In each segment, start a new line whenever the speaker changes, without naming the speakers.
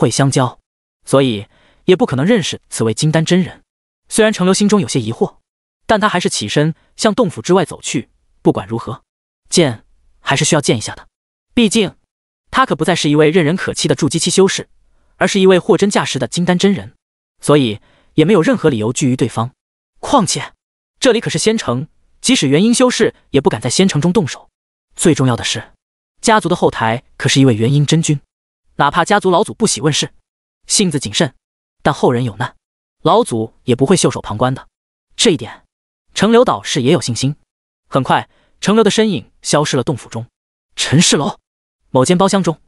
会相交，所以也不可能认识此位金丹真人。虽然程流心中有些疑惑，但他还是起身向洞府之外走去。不管如何，见还是需要见一下的。毕竟，他可不再是一位任人可欺的筑基期修士，而是一位货真价实的金丹真人，所以也没有任何理由拒于对方。况且，这里可是仙城，即使元婴修士也不敢在仙城中动手。最重要的是，家族的后台可是一位元婴真君。哪怕家族老祖不喜问世，性子谨慎，但后人有难，老祖也不会袖手旁观的。这一点，程流倒是也有信心。很快，程流的身影消失了洞府中。陈氏楼某间包厢中，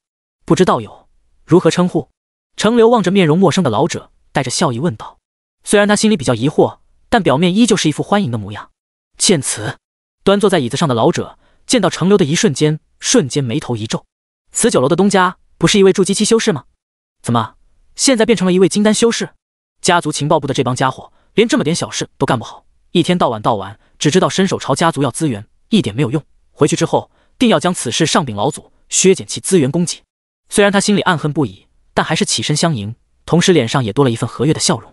不知道友如何称呼？程流望着面容陌生的老者，带着笑意问道。虽然他心里比较疑惑，但表面依旧是一副欢迎的模样。见此，端坐在椅子上的老者见到程流的一瞬间，瞬间眉头一皱。此酒楼的东家。不是一位筑基期修士吗？怎么现在变成了一位金丹修士？家族情报部的这帮家伙连这么点小事都干不好，一天到晚到晚只知道伸手朝家族要资源，一点没有用。回去之后定要将此事上禀老祖，削减其资源供给。虽然他心里暗恨不已，但还是起身相迎，同时脸上也多了一份和悦的笑容。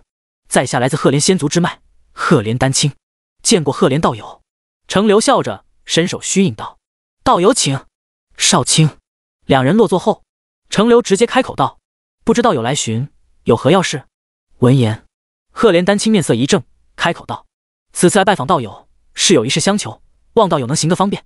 在下来自赫连仙族之脉，赫连丹青，见过赫连道友。程流笑着伸手虚应道：“道友请。”少卿。两人落座后。程流直接开口道：“不知道友来寻有何要事？”
闻言，
赫连丹青面色一正，开口道：“此次来拜访道友，是有一事相求，望道友能行个方便。”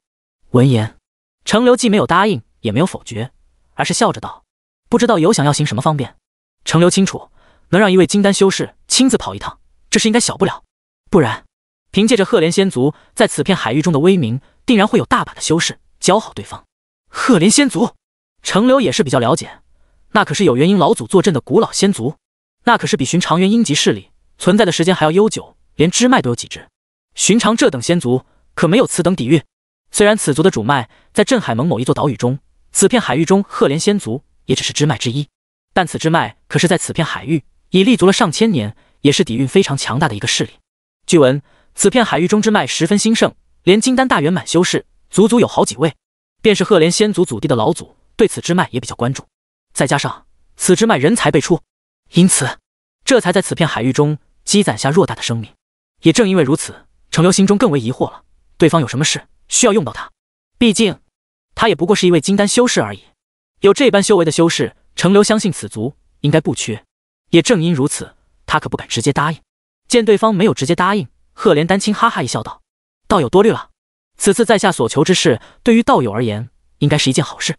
闻言，
程流既没有答应，也没有否决，而是笑着道：“不知道友想要行什么方便？”程流清楚，能让一位金丹修士亲自跑一趟，这事应该小不了。不然，凭借着赫连仙族在此片海域中的威名，定然会有大把的修士教好对方。赫连仙族。程流也是比较了解，那可是有元婴老祖坐镇的古老仙族，那可是比寻常元婴级势力存在的时间还要悠久，连支脉都有几支。寻常这等仙族可没有此等底蕴。虽然此族的主脉在镇海盟某一座岛屿中，此片海域中赫连仙族也只是支脉之一，但此支脉可是在此片海域已立足了上千年，也是底蕴非常强大的一个势力。据闻此片海域中支脉十分兴盛，连金丹大圆满修士足足有好几位，便是赫连仙族祖地的老祖。对此支脉也比较关注，再加上此支脉人才辈出，因此这才在此片海域中积攒下偌大的生命。也正因为如此，程流心中更为疑惑了：对方有什么事需要用到他？毕竟他也不过是一位金丹修士而已。有这般修为的修士，程流相信此族应该不缺。也正因如此，他可不敢直接答应。见对方没有直接答应，赫连丹青哈哈一笑道：“道友多虑了，此次在下所求之事，对于道友而言，应该是一件好事。”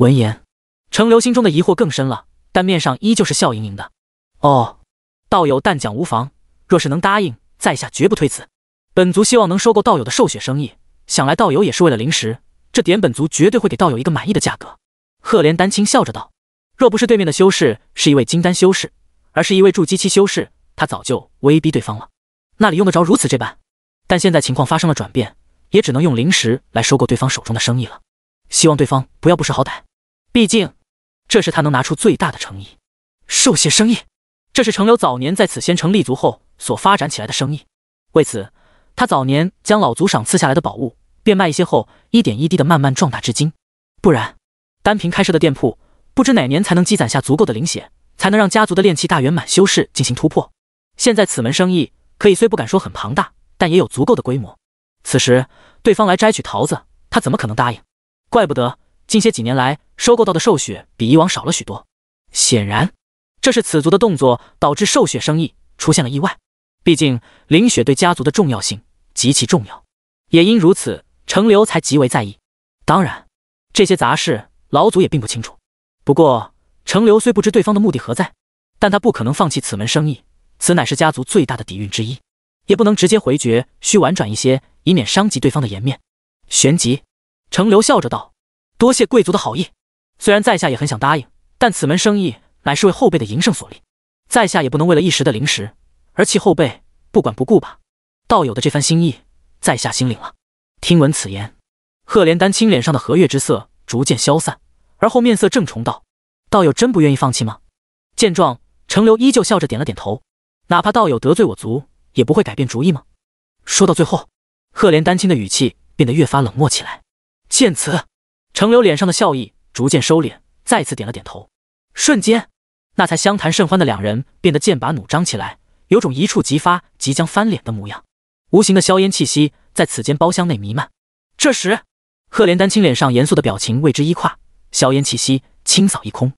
闻言，程流心中的疑惑更深了，但面上依旧是笑盈盈的。哦，道友但讲无妨，若是能答应，在下绝不推辞。本族希望能收购道友的兽血生意，想来道友也是为了灵石，这点本族绝对会给道友一个满意的价格。赫连丹青笑着道：“若不是对面的修士是一位金丹修士，而是一位筑基期修士，他早就威逼对方了。那里用得着如此这般？但现在情况发生了转变，也只能用灵石来收购对方手中的生意了。希望对方不要不识好歹。”毕竟，这是他能拿出最大的诚意。寿血生意，这是程流早年在此仙城立足后所发展起来的生意。为此，他早年将老祖赏赐下来的宝物变卖一些后，一点一滴的慢慢壮大至今。不然，单凭开设的店铺，不知哪年才能积攒下足够的灵血，才能让家族的炼气大圆满修士进行突破。现在此门生意可以虽不敢说很庞大，但也有足够的规模。此时对方来摘取桃子，他怎么可能答应？怪不得。近些几年来，收购到的兽血比以往少了许多。显然，这是此族的动作导致兽血生意出现了意外。毕竟，林雪对家族的重要性极其重要，也因如此，程流才极为在意。当然，这些杂事老祖也并不清楚。不过，程流虽不知对方的目的何在，但他不可能放弃此门生意，此乃是家族最大的底蕴之一，也不能直接回绝，需婉转一些，以免伤及对方的颜面。旋即，程流笑着道。多谢贵族的好意，虽然在下也很想答应，但此门生意乃是为后辈的营生所立，在下也不能为了一时的零食而弃后辈不管不顾吧。道友的这番心意，在下心领了。听闻此言，贺连丹青脸上的和悦之色逐渐消散，而后面色正重道：“道友真不愿意放弃吗？”见状，程流依旧笑着点了点头。哪怕道友得罪我族，也不会改变主意吗？说到最后，贺连丹青的语气变得越发冷漠起来。见此。程流脸上的笑意逐渐收敛，再次点了点头。瞬间，那才相谈甚欢的两人变得剑拔弩张起来，有种一触即发、即将翻脸的模样。无形的硝烟气息在此间包厢内弥漫。这时，贺连丹青脸上严肃的表情为之一垮，硝烟气息清扫一空。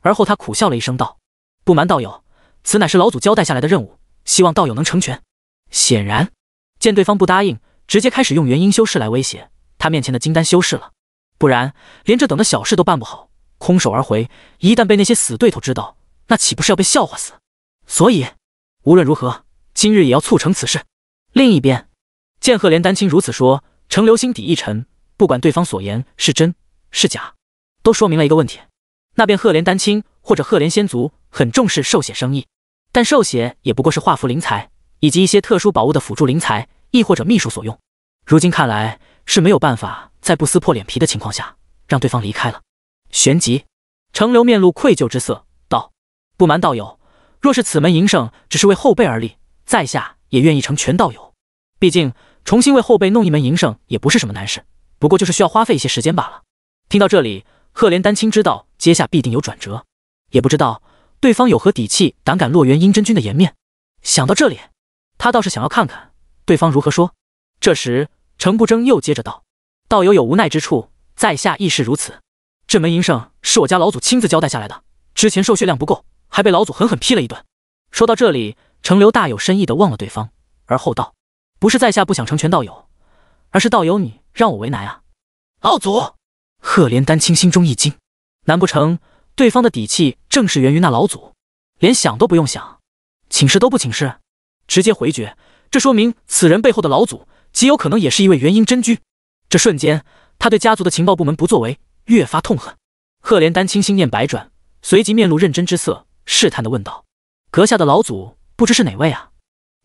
而后，他苦笑了一声，道：“不瞒道友，此乃是老祖交代下来的任务，希望道友能成全。”显然，见对方不答应，直接开始用元婴修士来威胁他面前的金丹修士了。不然，连这等的小事都办不好，空手而回。一旦被那些死对头知道，那岂不是要被笑话死？所以，无论如何，今日也要促成此事。另一边，见赫连丹青如此说，程流心底一沉。不管对方所言是真是假，都说明了一个问题：那便赫连丹青或者赫连仙族很重视兽血生意，但兽血也不过是化符灵材以及一些特殊宝物的辅助灵材，亦或者秘术所用。如今看来。是没有办法在不撕破脸皮的情况下让对方离开了。旋即，程流面露愧疚之色，道：“不瞒道友，若是此门营生只是为后辈而立，在下也愿意成全道友。毕竟重新为后辈弄一门营生也不是什么难事，不过就是需要花费一些时间罢了。”听到这里，赫连丹青知道接下必定有转折，也不知道对方有何底气胆敢落元英真君的颜面。想到这里，他倒是想要看看对方如何说。这时。程不争又接着道：“道友有无奈之处，在下亦是如此。这门营生是我家老祖亲自交代下来的，之前受血量不够，还被老祖狠狠批了一顿。”说到这里，程流大有深意的望了对方，而后道：“不是在下不想成全道友，而是道友你让我为难啊。”老祖，赫连丹青心中一惊，难不成对方的底气正是源于那老祖？连想都不用想，请示都不请示，直接回绝，这说明此人背后的老祖。极有可能也是一位元婴真君。这瞬间，他对家族的情报部门不作为越发痛恨。赫连丹青心念百转，随即面露认真之色，试探的问道：“阁下的老祖不知是哪位啊？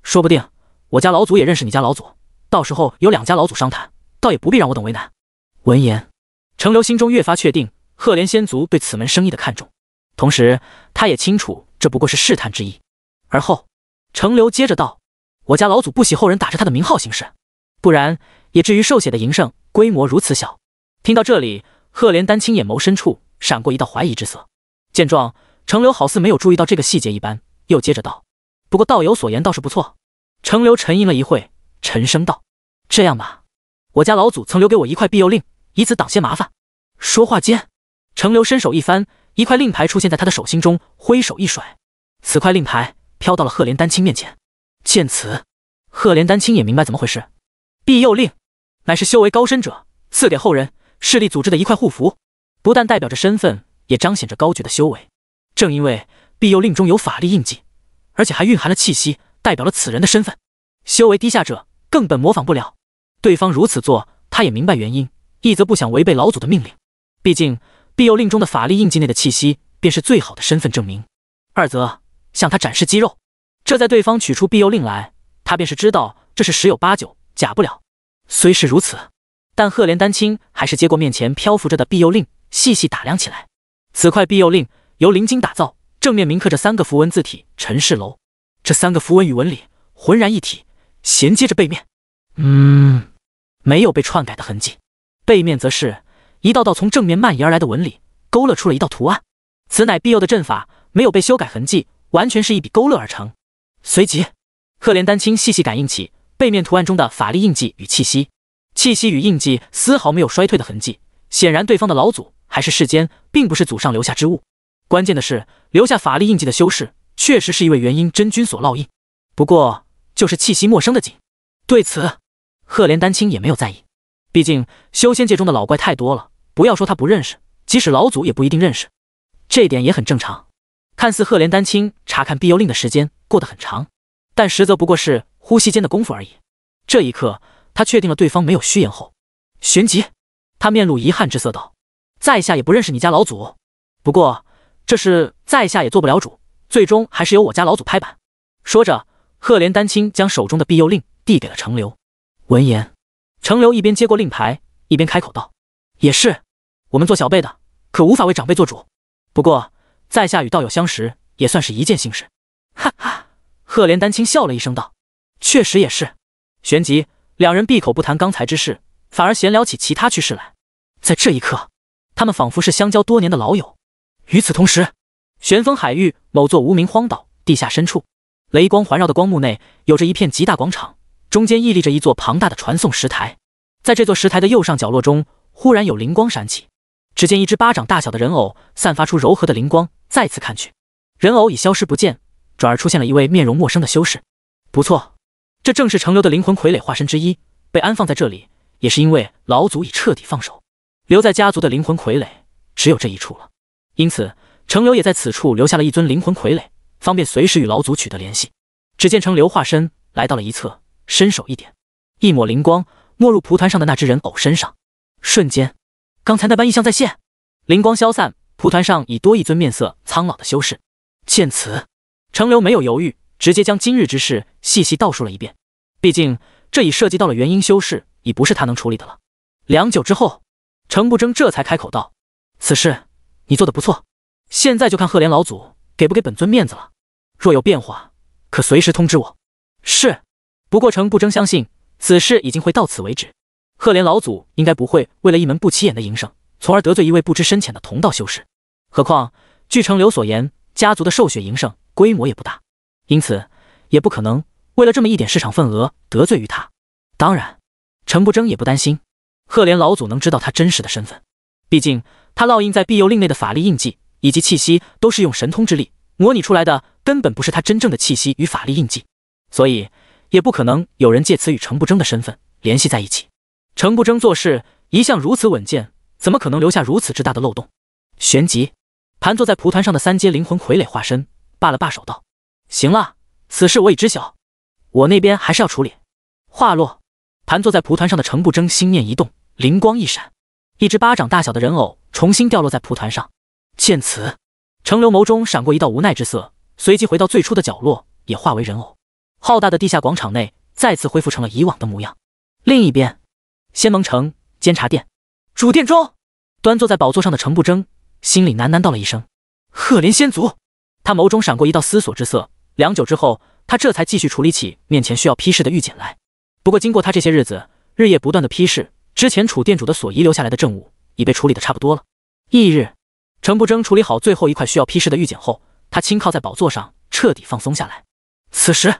说不定我家老祖也认识你家老祖，到时候有两家老祖商谈，倒也不必让我等为难。”
闻言，
程流心中越发确定赫连仙族对此门生意的看重，同时他也清楚这不过是试探之意。而后，程流接着道：“我家老祖不喜后人打着他的名号行事。”不然，也至于受血的营生规模如此小。听到这里，赫连丹青眼眸深处闪过一道怀疑之色。见状，程流好似没有注意到这个细节一般，又接着道：“不过道友所言倒是不错。”程流沉吟了一会，沉声道：“这样吧，我家老祖曾留给我一块庇佑令，以此挡些麻烦。”说话间，程流伸手一翻，一块令牌出现在他的手心中，挥手一甩，此块令牌飘到了赫连丹青面前。见此，赫连丹青也明白怎么回事。庇佑令，乃是修为高深者赐给后人势力组织的一块护符，不但代表着身份，也彰显着高举的修为。正因为庇佑令中有法力印记，而且还蕴含了气息，代表了此人的身份。修为低下者根本模仿不了。对方如此做，他也明白原因：一则不想违背老祖的命令，毕竟庇佑令中的法力印记内的气息便是最好的身份证明；二则向他展示肌肉。这在对方取出庇佑令来，他便是知道这是十有八九。假不了，虽是如此，但赫连丹青还是接过面前漂浮着的庇佑令，细细打量起来。此块庇佑令由灵金打造，正面铭刻着三个符文字体“陈氏楼”，这三个符文与纹理浑然一体，衔接着背面。
嗯，
没有被篡改的痕迹。背面则是一道道从正面蔓延而来的纹理，勾勒出了一道图案。此乃庇佑的阵法，没有被修改痕迹，完全是一笔勾勒而成。随即，赫连丹青细细感应起。背面图案中的法力印记与气息，气息与印记丝毫没有衰退的痕迹，显然对方的老祖还是世间，并不是祖上留下之物。关键的是，留下法力印记的修士确实是一位元婴真君所烙印，不过就是气息陌生的紧。对此，赫连丹青也没有在意，毕竟修仙界中的老怪太多了，不要说他不认识，即使老祖也不一定认识，这点也很正常。看似赫连丹青查看碧幽令的时间过得很长，但实则不过是。呼吸间的功夫而已。这一刻，他确定了对方没有虚言后，旋即他面露遗憾之色道：“在下也不认识你家老祖，不过这是在下也做不了主，最终还是由我家老祖拍板。”说着，赫连丹青将手中的庇佑令递给了程流。闻言，程流一边接过令牌，一边开口道：“也是，我们做小辈的可无法为长辈做主。不过在下与道友相识，也算是一件幸事。”哈哈，赫连丹青笑了一声道。确实也是。旋即，两人闭口不谈刚才之事，反而闲聊起其他趣事来。在这一刻，他们仿佛是相交多年的老友。与此同时，玄风海域某座无名荒岛地下深处，雷光环绕的光幕内，有着一片极大广场，中间屹立着一座庞大的传送石台。在这座石台的右上角落中，忽然有灵光闪起。只见一只巴掌大小的人偶散发出柔和的灵光。再次看去，人偶已消失不见，转而出现了一位面容陌生的修士。不错。这正是程流的灵魂傀儡化身之一，被安放在这里，也是因为老祖已彻底放手，留在家族的灵魂傀儡只有这一处了。因此，程流也在此处留下了一尊灵魂傀儡，方便随时与老祖取得联系。只见程流化身来到了一侧，伸手一点，一抹灵光没入蒲团上的那只人偶身上，瞬间，刚才那般异象再现，灵光消散，蒲团上已多一尊面色苍老的修士。见此，程流没有犹豫。直接将今日之事细细倒述了一遍，毕竟这已涉及到了元婴修士，已不是他能处理的了。良久之后，程不争这才开口道：“此事你做的不错，现在就看赫连老祖给不给本尊面子了。若有变化，可随时通知我。”是。不过程不争相信此事已经会到此为止，赫连老祖应该不会为了一门不起眼的营生，从而得罪一位不知深浅的同道修士。何况据程流所言，家族的兽血营生规模也不大。因此，也不可能为了这么一点市场份额得罪于他。当然，陈不争也不担心赫连老祖能知道他真实的身份，毕竟他烙印在庇佑令内的法力印记以及气息都是用神通之力模拟出来的，根本不是他真正的气息与法力印记，所以也不可能有人借此与陈不争的身份联系在一起。陈不争做事一向如此稳健，怎么可能留下如此之大的漏洞？旋即，盘坐在蒲团上的三阶灵魂傀儡化身罢了罢手道。行了，此事我已知晓，我那边还是要处理。话落，盘坐在蒲团上的程不争心念一动，灵光一闪，一只巴掌大小的人偶重新掉落在蒲团上。见此，程流眸中闪过一道无奈之色，随即回到最初的角落，也化为人偶。浩大的地下广场内再次恢复成了以往的模样。另一边，仙盟城监察殿主殿中，端坐在宝座上的程不争心里喃喃道了一声：“赫连仙族。”他眸中闪过一道思索之色。良久之后，他这才继续处理起面前需要批示的玉简来。不过，经过他这些日子日夜不断的批示，之前楚店主的所遗留下来的证物已被处理的差不多了。翌日，程不争处理好最后一块需要批示的玉简后，他轻靠在宝座上，彻底放松下来。此时，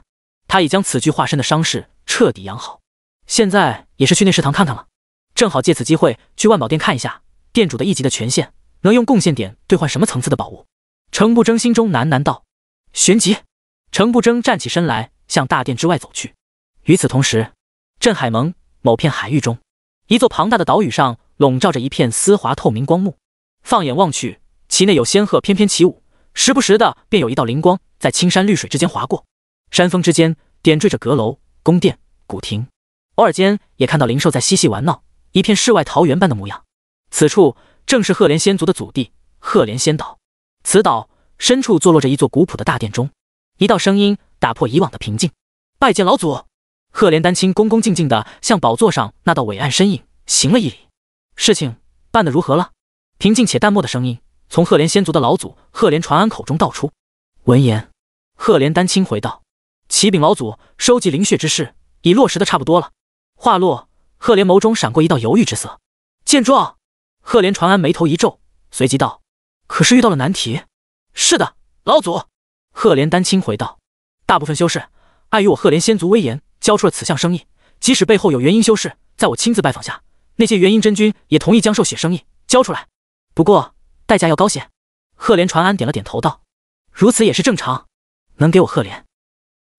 他已将此具化身的伤势彻底养好，现在也是去内侍堂看看了，正好借此机会去万宝殿看一下店主的一级的权限能用贡献点兑换什么层次的宝物。程不争心中喃喃道，玄极？程不争站起身来，向大殿之外走去。与此同时，镇海盟某片海域中，一座庞大的岛屿上笼罩着一片丝滑透明光幕。放眼望去，其内有仙鹤翩翩起舞，时不时的便有一道灵光在青山绿水之间划过。山峰之间点缀着阁楼、宫殿、古亭，偶尔间也看到灵兽在嬉戏玩闹，一片世外桃源般的模样。此处正是赫连仙族的祖地——赫连仙岛。此岛深处坐落着一座古朴的大殿中。一道声音打破以往的平静：“拜见老祖。”赫莲丹青恭恭敬敬地向宝座上那道伟岸身影行了一礼。“事情办得如何了？”平静且淡漠的声音从赫连仙族的老祖赫连传安口中道出。闻言，赫连丹青回道：“启禀老祖，收集灵血之事已落实的差不多了。”话落，赫连眸中闪过一道犹豫之色。见状，赫连传安眉头一皱，随即道：“可是遇到了难题？”“是的，老祖。”赫连丹青回道：“大部分修士碍于我赫连仙族威严，交出了此项生意。即使背后有元婴修士，在我亲自拜访下，那些元婴真君也同意将兽血生意交出来。不过代价要高些。”赫连传安点了点头道：“如此也是正常，能给我赫连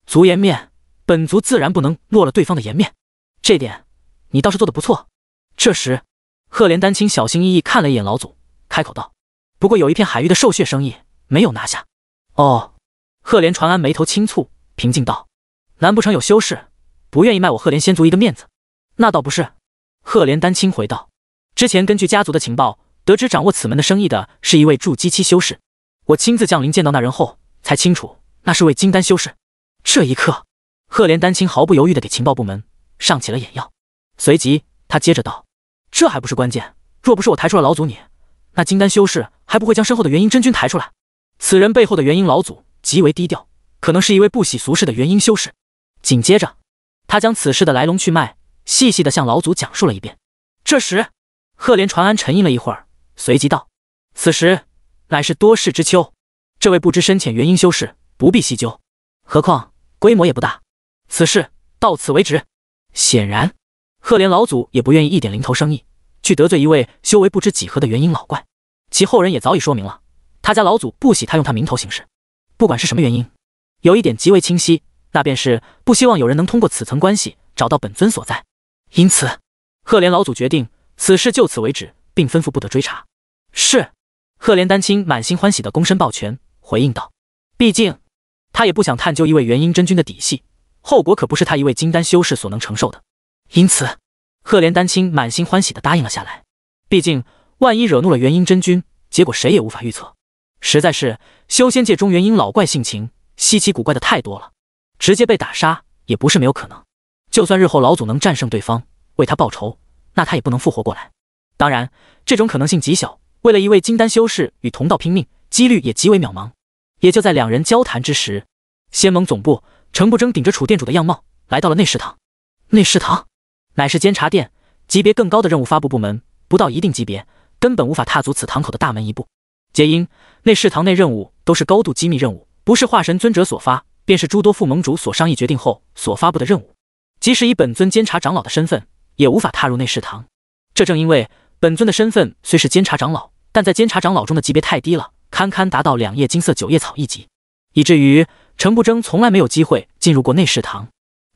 族颜面，本族自然不能落了对方的颜面。这点你倒是做得不错。”这时，赫连丹青小心翼翼看了一眼老祖，开口道：“不过有一片海域的兽血生意没有拿下。”哦。赫连传安眉头轻蹙，平静道：“难不成有修士不愿意卖我赫连仙族一个面子？”那倒不是，赫连丹青回道：“之前根据家族的情报得知，掌握此门的生意的是一位筑基期修士。我亲自降临见到那人后，才清楚那是位金丹修士。”这一刻，赫连丹青毫不犹豫地给情报部门上起了眼药。随即，他接着道：“这还不是关键，若不是我抬出了老祖你，那金丹修士还不会将身后的元婴真君抬出来。此人背后的元婴老祖。”极为低调，可能是一位不喜俗世的元婴修士。紧接着，他将此事的来龙去脉细细的向老祖讲述了一遍。这时，赫连传安沉吟了一会儿，随即道：“此时乃是多事之秋，这位不知深浅元婴修士不必细究，何况规模也不大，此事到此为止。”显然，赫连老祖也不愿意一点零头生意去得罪一位修为不知几何的元婴老怪。其后人也早已说明了，他家老祖不喜他用他名头行事。不管是什么原因，有一点极为清晰，那便是不希望有人能通过此层关系找到本尊所在。因此，赫连老祖决定此事就此为止，并吩咐不得追查。是，赫连丹青满心欢喜的躬身抱拳回应道：“毕竟他也不想探究一位元婴真君的底细，后果可不是他一位金丹修士所能承受的。”因此，赫连丹青满心欢喜的答应了下来。毕竟，万一惹怒了元婴真君，结果谁也无法预测。实在是修仙界中元婴老怪性情稀奇古怪的太多了，直接被打杀也不是没有可能。就算日后老祖能战胜对方，为他报仇，那他也不能复活过来。当然，这种可能性极小。为了一位金丹修士与同道拼命，几率也极为渺茫。也就在两人交谈之时，仙盟总部，程不争顶着楚店主的样貌来到了内侍堂。内侍堂乃是监察殿级别更高的任务发布部门，不到一定级别，根本无法踏足此堂口的大门一步。皆因。内侍堂内任务都是高度机密任务，不是化神尊者所发，便是诸多副盟主所商议决定后所发布的任务。即使以本尊监察长老的身份，也无法踏入内侍堂。这正因为本尊的身份虽是监察长老，但在监察长老中的级别太低了，堪堪达到两叶金色九叶草一级，以至于程不争从来没有机会进入过内侍堂。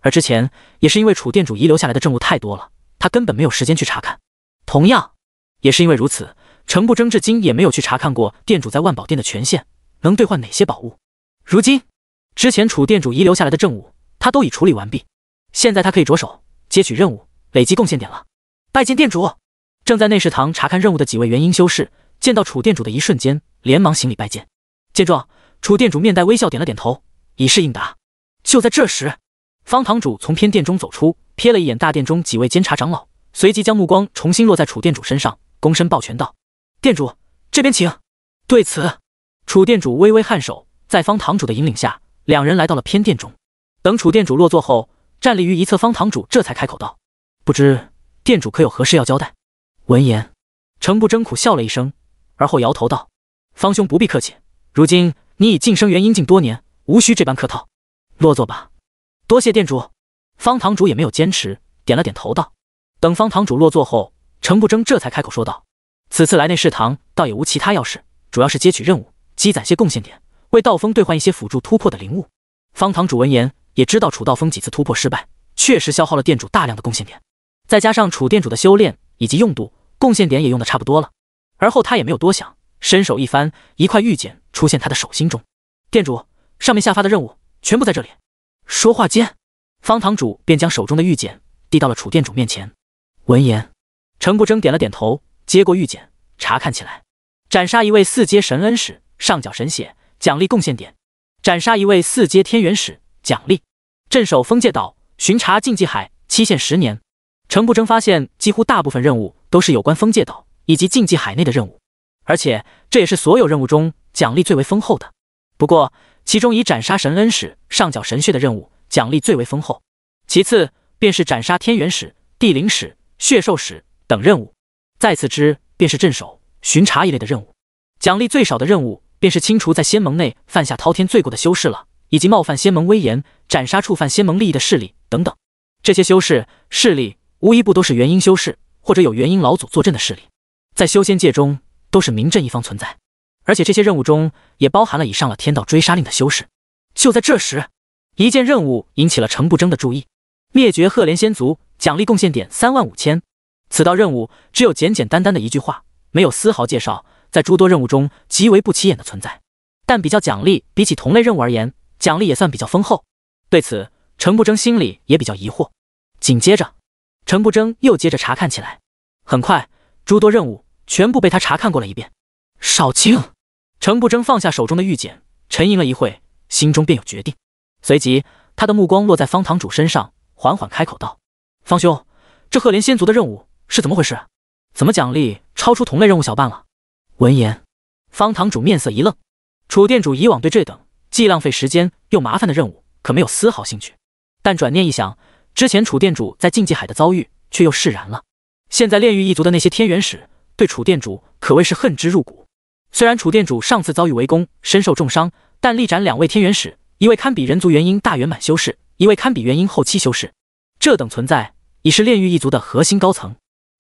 而之前也是因为楚殿主遗留下来的证物太多了，他根本没有时间去查看。同样，也是因为如此。程不争至今也没有去查看过店主在万宝殿的权限，能兑换哪些宝物。如今，之前楚店主遗留下来的政务，他都已处理完毕。现在他可以着手接取任务，累积贡献点了。拜见店主！正在内侍堂查看任务的几位元婴修士，见到楚店主的一瞬间，连忙行礼拜见。见状，楚店主面带微笑，点了点头，以示应答。就在这时，方堂主从偏殿中走出，瞥了一眼大殿中几位监察长老，随即将目光重新落在楚店主身上，躬身抱拳道。店主这边请。对此，楚店主微微颔首，在方堂主的引领下，两人来到了偏殿中。等楚店主落座后，站立于一侧，方堂主这才开口道：“
不知
店主可有何事要交代？”
闻言，
程不争苦笑了一声，而后摇头道：“方兄不必客气，如今你已晋升元婴境多年，无需这般客套。落座吧。”多谢店主。方堂主也没有坚持，点了点头道：“等方堂主落座后，程不争这才开口说道。”此次来内侍堂，倒也无其他要事，主要是接取任务，积攒些贡献点，为道峰兑换一些辅助突破的灵物。方堂主闻言，也知道楚道峰几次突破失败，确实消耗了店主大量的贡献点，再加上楚店主的修炼以及用度，贡献点也用的差不多了。而后他也没有多想，伸手一翻，一块玉简出现他的手心中。店主上面下发的任务全部在这里。说话间，方堂主便将手中的玉简递到了楚店主面前。闻言，程不争点了点头。接过玉简查看起来，斩杀一位四阶神恩使，上缴神血，奖励贡献点；斩杀一位四阶天元使，奖励镇守封界岛、巡查禁忌海，期限十年。程不争发现，几乎大部分任务都是有关封界岛以及禁忌海内的任务，而且这也是所有任务中奖励最为丰厚的。不过，其中以斩杀神恩使、上缴神血的任务奖励最为丰厚，其次便是斩杀天元使、地灵使、血兽使等任务。再次之，便是镇守、巡查一类的任务，奖励最少的任务便是清除在仙盟内犯下滔天罪过的修士了，以及冒犯仙盟威严、斩杀触犯仙盟利益的势力等等。这些修士、势力无一不都是元婴修士或者有元婴老祖坐镇的势力，在修仙界中都是名震一方存在。而且这些任务中也包含了以上了天道追杀令的修士。就在这时，一件任务引起了程不争的注意：灭绝赫连仙族，奖励贡献点三万五千。此道任务只有简简单单的一句话，没有丝毫介绍，在诸多任务中极为不起眼的存在，但比较奖励，比起同类任务而言，奖励也算比较丰厚。对此，程不争心里也比较疑惑。紧接着，程不争又接着查看起来，很快，诸多任务全部被他查看过了一遍。少卿，程不争放下手中的玉简，沉吟了一会，心中便有决定。随即，他的目光落在方堂主身上，缓缓开口道：“方兄，这赫连仙族的任务。”是怎么回事？怎么奖励超出同类任务小半了？闻言，方堂主面色一愣。楚店主以往对这等既浪费时间又麻烦的任务可没有丝毫兴趣，但转念一想，之前楚店主在禁忌海的遭遇，却又释然了。现在炼狱一族的那些天元使对楚店主可谓是恨之入骨。虽然楚店主上次遭遇围攻，身受重伤，但力斩两位天元使，一位堪比人族元婴大圆满修士，一位堪比元婴后期修士，这等存在已是炼狱一族的核心高层。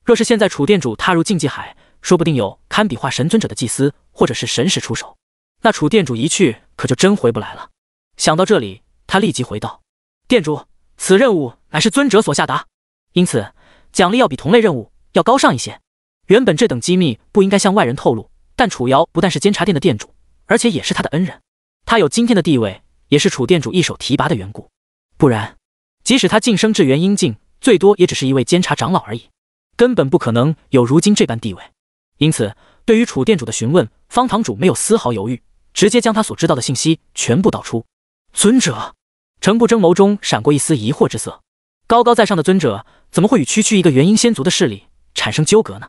若是现在楚店主踏入禁忌海，说不定有堪比化神尊者的祭司或者是神使出手，那楚店主一去可就真回不来了。想到这里，他立即回道：“店主，此任务乃是尊者所下达，因此奖励要比同类任务要高尚一些。原本这等机密不应该向外人透露，但楚瑶不但是监察殿的店主，而且也是他的恩人。他有今天的地位，也是楚店主一手提拔的缘故。不然，即使他晋升至元婴境，最多也只是一位监察长老而已。”根本不可能有如今这般地位，因此对于楚店主的询问，方堂主没有丝毫犹豫，直接将他所知道的信息全部道出。尊者程不争眸中闪过一丝疑惑之色，高高在上的尊者怎么会与区区一个元婴仙族的势力产生纠葛呢？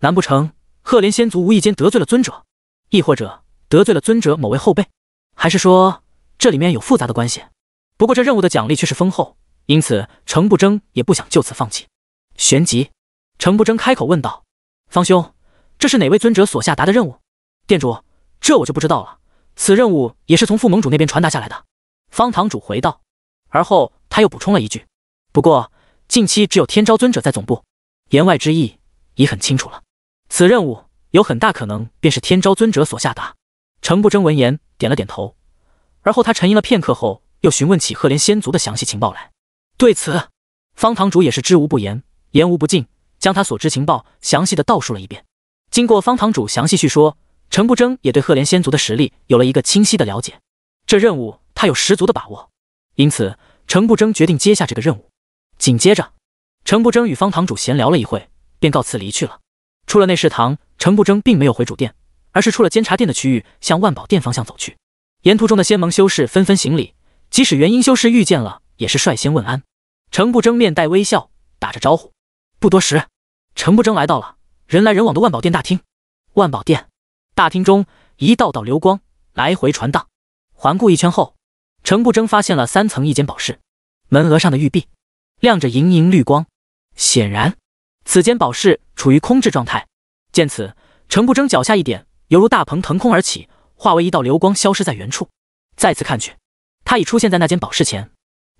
难不成赫连仙族无意间得罪了尊者，亦或者得罪了尊者某位后辈，还是说这里面有复杂的关系？不过这任务的奖励却是丰厚，因此程不争也不想就此放弃。旋即。程不争开口问道：“方兄，这是哪位尊者所下达的任务？”店主，这我就不知道了。此任务也是从副盟主那边传达下来的。”方堂主回道，而后他又补充了一句：“不过近期只有天昭尊者在总部。”言外之意已很清楚了，此任务有很大可能便是天昭尊者所下达。程不争闻言点了点头，而后他沉吟了片刻后，又询问起赫连仙族的详细情报来。对此，方堂主也是知无不言，言无不尽。将他所知情报详细的倒述了一遍。经过方堂主详细叙说，陈不争也对赫连仙族的实力有了一个清晰的了解。这任务他有十足的把握，因此陈不争决定接下这个任务。紧接着，陈不争与方堂主闲聊了一会，便告辞离去了。出了内侍堂，陈不争并没有回主殿，而是出了监察殿的区域，向万宝殿方向走去。沿途中的仙盟修士纷纷行礼，即使元婴修士遇见了，也是率先问安。陈不争面带微笑，打着招呼。不多时，程不争来到了人来人往的万宝殿大厅。万宝殿大厅中，一道道流光来回传荡。环顾一圈后，程不争发现了三层一间宝室，门额上的玉璧亮着莹莹绿光，显然此间宝室处于空置状态。见此，程不争脚下一点，犹如大鹏腾空而起，化为一道流光消失在原处。再次看去，他已出现在那间宝室前。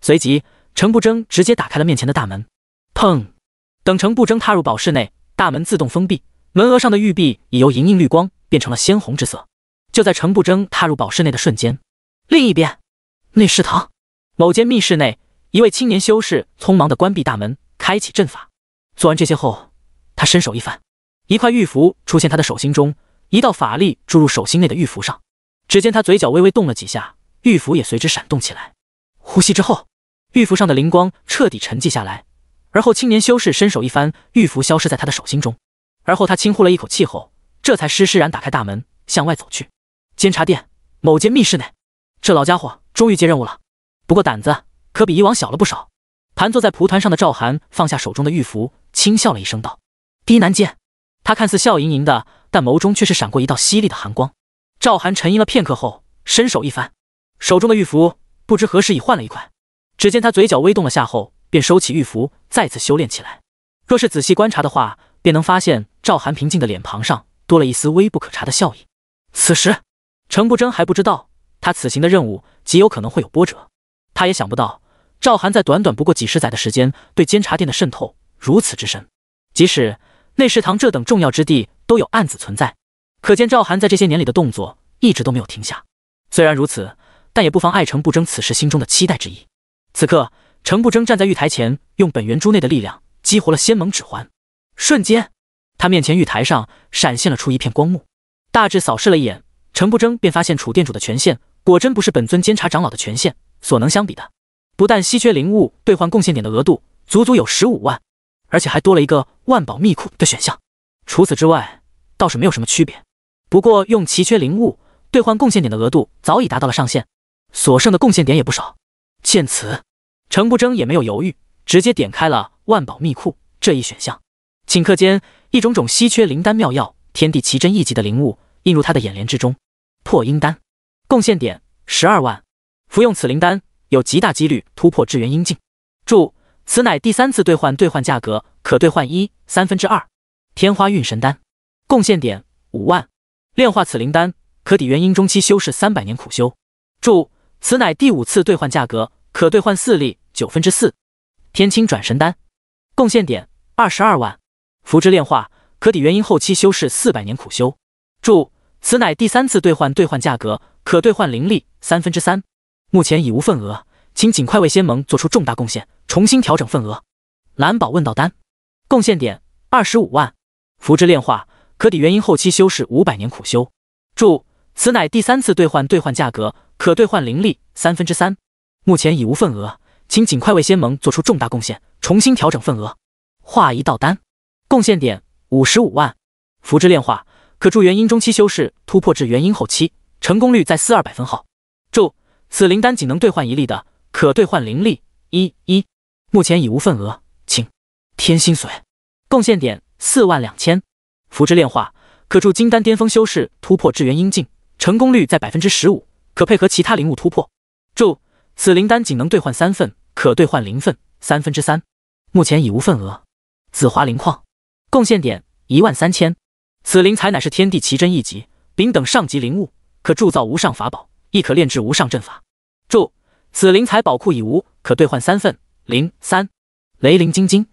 随即，程不争直接打开了面前的大门，砰。等程不争踏入宝室内，大门自动封闭，门额上的玉璧已由莹莹绿光变成了鲜红之色。就在程不争踏入宝室内的瞬间，另一边内侍堂某间密室内，一位青年修士匆忙地关闭大门，开启阵法。做完这些后，他伸手一翻，一块玉符出现他的手心中，一道法力注入手心内的玉符上。只见他嘴角微微动了几下，玉符也随之闪动起来。呼吸之后，玉符上的灵光彻底沉寂下来。而后，青年修士伸手一翻，玉符消失在他的手心中。而后，他轻呼了一口气后，这才施施然打开大门，向外走去。监察殿某间密室内，这老家伙终于接任务了，不过胆子可比以往小了不少。盘坐在蒲团上的赵寒放下手中的玉符，轻笑了一声，道：“低难见。”他看似笑盈盈的，但眸中却是闪过一道犀利的寒光。赵寒沉吟了片刻后，伸手一翻，手中的玉符不知何时已换了一块。只见他嘴角微动了下后。便收起玉符，再次修炼起来。若是仔细观察的话，便能发现赵寒平静的脸庞上多了一丝微不可察的笑意。此时，程不争还不知道他此行的任务极有可能会有波折，他也想不到赵寒在短短不过几十载的时间对监察殿的渗透如此之深，即使内侍堂这等重要之地都有案子存在，可见赵寒在这些年里的动作一直都没有停下。虽然如此，但也不妨碍程不争此时心中的期待之意。此刻。程不争站在玉台前，用本源珠内的力量激活了仙盟指环。瞬间，他面前玉台上闪现了出一片光幕。大致扫视了一眼，程不争便发现楚殿主的权限果真不是本尊监察长老的权限所能相比的。不但稀缺灵物兑换贡献点的额度足足有十五万，而且还多了一个万宝密库的选项。除此之外，倒是没有什么区别。不过，用奇缺灵物兑换贡献点的额度早已达到了上限，所剩的贡献点也不少。见此，程不争也没有犹豫，直接点开了万宝密库这一选项。顷刻间，一种种稀缺灵丹妙药、天地奇珍异级的灵物映入他的眼帘之中。破阴丹，贡献点十二万，服用此灵丹有极大几率突破至元阴境。注：此乃第三次兑换，兑换价格可兑换一三分之二。天花运神丹，贡献点五万，炼化此灵丹可抵元婴中期修士三百年苦修。注：此乃第五次兑换，价格可兑换四粒。九分之四，天青转神丹，贡献点二十二万，符之炼化可抵元婴后期修士四百年苦修。注：此乃第三次兑换，兑换价格可兑换灵力三分之三。目前已无份额，请尽快为仙盟做出重大贡献，重新调整份额。蓝宝问道丹，贡献点二十五万，符之炼化可抵元婴后期修士五百年苦修。注：此乃第三次兑换，兑换价格可兑换灵力三分之三。目前已无份额。请尽快为仙盟做出重大贡献，重新调整份额。画一道单，贡献点五十五万，符之炼化可助元婴中期修士突破至元婴后期，成功率在四二百分号。注：此灵丹仅能兑换一粒的，可兑换灵力一一。目前已无份额，请天心髓，贡献点四万两千，符之炼化可助金丹巅峰修士突破至元婴境，成功率在百分之十五，可配合其他灵物突破。注：此灵丹仅能兑换三份。可兑换零份三分之三，目前已无份额。紫华灵矿贡献点一万三千，此灵材乃是天地奇珍一级丙等上级灵物，可铸造无上法宝，亦可炼制无上阵法。注：此灵材宝库已无，可兑换三份零三雷灵晶晶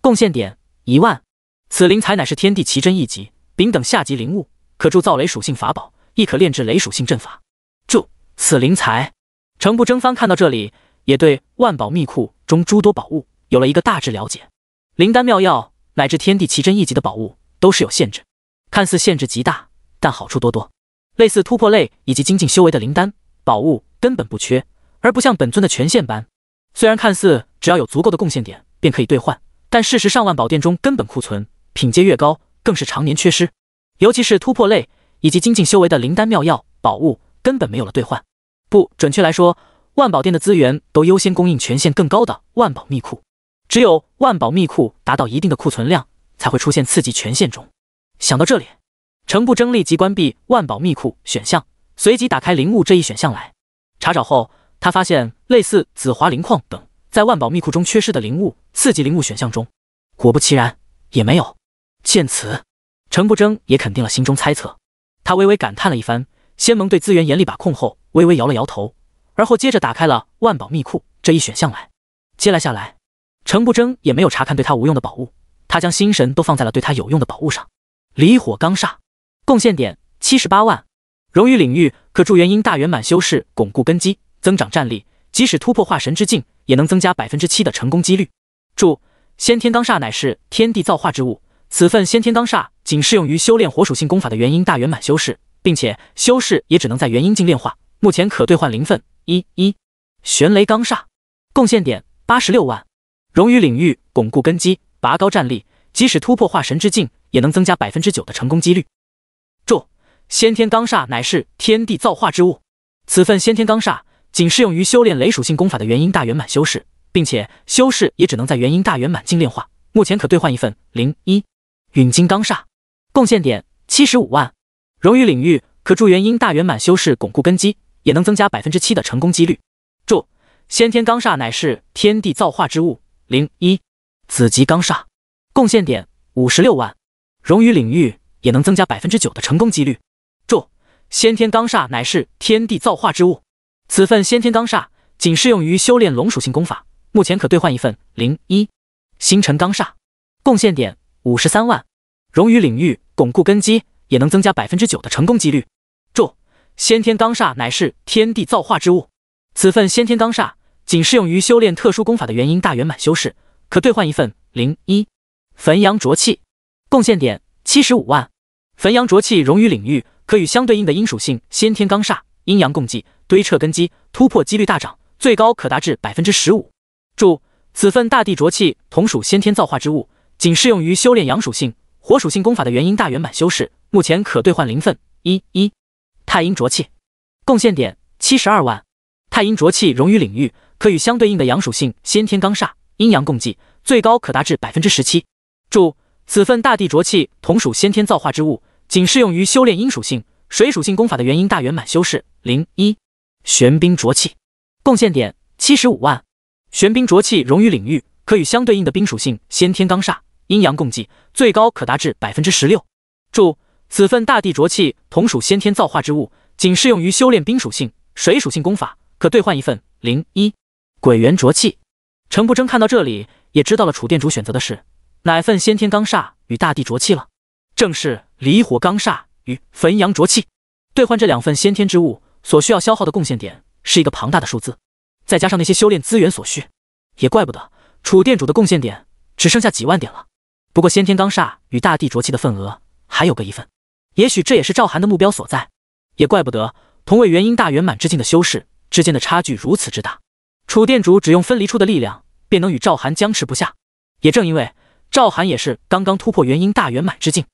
贡献点一万，此灵材乃是天地奇珍一级丙等下级灵物，可铸造雷属性法宝，亦可炼制雷属性阵法。注：此灵材。程不争方看到这里。也对万宝密库中诸多宝物有了一个大致了解，灵丹妙药乃至天地奇珍异级的宝物都是有限制，看似限制极大，但好处多多。类似突破类以及精进修为的灵丹宝物根本不缺，而不像本尊的权限般，虽然看似只要有足够的贡献点便可以兑换，但事实上万宝殿中根本库存品阶越高，更是常年缺失，尤其是突破类以及精进修为的灵丹妙药宝物根本没有了兑换，不准确来说。万宝店的资源都优先供应权限更高的万宝密库，只有万宝密库达到一定的库存量，才会出现刺激权限中。想到这里，程不争立即关闭万宝密库选项，随即打开灵物这一选项来查找。后他发现类似紫华灵矿等在万宝密库中缺失的灵物，刺激灵物选项中果不其然也没有。见此，程不争也肯定了心中猜测，他微微感叹了一番。仙盟对资源严厉把控后，微微摇了摇头。而后接着打开了万宝密库这一选项来。接了下来，程不争也没有查看对他无用的宝物，他将心神都放在了对他有用的宝物上。离火罡煞，贡献点七十八万，荣誉领域可助元婴大圆满修士巩固根基，增长战力，即使突破化神之境，也能增加百分之七的成功几率。注：先天罡煞乃是天地造化之物，此份先天罡煞仅适用于修炼火属性功法的元婴大圆满修士，并且修士也只能在元婴境炼化，目前可兑换零份。一一玄雷罡煞贡献点八十六万，荣誉领域巩固根基，拔高战力，即使突破化神之境，也能增加百分之九的成功几率。注：先天罡煞乃是天地造化之物，此份先天罡煞仅适用于修炼雷属性功法的元婴大圆满修士，并且修士也只能在元婴大圆满境炼化。目前可兑换一份零一陨金刚煞贡献点七十五万，荣誉领域可助元婴大圆满修士巩固根基。也能增加百分之七的成功几率。注：先天罡煞乃是天地造化之物。零一子极罡煞，贡献点五十六万，融誉领域也能增加百分之九的成功几率。注：先天罡煞乃是天地造化之物。此份先天罡煞仅适用于修炼龙属性功法，目前可兑换一份。零一星辰罡煞，贡献点五十三万，融誉领域巩固根基也能增加百分之九的成功几率。先天罡煞乃是天地造化之物，此份先天罡煞仅适用于修炼特殊功法的原因大圆满修士，可兑换一份零一焚阳浊气，贡献点七十五万。焚阳浊气融于领域，可与相对应的阴属性先天罡煞阴阳共济，堆彻根基，突破几率大涨，最高可达至百分之十五。注：此份大地浊气同属先天造化之物，仅适用于修炼阳属性、火属性功法的原因大圆满修士，目前可兑换零份一一。太阴浊气，贡献点七十二万。太阴浊气融于领域，可与相对应的阳属性先天罡煞阴阳共济，最高可达至百分之十七。注：此份大地浊气同属先天造化之物，仅适用于修炼阴属性、水属性功法的元婴大圆满修士。零一玄冰浊气，贡献点七十五万。玄冰浊气融于领域，可与相对应的冰属性先天罡煞阴阳共济，最高可达至百分之十六。注。此份大地浊气同属先天造化之物，仅适用于修炼冰属性、水属性功法，可兑换一份零一鬼元浊气。程不争看到这里，也知道了楚店主选择的是哪份先天罡煞与大地浊气了，正是离火罡煞与焚阳浊气。兑换这两份先天之物所需要消耗的贡献点是一个庞大的数字，再加上那些修炼资源所需，也怪不得楚店主的贡献点只剩下几万点了。不过先天罡煞与大地浊气的份额还有个一份。也许这也是赵寒的目标所在，也怪不得同为元婴大圆满之境的修士之间的差距如此之大。楚殿主只用分离出的力量便能与赵寒僵持不下，也正因为赵寒也是刚刚突破元婴大圆满之境，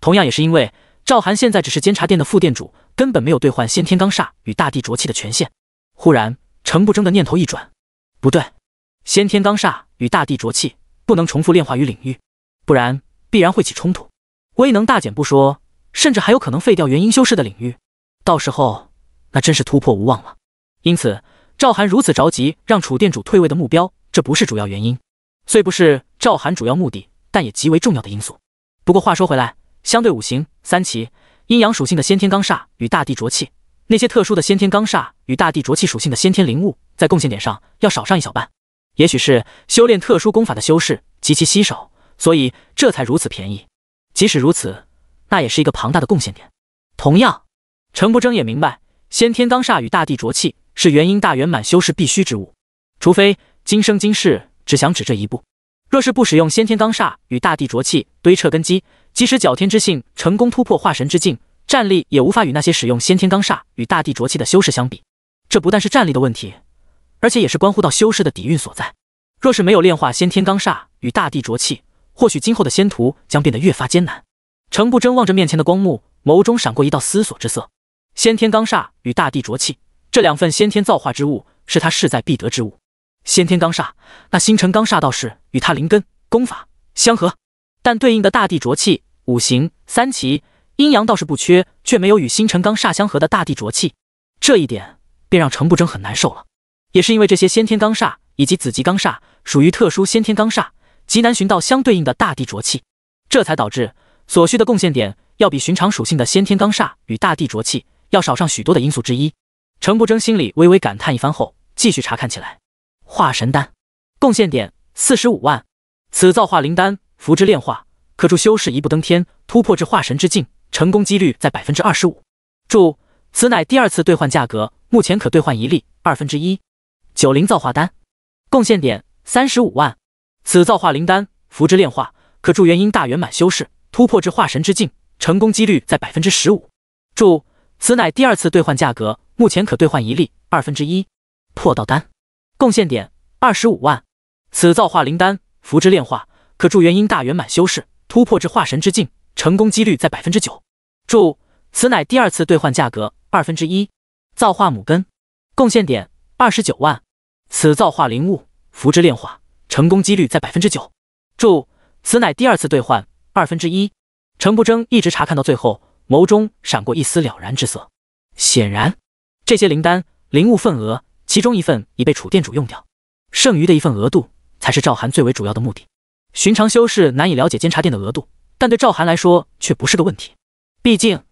同样也是因为赵寒现在只是监察殿的副殿主，根本没有兑换先天罡煞与大地浊气的权限。忽然，程不争的念头一转，不对，先天罡煞与大地浊气不能重复炼化于领域，不然必然会起冲突，威能大减不说。甚至还有可能废掉元婴修士的领域，到时候那真是突破无望了。因此，赵寒如此着急让楚店主退位的目标，这不是主要原因，虽不是赵寒主要目的，但也极为重要的因素。不过话说回来，相对五行、三奇、阴阳属性的先天罡煞与大地浊气，那些特殊的先天罡煞与大地浊气属性的先天灵物，在贡献点上要少上一小半。也许是修炼特殊功法的修士极其稀少，所以这才如此便宜。即使如此。那也是一个庞大的贡献点。同样，程不争也明白，先天罡煞与大地浊气是元婴大圆满修士必须之物。除非今生今世只想止这一步，若是不使用先天罡煞与大地浊气堆彻根基，即使角天之性成功突破化神之境，战力也无法与那些使用先天罡煞与大地浊气的修士相比。这不但是战力的问题，而且也是关乎到修士的底蕴所在。若是没有炼化先天罡煞与大地浊气，或许今后的仙途将变得越发艰难。程不争望着面前的光幕，眸中闪过一道思索之色。先天罡煞与大地浊气这两份先天造化之物，是他势在必得之物。先天罡煞，那星辰罡煞倒是与他灵根功法相合，但对应的大地浊气，五行三奇阴阳倒是不缺，却没有与星辰罡煞相合的大地浊气，这一点便让程不争很难受了。也是因为这些先天罡煞以及子级罡煞属于特殊先天罡煞，极难寻到相对应的大地浊气，这才导致。所需的贡献点要比寻常属性的先天罡煞与大地浊气要少上许多的因素之一。程不争心里微微感叹一番后，继续查看起来。化神丹，贡献点四十五万。此造化灵丹，符之炼化，可助修士一步登天，突破至化神之境，成功几率在百分之二十五。注：此乃第二次兑换价格，目前可兑换一粒二分之一。九灵造化丹，贡献点三十五万。此造化灵丹，符之炼化，可助元婴大圆满修士。突破至化神之境，成功几率在百分之十五。注：此乃第二次兑换价格，目前可兑换一粒二分之一破道丹，贡献点二十五万。此造化灵丹，符之炼化，可助元婴大圆满修士突破至化神之境，成功几率在百分之九。注：此乃第二次兑换价格二分之一。造化母根，贡献点二十九万。此造化灵物，符之炼化，成功几率在百分之九。注：此乃第二次兑换。二分之一，程不争一直查看到最后，眸中闪过一丝了然之色。显然，这些灵丹灵物份额，其中一份已被楚店主用掉，剩余的一份额度才是赵寒最为主要的目的。寻常修士难以了解监察殿的额度，但对赵寒来说却不是个问题。毕竟，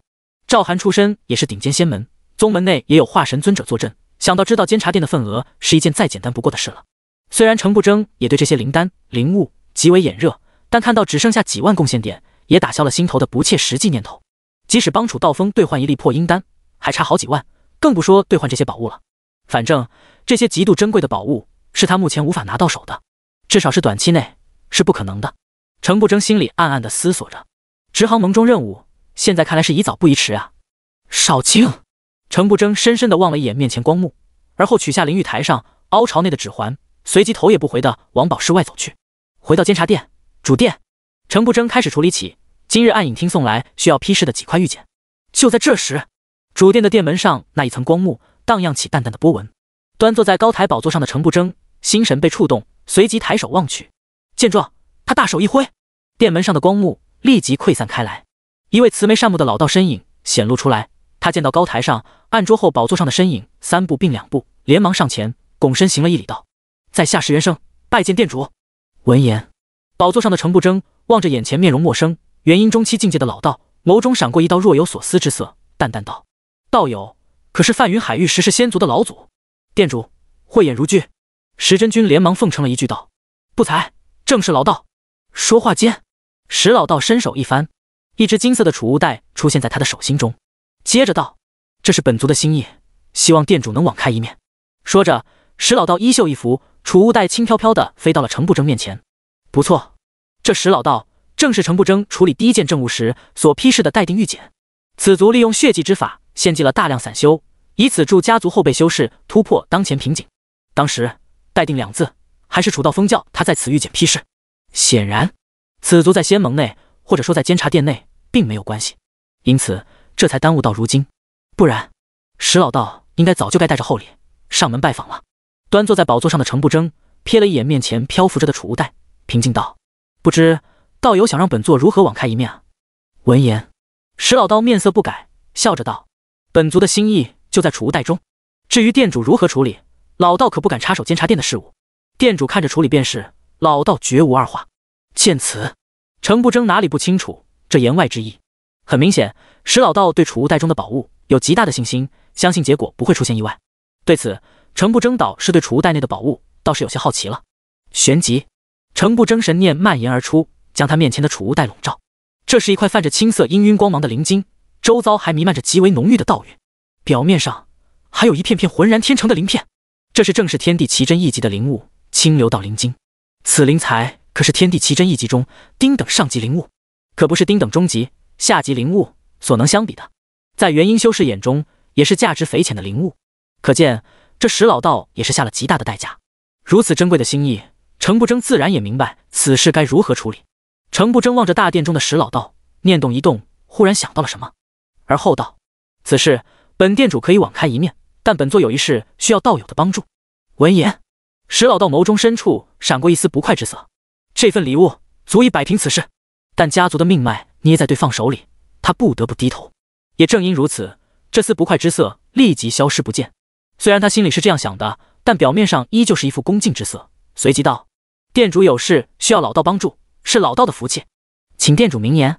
赵寒出身也是顶尖仙门，宗门内也有化神尊者坐镇。想到知道监察殿的份额，是一件再简单不过的事了。虽然程不争也对这些灵丹灵物极为眼热。但看到只剩下几万贡献点，也打消了心头的不切实际念头。即使帮楚道峰兑换一粒破阴丹，还差好几万，更不说兑换这些宝物了。反正这些极度珍贵的宝物是他目前无法拿到手的，至少是短期内是不可能的。程不争心里暗暗的思索着，直航盟中任务，现在看来是宜早不宜迟啊。少卿，程不争深深的望了一眼面前光幕，而后取下灵玉台上凹槽内的指环，随即头也不回的往宝室外走去，回到监察殿。主殿，程不争开始处理起今日暗影厅送来需要批示的几块玉简。就在这时，主殿的殿门上那一层光幕荡漾起淡淡的波纹。端坐在高台宝座上的程不争心神被触动，随即抬手望去。见状，他大手一挥，殿门上的光幕立即溃散开来，一位慈眉善目的老道身影显露出来。他见到高台上案桌后宝座上的身影，三步并两步，连忙上前，拱身行了一礼，道：“在下石原生，拜见殿主。”
闻言。
宝座上的程不争望着眼前面容陌生、元婴中期境界的老道，眸中闪过一道若有所思之色，淡淡道：“道友，可是泛云海域石氏仙族的老祖？”店主慧眼如炬，石真君连忙奉承了一句道：“不才，正是老道。”说话间，石老道伸手一翻，一只金色的储物袋出现在他的手心中，接着道：“这是本族的心意，希望店主能网开一面。”说着，石老道衣袖一拂，储物袋轻飘飘的飞到了程不争面前。不错，这石老道正是程不争处理第一件政务时所批示的待定御简。此族利用血祭之法献祭了大量散修，以此助家族后辈修士突破当前瓶颈。当时“待定”两字，还是楚道封教他在此御简批示。显然，此族在仙盟内，或者说在监察殿内，并没有关系，因此这才耽误到如今。不然，石老道应该早就该带着厚礼上门拜访了。端坐在宝座上的程不争瞥了一眼面前漂浮着的储物袋。平静道：“不知道友想让本座如何网开一面？”啊？”
闻言，
石老道面色不改，笑着道：“本族的心意就在储物袋中，至于店主如何处理，老道可不敢插手监察殿的事务。店主看着处理便是，老道绝无二话。”见此，程不争哪里不清楚这言外之意？很明显，石老道对储物袋中的宝物有极大的信心，相信结果不会出现意外。对此，程不争倒是对储物袋内的宝物倒是有些好奇了。旋即。成不争神念蔓延而出，将他面前的储物袋笼罩。这是一块泛着青色氤氲光芒的灵晶，周遭还弥漫着极为浓郁的道韵，表面上还有一片片浑然天成的鳞片。这是正是天地奇珍异级的灵物——清流道灵晶。此灵材可是天地奇珍异级中丁等上级灵物，可不是丁等中级、下级灵物所能相比的。在元婴修士眼中，也是价值匪浅的灵物。可见这石老道也是下了极大的代价，如此珍贵的心意。程不争自然也明白此事该如何处理。程不争望着大殿中的石老道，念动一动，忽然想到了什么，而后道：“此事本殿主可以网开一面，但本座有一事需要道友的帮助。”闻言，石老道眸中深处闪过一丝不快之色。这份礼物足以摆平此事，但家族的命脉捏在对方手里，他不得不低头。也正因如此，这丝不快之色立即消失不见。虽然他心里是这样想的，但表面上依旧是一副恭敬之色，随即道。店主有事需要老道帮助，是老道的福气，请店主明言。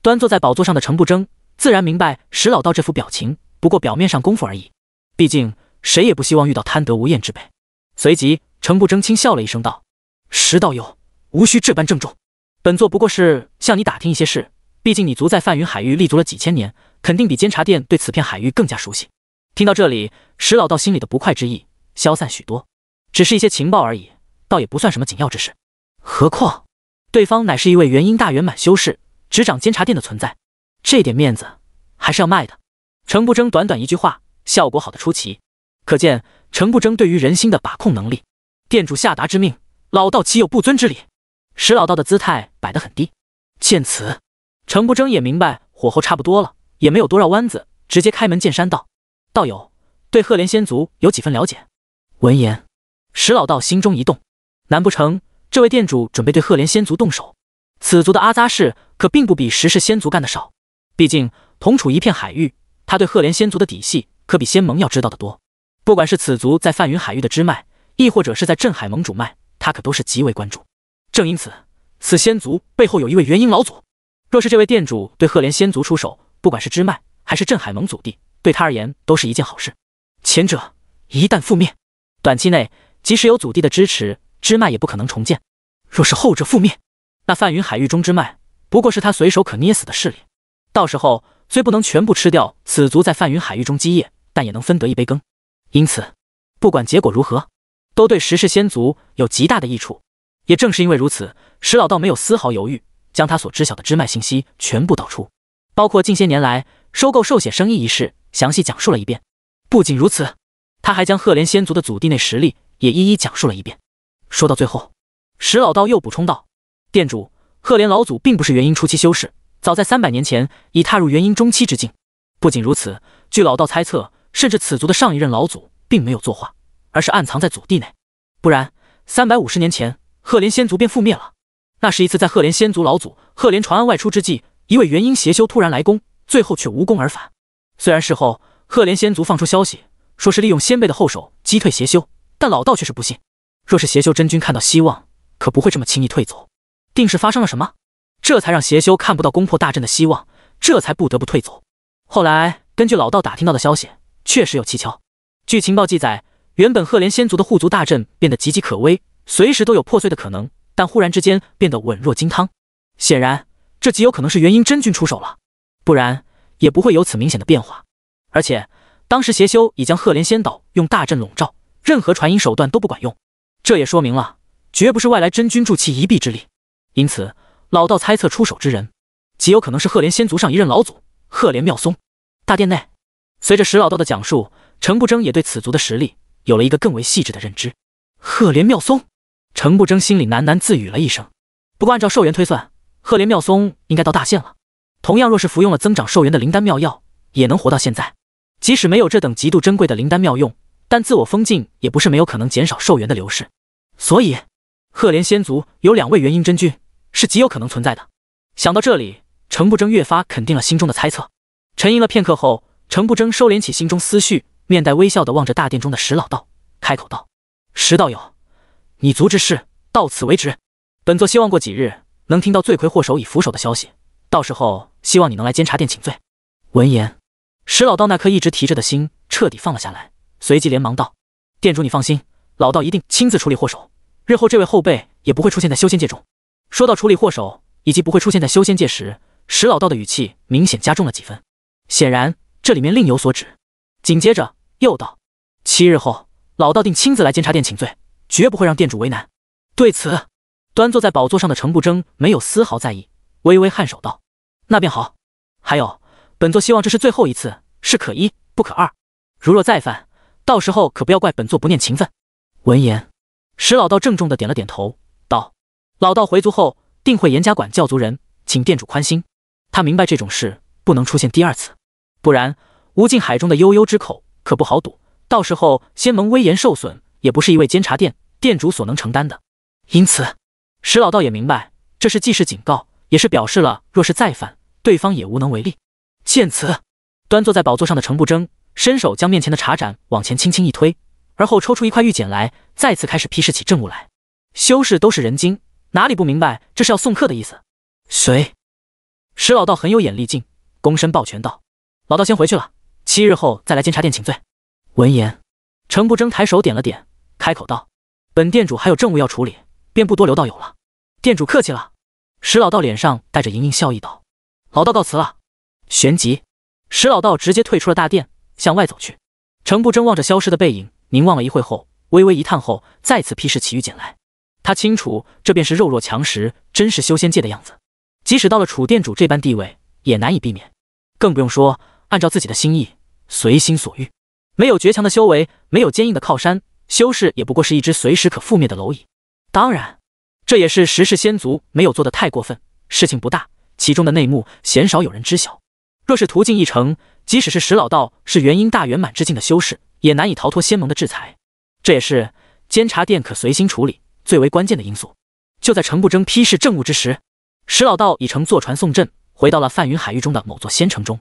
端坐在宝座上的程不争自然明白石老道这副表情，不过表面上功夫而已。毕竟谁也不希望遇到贪得无厌之辈。随即，程不争轻笑了一声，道：“石道友，无需这般郑重，本座不过是向你打听一些事。毕竟你族在泛云海域立足了几千年，肯定比监察殿对此片海域更加熟悉。”听到这里，石老道心里的不快之意消散许多，只是一些情报而已。倒也不算什么紧要之事，何况对方乃是一位元婴大圆满修士，执掌监察殿的存在，这点面子还是要卖的。程不争短短一句话，效果好的出奇，可见程不争对于人心的把控能力。殿主下达之命，老道岂有不遵之理？石老道的姿态摆得很低，见此，程不争也明白火候差不多了，也没有多绕弯子，直接开门见山道：“道友对赫连仙族有几分了解？”
闻言，
石老道心中一动。难不成这位店主准备对赫连仙族动手？此族的阿扎氏可并不比十世仙族干的少。毕竟同处一片海域，他对赫连仙族的底细可比仙盟要知道的多。不管是此族在泛云海域的支脉，亦或者是在镇海盟主脉，他可都是极为关注。正因此，此仙族背后有一位元婴老祖。若是这位店主对赫连仙族出手，不管是支脉还是镇海盟祖地，对他而言都是一件好事。前者一旦覆灭，短期内即使有祖地的支持。支脉也不可能重建。若是后者覆灭，那泛云海域中支脉不过是他随手可捏死的势力。到时候虽不能全部吃掉此族在泛云海域中基业，但也能分得一杯羹。因此，不管结果如何，都对石氏先族有极大的益处。也正是因为如此，石老道没有丝毫犹豫，将他所知晓的支脉信息全部道出，包括近些年来收购兽血生意一事，详细讲述了一遍。不仅如此，他还将赫连仙族的祖地内实力也一一讲述了一遍。说到最后，石老道又补充道：“店主，赫连老祖并不是元婴初期修士，早在三百年前已踏入元婴中期之境。不仅如此，据老道猜测，甚至此族的上一任老祖并没有作画，而是暗藏在祖地内。不然，三百五十年前，赫连仙族便覆灭了。那是一次在赫连仙族老祖赫连传安外出之际，一位元婴邪修突然来攻，最后却无功而返。虽然事后赫连仙族放出消息，说是利用先辈的后手击退邪修，但老道却是不信。”若是邪修真君看到希望，可不会这么轻易退走，定是发生了什么，这才让邪修看不到攻破大阵的希望，这才不得不退走。后来根据老道打听到的消息，确实有蹊跷。据情报记载，原本赫连仙族的护族大阵变得岌岌可危，随时都有破碎的可能，但忽然之间变得稳若金汤。显然，这极有可能是元婴真君出手了，不然也不会有此明显的变化。而且，当时邪修已将赫连仙岛用大阵笼罩，任何传音手段都不管用。这也说明了，绝不是外来真君助其一臂之力，因此老道猜测出手之人，极有可能是赫连仙族上一任老祖赫连妙松。大殿内，随着石老道的讲述，程不争也对此族的实力有了一个更为细致的认知。赫连妙松，程不争心里喃喃自语了一声。不过，按照寿元推算，赫连妙松应该到大限了。同样，若是服用了增长寿元的灵丹妙药，也能活到现在。即使没有这等极度珍贵的灵丹妙用，但自我封禁也不是没有可能减少寿元的流逝。所以，赫连仙族有两位元婴真君，是极有可能存在的。想到这里，程不争越发肯定了心中的猜测。沉吟了片刻后，程不争收敛起心中思绪，面带微笑的望着大殿中的石老道，开口道：“石道友，你族之事到此为止。本座希望过几日能听到罪魁祸首已俯首的消息，到时候希望你能来监察殿请罪。”
闻言，
石老道那颗一直提着的心彻底放了下来，随即连忙道：“殿主，你放心。”老道一定亲自处理祸首，日后这位后辈也不会出现在修仙界中。说到处理祸首以及不会出现在修仙界时，石老道的语气明显加重了几分，显然这里面另有所指。紧接着又道：“七日后，老道定亲自来监察殿请罪，绝不会让殿主为难。”对此，端坐在宝座上的程不争没有丝毫在意，微微颔首道：“那便好。还有，本座希望这是最后一次，是可一不可二。如若再犯，到时候可不要怪本座不念情分。”闻言，石老道郑重的点了点头，道：“老道回族后定会严加管教族人，请店主宽心。他明白这种事不能出现第二次，不然无尽海中的悠悠之口可不好堵，到时候仙盟威严受损也不是一位监察殿店主所能承担的。因此，石老道也明白，这是既是警告，也是表示了，若是再犯，对方也无能为力。”见此，端坐在宝座上的程不争伸手将面前的茶盏往前轻轻一推。而后抽出一块玉简来，再次开始批示起政务来。修士都是人精，哪里不明白这是要送客的意思？谁？石老道很有眼力劲，躬身抱拳道：“老道先回去了，七日后再来监察殿请罪。”
闻言，
程不争抬手点了点，开口道：“本店主还有政务要处理，便不多留道友了。”店主客气了。石老道脸上带着盈盈笑意道：“老道告辞了。”旋即，石老道直接退出了大殿，向外走去。程不争望着消失的背影。凝望了一会后，微微一叹后，再次批示起玉简来。他清楚，这便是肉弱强食，真是修仙界的样子。即使到了楚店主这般地位，也难以避免。更不用说按照自己的心意，随心所欲。没有绝强的修为，没有坚硬的靠山，修士也不过是一只随时可覆灭的蝼蚁。当然，这也是十氏先族没有做的太过分，事情不大，其中的内幕鲜少有人知晓。若是途径一成，即使是石老道，是元婴大圆满之境的修士。也难以逃脱仙盟的制裁，这也是监察殿可随心处理最为关键的因素。就在程不争批示政务之时，石老道已乘坐传送阵回到了泛云海域中的某座仙城中。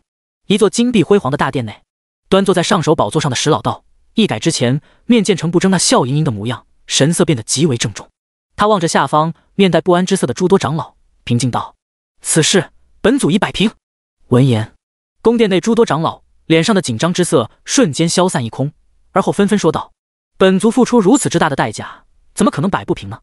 一座金碧辉煌的大殿内，端坐在上首宝座上的石老道，一改之前面见程不争那笑盈盈的模样，神色变得极为郑重。他望着下方面带不安之色的诸多长老，平静道：“此事本祖已摆平。”闻言，宫殿内诸多长老。脸上的紧张之色瞬间消散一空，而后纷纷说道：“本族付出如此之大的代价，怎么可能摆不平呢？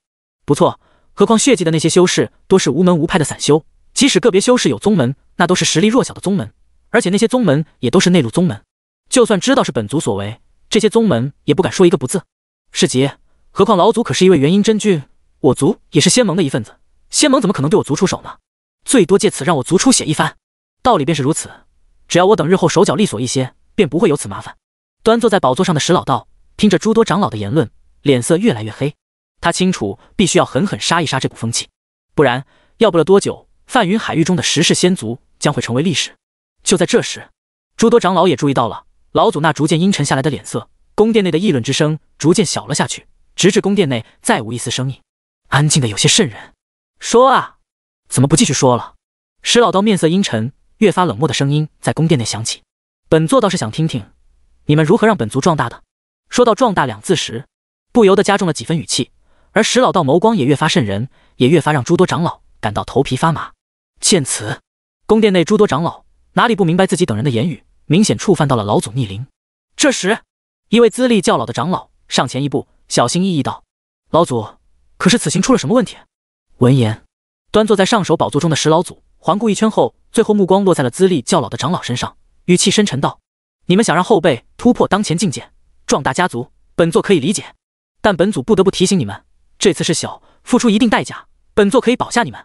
不错，何况血迹的那些修士多是无门无派的散修，即使个别修士有宗门，那都是实力弱小的宗门，而且那些宗门也都是内陆宗门。就算知道是本族所为，这些宗门也不敢说一个不字。是杰，何况老祖可是一位元婴真君，我族也是仙盟的一份子，仙盟怎么可能对我族出手呢？最多借此让我族出血一番，道理便是如此。”只要我等日后手脚利索一些，便不会有此麻烦。端坐在宝座上的石老道听着诸多长老的言论，脸色越来越黑。他清楚，必须要狠狠杀一杀这股风气，不然要不了多久，泛云海域中的十氏仙族将会成为历史。就在这时，诸多长老也注意到了老祖那逐渐阴沉下来的脸色。宫殿内的议论之声逐渐小了下去，直至宫殿内再无一丝声音，安静的有些渗人。说啊，怎么不继续说了？石老道面色阴沉。越发冷漠的声音在宫殿内响起，本座倒是想听听，你们如何让本族壮大的。说到壮大两字时，不由得加重了几分语气，而石老道眸光也越发渗人，也越发让诸多长老感到头皮发麻。见此，宫殿内诸多长老哪里不明白自己等人的言语，明显触犯到了老祖逆鳞。这时，一位资历较老的长老上前一步，小心翼翼道：“老祖，可是此行出了什么问题？”
闻言，
端坐在上首宝座中的石老祖。环顾一圈后，最后目光落在了资历较老的长老身上，语气深沉道：“你们想让后辈突破当前境界，壮大家族，本座可以理解。但本祖不得不提醒你们，这次是小，付出一定代价，本座可以保下你们。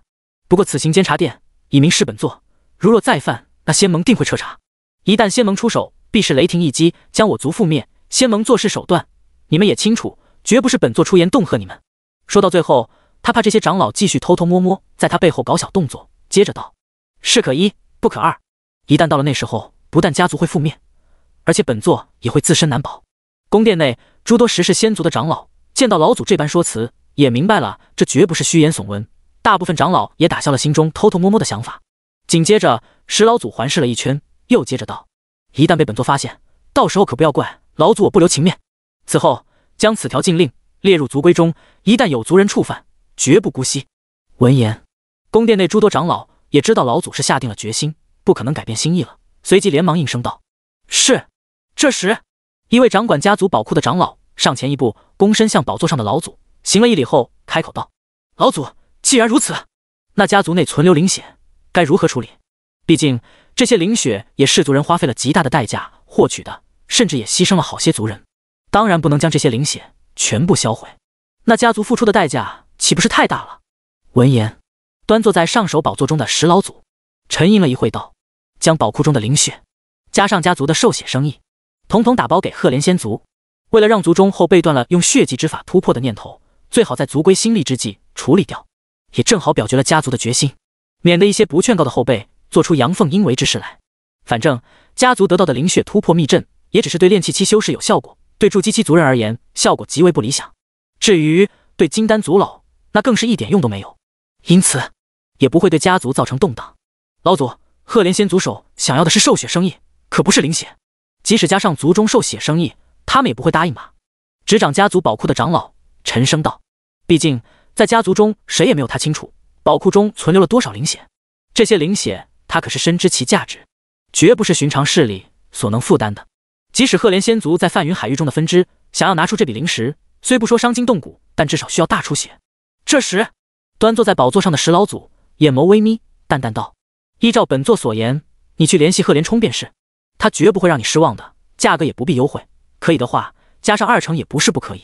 不过此行监察殿已明示本座，如若再犯，那仙盟定会彻查。一旦仙盟出手，必是雷霆一击，将我族覆灭。仙盟做事手段，你们也清楚，绝不是本座出言恫吓你们。”说到最后，他怕这些长老继续偷偷摸摸，在他背后搞小动作。接着道：“事可一不可二，一旦到了那时候，不但家族会覆灭，而且本座也会自身难保。”宫殿内诸多十世仙族的长老见到老祖这般说辞，也明白了这绝不是虚言耸闻。大部分长老也打消了心中偷偷摸摸的想法。紧接着，石老祖环视了一圈，又接着道：“一旦被本座发现，到时候可不要怪老祖我不留情面。此后将此条禁令列入族规中，一旦有族人触犯，绝不姑息。”
闻言。
宫殿内诸多长老也知道老祖是下定了决心，不可能改变心意了，随即连忙应声道：“是。”这时，一位掌管家族宝库的长老上前一步，躬身向宝座上的老祖行了一礼后，开口道：“老祖，既然如此，那家族内存留灵血该如何处理？毕竟这些灵血也是族人花费了极大的代价获取的，甚至也牺牲了好些族人，当然不能将这些灵血全部销毁，那家族付出的代价岂不是太大了？”
闻言。
端坐在上首宝座中的石老祖沉吟了一会，道：“将宝库中的灵血加上家族的兽血生意，统统打包给赫连仙族。为了让族中后辈断了用血祭之法突破的念头，最好在族规新立之际处理掉，也正好表决了家族的决心，免得一些不劝告的后辈做出阳奉阴违之事来。反正家族得到的灵血突破密阵，也只是对炼气期修士有效果，对筑基期族人而言效果极为不理想。至于对金丹族老，那更是一点用都没有。因此。”也不会对家族造成动荡。老祖，赫连仙族手想要的是兽血生意，可不是灵血。即使加上族中兽血生意，他们也不会答应吧？执掌家族宝库的长老沉声道：“毕竟在家族中，谁也没有他清楚宝库中存留了多少灵血。这些灵血，他可是深知其价值，绝不是寻常势力所能负担的。即使赫连仙族在泛云海域中的分支想要拿出这笔灵石，虽不说伤筋动骨，但至少需要大出血。”这时，端坐在宝座上的石老祖。眼眸微眯，淡淡道：“依照本座所言，你去联系贺连冲便是，他绝不会让你失望的。价格也不必优惠，可以的话，加上二成也不是不可以。”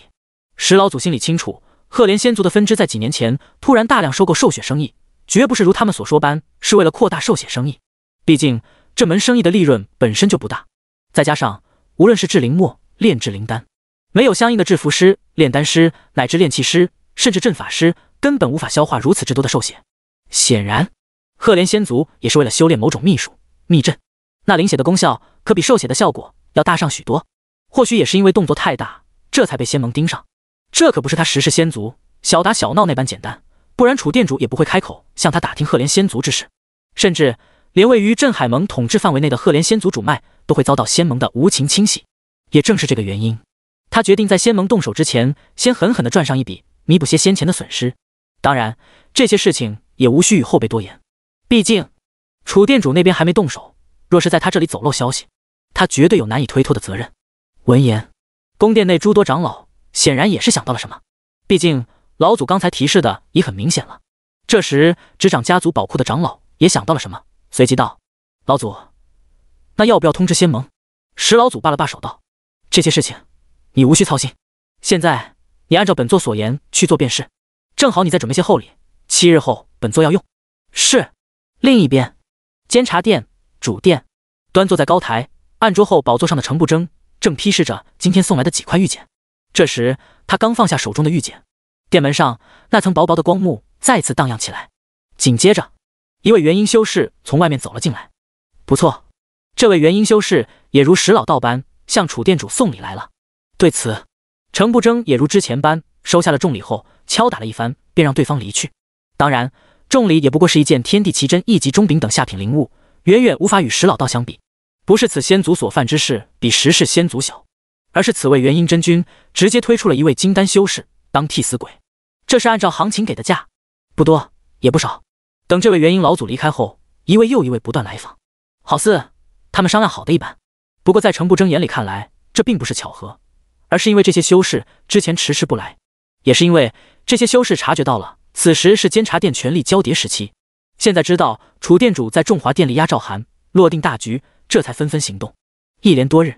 石老祖心里清楚，贺连仙族的分支在几年前突然大量收购兽血生意，绝不是如他们所说般，是为了扩大兽血生意。毕竟这门生意的利润本身就不大，再加上无论是制灵墨、炼制灵丹，没有相应的制符师、炼丹师乃至炼器师，甚至阵法师，根本无法消化如此之多的兽血。显然，赫连仙族也是为了修炼某种秘术、秘阵。那灵血的功效可比兽血的效果要大上许多。或许也是因为动作太大，这才被仙盟盯上。这可不是他石氏仙族小打小闹那般简单，不然楚店主也不会开口向他打听赫连仙族之事。甚至连位于镇海盟统治范围内的赫连仙族主脉，都会遭到仙盟的无情清洗。也正是这个原因，他决定在仙盟动手之前，先狠狠地赚上一笔，弥补些先前的损失。当然，这些事情也无需与后辈多言。毕竟，楚店主那边还没动手，若是在他这里走漏消息，他绝对有难以推脱的责任。闻言，宫殿内诸多长老显然也是想到了什么。毕竟，老祖刚才提示的已很明显了。这时，执掌家族宝库的长老也想到了什么，随即道：“老祖，那要不要通知仙盟？”石老祖罢了罢手道：“这些事情，你无需操心。现在，你按照本座所言去做便是。”正好你再准备些厚礼，七日后本座要用。是。另一边，监察殿主殿端坐在高台案桌后宝座上的程不争正批示着今天送来的几块玉简。这时，他刚放下手中的玉简，殿门上那层薄薄的光幕再次荡漾起来。紧接着，一位元婴修士从外面走了进来。不错，这位元婴修士也如石老道般向楚殿主送礼来了。对此，程不争也如之前般收下了重礼后。敲打了一番，便让对方离去。当然，重礼也不过是一件天地奇珍、一级钟鼎等下品灵物，远远无法与石老道相比。不是此仙族所犯之事比十世仙族小，而是此位元婴真君直接推出了一位金丹修士当替死鬼。这是按照行情给的价，不多也不少。等这位元婴老祖离开后，一位又一位不断来访，好似他们商量好的一般。不过在程不争眼里看来，这并不是巧合，而是因为这些修士之前迟迟不来，也是因为。这些修士察觉到了，此时是监察殿权力交叠时期。现在知道楚殿主在众华殿里压赵函，落定大局，这才纷纷行动。一连多日，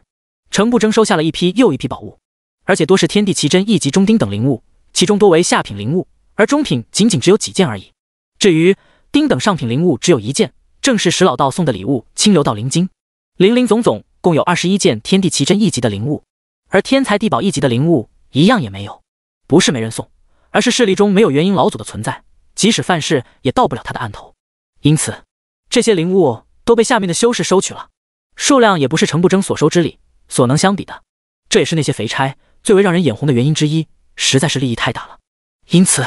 程不争收下了一批又一批宝物，而且多是天地奇珍、一级中丁等灵物，其中多为下品灵物，而中品仅仅只有几件而已。至于丁等上品灵物，只有一件，正是石老道送的礼物清流道灵晶。零零总总，共有二十一件天地奇珍一级的灵物，而天才地宝一级的灵物一样也没有，不是没人送。而是势力中没有元婴老祖的存在，即使犯事也到不了他的案头，因此这些灵物都被下面的修士收取了，数量也不是程不争所收之礼所能相比的。这也是那些肥差最为让人眼红的原因之一，实在是利益太大了，因此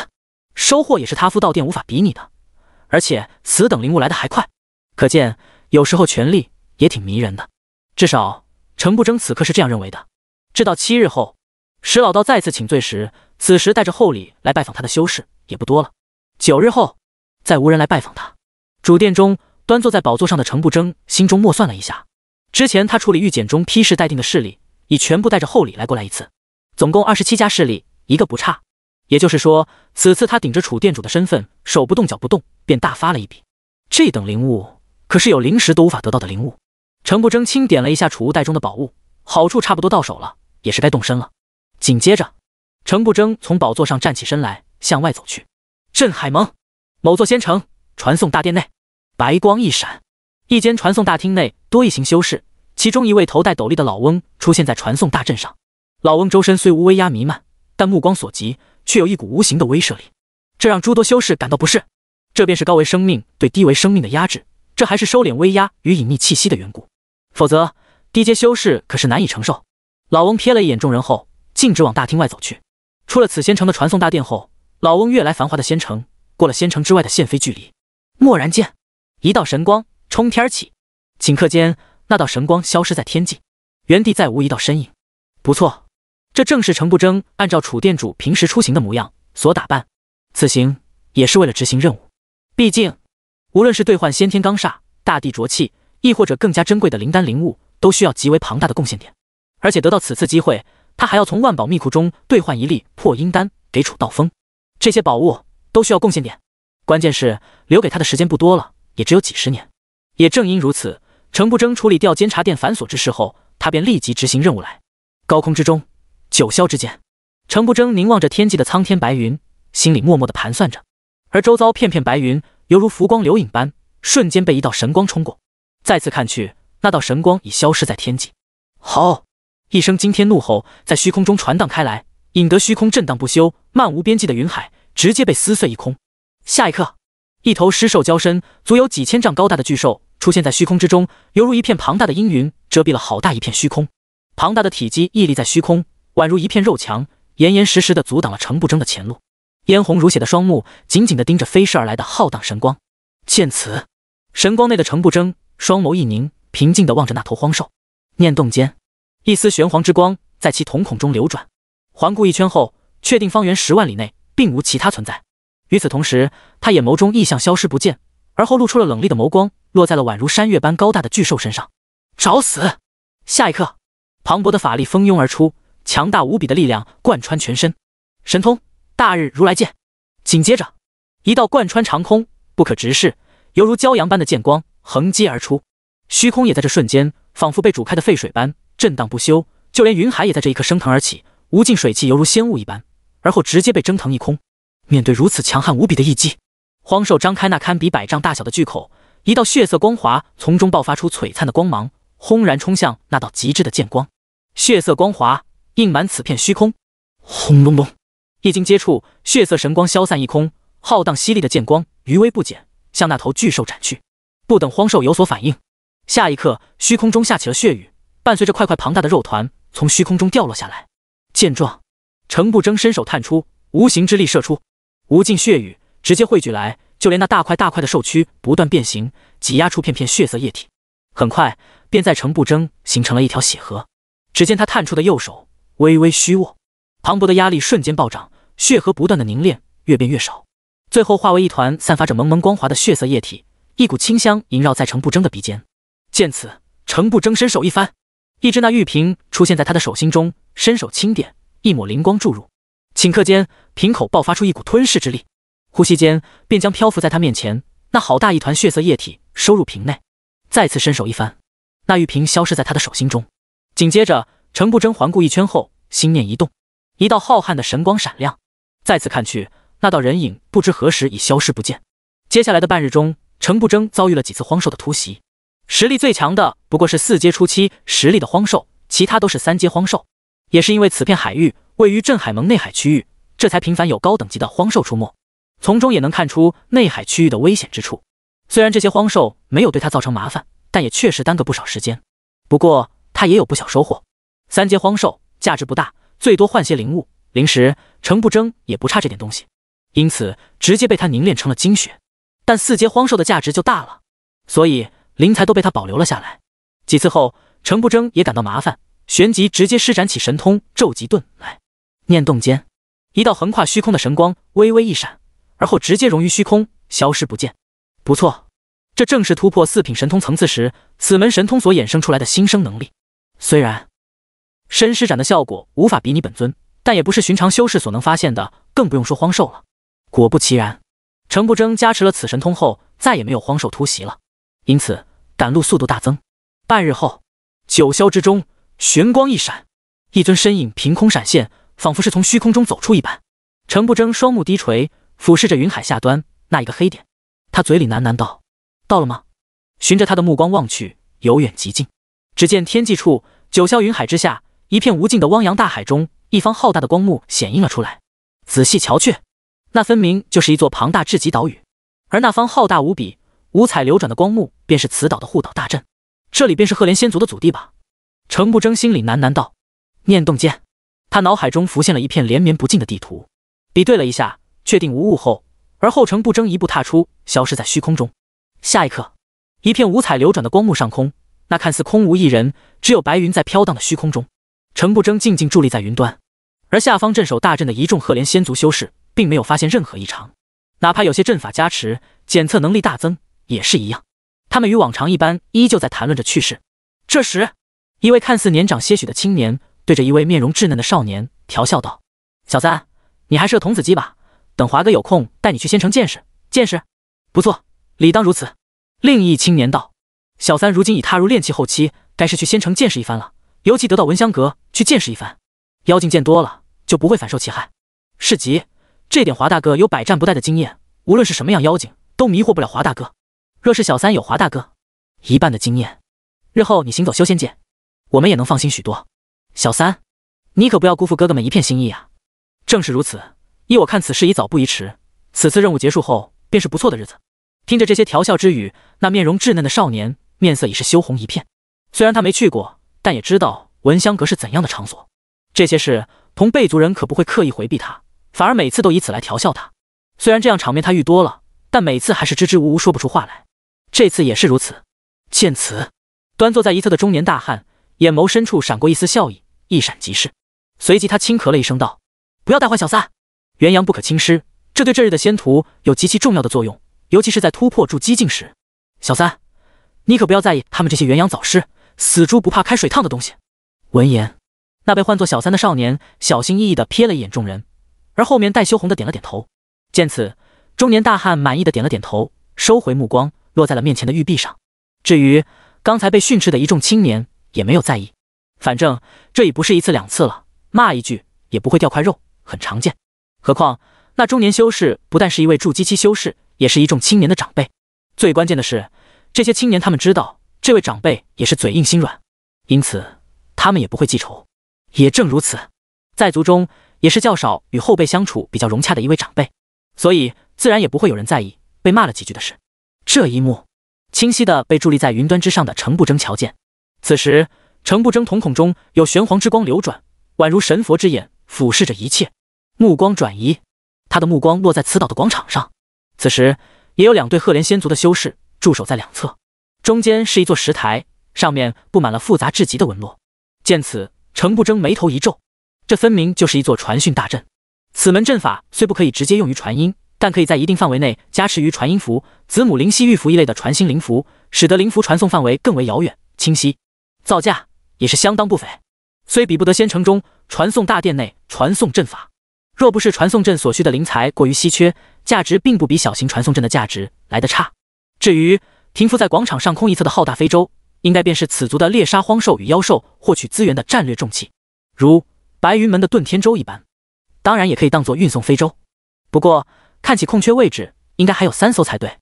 收获也是他夫道殿无法比拟的。而且此等灵物来的还快，可见有时候权力也挺迷人的。至少程不争此刻是这样认为的。直到七日后，石老道再次请罪时。此时带着厚礼来拜访他的修士也不多了。九日后，再无人来拜访他。主殿中，端坐在宝座上的程不争心中默算了一下，之前他处理御简中批示待定的势力，已全部带着厚礼来过来一次，总共二十七家势力，一个不差。也就是说，此次他顶着楚殿主的身份，手不动脚不动，便大发了一笔。这等灵物，可是有灵石都无法得到的灵物。程不争清点了一下储物袋中的宝物，好处差不多到手了，也是该动身了。紧接着。程不争从宝座上站起身来，向外走去。镇海盟某座仙城传送大殿内，白光一闪，一间传送大厅内多一行修士，其中一位头戴斗笠的老翁出现在传送大阵上。老翁周身虽无威压弥漫，但目光所及却有一股无形的威慑力，这让诸多修士感到不适。这便是高维生命对低维生命的压制，这还是收敛威压与隐匿气息的缘故，否则低阶修士可是难以承受。老翁瞥了一眼众人后，径直往大厅外走去。出了此仙城的传送大殿后，老翁越来繁华的仙城，过了仙城之外的限飞距离，蓦然间，一道神光冲天而起，顷刻间，那道神光消失在天际，原地再无一道身影。不错，这正是程不争按照楚店主平时出行的模样所打扮。此行也是为了执行任务，毕竟，无论是兑换先天罡煞、大地浊气，亦或者更加珍贵的灵丹灵物，都需要极为庞大的贡献点，而且得到此次机会。他还要从万宝密库中兑换一粒破阴丹给楚道风，这些宝物都需要贡献点。关键是留给他的时间不多了，也只有几十年。也正因如此，程不争处理掉监察殿繁琐之事后，他便立即执行任务来高空之中，九霄之间。程不争凝望着天际的苍天白云，心里默默的盘算着。而周遭片片白云犹如浮光流影般，瞬间被一道神光冲过。再次看去，那道神光已消失在天际。好。一声惊天怒吼在虚空中传荡开来，引得虚空震荡不休。漫无边际的云海直接被撕碎一空。下一刻，一头尸兽交身，足有几千丈高大的巨兽出现在虚空之中，犹如一片庞大的阴云，遮蔽了好大一片虚空。庞大的体积屹立在虚空，宛如一片肉墙，严严实实的阻挡了程不争的前路。嫣红如血的双目紧紧的盯着飞逝而来的浩荡神光。见此，神光内的程不争双眸一凝，平静的望着那头荒兽，念动间。一丝玄黄之光在其瞳孔中流转，环顾一圈后，确定方圆十万里内并无其他存在。与此同时，他眼眸中异象消失不见，而后露出了冷厉的眸光，落在了宛如山岳般高大的巨兽身上。找死！下一刻，磅礴的法力蜂拥而出，强大无比的力量贯穿全身。神通大日如来剑。紧接着，一道贯穿长空、不可直视，犹如骄阳般的剑光横击而出，虚空也在这瞬间仿佛被煮开的沸水般。震荡不休，就连云海也在这一刻升腾而起，无尽水气犹如仙雾一般，而后直接被蒸腾一空。面对如此强悍无比的一击，荒兽张开那堪比百丈大小的巨口，一道血色光华从中爆发出璀璨的光芒，轰然冲向那道极致的剑光。血色光华映满此片虚空，
轰隆隆！
一经接触，血色神光消散一空，浩荡犀利的剑光余威不减，向那头巨兽斩去。不等荒兽有所反应，下一刻虚空中下起了血雨。伴随着块块庞大的肉团从虚空中掉落下来，见状，程不争伸手探出，无形之力射出，无尽血雨直接汇聚来，就连那大块大块的兽躯不断变形，挤压出片片血色液体，很快便在程不争形成了一条血河。只见他探出的右手微微虚握，磅礴的压力瞬间暴涨，血河不断的凝练，越变越少，最后化为一团散发着蒙蒙光华的血色液体，一股清香萦绕在程不争的鼻尖。见此，程不争伸手一翻。一只那玉瓶出现在他的手心中，伸手轻点，一抹灵光注入，顷刻间，瓶口爆发出一股吞噬之力，呼吸间便将漂浮在他面前那好大一团血色液体收入瓶内。再次伸手一翻，那玉瓶消失在他的手心中。紧接着，程不争环顾一圈后，心念一动，一道浩瀚的神光闪亮。再次看去，那道人影不知何时已消失不见。接下来的半日中，程不争遭遇了几次荒兽的突袭。实力最强的不过是四阶初期实力的荒兽，其他都是三阶荒兽。也是因为此片海域位于镇海盟内海区域，这才频繁有高等级的荒兽出没。从中也能看出内海区域的危险之处。虽然这些荒兽没有对他造成麻烦，但也确实耽搁不少时间。不过他也有不小收获。三阶荒兽价值不大，最多换些灵物、灵石，程不争也不差这点东西，因此直接被他凝练成了精血。但四阶荒兽的价值就大了，所以。灵材都被他保留了下来。几次后，程不争也感到麻烦，旋即直接施展起神通咒极遁来。念动间，一道横跨虚空的神光微微一闪，而后直接融于虚空，消失不见。不错，这正是突破四品神通层次时，此门神通所衍生出来的新生能力。虽然身施展的效果无法比拟本尊，但也不是寻常修士所能发现的，更不用说荒兽了。果不其然，程不争加持了此神通后，再也没有荒兽突袭了。因此，赶路速度大增。半日后，九霄之中，玄光一闪，一尊身影凭空闪现，仿佛是从虚空中走出一般。程不争双目低垂，俯视着云海下端那一个黑点，他嘴里喃喃道：“到了吗？”循着他的目光望去，由远及近，只见天际处九霄云海之下，一片无尽的汪洋大海中，一方浩大的光幕显映了出来。仔细瞧去，那分明就是一座庞大至极岛屿，而那方浩大无比。五彩流转的光幕便是此岛的护岛大阵，这里便是赫连仙族的祖地吧？程不争心里喃喃道。念动间，他脑海中浮现了一片连绵不尽的地图，比对了一下，确定无误后，而后程不争一步踏出，消失在虚空中。下一刻，一片五彩流转的光幕上空，那看似空无一人，只有白云在飘荡的虚空中，程不争静静伫立在云端，而下方镇守大阵的一众赫连仙族修士，并没有发现任何异常，哪怕有些阵法加持，检测能力大增。也是一样，他们与往常一般，依旧在谈论着趣事。这时，一位看似年长些许的青年对着一位面容稚嫩的少年调笑道：“小三，你还是童子鸡吧，等华哥有空带你去仙城见识见识。”“不错，理当如此。”另一青年道：“小三如今已踏入炼气后期，该是去仙城见识一番了。尤其得到闻香阁去见识一番，妖精见多了就不会反受其害。”“是极，这点华大哥有百战不殆的经验，无论是什么样妖精，都迷惑不了华大哥。”若是小三有华大哥一半的经验，日后你行走修仙界，我们也能放心许多。小三，你可不要辜负哥哥们一片心意啊！正是如此，依我看，此事宜早不宜迟。此次任务结束后，便是不错的日子。听着这些调笑之语，那面容稚嫩的少年面色已是羞红一片。虽然他没去过，但也知道闻香阁是怎样的场所。这些事，同辈族人可不会刻意回避他，反而每次都以此来调笑他。虽然这样场面他遇多了，但每次还是支支吾吾说不出话来。这次也是如此。见此，端坐在一侧的中年大汉眼眸深处闪过一丝笑意，一闪即逝。随即，他轻咳了一声，道：“不要带坏小三，元阳不可轻施，这对这日的仙徒有极其重要的作用，尤其是在突破筑基境时。小三，你可不要在意他们这些元阳早失、死猪不怕开水烫的东西。”
闻言，
那被唤作小三的少年小心翼翼地瞥了一眼众人，而后面带羞红的点了点头。见此，中年大汉满意的点了点头，收回目光。落在了面前的玉璧上。至于刚才被训斥的一众青年，也没有在意，反正这已不是一次两次了，骂一句也不会掉块肉，很常见。何况那中年修士不但是一位筑基期修士，也是一众青年的长辈。最关键的是，这些青年他们知道这位长辈也是嘴硬心软，因此他们也不会记仇。也正如此，在族中也是较少与后辈相处比较融洽的一位长辈，所以自然也不会有人在意被骂了几句的事。这一幕清晰的被伫立在云端之上的程不争瞧见。此时，程不争瞳孔中有玄黄之光流转，宛如神佛之眼俯视着一切。目光转移，他的目光落在此岛的广场上。此时，也有两对赫连仙族的修士驻守在两侧，中间是一座石台，上面布满了复杂至极的纹络。见此，程不争眉头一皱，这分明就是一座传讯大阵。此门阵法虽不可以直接用于传音。但可以在一定范围内加持于传音符、子母灵犀玉符一类的传心灵符，使得灵符传送范围更为遥远清晰。造价也是相当不菲，虽比不得仙城中传送大殿内传送阵法，若不是传送阵所需的灵材过于稀缺，价值并不比小型传送阵的价值来得差。至于停浮在广场上空一侧的浩大非洲，应该便是此族的猎杀荒兽与妖兽、获取资源的战略重器，如白云门的遁天舟一般。当然，也可以当做运送非洲，不过。看起空缺位置，应该还有三艘才对。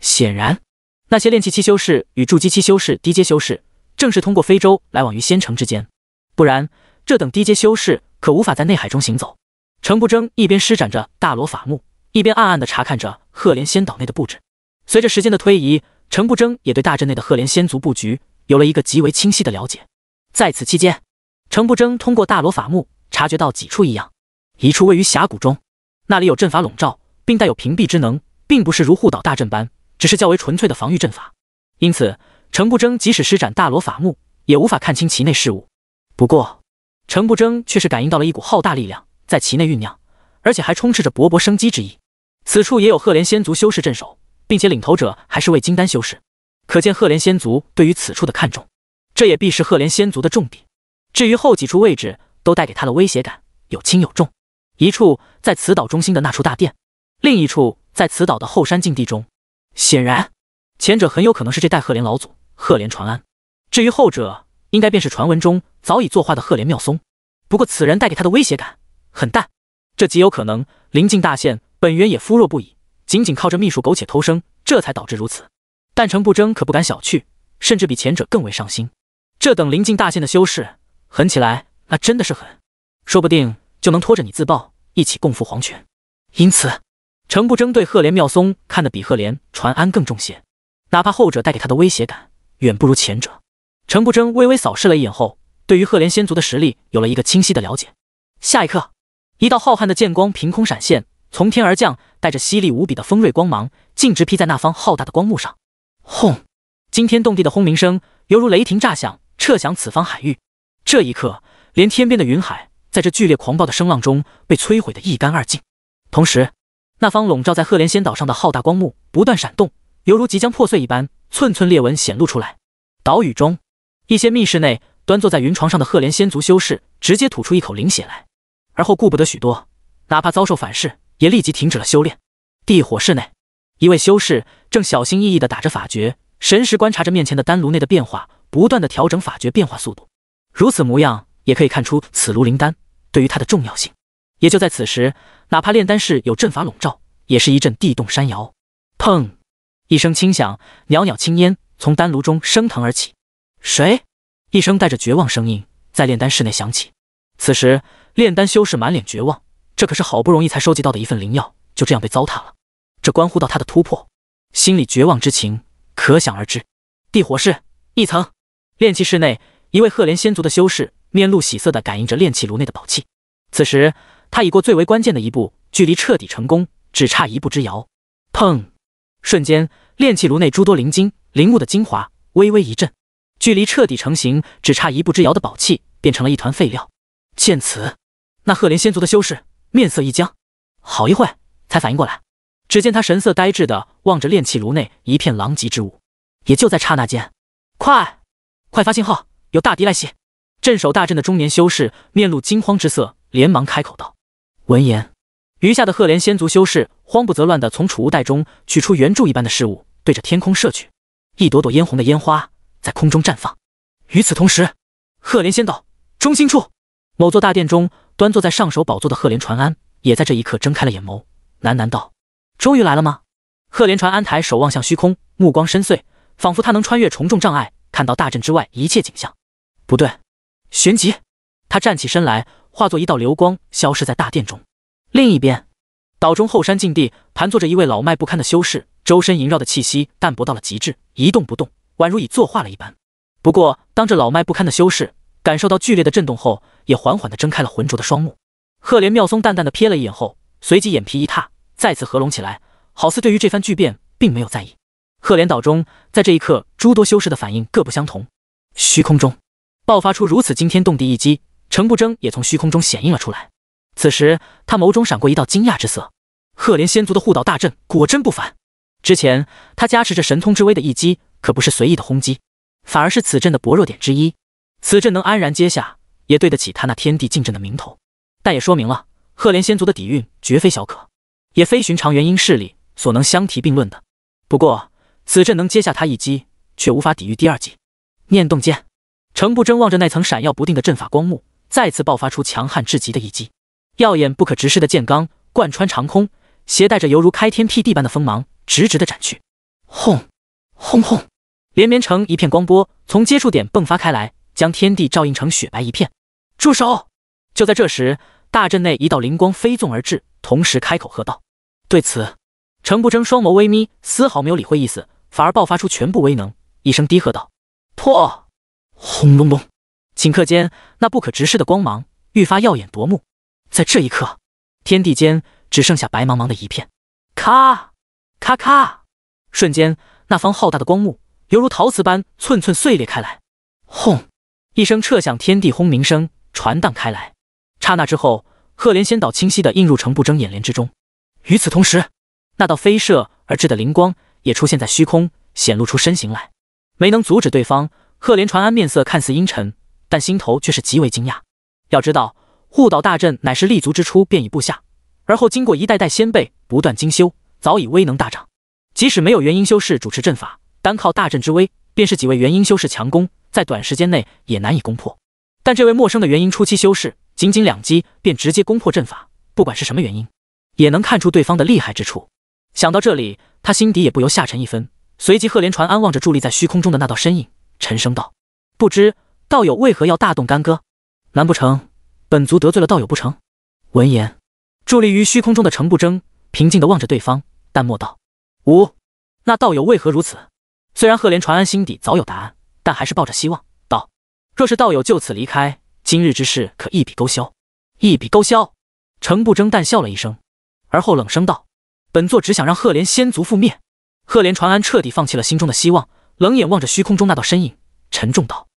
显然，那些炼气期修士与筑基期修士、低阶修士，正是通过非洲来往于仙城之间，不然这等低阶修士可无法在内海中行走。程不争一边施展着大罗法木，一边暗暗的查看着赫连仙岛内的布置。随着时间的推移，程不争也对大阵内的赫连仙族布局有了一个极为清晰的了解。在此期间，程不争通过大罗法木察觉到几处异样，一处位于峡谷中，那里有阵法笼罩。并带有屏蔽之能，并不是如护岛大阵般，只是较为纯粹的防御阵法。因此，程不争即使施展大罗法目，也无法看清其内事物。不过，程不争却是感应到了一股浩大力量在其内酝酿，而且还充斥着勃勃生机之意。此处也有赫连仙族修士镇守，并且领头者还是位金丹修士，可见赫连仙族对于此处的看重。这也必是赫连仙族的重点。至于后几处位置，都带给了他威胁感，有轻有重。一处在此岛中心的那处大殿。另一处在此岛的后山禁地中，显然，前者很有可能是这代赫连老祖赫连传安，至于后者，应该便是传闻中早已作画的赫连妙松。不过此人带给他的威胁感很淡，这极有可能临近大限，本源也肤弱不已，仅仅靠着秘术苟且偷生，这才导致如此。但成不争可不敢小觑，甚至比前者更为上心。这等临近大限的修士，狠起来那真的是狠，说不定就能拖着你自爆，一起共赴黄泉。因此。程不争对赫连妙松看得比赫连传安更重些，哪怕后者带给他的威胁感远不如前者。程不争微微扫视了一眼后，对于赫连仙族的实力有了一个清晰的了解。下一刻，一道浩瀚的剑光凭空闪现，从天而降，带着犀利无比的锋锐光芒，径直劈在那方浩大的光幕上。轰！惊天动地的轰鸣声，犹如雷霆炸响，彻响此方海域。这一刻，连天边的云海，在这剧烈狂暴的声浪中被摧毁得一干二净。同时。那方笼罩在赫连仙岛上的浩大光幕不断闪动，犹如即将破碎一般，寸寸裂纹显露出来。岛屿中一些密室内，端坐在云床上的赫连仙族修士直接吐出一口灵血来，而后顾不得许多，哪怕遭受反噬，也立即停止了修炼。地火室内，一位修士正小心翼翼地打着法诀，神识观察着面前的丹炉内的变化，不断地调整法诀变化速度。如此模样，也可以看出此炉灵丹对于他的重要性。也就在此时，哪怕炼丹室有阵法笼罩，也是一阵地动山摇。砰！一声轻响，袅袅青烟从丹炉中升腾而起。谁？一声带着绝望声音在炼丹室内响起。此时，炼丹修士满脸绝望，这可是好不容易才收集到的一份灵药，就这样被糟蹋了。这关乎到他的突破，心里绝望之情可想而知。地火室一层，炼器室内，一位赫连仙族的修士面露喜色的感应着炼器炉内的宝器。此时。他已过最为关键的一步，距离彻底成功只差一步之遥。砰！瞬间，炼器炉内诸多灵晶、灵木的精华微微一震，距离彻底成型只差一步之遥的宝器变成了一团废料。见此，那赫连仙族的修士面色一僵，好一会才反应过来。只见他神色呆滞的望着炼器炉内一片狼藉之物。也就在刹那间，快！快发信号，有大敌来袭！镇守大阵的中年修士面露惊慌之色，连忙开口道。闻言，余下的赫连仙族修士慌不择乱的从储物袋中取出圆柱一般的事物，对着天空射去，一朵朵嫣红的烟花在空中绽放。与此同时，赫连仙道中心处某座大殿中，端坐在上首宝座的赫连传安也在这一刻睁开了眼眸，喃喃道：“终于来了吗？”赫连传安抬手望向虚空，目光深邃，仿佛他能穿越重重障碍，看到大阵之外一切景象。不对，旋即，他站起身来。化作一道流光，消失在大殿中。另一边，岛中后山禁地，盘坐着一位老迈不堪的修士，周身萦绕的气息淡薄到了极致，一动不动，宛如已作化了一般。不过，当这老迈不堪的修士感受到剧烈的震动后，也缓缓地睁开了浑浊的双目。赫连妙松淡淡的瞥了一眼后，随即眼皮一塌，再次合拢起来，好似对于这番巨变并没有在意。赫连岛中，在这一刻，诸多修士的反应各不相同。虚空中，爆发出如此惊天动地一击。程不争也从虚空中显应了出来，此时他眸中闪过一道惊讶之色。赫连仙族的护岛大阵果真不凡，之前他加持着神通之威的一击可不是随意的轰击，反而是此阵的薄弱点之一。此阵能安然接下，也对得起他那天地禁阵的名头，但也说明了赫连仙族的底蕴绝非小可，也非寻常原因势力所能相提并论的。不过此阵能接下他一击，却无法抵御第二击。念动间，程不争望着那层闪耀不定的阵法光幕。再次爆发出强悍至极的一击，耀眼不可直视的剑罡贯穿长空，携带着犹如开天辟地般的锋芒，直直的斩去。轰，轰轰，连绵成一片光波从接触点迸发开来，将天地照映成雪白一片。住手！就在这时，大阵内一道灵光飞纵而至，同时开口喝道：“对此，程不争双眸微眯，丝毫没有理会意思，反而爆发出全部威能，一声低喝道：破！轰隆隆。”顷刻间，那不可直视的光芒愈发耀眼夺目。在这一刻，天地间只剩下白茫茫的一片。咔，咔咔！瞬间，那方浩大的光幕犹如陶瓷般寸寸碎裂开来。轰！一声彻响，天地轰鸣声传荡开来。刹那之后，赫连仙岛清晰的映入成不争眼帘之中。与此同时，那道飞射而至的灵光也出现在虚空，显露出身形来。没能阻止对方，赫连传安面色看似阴沉。但心头却是极为惊讶。要知道，护岛大阵乃是立足之初便已布下，而后经过一代代先辈不断精修，早已威能大涨。即使没有元婴修士主持阵法，单靠大阵之威，便是几位元婴修士强攻，在短时间内也难以攻破。但这位陌生的元婴初期修士，仅仅两击便直接攻破阵法，不管是什么原因，也能看出对方的厉害之处。想到这里，他心底也不由下沉一分。随即，赫连传安望着伫立在虚空中的那道身影，沉声道：“不知。”道友为何要大动干戈？难不成本族得罪了道友不成？闻言，伫立于虚空中的程不争平静的望着对方，淡漠道：“无。”那道友为何如此？虽然赫连传安心底早有答案，但还是抱着希望道：“若是道友就此离开，今日之事可一笔勾销。”一笔勾销。程不争淡笑了一声，而后冷声道：“本座只想让赫连仙族覆灭。”赫连传安彻底放弃了心中的希望，冷眼望着虚空中那道身影，沉重道。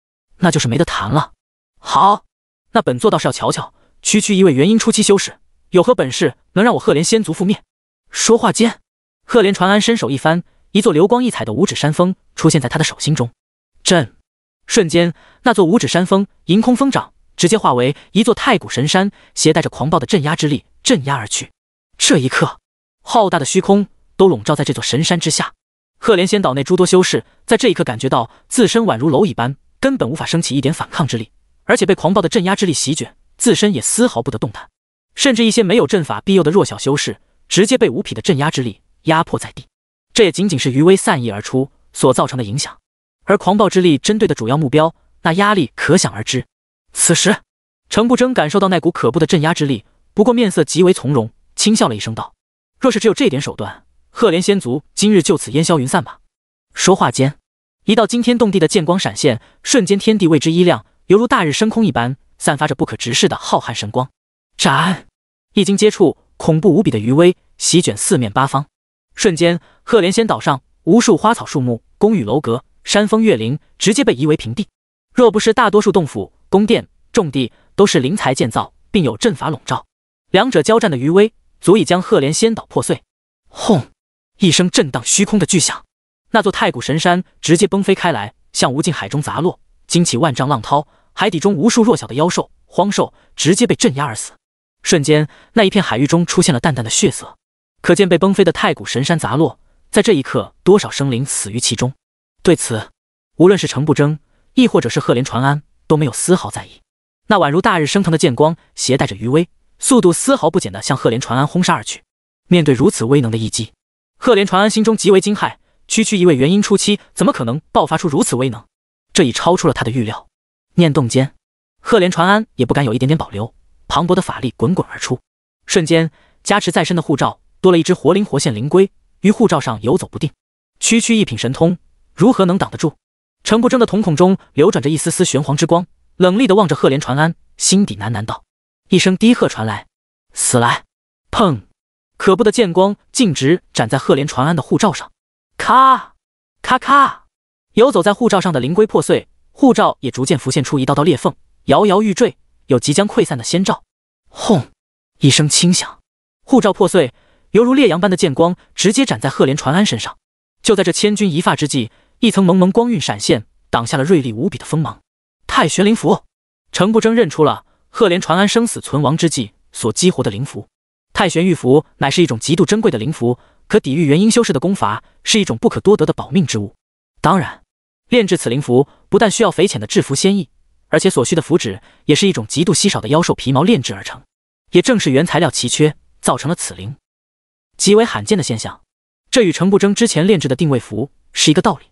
那就是没得谈了。好，那本座倒是要瞧瞧，区区一位元婴初期修士有何本事，能让我赫连仙族覆灭？说话间，赫连传安伸手一翻，一座流光溢彩的五指山峰出现在他的手心中。震！瞬间，那座五指山峰迎空疯长，直接化为一座太古神山，携带着狂暴的镇压之力镇压而去。这一刻，浩大的虚空都笼罩在这座神山之下。赫连仙岛内诸多修士在这一刻感觉到自身宛如蝼蚁般。根本无法升起一点反抗之力，而且被狂暴的镇压之力席卷，自身也丝毫不得动弹。甚至一些没有阵法庇佑的弱小修士，直接被无匹的镇压之力压迫在地。这也仅仅是余威散逸而出所造成的影响，而狂暴之力针对的主要目标，那压力可想而知。此时，程不争感受到那股可怖的镇压之力，不过面色极为从容，轻笑了一声道：“若是只有这点手段，赫连仙族今日就此烟消云散吧。”说话间。一道惊天动地的剑光闪现，瞬间天地为之一亮，犹如大日升空一般，散发着不可直视的浩瀚神光。斩！一经接触，恐怖无比的余威席卷四面八方，瞬间，赫连仙岛上无数花草树木、宫宇楼阁、山峰月林直接被夷为平地。若不是大多数洞府、宫殿、重地都是灵材建造，并有阵法笼罩，两者交战的余威足以将赫连仙岛破碎。轰！一声震荡虚空的巨响。那座太古神山直接崩飞开来，向无尽海中砸落，惊起万丈浪涛。海底中无数弱小的妖兽、荒兽直接被镇压而死。瞬间，那一片海域中出现了淡淡的血色，可见被崩飞的太古神山砸落。在这一刻，多少生灵死于其中？对此，无论是程不争，亦或者是赫连传安，都没有丝毫在意。那宛如大日升腾的剑光，携带着余威，速度丝毫不减的向赫连传安轰杀而去。面对如此威能的一击，赫连传安心中极为惊骇。区区一位元婴初期，怎么可能爆发出如此威能？这已超出了他的预料。念动间，赫连传安也不敢有一点点保留，磅礴的法力滚滚而出，瞬间加持在身的护罩多了一只活灵活现灵龟于护罩上游走不定。区区一品神通，如何能挡得住？程不争的瞳孔中流转着一丝丝玄黄之光，冷厉的望着赫连传安，心底喃喃道：“一声低喝传来，死来！”砰，可怖的剑光径直斩在赫连传安的护罩上。咔咔咔！游走在护照上的灵龟破碎，护照也逐渐浮现出一道道裂缝，摇摇欲坠，有即将溃散的先兆。轰！一声轻响，护照破碎，犹如烈阳般的剑光直接斩在赫连传安身上。就在这千钧一发之际，一层蒙蒙光晕闪现，挡下了锐利无比的锋芒。太玄灵符，程不争认出了赫连传安生死存亡之际所激活的灵符。太玄玉符乃是一种极度珍贵的灵符。可抵御元婴修士的功法，是一种不可多得的保命之物。当然，炼制此灵符不但需要匪浅的制符仙意，而且所需的符纸也是一种极度稀少的妖兽皮毛炼制而成。也正是原材料奇缺，造成了此灵极为罕见的现象。这与程不争之前炼制的定位符是一个道理。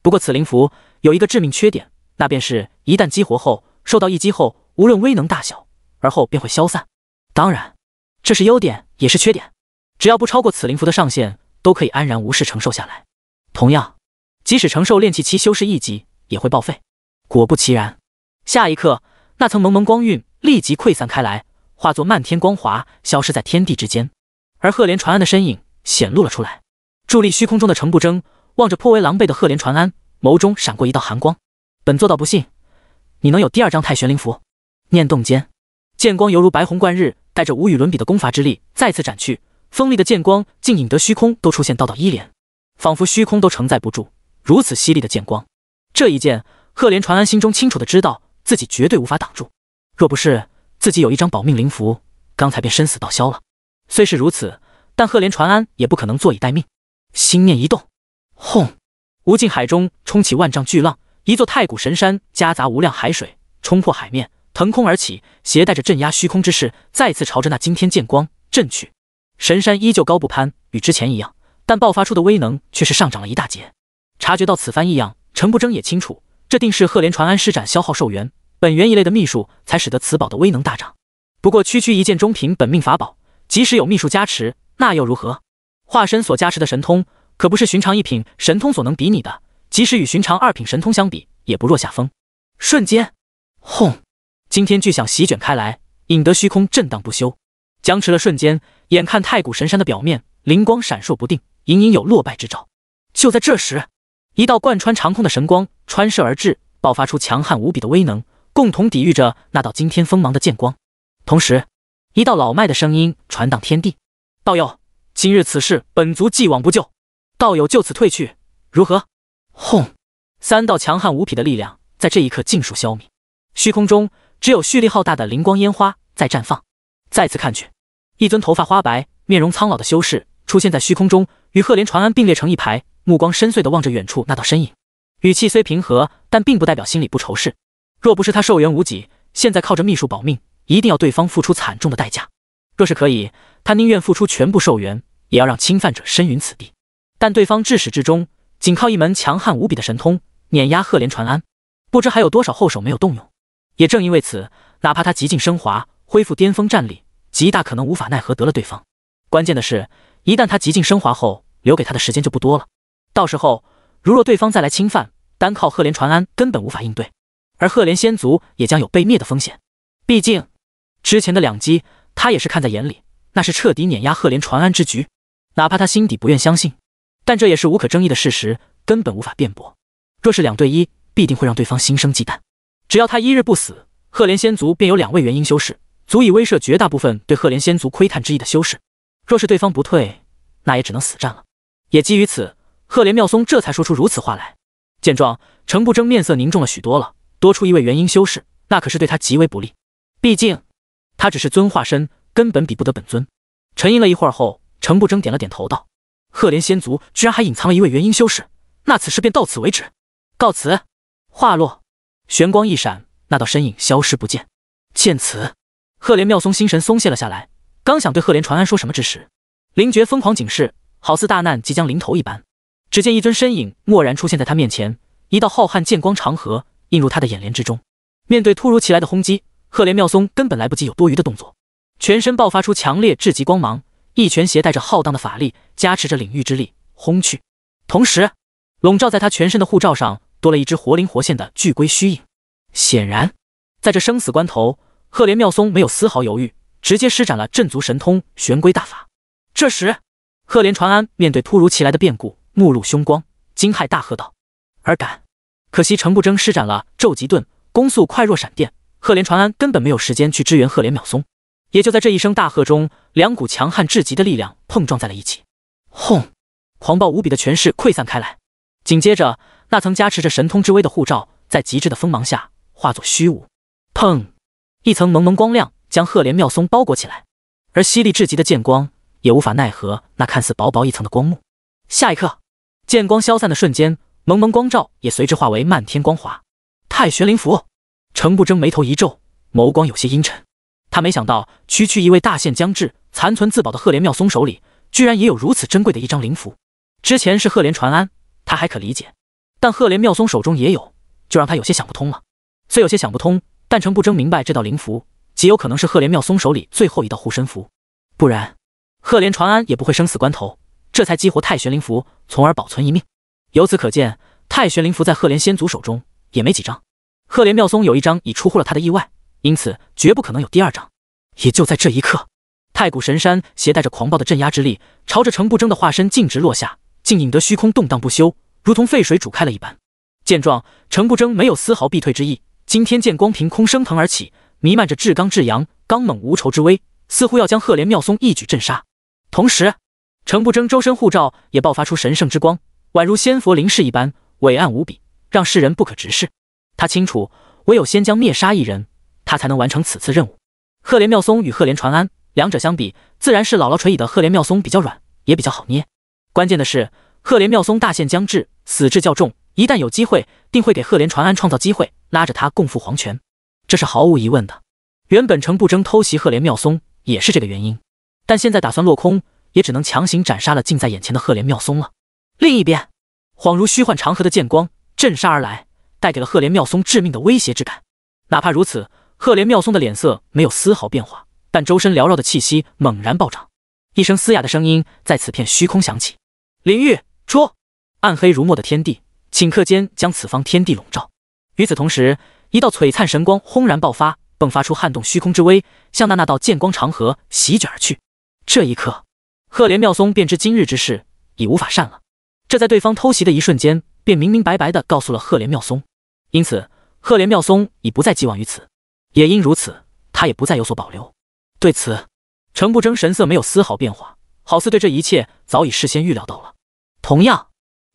不过，此灵符有一个致命缺点，那便是一旦激活后受到一击后，无论威能大小，而后便会消散。当然，这是优点也是缺点。只要不超过此灵符的上限，都可以安然无事承受下来。同样，即使承受炼气期修士一级，也会报废。果不其然，下一刻，那层蒙蒙光晕立即溃散开来，化作漫天光华，消失在天地之间。而赫连传安的身影显露了出来，伫立虚空中的程不争望着颇为狼狈的赫连传安，眸中闪过一道寒光。本座倒不信你能有第二张太玄灵符。念动间，剑光犹如白虹贯日，带着无与伦比的攻伐之力，再次斩去。锋利的剑光竟引得虚空都出现道道依连，仿佛虚空都承载不住如此犀利的剑光。这一剑，赫连传安心中清楚的知道自己绝对无法挡住。若不是自己有一张保命灵符，刚才便生死道消了。虽是如此，但赫连传安也不可能坐以待命。心念一动，轰！无尽海中冲起万丈巨浪，一座太古神山夹杂无量海水冲破海面，腾空而起，携带着镇压虚空之势，再次朝着那惊天剑光震去。神山依旧高不攀，与之前一样，但爆发出的威能却是上涨了一大截。察觉到此番异样，陈不争也清楚，这定是赫连传安施展消耗寿元、本源一类的秘术，才使得此宝的威能大涨。不过，区区一件中品本命法宝，即使有秘术加持，那又如何？化身所加持的神通，可不是寻常一品神通所能比拟的。即使与寻常二品神通相比，也不弱下风。瞬间，轰！惊天巨响席卷开来，引得虚空震荡不休。僵持了瞬间，眼看太古神山的表面灵光闪烁不定，隐隐有落败之兆。就在这时，一道贯穿长空的神光穿射而至，爆发出强悍无比的威能，共同抵御着那道惊天锋芒的剑光。同时，一道老迈的声音传荡天地：“道友，今日此事，本族既往不咎。道友就此退去，如何？”轰！三道强悍无匹的力量在这一刻尽数消弭，虚空中只有蓄力浩大的灵光烟花在绽放。再次看去。一尊头发花白、面容苍老的修士出现在虚空中，与赫连传安并列成一排，目光深邃地望着远处那道身影。语气虽平和，但并不代表心里不仇视。若不是他寿元无几，现在靠着秘术保命，一定要对方付出惨重的代价。若是可以，他宁愿付出全部寿元，也要让侵犯者身陨此地。但对方至始至终仅靠一门强悍无比的神通碾压赫连传安，不知还有多少后手没有动用。也正因为此，哪怕他极尽升华，恢复巅峰战力。极大可能无法奈何得了对方。关键的是，一旦他极尽升华后，留给他的时间就不多了。到时候，如若对方再来侵犯，单靠赫连传安根本无法应对，而赫连仙族也将有被灭的风险。毕竟，之前的两击他也是看在眼里，那是彻底碾压赫连传安之局。哪怕他心底不愿相信，但这也是无可争议的事实，根本无法辩驳。若是两对一，必定会让对方心生忌惮。只要他一日不死，赫连仙族便有两位元婴修士。足以威慑绝大部分对赫连仙族窥探之意的修士。若是对方不退，那也只能死战了。也基于此，赫连妙松这才说出如此话来。见状，程不争面色凝重了许多了。多出一位元婴修士，那可是对他极为不利。毕竟他只是尊化身，根本比不得本尊。沉吟了一会儿后，程不争点了点头，道：“赫连仙族居然还隐藏了一位元婴修士，那此事便到此为止，告辞。”话落，玄光一闪，那道身影消失不见。见此。赫连妙松心神松懈了下来，刚想对赫连传安说什么之时，灵觉疯狂警示，好似大难即将临头一般。只见一尊身影蓦然出现在他面前，一道浩瀚剑光长河映入他的眼帘之中。面对突如其来的轰击，赫连妙松根本来不及有多余的动作，全身爆发出强烈至极光芒，一拳携带着浩荡的法力，加持着领域之力轰去。同时，笼罩在他全身的护罩上多了一只活灵活现的巨龟虚影。显然，在这生死关头。赫连妙松没有丝毫犹豫，直接施展了镇族神通玄龟大法。这时，赫连传安面对突如其来的变故，目露凶光，惊骇大喝道：“尔敢！”可惜程不争施展了宙极盾，攻速快若闪电，赫连传安根本没有时间去支援赫连妙松。也就在这一声大喝中，两股强悍至极的力量碰撞在了一起，轰！狂暴无比的拳势溃散开来，紧接着，那层加持着神通之威的护罩，在极致的锋芒下化作虚无，砰！一层蒙蒙光亮将赫连妙松包裹起来，而犀利至极的剑光也无法奈何那看似薄薄一层的光幕。下一刻，剑光消散的瞬间，蒙蒙光照也随之化为漫天光华。太玄灵符，程不争眉头一皱，眸光有些阴沉。他没想到，区区一位大限将至、残存自保的赫连妙松手里，居然也有如此珍贵的一张灵符。之前是赫连传安，他还可理解，但赫连妙松手中也有，就让他有些想不通了。虽有些想不通。但程不争明白，这道灵符极有可能是赫连妙松手里最后一道护身符，不然赫连传安也不会生死关头，这才激活太玄灵符，从而保存一命。由此可见，太玄灵符在赫连先祖手中也没几张，赫连妙松有一张，已出乎了他的意外，因此绝不可能有第二张。也就在这一刻，太古神山携带着狂暴的镇压之力，朝着程不争的化身径直落下，竟引得虚空动荡不休，如同沸水煮开了一般。见状，程不争没有丝毫避退之意。惊天剑光凭空升腾而起，弥漫着至刚至阳、刚猛无愁之威，似乎要将赫连妙松一举震杀。同时，程不争周身护罩也爆发出神圣之光，宛如仙佛临世一般，伟岸无比，让世人不可直视。他清楚，唯有先将灭杀一人，他才能完成此次任务。赫连妙松与赫连传安两者相比，自然是姥姥垂椅的赫连妙松比较软，也比较好捏。关键的是，赫连妙松大限将至，死志较重。一旦有机会，定会给赫连传安创造机会，拉着他共赴黄泉，这是毫无疑问的。原本程不争偷袭赫连妙松也是这个原因，但现在打算落空，也只能强行斩杀了近在眼前的赫连妙松了。另一边，恍如虚幻长河的剑光震杀而来，带给了赫连妙松致命的威胁之感。哪怕如此，赫连妙松的脸色没有丝毫变化，但周身缭绕的气息猛然暴涨。一声嘶哑的声音在此片虚空响起：“灵玉出。”暗黑如墨的天地。顷刻间将此方天地笼罩。与此同时，一道璀璨神光轰然爆发，迸发出撼动虚空之威，向那那道剑光长河席卷而去。这一刻，赫连妙松便知今日之事已无法善了。这在对方偷袭的一瞬间，便明明白白的告诉了赫连妙松。因此，赫连妙松已不再寄望于此，也因如此，他也不再有所保留。对此，程不争神色没有丝毫变化，好似对这一切早已事先预料到了。同样，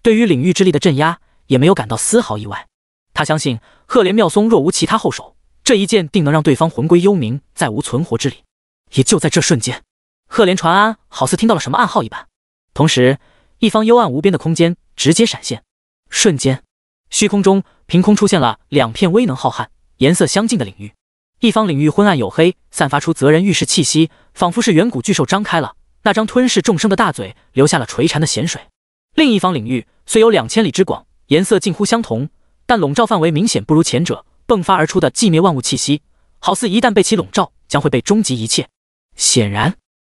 对于领域之力的镇压。也没有感到丝毫意外，他相信赫连妙松若无其他后手，这一剑定能让对方魂归幽冥，再无存活之理。也就在这瞬间，赫连传安好似听到了什么暗号一般，同时，一方幽暗无边的空间直接闪现，瞬间，虚空中凭空出现了两片威能浩瀚、颜色相近的领域。一方领域昏暗黝黑，散发出泽人欲室气息，仿佛是远古巨兽张开了那张吞噬众生的大嘴，留下了垂涎的咸水。另一方领域虽有两千里之广。颜色近乎相同，但笼罩范围明显不如前者。迸发而出的寂灭万物气息，好似一旦被其笼罩，将会被终极一切。显然，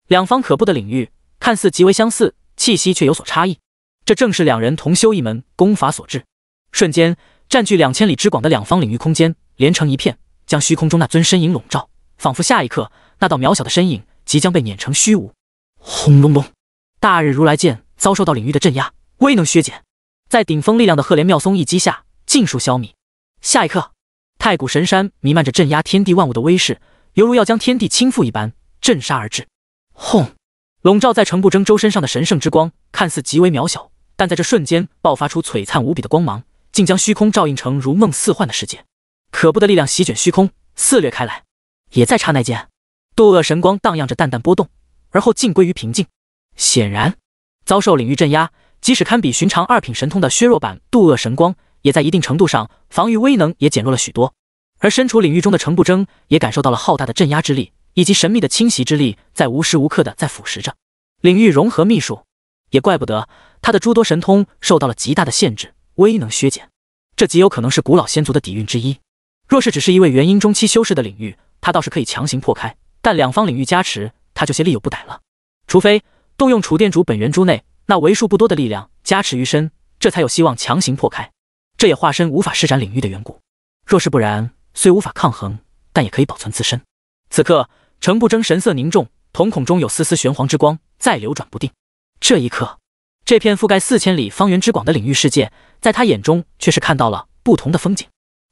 两方可怖的领域看似极为相似，气息却有所差异。这正是两人同修一门功法所致。瞬间，占据两千里之广的两方领域空间连成一片，将虚空中那尊身影笼罩，仿佛下一刻那道渺小的身影即将被碾成虚无。
轰隆隆，
大日如来剑遭受到领域的镇压，威能削减。在顶峰力量的赫连妙松一击下，尽数消弭。下一刻，太古神山弥漫着镇压天地万物的威势，犹如要将天地倾覆一般，震杀而至。轰！笼罩在程不争周身上的神圣之光，看似极为渺小，但在这瞬间爆发出璀璨无比的光芒，竟将虚空照映成如梦似幻的世界。可怖的力量席卷虚空，肆虐开来。也在刹那间，渡厄神光荡漾着淡淡波动，而后尽归于平静。显然，遭受领域镇压。即使堪比寻常二品神通的削弱版渡厄神光，也在一定程度上防御威能也减弱了许多。而身处领域中的程不争，也感受到了浩大的镇压之力以及神秘的侵袭之力，在无时无刻的在腐蚀着领域融合秘术。也怪不得他的诸多神通受到了极大的限制，威能削减。这极有可能是古老仙族的底蕴之一。若是只是一位元婴中期修士的领域，他倒是可以强行破开。但两方领域加持，他就些力有不逮了。除非动用楚殿主本源珠内。那为数不多的力量加持于身，这才有希望强行破开。这也化身无法施展领域的缘故。若是不然，虽无法抗衡，但也可以保存自身。此刻，程不争神色凝重，瞳孔中有丝丝玄黄之光在流转不定。这一刻，这片覆盖四千里方圆之广的领域世界，在他眼中却是看到了不同的风景。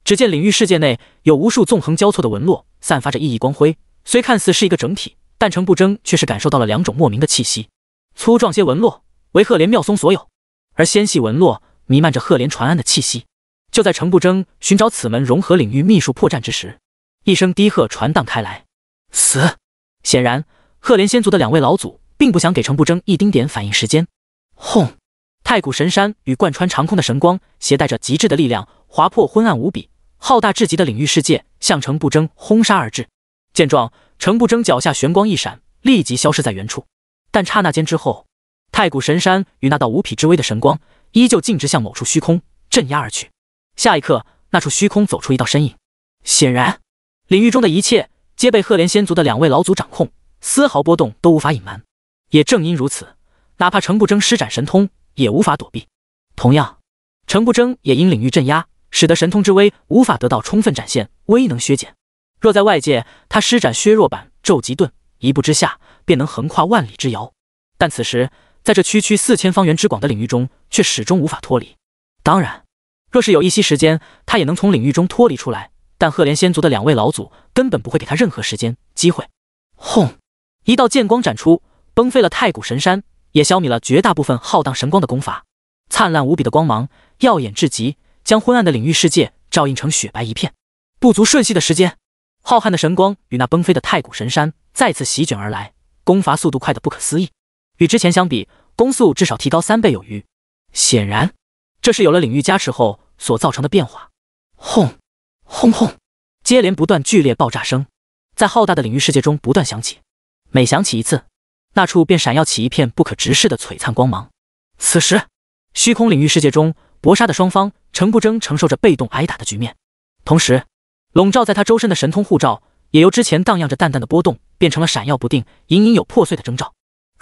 只见领域世界内有无数纵横交错的纹络，散发着熠熠光辉。虽看似是一个整体，但程不争却是感受到了两种莫名的气息。粗壮些纹络。为赫连妙松所有，而纤细纹络弥漫着赫连传安的气息。就在程不争寻找此门融合领域秘术破绽之时，一声低喝传荡开来：“死！”显然，赫连仙族的两位老祖并不想给程不争一丁点反应时间。轰！太古神山与贯穿长空的神光，携带着极致的力量，划破昏暗无比、浩大至极的领域世界，向程不争轰杀而至。见状，程不争脚下玄光一闪，立即消失在原处。但刹那间之后。太古神山与那道无匹之威的神光，依旧径直向某处虚空镇压而去。下一刻，那处虚空走出一道身影，显然，领域中的一切皆被赫连仙族的两位老祖掌控，丝毫波动都无法隐瞒。也正因如此，哪怕程不争施展神通也无法躲避。同样，程不争也因领域镇压，使得神通之威无法得到充分展现，威能削减。若在外界，他施展削弱版宙极盾，一步之下便能横跨万里之遥。但此时，在这区区四千方圆之广的领域中，却始终无法脱离。当然，若是有一息时间，他也能从领域中脱离出来。但赫连仙族的两位老祖根本不会给他任何时间机会。轰！一道剑光斩出，崩飞了太古神山，也消灭了绝大部分浩荡神光的功法。灿烂无比的光芒，耀眼至极，将昏暗的领域世界照映成雪白一片。不足瞬息的时间，浩瀚的神光与那崩飞的太古神山再次席卷而来，攻伐速度快得不可思议。与之前相比，攻速至少提高三倍有余。显然，这是有了领域加持后所造成的变化。轰！轰轰！接连不断剧烈爆炸声在浩大的领域世界中不断响起，每响起一次，那处便闪耀起一片不可直视的璀璨光芒。此时，虚空领域世界中搏杀的双方，程不争承受着被动挨打的局面，同时，笼罩在他周身的神通护罩也由之前荡漾着淡淡的波动，变成了闪耀不定，隐隐有破碎的征兆。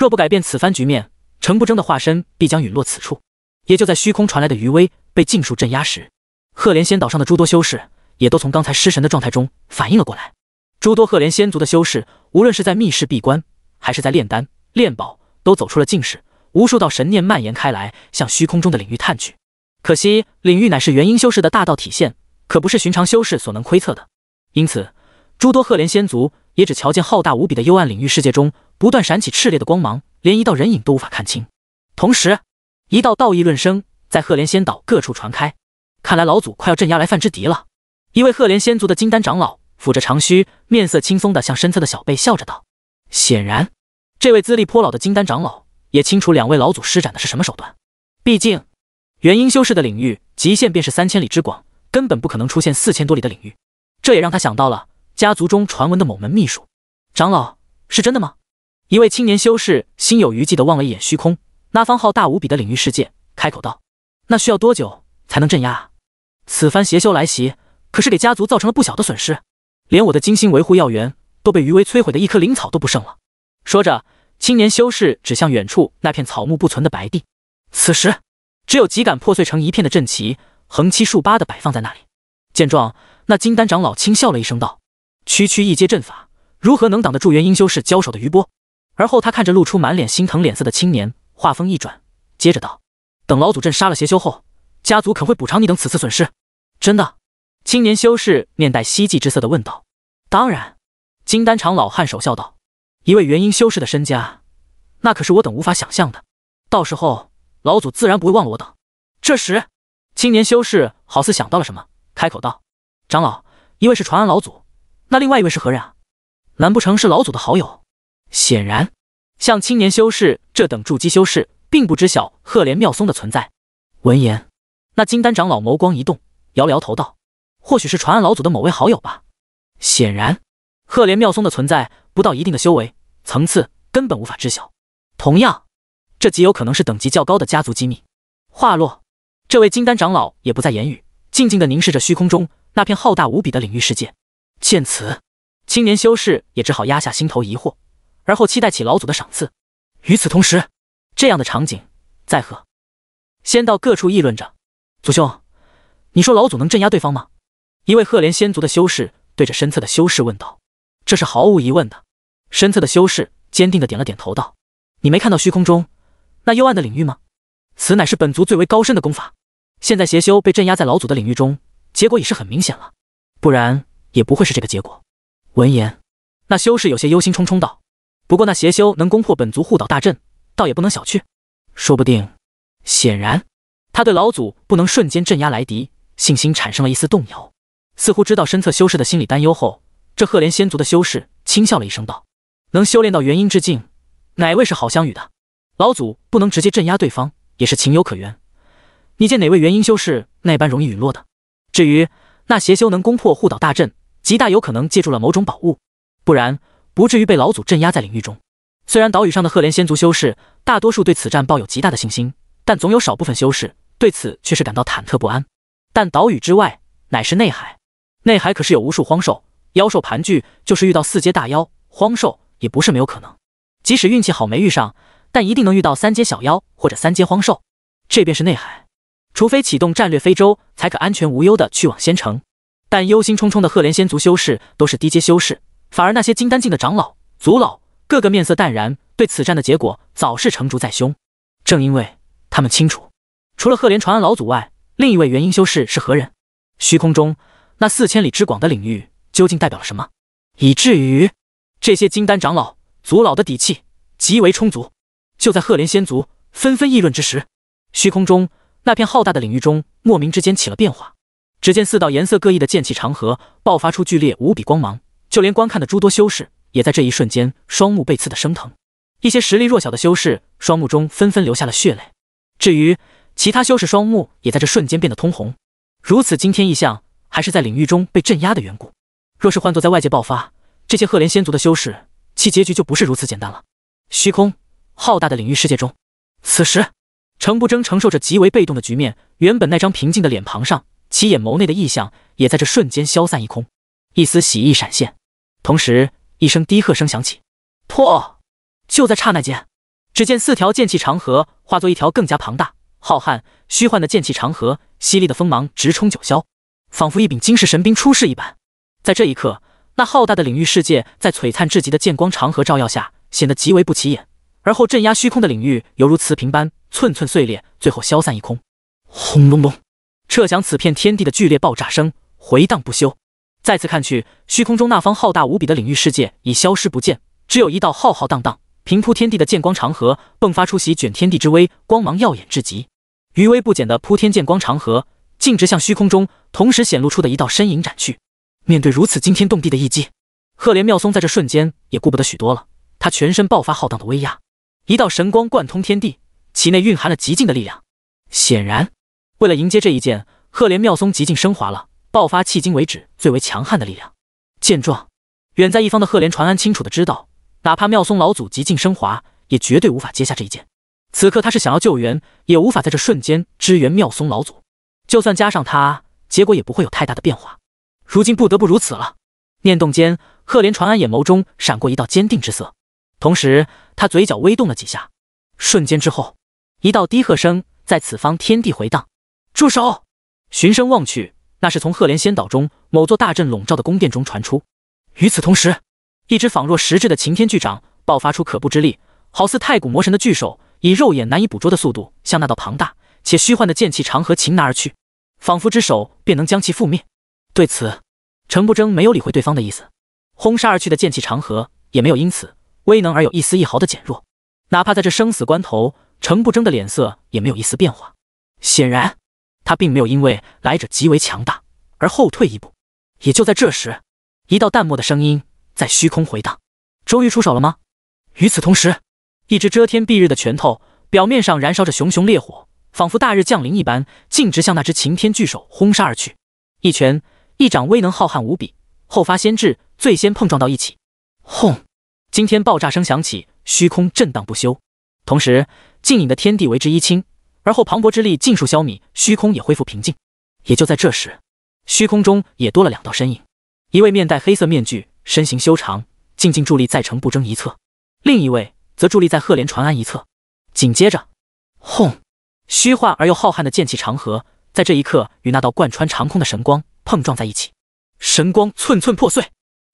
若不改变此番局面，程不争的化身必将陨落此处。也就在虚空传来的余威被禁术镇压时，赫连仙岛上的诸多修士也都从刚才失神的状态中反应了过来。诸多赫连仙族的修士，无论是在密室闭关，还是在炼丹炼宝，都走出了禁室，无数道神念蔓延开来，向虚空中的领域探去。可惜，领域乃是元婴修士的大道体现，可不是寻常修士所能窥测的。因此，诸多赫连仙族也只瞧见浩大无比的幽暗领域世界中。不断闪起炽烈的光芒，连一道人影都无法看清。同时，一道道异论声在赫连仙岛各处传开。看来老祖快要镇压来犯之敌了。一位赫连仙族的金丹长老抚着长须，面色轻松的向身侧的小辈笑着道：“显然，这位资历颇老的金丹长老也清楚两位老祖施展的是什么手段。毕竟，元婴修士的领域极限便是三千里之广，根本不可能出现四千多里的领域。这也让他想到了家族中传闻的某门秘术。长老，是真的吗？”一位青年修士心有余悸地望了一眼虚空那方浩大无比的领域世界，开口道：“那需要多久才能镇压？此番邪修来袭，可是给家族造成了不小的损失，连我的精心维护药园都被余威摧毁的一棵灵草都不剩了。”说着，青年修士指向远处那片草木不存的白地。此时，只有几杆破碎成一片的阵旗横七竖八地摆放在那里。见状，那金丹长老轻笑了一声，道：“区区一阶阵法，如何能挡得住元婴修士交手的余波？”而后，他看着露出满脸心疼脸色的青年，话锋一转，接着道：“等老祖阵杀了邪修后，家族可会补偿你等此次损失？”真的？青年修士面带希冀之色的问道。“当然。”金丹长老颔首笑道，“一位元婴修士的身家，那可是我等无法想象的。到时候，老祖自然不会忘了我等。”这时，青年修士好似想到了什么，开口道：“长老，一位是传安老祖，那另外一位是何人啊？难不成是老祖的好友？”显然，像青年修士这等筑基修士并不知晓赫连妙松的存在。闻言，那金丹长老眸光一动，摇了摇头道：“或许是传暗老祖的某位好友吧。”显然，赫连妙松的存在，不到一定的修为层次根本无法知晓。同样，这极有可能是等级较高的家族机密。话落，这位金丹长老也不再言语，静静的凝视着虚空中那片浩大无比的领域世界。见此，青年修士也只好压下心头疑惑。而后期待起老祖的赏赐。与此同时，这样的场景在和仙道各处议论着：“祖兄，你说老祖能镇压对方吗？”一位赫连仙族的修士对着身侧的修士问道：“这是毫无疑问的。”身侧的修士坚定的点了点头道：“你没看到虚空中那幽暗的领域吗？此乃是本族最为高深的功法。现在邪修被镇压在老祖的领域中，结果也是很明显了，不然也不会是这个结果。”
闻言，
那修士有些忧心忡忡道。不过那邪修能攻破本族护岛大阵，倒也不能小觑，说不定。显然，他对老祖不能瞬间镇压来敌信心产生了一丝动摇，似乎知道身侧修士的心理担忧后，这赫连仙族的修士轻笑了一声，道：“能修炼到元婴之境，哪位是好相与的？老祖不能直接镇压对方，也是情有可原。你见哪位元婴修士那般容易陨落的？至于那邪修能攻破护岛大阵，极大有可能借助了某种宝物，不然。”不至于被老祖镇压在领域中。虽然岛屿上的赫连仙族修士大多数对此战抱有极大的信心，但总有少部分修士对此却是感到忐忑不安。但岛屿之外乃是内海，内海可是有无数荒兽、妖兽盘踞，就是遇到四阶大妖、荒兽也不是没有可能。即使运气好没遇上，但一定能遇到三阶小妖或者三阶荒兽。这便是内海，除非启动战略非洲，才可安全无忧的去往仙城。但忧心忡忡的赫连仙族修士都是低阶修士。反而那些金丹境的长老、族老，个个面色淡然，对此战的结果早是成竹在胸。正因为他们清楚，除了赫连传安老祖外，另一位元婴修士是何人。虚空中那四千里之广的领域究竟代表了什么？以至于这些金丹长老、族老的底气极为充足。就在赫连仙族纷纷议论之时，虚空中那片浩大的领域中，莫名之间起了变化。只见四道颜色各异的剑气长河爆发出剧烈无比光芒。就连观看的诸多修士，也在这一瞬间双目被刺的生疼，一些实力弱小的修士双目中纷纷流下了血泪，至于其他修士双目也在这瞬间变得通红。如此惊天异象，还是在领域中被镇压的缘故。若是换作在外界爆发，这些赫连仙族的修士，其结局就不是如此简单了。虚空浩大的领域世界中，此时程不争承受着极为被动的局面，原本那张平静的脸庞上，其眼眸内的异象也在这瞬间消散一空，一丝喜意闪现。同时，一声低喝声响起，破！就在刹那间，只见四条剑气长河化作一条更加庞大、浩瀚、虚幻的剑气长河，犀利的锋芒直冲九霄，仿佛一柄惊世神兵出世一般。在这一刻，那浩大的领域世界在璀璨至极的剑光长河照耀下，显得极为不起眼。而后，镇压虚空的领域犹如瓷瓶般寸寸碎裂，最后消散一空。
轰隆隆，
彻响此片天地的剧烈爆炸声回荡不休。再次看去，虚空中那方浩大无比的领域世界已消失不见，只有一道浩浩荡荡、平铺天地的剑光长河迸发出席卷天地之威，光芒耀眼至极。余威不减的铺天剑光长河，径直向虚空中同时显露出的一道身影斩去。面对如此惊天动地的一击，赫连妙松在这瞬间也顾不得许多了，他全身爆发浩荡的威压，一道神光贯通天地，其内蕴含了极尽的力量。显然，为了迎接这一剑，赫连妙松极尽升华了。爆发迄今为止最为强悍的力量。见状，远在一方的赫连传安清楚的知道，哪怕妙松老祖极尽升华，也绝对无法接下这一剑。此刻他是想要救援，也无法在这瞬间支援妙松老祖。就算加上他，结果也不会有太大的变化。如今不得不如此了。念动间，赫连传安眼眸中闪过一道坚定之色，同时他嘴角微动了几下。瞬间之后，一道低喝声在此方天地回荡：“住手！”循声望去。那是从赫连仙岛中某座大阵笼罩的宫殿中传出。与此同时，一只仿若实质的擎天巨掌爆发出可怖之力，好似太古魔神的巨手，以肉眼难以捕捉的速度向那道庞大且虚幻的剑气长河擒拿而去，仿佛之手便能将其覆灭。对此，程不争没有理会对方的意思，轰杀而去的剑气长河也没有因此威能而有一丝一毫的减弱。哪怕在这生死关头，程不争的脸色也没有一丝变化，显然。他并没有因为来者极为强大而后退一步。也就在这时，一道淡漠的声音在虚空回荡：“终于出手了吗？”与此同时，一只遮天蔽日的拳头，表面上燃烧着熊熊烈火，仿佛大日降临一般，径直向那只擎天巨手轰杀而去。一拳一掌，威能浩瀚无比，后发先至，最先碰撞到一起。轰！惊天爆炸声响起，虚空震荡不休，同时静影的天地为之一清。而后磅礴之力尽数消弭，虚空也恢复平静。也就在这时，虚空中也多了两道身影，一位面戴黑色面具，身形修长，静静伫立在城不争一侧；另一位则伫立在赫连传安一侧。紧接着，轰！虚幻而又浩瀚的剑气长河，在这一刻与那道贯穿长空的神光碰撞在一起，神光寸寸破碎，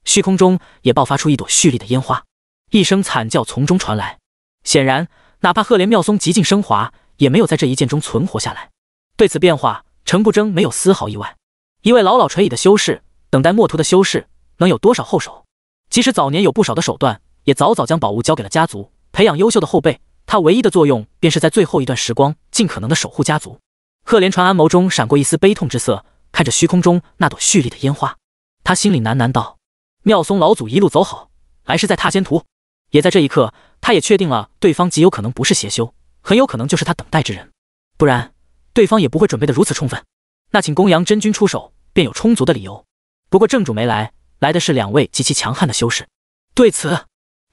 虚空中也爆发出一朵绚丽的烟花。一声惨叫从中传来，显然，哪怕赫连妙松极尽升华。也没有在这一剑中存活下来。对此变化，程不争没有丝毫意外。一位老老垂矣的修士，等待墨图的修士能有多少后手？即使早年有不少的手段，也早早将宝物交给了家族，培养优秀的后辈。他唯一的作用，便是在最后一段时光，尽可能的守护家族。赫连传安眸中闪过一丝悲痛之色，看着虚空中那朵蓄力的烟花，他心里喃喃道：“妙松老祖一路走好，来世再踏仙途。”也在这一刻，他也确定了对方极有可能不是邪修。很有可能就是他等待之人，不然对方也不会准备的如此充分。那请公羊真君出手，便有充足的理由。不过正主没来，来的是两位极其强悍的修士。对此，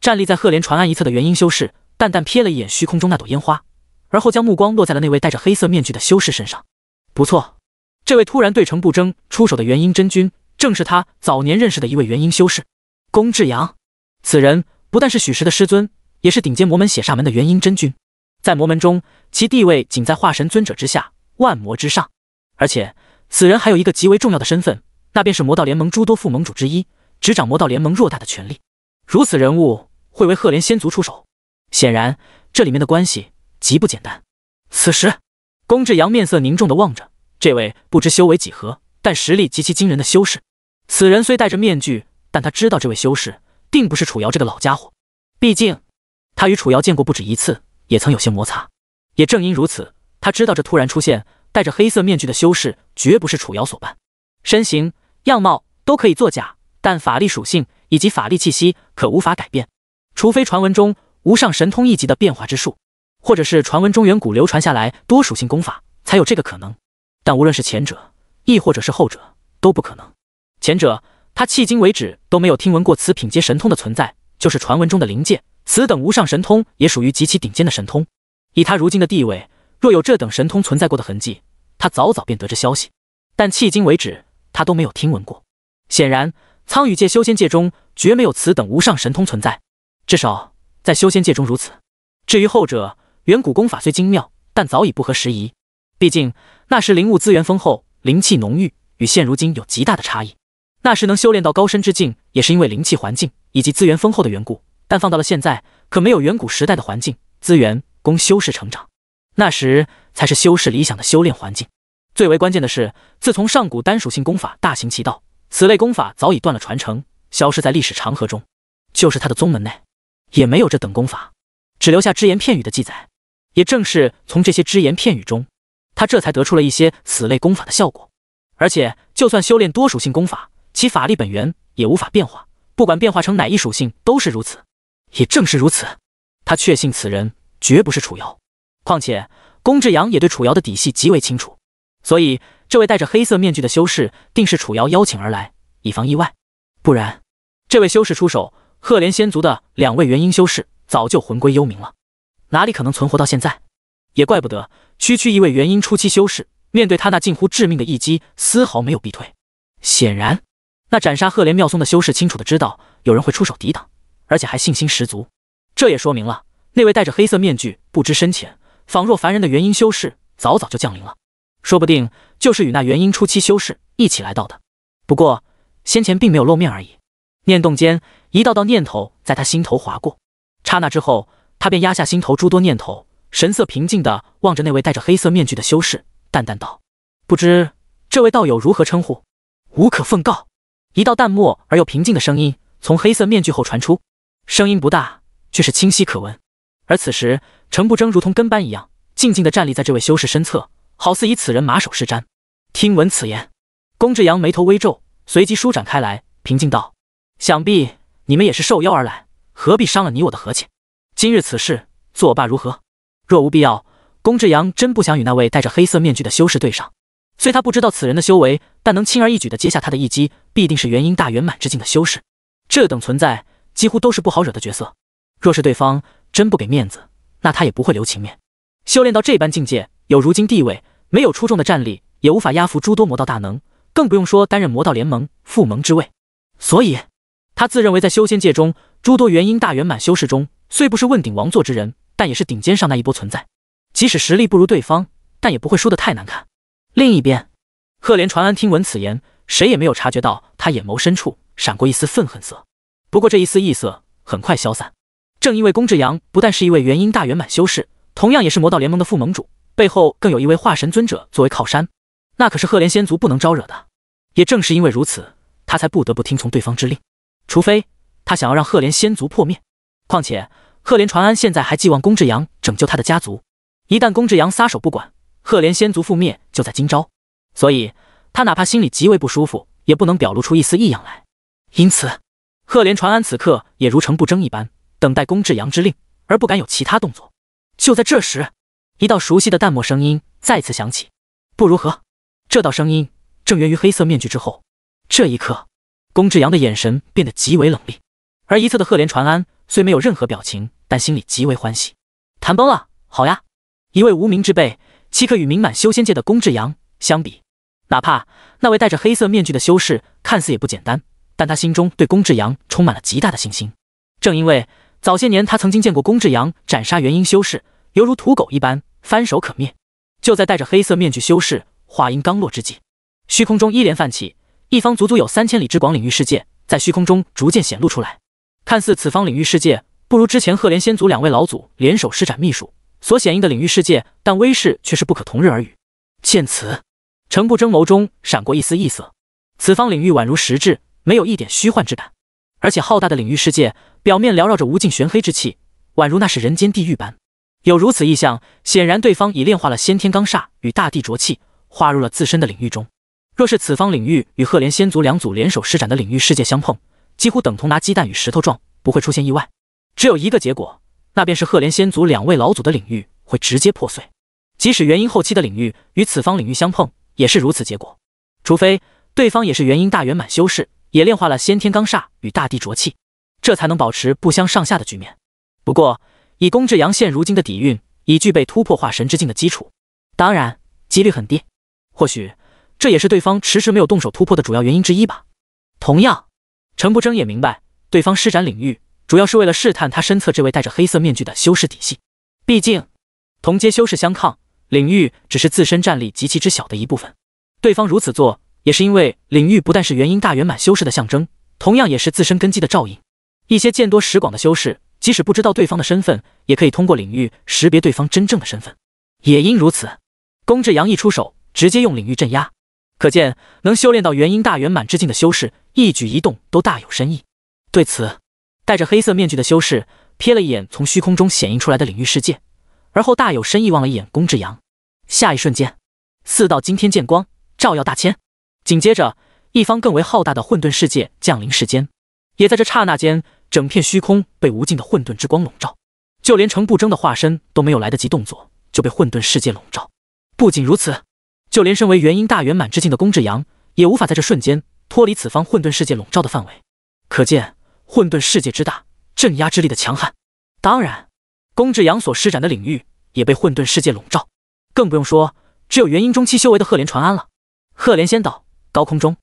站立在赫连传岸一侧的元婴修士淡淡瞥了一眼虚空中那朵烟花，而后将目光落在了那位戴着黑色面具的修士身上。不错，这位突然对城不争出手的元婴真君，正是他早年认识的一位元婴修士——宫志阳。此人不但是许时的师尊，也是顶尖魔门血煞门的元婴真君。在魔门中，其地位仅在化神尊者之下，万魔之上。而且，此人还有一个极为重要的身份，那便是魔道联盟诸多副盟主之一，执掌魔道联盟偌大的权力。如此人物会为赫连仙族出手，显然这里面的关系极不简单。此时，龚志阳面色凝重的望着这位不知修为几何，但实力极其惊人的修士。此人虽戴着面具，但他知道这位修士并不是楚瑶这个老家伙，毕竟他与楚瑶见过不止一次。也曾有些摩擦，也正因如此，他知道这突然出现戴着黑色面具的修士绝不是楚瑶所伴，身形样貌都可以作假，但法力属性以及法力气息可无法改变，除非传闻中无上神通一级的变化之术，或者是传闻中远古流传下来多属性功法才有这个可能。但无论是前者，亦或者是后者，都不可能。前者，他迄今为止都没有听闻过此品阶神通的存在，就是传闻中的灵界。此等无上神通也属于极其顶尖的神通。以他如今的地位，若有这等神通存在过的痕迹，他早早便得知消息。但迄今为止，他都没有听闻过。显然，苍羽界修仙界中绝没有此等无上神通存在，至少在修仙界中如此。至于后者，远古功法虽精妙，但早已不合时宜。毕竟那时灵物资源丰厚，灵气浓郁，与现如今有极大的差异。那时能修炼到高深之境，也是因为灵气环境以及资源丰厚的缘故。但放到了现在，可没有远古时代的环境资源供修士成长。那时才是修士理想的修炼环境。最为关键的是，自从上古单属性功法大行其道，此类功法早已断了传承，消失在历史长河中。就是他的宗门内，也没有这等功法，只留下只言片语的记载。也正是从这些只言片语中，他这才得出了一些此类功法的效果。而且，就算修炼多属性功法，其法力本源也无法变化，不管变化成哪一属性，都是如此。也正是如此，他确信此人绝不是楚瑶。况且，龚志阳也对楚瑶的底细极为清楚，所以这位戴着黑色面具的修士定是楚瑶邀请而来，以防意外。不然，这位修士出手，赫连仙族的两位元婴修士早就魂归幽冥了，哪里可能存活到现在？也怪不得区区一位元婴初期修士，面对他那近乎致命的一击，丝毫没有避退。显然，那斩杀赫连妙松的修士清楚的知道，有人会出手抵挡。而且还信心十足，这也说明了那位戴着黑色面具、不知深浅、仿若凡人的元婴修士早早就降临了，说不定就是与那元婴初期修士一起来到的，不过先前并没有露面而已。念动间，一道道念头在他心头划过，刹那之后，他便压下心头诸多念头，神色平静的望着那位戴着黑色面具的修士，淡淡道：“不知这位道友如何称呼？”“无可奉告。”一道淡漠而又平静的声音从黑色面具后传出。声音不大，却是清晰可闻。而此时，程不争如同跟班一样，静静的站立在这位修士身侧，好似以此人马首是瞻。听闻此言，龚志阳眉头微皱，随即舒展开来，平静道：“想必你们也是受邀而来，何必伤了你我的和气？今日此事作罢如何？若无必要，龚志阳真不想与那位戴着黑色面具的修士对上。虽他不知道此人的修为，但能轻而易举的接下他的一击，必定是元婴大圆满之境的修士。这等存在。”几乎都是不好惹的角色，若是对方真不给面子，那他也不会留情面。修炼到这般境界，有如今地位，没有出众的战力，也无法压服诸多魔道大能，更不用说担任魔道联盟副盟之位。所以，他自认为在修仙界中，诸多元婴大圆满修士中，虽不是问鼎王座之人，但也是顶尖上那一波存在。即使实力不如对方，但也不会输得太难看。另一边，赫连传安听闻此言，谁也没有察觉到他眼眸深处闪过一丝愤恨色。不过这一丝异色很快消散。正因为龚志阳不但是一位元婴大圆满修士，同样也是魔道联盟的副盟主，背后更有一位化神尊者作为靠山，那可是赫连仙族不能招惹的。也正是因为如此，他才不得不听从对方之令，除非他想要让赫连仙族破灭。况且赫连传安现在还寄望龚志阳拯救他的家族，一旦龚志阳撒手不管，赫连仙族覆灭就在今朝。所以他哪怕心里极为不舒服，也不能表露出一丝异样来。因此。赫连传安此刻也如城不争一般，等待公志阳之令，而不敢有其他动作。就在这时，一道熟悉的淡漠声音再次响起：“不如何？”这道声音正源于黑色面具之后。这一刻，公志阳的眼神变得极为冷厉，而一侧的赫连传安虽没有任何表情，但心里极为欢喜。谈崩了，好呀！一位无名之辈，岂可与名满修仙界的公志阳相比？哪怕那位戴着黑色面具的修士，看似也不简单。但他心中对龚志阳充满了极大的信心。正因为早些年他曾经见过龚志阳斩杀元婴修士，犹如土狗一般，翻手可灭。就在戴着黑色面具修士话音刚落之际，虚空中一连泛起一方足足有三千里之广领域世界，在虚空中逐渐显露出来。看似此方领域世界不如之前赫连仙族两位老祖联手施展秘术所显应的领域世界，但威势却是不可同日而语。见此，程不争眸中闪过一丝异色，此方领域宛如实质。没有一点虚幻之感，而且浩大的领域世界表面缭绕着无尽玄黑之气，宛如那是人间地狱般。有如此异象，显然对方已炼化了先天罡煞与大地浊气，化入了自身的领域中。若是此方领域与赫连仙族两组联手施展的领域世界相碰，几乎等同拿鸡蛋与石头撞，不会出现意外，只有一个结果，那便是赫连仙族两位老祖的领域会直接破碎。即使元婴后期的领域与此方领域相碰，也是如此结果，除非对方也是元婴大圆满修士。也炼化了先天罡煞与大地浊气，这才能保持不相上下的局面。不过，以公至阳现如今的底蕴，已具备突破化神之境的基础，当然几率很低。或许这也是对方迟迟没有动手突破的主要原因之一吧。同样，陈不争也明白，对方施展领域主要是为了试探他身侧这位戴着黑色面具的修士底细。毕竟，同阶修士相抗，领域只是自身战力极其之小的一部分。对方如此做。也是因为领域不但是元婴大圆满修士的象征，同样也是自身根基的照应。一些见多识广的修士，即使不知道对方的身份，也可以通过领域识别对方真正的身份。也因如此，龚志阳一出手，直接用领域镇压。可见，能修炼到元婴大圆满之境的修士，一举一动都大有深意。对此，戴着黑色面具的修士瞥了一眼从虚空中显映出来的领域世界，而后大有深意望了一眼龚志阳。下一瞬间，四道惊天剑光照耀大千。紧接着，一方更为浩大的混沌世界降临世间。也在这刹那间，整片虚空被无尽的混沌之光笼罩，就连成不争的化身都没有来得及动作，就被混沌世界笼罩。不仅如此，就连身为元婴大圆满之境的宫志阳，也无法在这瞬间脱离此方混沌世界笼罩的范围。可见混沌世界之大，镇压之力的强悍。当然，宫志阳所施展的领域也被混沌世界笼罩，更不用说只有元婴中期修为的赫连传安了。赫连仙道。高空中，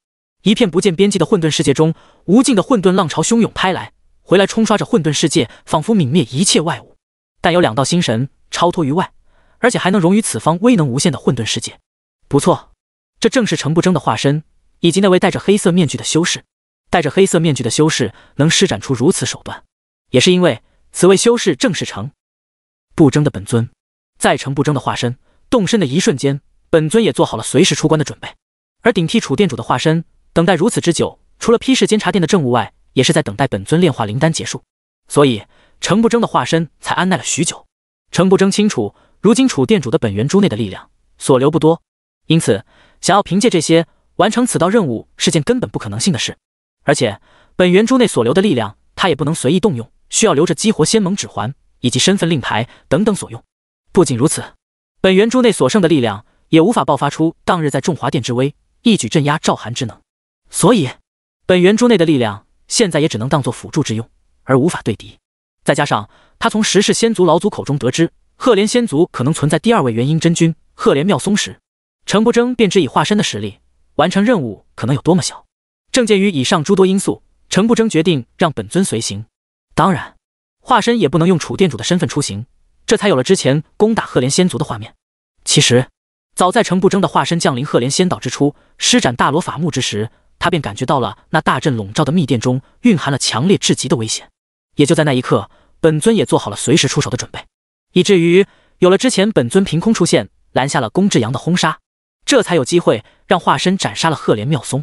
一片不见边际的混沌世界中，无尽的混沌浪潮汹涌拍来，回来冲刷着混沌世界，仿佛泯灭一切外物。但有两道心神超脱于外，而且还能融于此方威能无限的混沌世界。不错，这正是程不争的化身，以及那位戴着黑色面具的修士。戴着黑色面具的修士能施展出如此手段，也是因为此位修士正是程不争的本尊。在程不争的化身动身的一瞬间，本尊也做好了随时出关的准备。而顶替楚店主的化身，等待如此之久，除了批示监察殿的政务外，也是在等待本尊炼化灵丹结束。所以，程不争的化身才安耐了许久。程不争清楚，如今楚店主的本源珠内的力量所留不多，因此想要凭借这些完成此道任务是件根本不可能性的事。而且，本源珠内所留的力量，他也不能随意动用，需要留着激活仙盟指环以及身份令牌等等所用。不仅如此，本源珠内所剩的力量也无法爆发出当日在众华殿之威。一举镇压赵韩之能，所以本源珠内的力量现在也只能当做辅助之用，而无法对敌。再加上他从十世先族老祖口中得知赫连仙族可能存在第二位元婴真君赫连妙松时，程不争便知以化身的实力完成任务可能有多么小。正鉴于以上诸多因素，程不争决定让本尊随行。当然，化身也不能用楚殿主的身份出行，这才有了之前攻打赫连仙族的画面。其实。早在程不争的化身降临赫连仙岛之初，施展大罗法幕之时，他便感觉到了那大阵笼罩的密殿中蕴含了强烈至极的危险。也就在那一刻，本尊也做好了随时出手的准备，以至于有了之前本尊凭空出现，拦下了龚志阳的轰杀，这才有机会让化身斩杀了赫连妙松。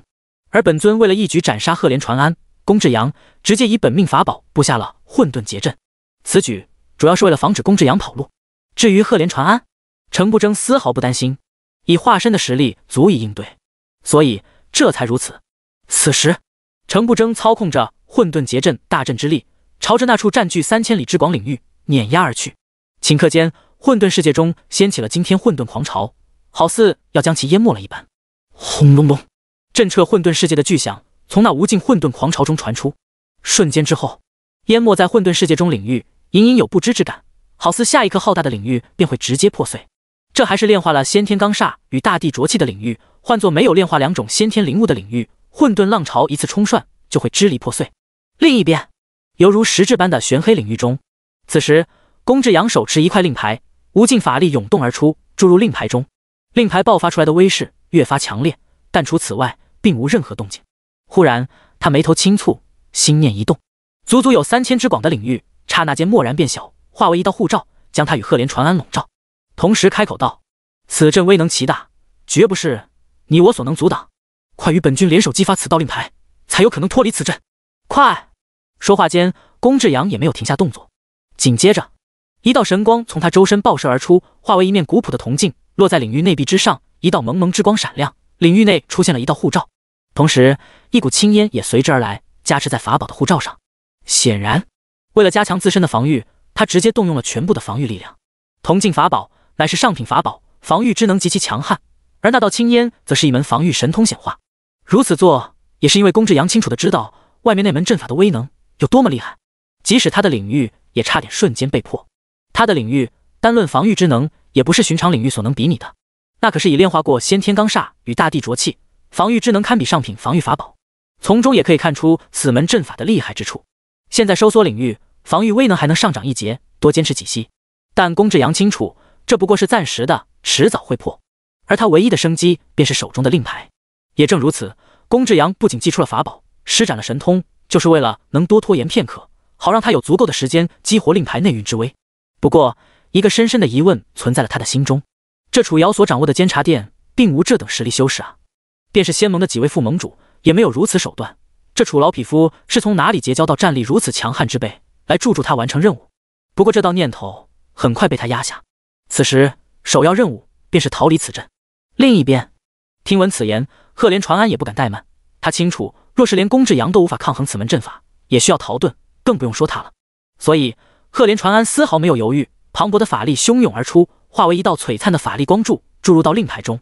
而本尊为了一举斩杀赫连传安，龚志阳直接以本命法宝布下了混沌结阵，此举主要是为了防止龚志阳跑路。至于赫连传安，程不争丝毫不担心。以化身的实力足以应对，所以这才如此。此时，程不争操控着混沌结阵大阵之力，朝着那处占据三千里之广领域碾压而去。顷刻间，混沌世界中掀起了惊天混沌狂潮，好似要将其淹没了一般。轰隆隆，震彻混沌世界的巨响从那无尽混沌狂潮中传出。瞬间之后，淹没在混沌世界中领域，隐隐有不知之感，好似下一刻浩大的领域便会直接破碎。这还是炼化了先天罡煞与大地浊气的领域，换作没有炼化两种先天灵物的领域，混沌浪潮一次冲涮就会支离破碎。另一边，犹如实质般的玄黑领域中，此时宫志阳手持一块令牌，无尽法力涌动而出，注入令牌中，令牌爆发出来的威势越发强烈，但除此外，并无任何动静。忽然，他眉头轻蹙，心念一动，足足有三千之广的领域，刹那间蓦然变小，化为一道护罩，将他与赫连传安笼罩。同时开口道：“此阵威能奇大，绝不是你我所能阻挡。快与本君联手激发此道令牌，才有可能脱离此阵。快！”说话间，龚志阳也没有停下动作。紧接着，一道神光从他周身爆射而出，化为一面古朴的铜镜，落在领域内壁之上。一道蒙蒙之光闪亮，领域内出现了一道护罩。同时，一股青烟也随之而来，加持在法宝的护罩上。显然，为了加强自身的防御，他直接动用了全部的防御力量。铜镜法宝。乃是上品法宝，防御之能极其强悍。而那道青烟，则是一门防御神通显化。如此做，也是因为公志阳清楚的知道外面那门阵法的威能有多么厉害，即使他的领域也差点瞬间被破。他的领域单论防御之能，也不是寻常领域所能比拟的。那可是已炼化过先天罡煞与大地浊气，防御之能堪比上品防御法宝。从中也可以看出此门阵法的厉害之处。现在收缩领域，防御威能还能上涨一截，多坚持几息。但公志阳清楚。这不过是暂时的，迟早会破。而他唯一的生机便是手中的令牌。也正如此，龚志阳不仅祭出了法宝，施展了神通，就是为了能多拖延片刻，好让他有足够的时间激活令牌内蕴之威。不过，一个深深的疑问存在了他的心中：这楚瑶所掌握的监察殿，并无这等实力修士啊！便是仙盟的几位副盟主，也没有如此手段。这楚老匹夫是从哪里结交到战力如此强悍之辈，来助助他完成任务？不过，这道念头很快被他压下。此时，首要任务便是逃离此阵。另一边，听闻此言，赫连传安也不敢怠慢。他清楚，若是连公志阳都无法抗衡此门阵法，也需要逃遁，更不用说他了。所以，赫连传安丝毫没有犹豫，磅礴的法力汹涌而出，化为一道璀璨的法力光柱，注入到令牌中。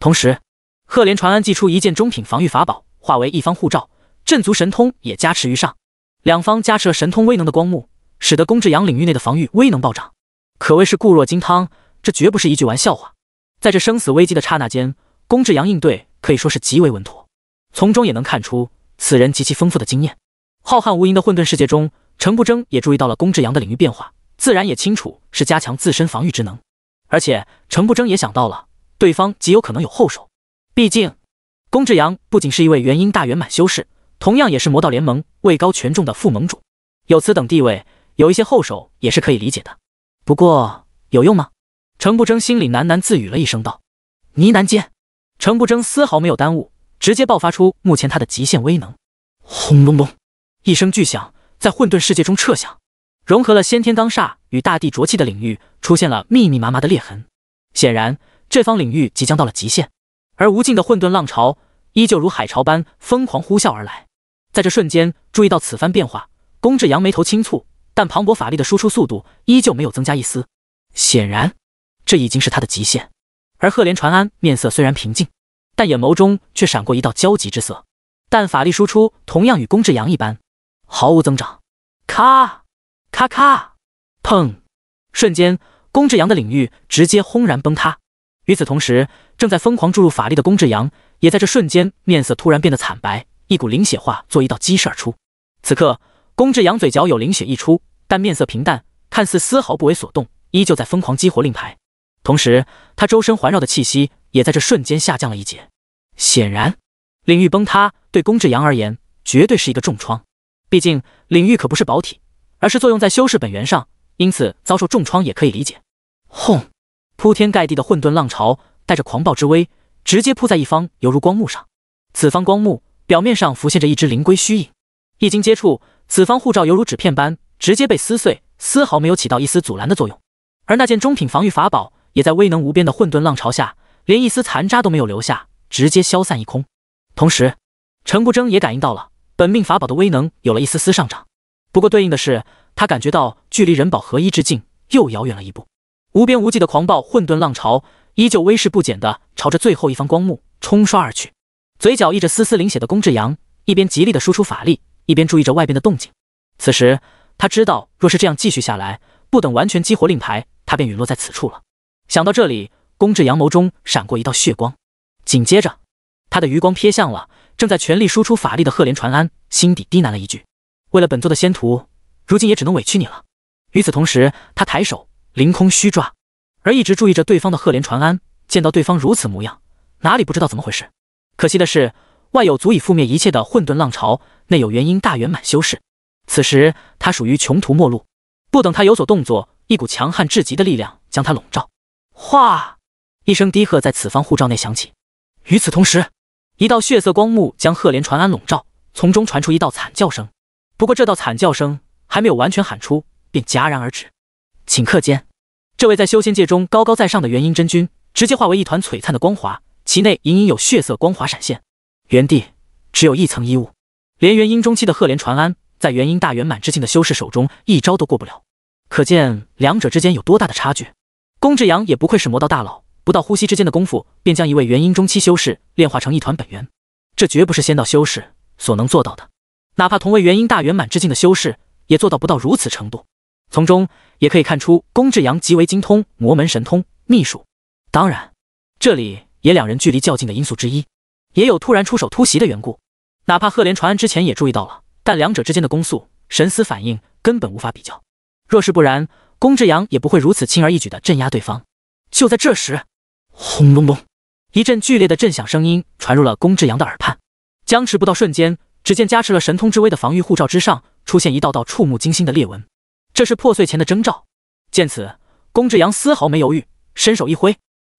同时，赫连传安祭出一件中品防御法宝，化为一方护罩，镇族神通也加持于上。两方加持了神通威能的光幕，使得公志阳领域内的防御威能暴涨。可谓是固若金汤，这绝不是一句玩笑话。在这生死危机的刹那间，龚志阳应对可以说是极为稳妥，从中也能看出此人极其丰富的经验。浩瀚无垠的混沌世界中，程不争也注意到了龚志阳的领域变化，自然也清楚是加强自身防御之能。而且程不争也想到了，对方极有可能有后手。毕竟，龚志阳不仅是一位元婴大圆满修士，同样也是魔道联盟位高权重的副盟主，有此等地位，有一些后手也是可以理解的。不过有用吗？程不争心里喃喃自语了一声，道：“呢喃间，程不争丝毫没有耽误，直接爆发出目前他的极限威能。
轰隆隆，
一声巨响在混沌世界中彻响，融合了先天罡煞与大地浊气的领域出现了密密麻麻的裂痕，显然这方领域即将到了极限。而无尽的混沌浪潮依旧如海潮般疯狂呼啸而来。在这瞬间，注意到此番变化，宫志扬眉头轻蹙。”但磅礴法力的输出速度依旧没有增加一丝，显然这已经是他的极限。而赫连传安面色虽然平静，但眼眸中却闪过一道焦急之色。但法力输出同样与宫志阳一般，毫无增长。咔咔咔！砰！瞬间，宫志阳的领域直接轰然崩塌。与此同时，正在疯狂注入法力的宫志阳也在这瞬间面色突然变得惨白，一股灵血化作一道激射而出。此刻。宫志阳嘴角有灵血溢出，但面色平淡，看似丝毫不为所动，依旧在疯狂激活令牌。同时，他周身环绕的气息也在这瞬间下降了一截。显然，领域崩塌对宫志阳而言绝对是一个重创。毕竟，领域可不是宝体，而是作用在修士本源上，因此遭受重创也可以理解。轰！铺天盖地的混沌浪潮带着狂暴之威，直接扑在一方犹如光幕上。此方光幕表面上浮现着一只灵龟虚影，一经接触。此方护照犹如纸片般直接被撕碎，丝毫没有起到一丝阻拦的作用。而那件中品防御法宝也在威能无边的混沌浪潮下，连一丝残渣都没有留下，直接消散一空。同时，陈不争也感应到了本命法宝的威能有了一丝丝上涨。不过，对应的是，他感觉到距离人宝合一之境又遥远了一步。无边无际的狂暴混沌浪潮依旧威势不减的朝着最后一方光幕冲刷而去。嘴角溢着丝丝灵血的龚志阳一边极力的输出法力。一边注意着外边的动静，此时他知道，若是这样继续下来，不等完全激活令牌，他便陨落在此处了。想到这里，公志阳眸中闪过一道血光，紧接着，他的余光瞥向了正在全力输出法力的赫连传安，心底低喃了一句：“为了本座的仙徒，如今也只能委屈你了。”与此同时，他抬手凌空虚抓，而一直注意着对方的赫连传安见到对方如此模样，哪里不知道怎么回事？可惜的是。外有足以覆灭一切的混沌浪潮，内有元婴大圆满修士。此时他属于穷途末路。不等他有所动作，一股强悍至极的力量将他笼罩。哗！一声低喝在此方护罩内响起。与此同时，一道血色光幕将赫连传安笼罩，从中传出一道惨叫声。不过这道惨叫声还没有完全喊出，便戛然而止。顷刻间，这位在修仙界中高高在上的元婴真君，直接化为一团璀璨的光华，其内隐隐有血色光华闪现。原地只有一层衣物，连元婴中期的赫连传安，在元婴大圆满之境的修士手中一招都过不了，可见两者之间有多大的差距。龚志阳也不愧是魔道大佬，不到呼吸之间的功夫，便将一位元婴中期修士炼化成一团本源，这绝不是仙道修士所能做到的，哪怕同为元婴大圆满之境的修士，也做到不到如此程度。从中也可以看出，龚志阳极为精通魔门神通秘术，当然，这里也两人距离较近的因素之一。也有突然出手突袭的缘故，哪怕赫连传安之前也注意到了，但两者之间的攻速、神思反应根本无法比较。若是不然，龚志阳也不会如此轻而易举地镇压对方。就在这时，
轰隆隆，
一阵剧烈的震响声音传入了龚志阳的耳畔。僵持不到瞬间，只见加持了神通之威的防御护罩之上出现一道道触目惊心的裂纹，这是破碎前的征兆。见此，龚志阳丝毫没犹豫，伸手一挥，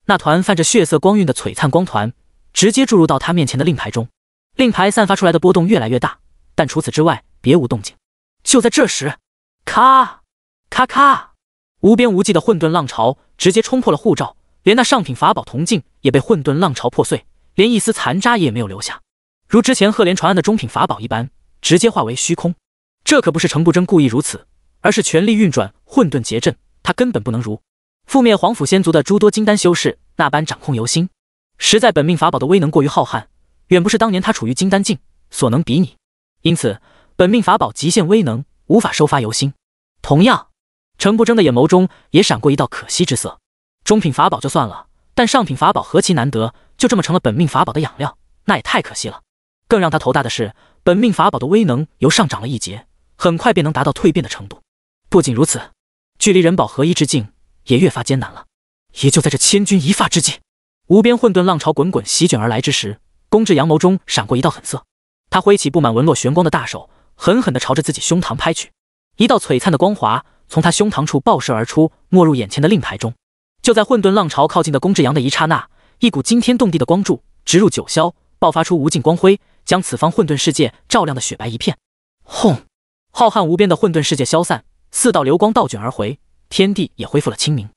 那团泛着血色光晕的璀璨光团。直接注入到他面前的令牌中，令牌散发出来的波动越来越大，但除此之外别无动静。就在这时，咔咔咔，无边无际的混沌浪潮直接冲破了护罩，连那上品法宝铜镜也被混沌浪潮破碎，连一丝残渣也没有留下，如之前赫连传安的中品法宝一般，直接化为虚空。这可不是程不争故意如此，而是全力运转混沌结阵，他根本不能如覆灭皇甫仙族的诸多金丹修士那般掌控游心。实在本命法宝的威能过于浩瀚，远不是当年他处于金丹境所能比拟。因此，本命法宝极限威能无法收发由心。同样，程不争的眼眸中也闪过一道可惜之色。中品法宝就算了，但上品法宝何其难得，就这么成了本命法宝的养料，那也太可惜了。更让他头大的是，本命法宝的威能由上涨了一截，很快便能达到蜕变的程度。不仅如此，距离人宝合一之境也越发艰难了。也就在这千钧一发之际。无边混沌浪潮滚滚席卷而来之时，公志阳眸中闪过一道狠色，他挥起布满纹络玄光的大手，狠狠地朝着自己胸膛拍去。一道璀璨的光华从他胸膛处爆射而出，没入眼前的令牌中。就在混沌浪潮靠近的公志阳的一刹那，一股惊天动地的光柱直入九霄，爆发出无尽光辉，将此方混沌世界照亮的雪白一片。轰！浩瀚无边的混沌世界消散，四道流光倒卷而回，天地也恢复了清明。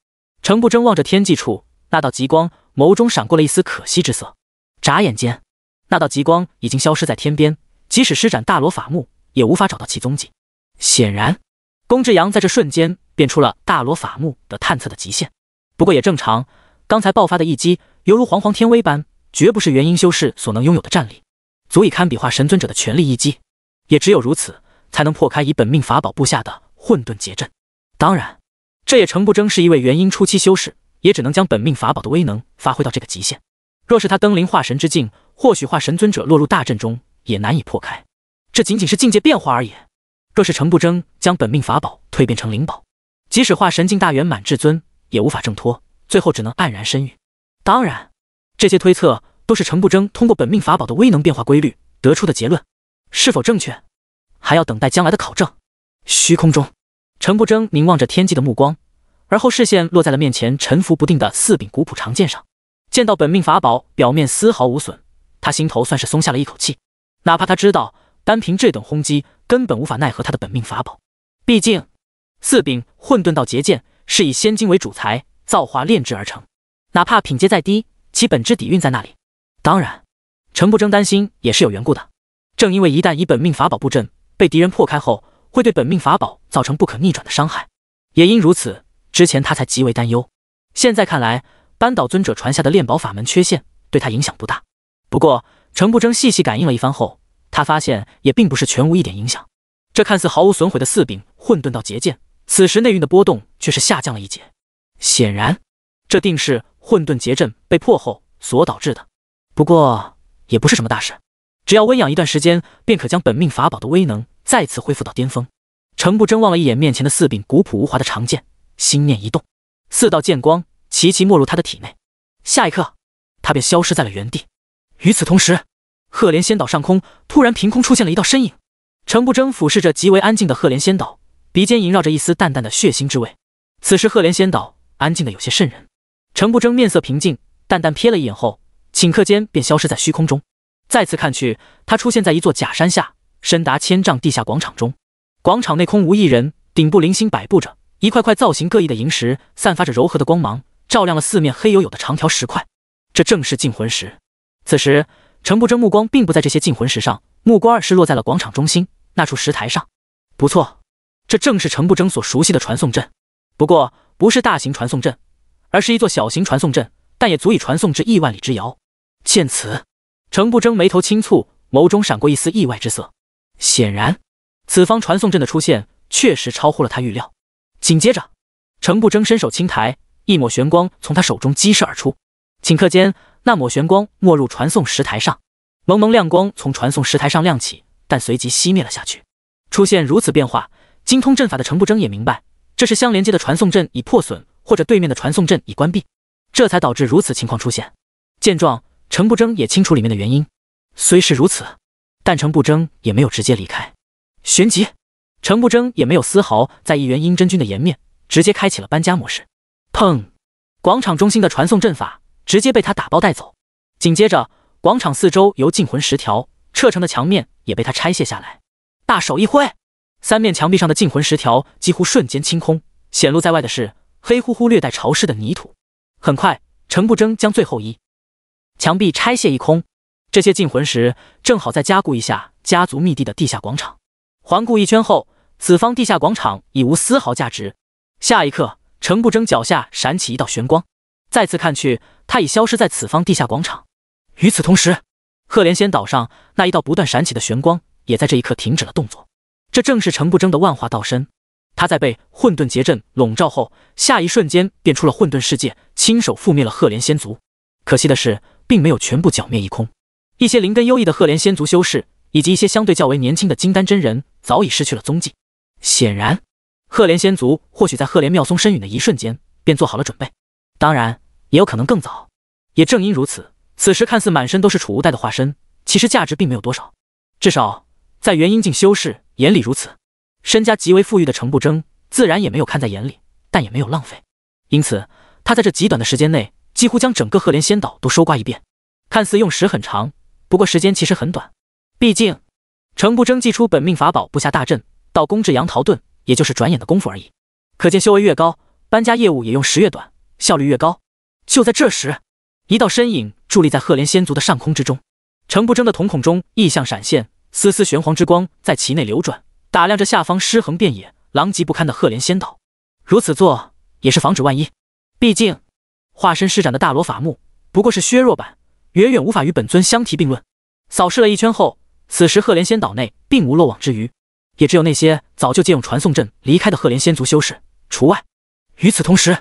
程不争望着天际处那道极光。眸中闪过了一丝可惜之色，眨眼间，那道极光已经消失在天边，即使施展大罗法目也无法找到其踪迹。显然，龚志阳在这瞬间变出了大罗法目的探测的极限。不过也正常，刚才爆发的一击犹如煌煌天威般，绝不是元婴修士所能拥有的战力，足以堪比化神尊者的全力一击。也只有如此，才能破开以本命法宝布下的混沌结阵。当然，这也成不争是一位元婴初期修士。也只能将本命法宝的威能发挥到这个极限。若是他登临化神之境，或许化神尊者落入大阵中也难以破开。这仅仅是境界变化而已。若是程不争将本命法宝蜕变成灵宝，即使化神境大圆满至尊也无法挣脱，最后只能黯然身陨。当然，这些推测都是程不争通过本命法宝的威能变化规律得出的结论，是否正确，还要等待将来的考证。虚空中，程不争凝望着天际的目光。而后视线落在了面前沉浮不定的四柄古朴长剑上，见到本命法宝表面丝毫无损，他心头算是松下了一口气。哪怕他知道单凭这等轰击根本无法奈何他的本命法宝，毕竟四柄混沌道劫剑是以仙金为主材造化炼制而成，哪怕品阶再低，其本质底蕴在那里。当然，陈不争担心也是有缘故的，正因为一旦以本命法宝布阵被敌人破开后，会对本命法宝造成不可逆转的伤害，也因如此。之前他才极为担忧，现在看来，扳倒尊者传下的炼宝法门缺陷对他影响不大。不过，程不争细细感应了一番后，他发现也并不是全无一点影响。这看似毫无损毁的四柄混沌道结剑，此时内蕴的波动却是下降了一截。显然，这定是混沌结阵被破后所导致的。不过，也不是什么大事，只要温养一段时间，便可将本命法宝的威能再次恢复到巅峰。程不争望了一眼面前的四柄古朴无华的长剑。心念一动，四道剑光齐齐没入他的体内。下一刻，他便消失在了原地。与此同时，赫连仙岛上空突然凭空出现了一道身影。程不争俯视着极为安静的赫连仙岛，鼻尖萦绕着一丝淡淡的血腥之味。此时赫连仙岛安静的有些渗人。程不争面色平静，淡淡瞥了一眼后，顷刻间便消失在虚空中。再次看去，他出现在一座假山下，深达千丈地下广场中。广场内空无一人，顶部零星摆布着。一块块造型各异的萤石散发着柔和的光芒，照亮了四面黑黝黝的长条石块。这正是禁魂石。此时，程不争目光并不在这些禁魂石上，目光而是落在了广场中心那处石台上。不错，这正是程不争所熟悉的传送阵。不过，不是大型传送阵，而是一座小型传送阵，但也足以传送至亿万里之遥。见此，程不争眉头轻蹙，眸中闪过一丝意外之色。显然，此方传送阵的出现确实超乎了他预料。紧接着，程不争伸手轻抬，一抹玄光从他手中激射而出，顷刻间，那抹玄光没入传送石台上，蒙蒙亮光从传送石台上亮起，但随即熄灭了下去。出现如此变化，精通阵法的程不争也明白，这是相连接的传送阵已破损，或者对面的传送阵已关闭，这才导致如此情况出现。见状，程不争也清楚里面的原因。虽是如此，但程不争也没有直接离开。旋即。程不争也没有丝毫在意元婴真君的颜面，直接开启了搬家模式。砰！广场中心的传送阵法直接被他打包带走。紧接着，广场四周由禁魂石条撤成的墙面也被他拆卸下来。大手一挥，三面墙壁上的禁魂石条几乎瞬间清空，显露在外的是黑乎乎、略带潮湿的泥土。很快，程不争将最后一墙壁拆卸一空。这些禁魂石正好再加固一下家族密地的地下广场。环顾一圈后，此方地下广场已无丝毫价值。下一刻，程不争脚下闪起一道玄光，再次看去，他已消失在此方地下广场。与此同时，赫连仙岛上那一道不断闪起的玄光也在这一刻停止了动作。这正是程不争的万化道身。他在被混沌结阵笼罩后，下一瞬间便出了混沌世界，亲手覆灭了赫连仙族。可惜的是，并没有全部剿灭一空，一些灵根优异的赫连仙族修士。以及一些相对较为年轻的金丹真人早已失去了踪迹。显然，赫连仙族或许在赫连妙松身陨的一瞬间便做好了准备，当然，也有可能更早。也正因如此，此时看似满身都是储物袋的化身，其实价值并没有多少，至少在元婴境修士眼里如此。身家极为富裕的程不争自然也没有看在眼里，但也没有浪费。因此，他在这极短的时间内几乎将整个赫连仙岛都收刮一遍。看似用时很长，不过时间其实很短。毕竟，程不争祭出本命法宝布下大阵，到攻至杨桃盾，也就是转眼的功夫而已。可见修为越高，搬家业务也用时越短，效率越高。就在这时，一道身影伫立在赫连仙族的上空之中。程不争的瞳孔中异象闪现，丝丝玄黄之光在其内流转，打量着下方尸横遍野、狼藉不堪的赫连仙岛。如此做也是防止万一，毕竟化身施展的大罗法木不过是削弱版，远远无法与本尊相提并论。扫视了一圈后。此时，赫连仙岛内并无漏网之鱼，也只有那些早就借用传送阵离开的赫连仙族修士除外。与此同时，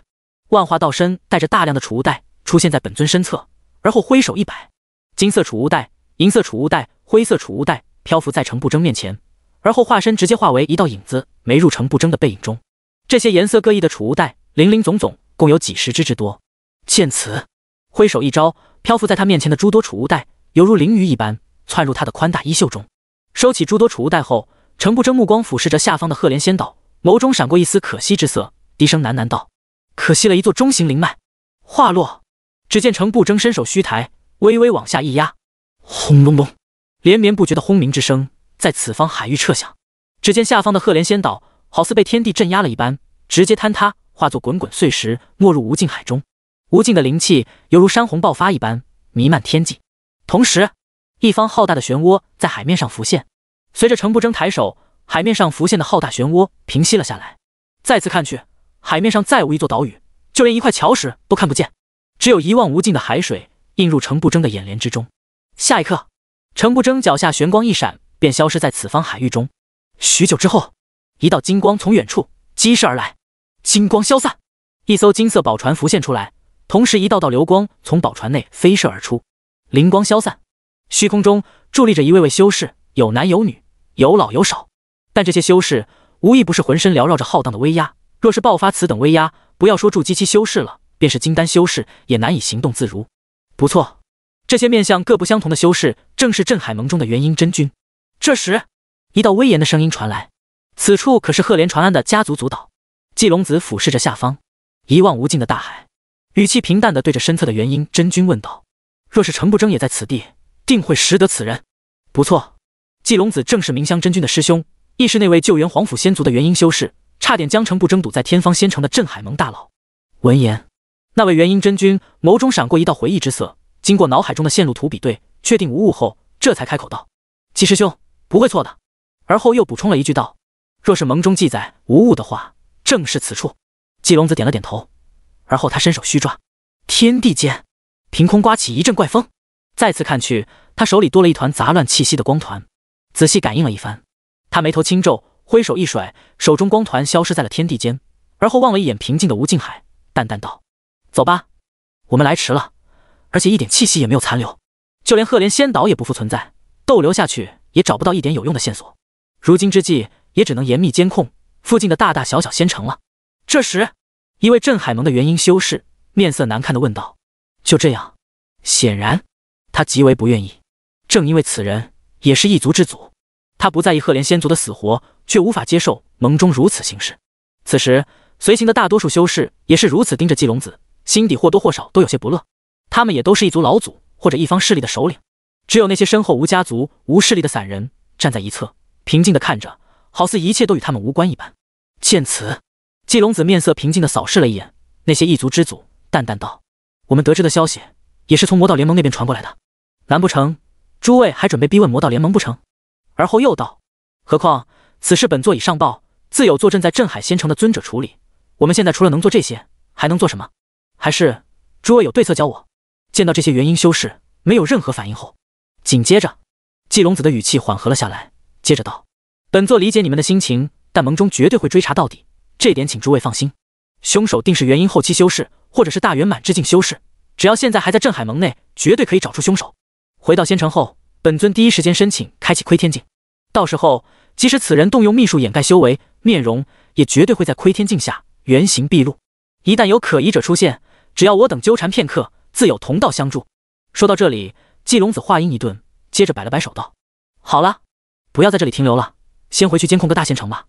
万化道身带着大量的储物袋出现在本尊身侧，而后挥手一摆，金色储物袋、银色储物袋、灰色储物袋漂浮在程不争面前，而后化身直接化为一道影子没入程不争的背影中。这些颜色各异的储物袋林林总总，共有几十只之多。见此，挥手一招，漂浮在他面前的诸多储物袋犹如鳞鱼一般。窜入他的宽大衣袖中，收起诸多储物袋后，程不争目光俯视着下方的赫连仙岛，眸中闪过一丝可惜之色，低声喃喃道：“可惜了一座中型灵脉。”话落，只见程不争伸手虚抬，微微往下一压，
轰隆隆，
连绵不绝的轰鸣之声在此方海域彻响。只见下方的赫连仙岛好似被天地镇压了一般，直接坍塌，化作滚滚碎石没入无尽海中。无尽的灵气犹如山洪爆发一般弥漫天际，同时。一方浩大的漩涡在海面上浮现，随着程不争抬手，海面上浮现的浩大漩涡平息了下来。再次看去，海面上再无一座岛屿，就连一块礁石都看不见，只有一望无尽的海水映入程不争的眼帘之中。下一刻，程不争脚下玄光一闪，便消失在此方海域中。许久之后，一道金光从远处激射而来，金光消散，一艘金色宝船浮现出来，同时一道道流光从宝船内飞射而出，灵光消散。虚空中伫立着一位位修士，有男有女，有老有少，但这些修士无一不是浑身缭绕着浩荡的威压。若是爆发此等威压，不要说筑基期修士了，便是金丹修士也难以行动自如。不错，这些面相各不相同的修士，正是镇海盟中的元婴真君。这时，一道威严的声音传来：“此处可是赫连传安的家族族岛？”季龙子俯视着下方一望无尽的大海，语气平淡的对着身侧的元婴真君问道：“若是程不争也在此地？”定会识得此人，不错，季龙子正是明香真君的师兄，亦是那位救援皇甫仙族的元婴修士，差点将城不争堵在天方仙城的镇海盟大佬。闻言，那位元婴真君眸中闪过一道回忆之色，经过脑海中的线路图比对，确定无误后，这才开口道：“季师兄不会错的。”而后又补充了一句道：“若是盟中记载无误的话，正是此处。”季龙子点了点头，而后他伸手虚抓，天地间凭空刮起一阵怪风。再次看去，他手里多了一团杂乱气息的光团，仔细感应了一番，他眉头轻皱，挥手一甩，手中光团消失在了天地间，而后望了一眼平静的无尽海，淡淡道：“走吧，我们来迟了，而且一点气息也没有残留，就连赫连仙岛也不复存在，逗留下去也找不到一点有用的线索，如今之计也只能严密监控附近的大大小小仙城了。”这时，一位镇海盟的元婴修士面色难看的问道：“就这样？”显然。他极为不愿意，正因为此人也是一族之祖，他不在意赫连仙族的死活，却无法接受盟中如此行事。此时随行的大多数修士也是如此，盯着季龙子，心底或多或少都有些不乐。他们也都是一族老祖或者一方势力的首领，只有那些身后无家族、无势力的散人站在一侧，平静地看着，好似一切都与他们无关一般。见此，季龙子面色平静地扫视了一眼那些异族之祖，淡淡道：“我们得知的消息。”也是从魔道联盟那边传过来的，难不成诸位还准备逼问魔道联盟不成？而后又道：“何况此事本座已上报，自有坐镇在镇海仙城的尊者处理。我们现在除了能做这些，还能做什么？还是诸位有对策教我？”见到这些元婴修士没有任何反应后，紧接着，季龙子的语气缓和了下来，接着道：“本座理解你们的心情，但盟中绝对会追查到底，这点请诸位放心。凶手定是元婴后期修士，或者是大圆满之境修士。”只要现在还在镇海盟内，绝对可以找出凶手。回到仙城后，本尊第一时间申请开启窥天镜，到时候即使此人动用秘术掩盖修为、面容，也绝对会在窥天镜下原形毕露。一旦有可疑者出现，只要我等纠缠片刻，自有同道相助。说到这里，季龙子话音一顿，接着摆了摆手道：“好了，不要在这里停留了，先回去监控个大仙城吧。”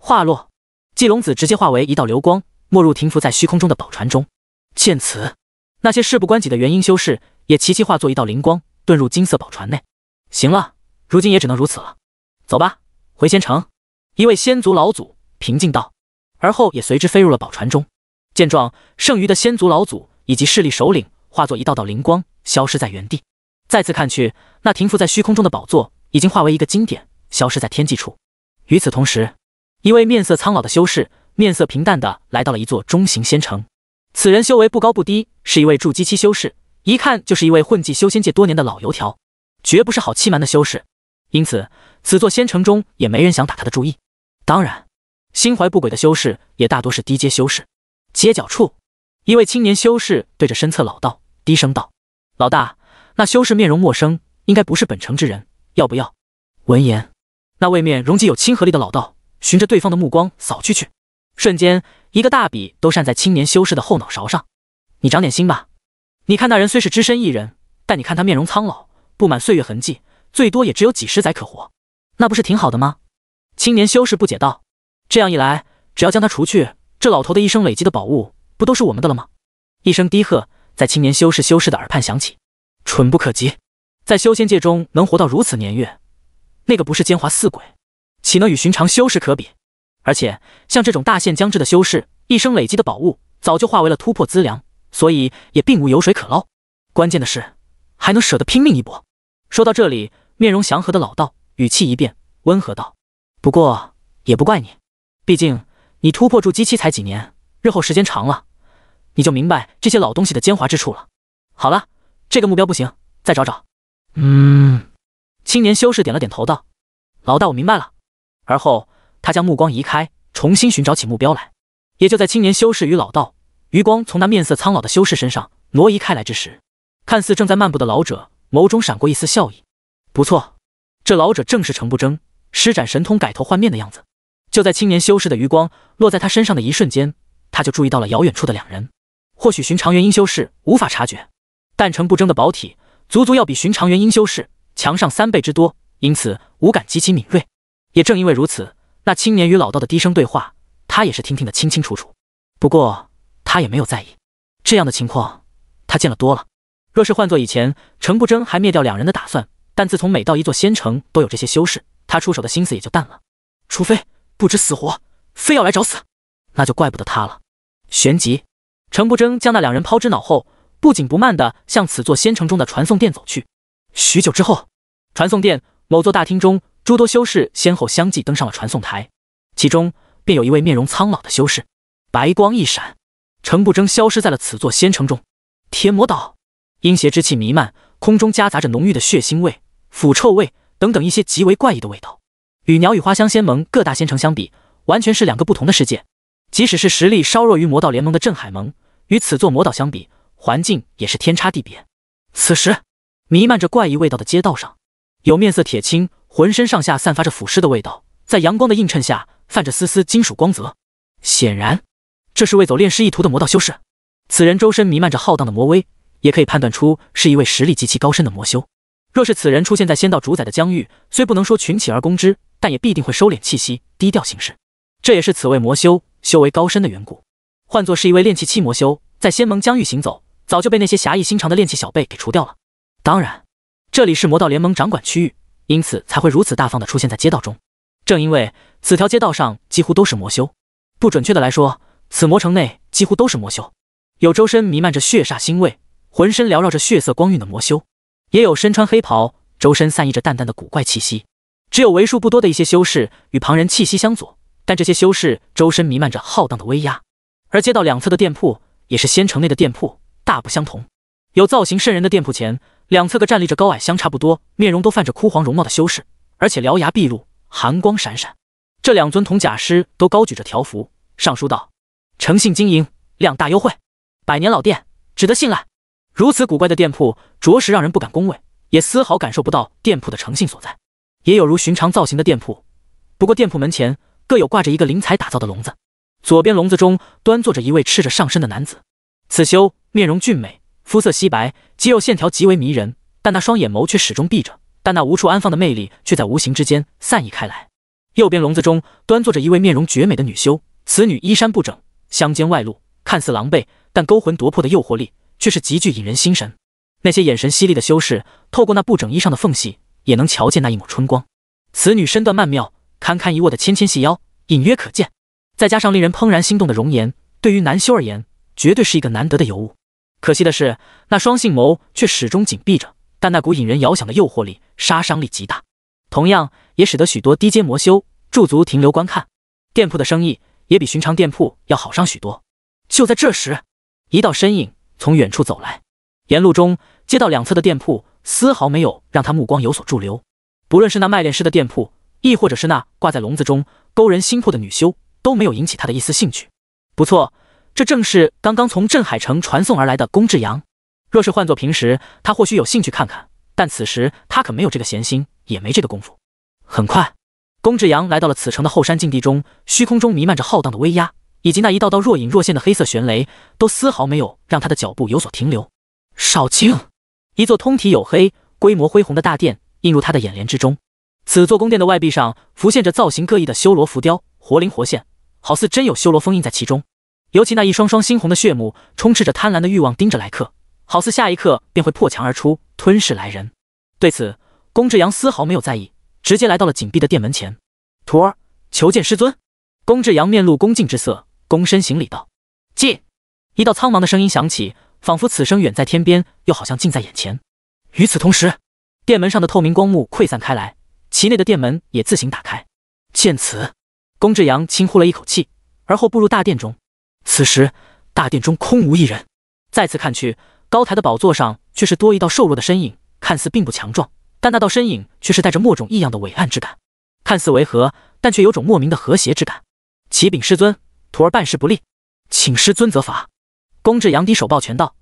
话落，季龙子直接化为一道流光，没入停浮在虚空中的宝船中。见此。那些事不关己的原因修士也齐齐化作一道灵光，遁入金色宝船内。行了，如今也只能如此了。走吧，回仙城。一位仙族老祖平静道，而后也随之飞入了宝船中。见状，剩余的仙族老祖以及势力首领化作一道道灵光，消失在原地。再次看去，那停浮在虚空中的宝座已经化为一个经典，消失在天际处。与此同时，一位面色苍老的修士面色平淡的来到了一座中型仙城。此人修为不高不低，是一位筑基期修士，一看就是一位混迹修仙界多年的老油条，绝不是好欺瞒的修士。因此，此座仙城中也没人想打他的主意。当然，心怀不轨的修士也大多是低阶修士。街角处，一位青年修士对着身侧老道低声道：“老大，那修士面容陌生，应该不是本城之人，要不要？”
闻言，
那位面容极有亲和力的老道循着对方的目光扫去去。瞬间，一个大笔都扇在青年修士的后脑勺上。你长点心吧。你看那人虽是只身一人，但你看他面容苍老，布满岁月痕迹，最多也只有几十载可活。那不是挺好的吗？青年修士不解道：“这样一来，只要将他除去，这老头的一生累积的宝物，不都是我们的了吗？”一声低喝在青年修士修士的耳畔响起：“蠢不可及！在修仙界中能活到如此年月，那个不是奸猾似鬼，岂能与寻常修士可比？”而且像这种大限将至的修士，一生累积的宝物早就化为了突破资粮，所以也并无油水可捞。关键的是，还能舍得拼命一搏。说到这里，面容祥和的老道语气一变，温和道：“不过也不怪你，毕竟你突破筑基期才几年，日后时间长了，你就明白这些老东西的奸猾之处了。”好了，这个目标不行，再找找。
嗯。
青年修士点了点头，道：“老大，我明白了。”而后。他将目光移开，重新寻找起目标来。也就在青年修士与老道余光从那面色苍老的修士身上挪移开来之时，看似正在漫步的老者眸中闪过一丝笑意。不错，这老者正是程不争施展神通改头换面的样子。就在青年修士的余光落在他身上的一瞬间，他就注意到了遥远处的两人。或许寻常元婴修士无法察觉，但程不争的宝体足足要比寻常元婴修士强上三倍之多，因此五感极其敏锐。也正因为如此。那青年与老道的低声对话，他也是听听得清清楚楚。不过他也没有在意，这样的情况他见了多了。若是换做以前，程不争还灭掉两人的打算，但自从每到一座仙城都有这些修士，他出手的心思也就淡了。除非不知死活，非要来找死，那就怪不得他了。旋即，程不争将那两人抛之脑后，不紧不慢的向此座仙城中的传送殿走去。许久之后，传送殿某座大厅中。诸多修士先后相继登上了传送台，其中便有一位面容苍老的修士。白光一闪，程不争消失在了此座仙城中。天魔岛，阴邪之气弥漫，空中夹杂着浓郁的血腥味、腐臭味等等一些极为怪异的味道。与鸟语花香仙盟各大仙城相比，完全是两个不同的世界。即使是实力稍弱于魔道联盟的镇海盟，与此座魔岛相比，环境也是天差地别。此时，弥漫着怪异味道的街道上，有面色铁青。浑身上下散发着腐尸的味道，在阳光的映衬下泛着丝丝金属光泽。显然，这是为走炼尸一途的魔道修士。此人周身弥漫着浩荡的魔威，也可以判断出是一位实力极其高深的魔修。若是此人出现在仙道主宰的疆域，虽不能说群起而攻之，但也必定会收敛气息，低调行事。这也是此位魔修修为高深的缘故。换作是一位炼气期魔修，在仙盟疆域行走，早就被那些侠义心肠的炼气小辈给除掉了。当然，这里是魔道联盟掌管区域。因此才会如此大方的出现在街道中。正因为此条街道上几乎都是魔修，不准确的来说，此魔城内几乎都是魔修。有周身弥漫着血煞腥味，浑身缭绕着血色光晕的魔修，也有身穿黑袍，周身散溢着淡淡的古怪气息。只有为数不多的一些修士与旁人气息相左，但这些修士周身弥漫着浩荡的威压。而街道两侧的店铺也是仙城内的店铺，大不相同。有造型渗人的店铺前。两侧各站立着高矮相差不多、面容都泛着枯黄容貌的修士，而且獠牙毕露，寒光闪闪。这两尊铜甲师都高举着条幅，上书道：“诚信经营，量大优惠，百年老店，值得信赖。”如此古怪的店铺，着实让人不敢恭维，也丝毫感受不到店铺的诚信所在。也有如寻常造型的店铺，不过店铺门前各有挂着一个灵彩打造的笼子，左边笼子中端坐着一位赤着上身的男子，此修面容俊美。肤色皙白，肌肉线条极为迷人，但那双眼眸却始终闭着。但那无处安放的魅力却在无形之间散逸开来。右边笼子中端坐着一位面容绝美的女修，此女衣衫不整，香肩外露，看似狼狈，但勾魂夺魄的诱惑力却是极具引人心神。那些眼神犀利的修士透过那不整衣裳的缝隙，也能瞧见那一抹春光。此女身段曼妙，堪堪一握的纤纤细腰隐约可见，再加上令人怦然心动的容颜，对于男修而言，绝对是一个难得的尤物。可惜的是，那双性眸却始终紧闭着，但那股引人遥想的诱惑力，杀伤力极大，同样也使得许多低阶魔修驻足停留观看。店铺的生意也比寻常店铺要好上许多。就在这时，一道身影从远处走来，沿路中街道两侧的店铺丝毫没有让他目光有所驻留，不论是那卖炼师的店铺，亦或者是那挂在笼子中勾人心魄的女修，都没有引起他的一丝兴趣。不错。这正是刚刚从镇海城传送而来的龚志阳。若是换做平时，他或许有兴趣看看，但此时他可没有这个闲心，也没这个功夫。很快，龚志阳来到了此城的后山禁地中，虚空中弥漫着浩荡的威压，以及那一道道若隐若现的黑色玄雷，都丝毫没有让他的脚步有所停留。少卿，一座通体黝黑、规模恢宏的大殿映入他的眼帘之中。此座宫殿的外壁上浮现着造型各异的修罗浮雕，活灵活现，好似真有修罗封印在其中。尤其那一双双猩红的血目，充斥着贪婪的欲望，盯着来客，好似下一刻便会破墙而出，吞噬来人。对此，龚志阳丝毫没有在意，直接来到了紧闭的殿门前。徒儿，求见师尊。龚志阳面露恭敬之色，躬身行礼道：“进。”一道苍茫的声音响起，仿佛此生远在天边，又好像近在眼前。与此同时，殿门上的透明光幕溃散开来，其内的殿门也自行打开。见此，龚志阳轻呼了一口气，而后步入大殿中。此时，大殿中空无一人。再次看去，高台的宝座上却是多一道瘦弱的身影，看似并不强壮，但那道身影却是带着莫种异样的伟岸之感，看似违和，但却有种莫名的和谐之感。启禀师尊，徒儿办事不力，请师尊责罚。公至杨低手抱拳道。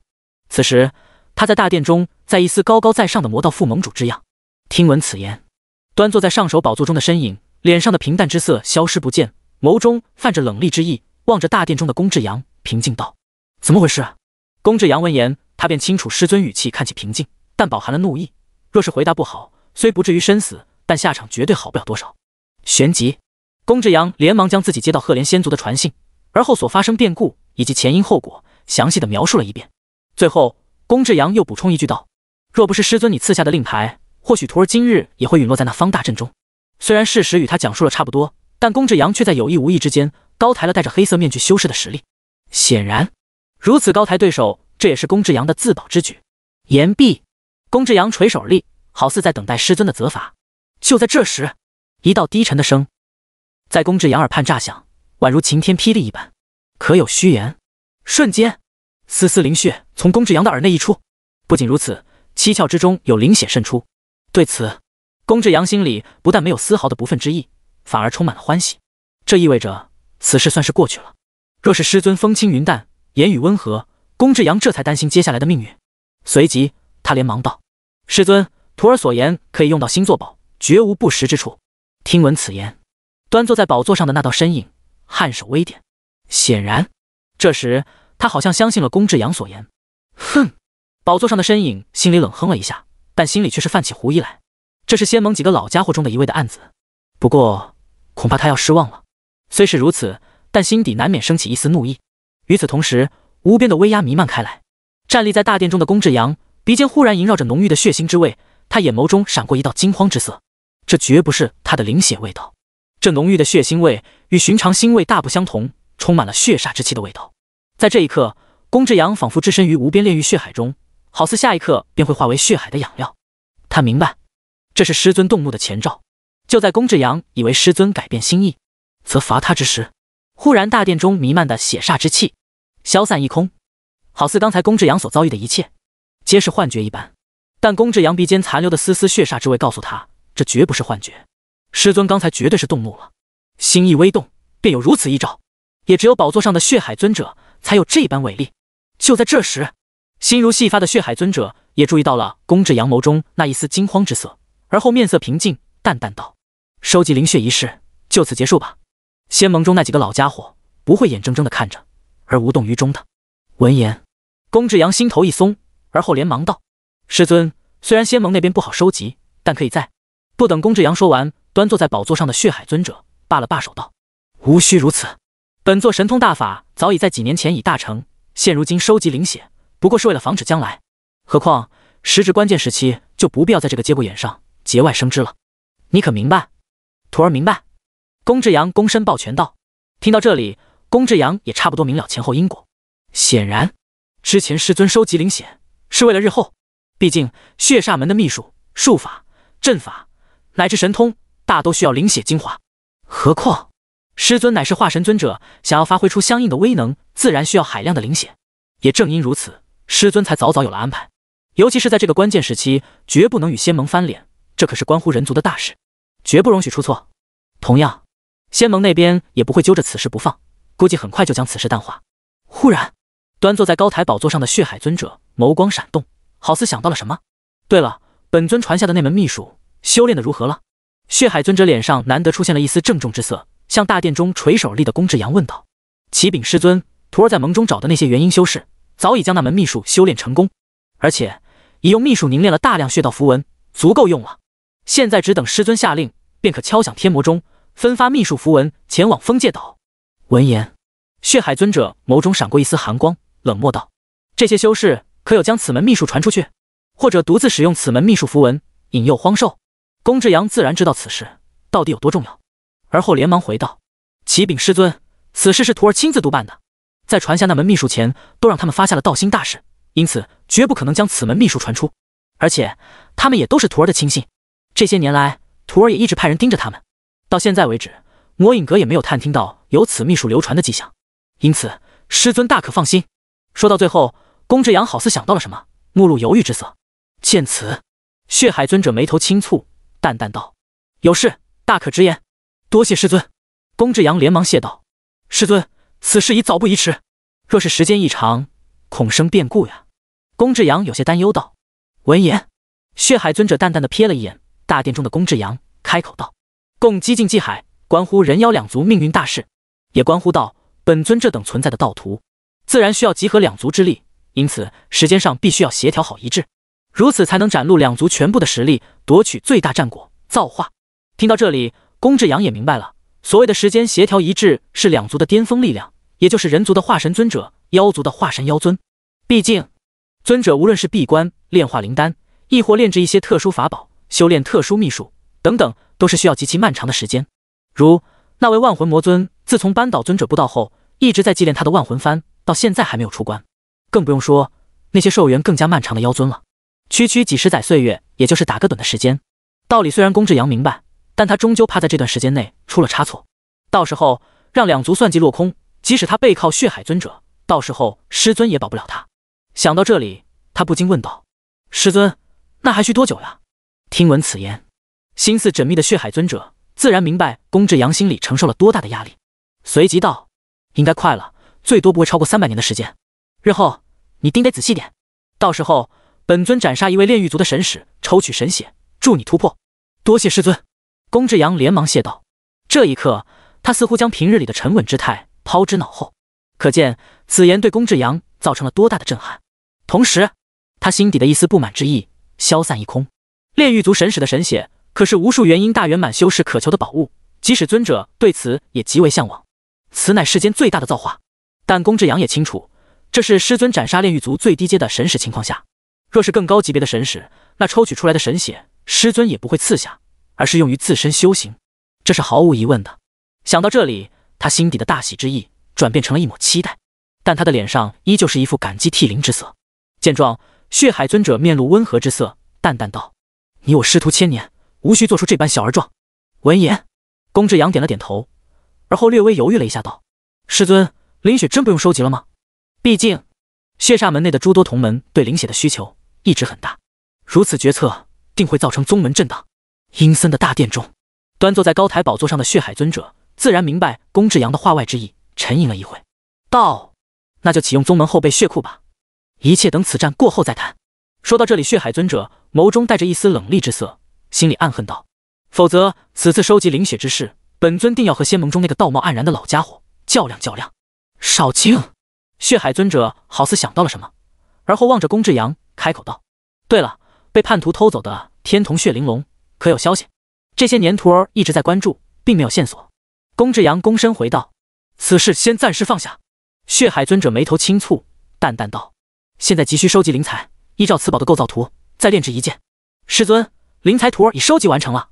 此时，他在大殿中，在一丝高高在上的魔道副盟主之样。听闻此言，端坐在上首宝座中的身影，脸上的平淡之色消失不见，眸中泛着冷厉之意。望着大殿中的宫志阳，平静道：“怎么回事？”宫志阳闻言，他便清楚师尊语气看起平静，但饱含了怒意。若是回答不好，虽不至于身死，但下场绝对好不了多少。旋即，宫志阳连忙将自己接到赫连仙族的传信，而后所发生变故以及前因后果，详细的描述了一遍。最后，宫志阳又补充一句道：“若不是师尊你赐下的令牌，或许徒儿今日也会陨落在那方大阵中。”虽然事实与他讲述了差不多，但宫志阳却在有意无意之间。高抬了戴着黑色面具修士的实力，显然如此高抬对手，这也是龚志阳的自保之举。言毕，龚志阳垂而立，好似在等待师尊的责罚。就在这时，一道低沉的声在龚志阳耳畔炸响，宛如晴天霹雳一般。可有虚言？瞬间，丝丝灵血从龚志阳的耳内溢出。不仅如此，七窍之中有灵血渗出。对此，龚志阳心里不但没有丝毫的不忿之意，反而充满了欢喜。这意味着。此事算是过去了。若是师尊风轻云淡，言语温和，龚志阳这才担心接下来的命运。随即，他连忙道：“师尊，徒儿所言可以用到星座宝，绝无不实之处。”听闻此言，端坐在宝座上的那道身影颔首微点，显然，这时他好像相信了龚志阳所言。哼！宝座上的身影心里冷哼了一下，但心里却是泛起狐疑来。这是仙盟几个老家伙中的一位的案子，不过恐怕他要失望了。虽是如此，但心底难免升起一丝怒意。与此同时，无边的威压弥漫开来。站立在大殿中的宫志阳，鼻尖忽然萦绕着浓郁的血腥之味，他眼眸中闪过一道惊慌之色。这绝不是他的灵血味道，这浓郁的血腥味与寻常腥味大不相同，充满了血煞之气的味道。在这一刻，宫志阳仿佛置身于无边炼狱血海中，好似下一刻便会化为血海的养料。他明白，这是师尊动怒的前兆。就在宫志阳以为师尊改变心意，则罚他之时，忽然大殿中弥漫的血煞之气消散一空，好似刚才宫志阳所遭遇的一切皆是幻觉一般。但宫志阳鼻间残留的丝丝血煞之味告诉他，这绝不是幻觉。师尊刚才绝对是动怒了，心意微动，便有如此一招。也只有宝座上的血海尊者才有这般伟力。就在这时，心如细发的血海尊者也注意到了宫志阳眸中那一丝惊慌之色，而后面色平静，淡淡道：“收集灵血一事就此结束吧。”仙盟中那几个老家伙不会眼睁睁的看着而无动于衷的。闻言，宫志阳心头一松，而后连忙道：“师尊，虽然仙盟那边不好收集，但可以在……”不等宫志阳说完，端坐在宝座上的血海尊者罢了罢手道：“无需如此，本座神通大法早已在几年前已大成，现如今收集灵血不过是为了防止将来。何况时值关键时期，就不必要在这个节骨眼上节外生枝了。你可明白？徒儿明白。”龚志阳躬身抱拳道：“听到这里，龚志阳也差不多明了前后因果。显然，之前师尊收集灵血是为了日后。毕竟，血煞门的秘术、术法、阵法乃至神通，大都需要灵血精华。何况，师尊乃是化神尊者，想要发挥出相应的威能，自然需要海量的灵血。也正因如此，师尊才早早有了安排。尤其是在这个关键时期，绝不能与仙盟翻脸，这可是关乎人族的大事，绝不容许出错。同样。”仙盟那边也不会揪着此事不放，估计很快就将此事淡化。忽然，端坐在高台宝座上的血海尊者眸光闪动，好似想到了什么。对了，本尊传下的那门秘术修炼的如何了？血海尊者脸上难得出现了一丝郑重之色，向大殿中垂手立的宫志阳问道：“启禀师尊，徒儿在盟中找的那些元婴修士，早已将那门秘术修炼成功，而且已用秘术凝练了大量血道符文，足够用了。现在只等师尊下令，便可敲响天魔钟。”分发秘术符文，前往封界岛。闻言，血海尊者眸中闪过一丝寒光，冷漠道：“这些修士可有将此门秘术传出去，或者独自使用此门秘术符文引诱荒兽？”宫志阳自然知道此事到底有多重要，而后连忙回道：“启禀师尊，此事是徒儿亲自督办的。在传下那门秘术前，都让他们发下了道心大誓，因此绝不可能将此门秘术传出。而且他们也都是徒儿的亲信，这些年来，徒儿也一直派人盯着他们。”到现在为止，魔影阁也没有探听到有此秘术流传的迹象，因此师尊大可放心。说到最后，宫志阳好似想到了什么，目露犹豫之色。见此，血海尊者眉头轻蹙，淡淡道：“有事大可直言。”多谢师尊。宫志阳连忙谢道：“师尊，此事已早不宜迟，若是时间一长，恐生变故呀。”宫志阳有些担忧道。闻言，血海尊者淡淡的瞥了一眼大殿中的宫志阳，开口道。共激进祭海，关乎人妖两族命运大事，也关乎到本尊这等存在的道途，自然需要集合两族之力，因此时间上必须要协调好一致，如此才能展露两族全部的实力，夺取最大战果，造化。听到这里，宫志阳也明白了，所谓的时间协调一致，是两族的巅峰力量，也就是人族的化神尊者，妖族的化神妖尊。毕竟尊者无论是闭关炼化灵丹，亦或炼制一些特殊法宝，修炼特殊秘术等等。都是需要极其漫长的时间，如那位万魂魔尊，自从扳倒尊者不到后，一直在祭炼他的万魂幡，到现在还没有出关，更不用说那些寿元更加漫长的妖尊了。区区几十载岁月，也就是打个盹的时间。道理虽然龚志阳明白，但他终究怕在这段时间内出了差错，到时候让两族算计落空。即使他背靠血海尊者，到时候师尊也保不了他。想到这里，他不禁问道：“师尊，那还需多久呀？”听闻此言。心思缜密的血海尊者自然明白龚志阳心里承受了多大的压力，随即道：“应该快了，最多不会超过三百年的时间。日后你定得仔细点，到时候本尊斩杀一位炼狱族的神使，抽取神血助你突破。”多谢师尊，龚志阳连忙谢道。这一刻，他似乎将平日里的沉稳之态抛之脑后，可见此言对龚志阳造成了多大的震撼。同时，他心底的一丝不满之意消散一空，炼狱族神使的神血。可是无数元婴大圆满修士渴求的宝物，即使尊者对此也极为向往。此乃世间最大的造化，但龚志阳也清楚，这是师尊斩杀炼狱族最低阶的神使情况下，若是更高级别的神使，那抽取出来的神血，师尊也不会赐下，而是用于自身修行。这是毫无疑问的。想到这里，他心底的大喜之意转变成了一抹期待，但他的脸上依旧是一副感激涕零之色。见状，血海尊者面露温和之色，淡淡道：“你我师徒千年。”无需做出这般小儿状。闻言，龚志阳点了点头，而后略微犹豫了一下，道：“师尊，灵血真不用收集了吗？毕竟血煞门内的诸多同门对灵血的需求一直很大，如此决策定会造成宗门震荡。”阴森的大殿中，端坐在高台宝座上的血海尊者自然明白龚志阳的话外之意，沉吟了一会，道：“那就启用宗门后辈血库吧，一切等此战过后再谈。”说到这里，血海尊者眸中带着一丝冷厉之色。心里暗恨道：“否则此次收集灵血之事，本尊定要和仙盟中那个道貌岸然的老家伙较量较量。”少卿，血海尊者好似想到了什么，而后望着龚志阳开口道：“对了，被叛徒偷走的天瞳血玲珑可有消息？”这些年徒儿一直在关注，并没有线索。龚志阳躬身回道：“此事先暂时放下。”血海尊者眉头轻蹙，淡淡道：“现在急需收集灵材，依照此宝的构造图，再炼制一件。”师尊。灵材徒儿已收集完成了。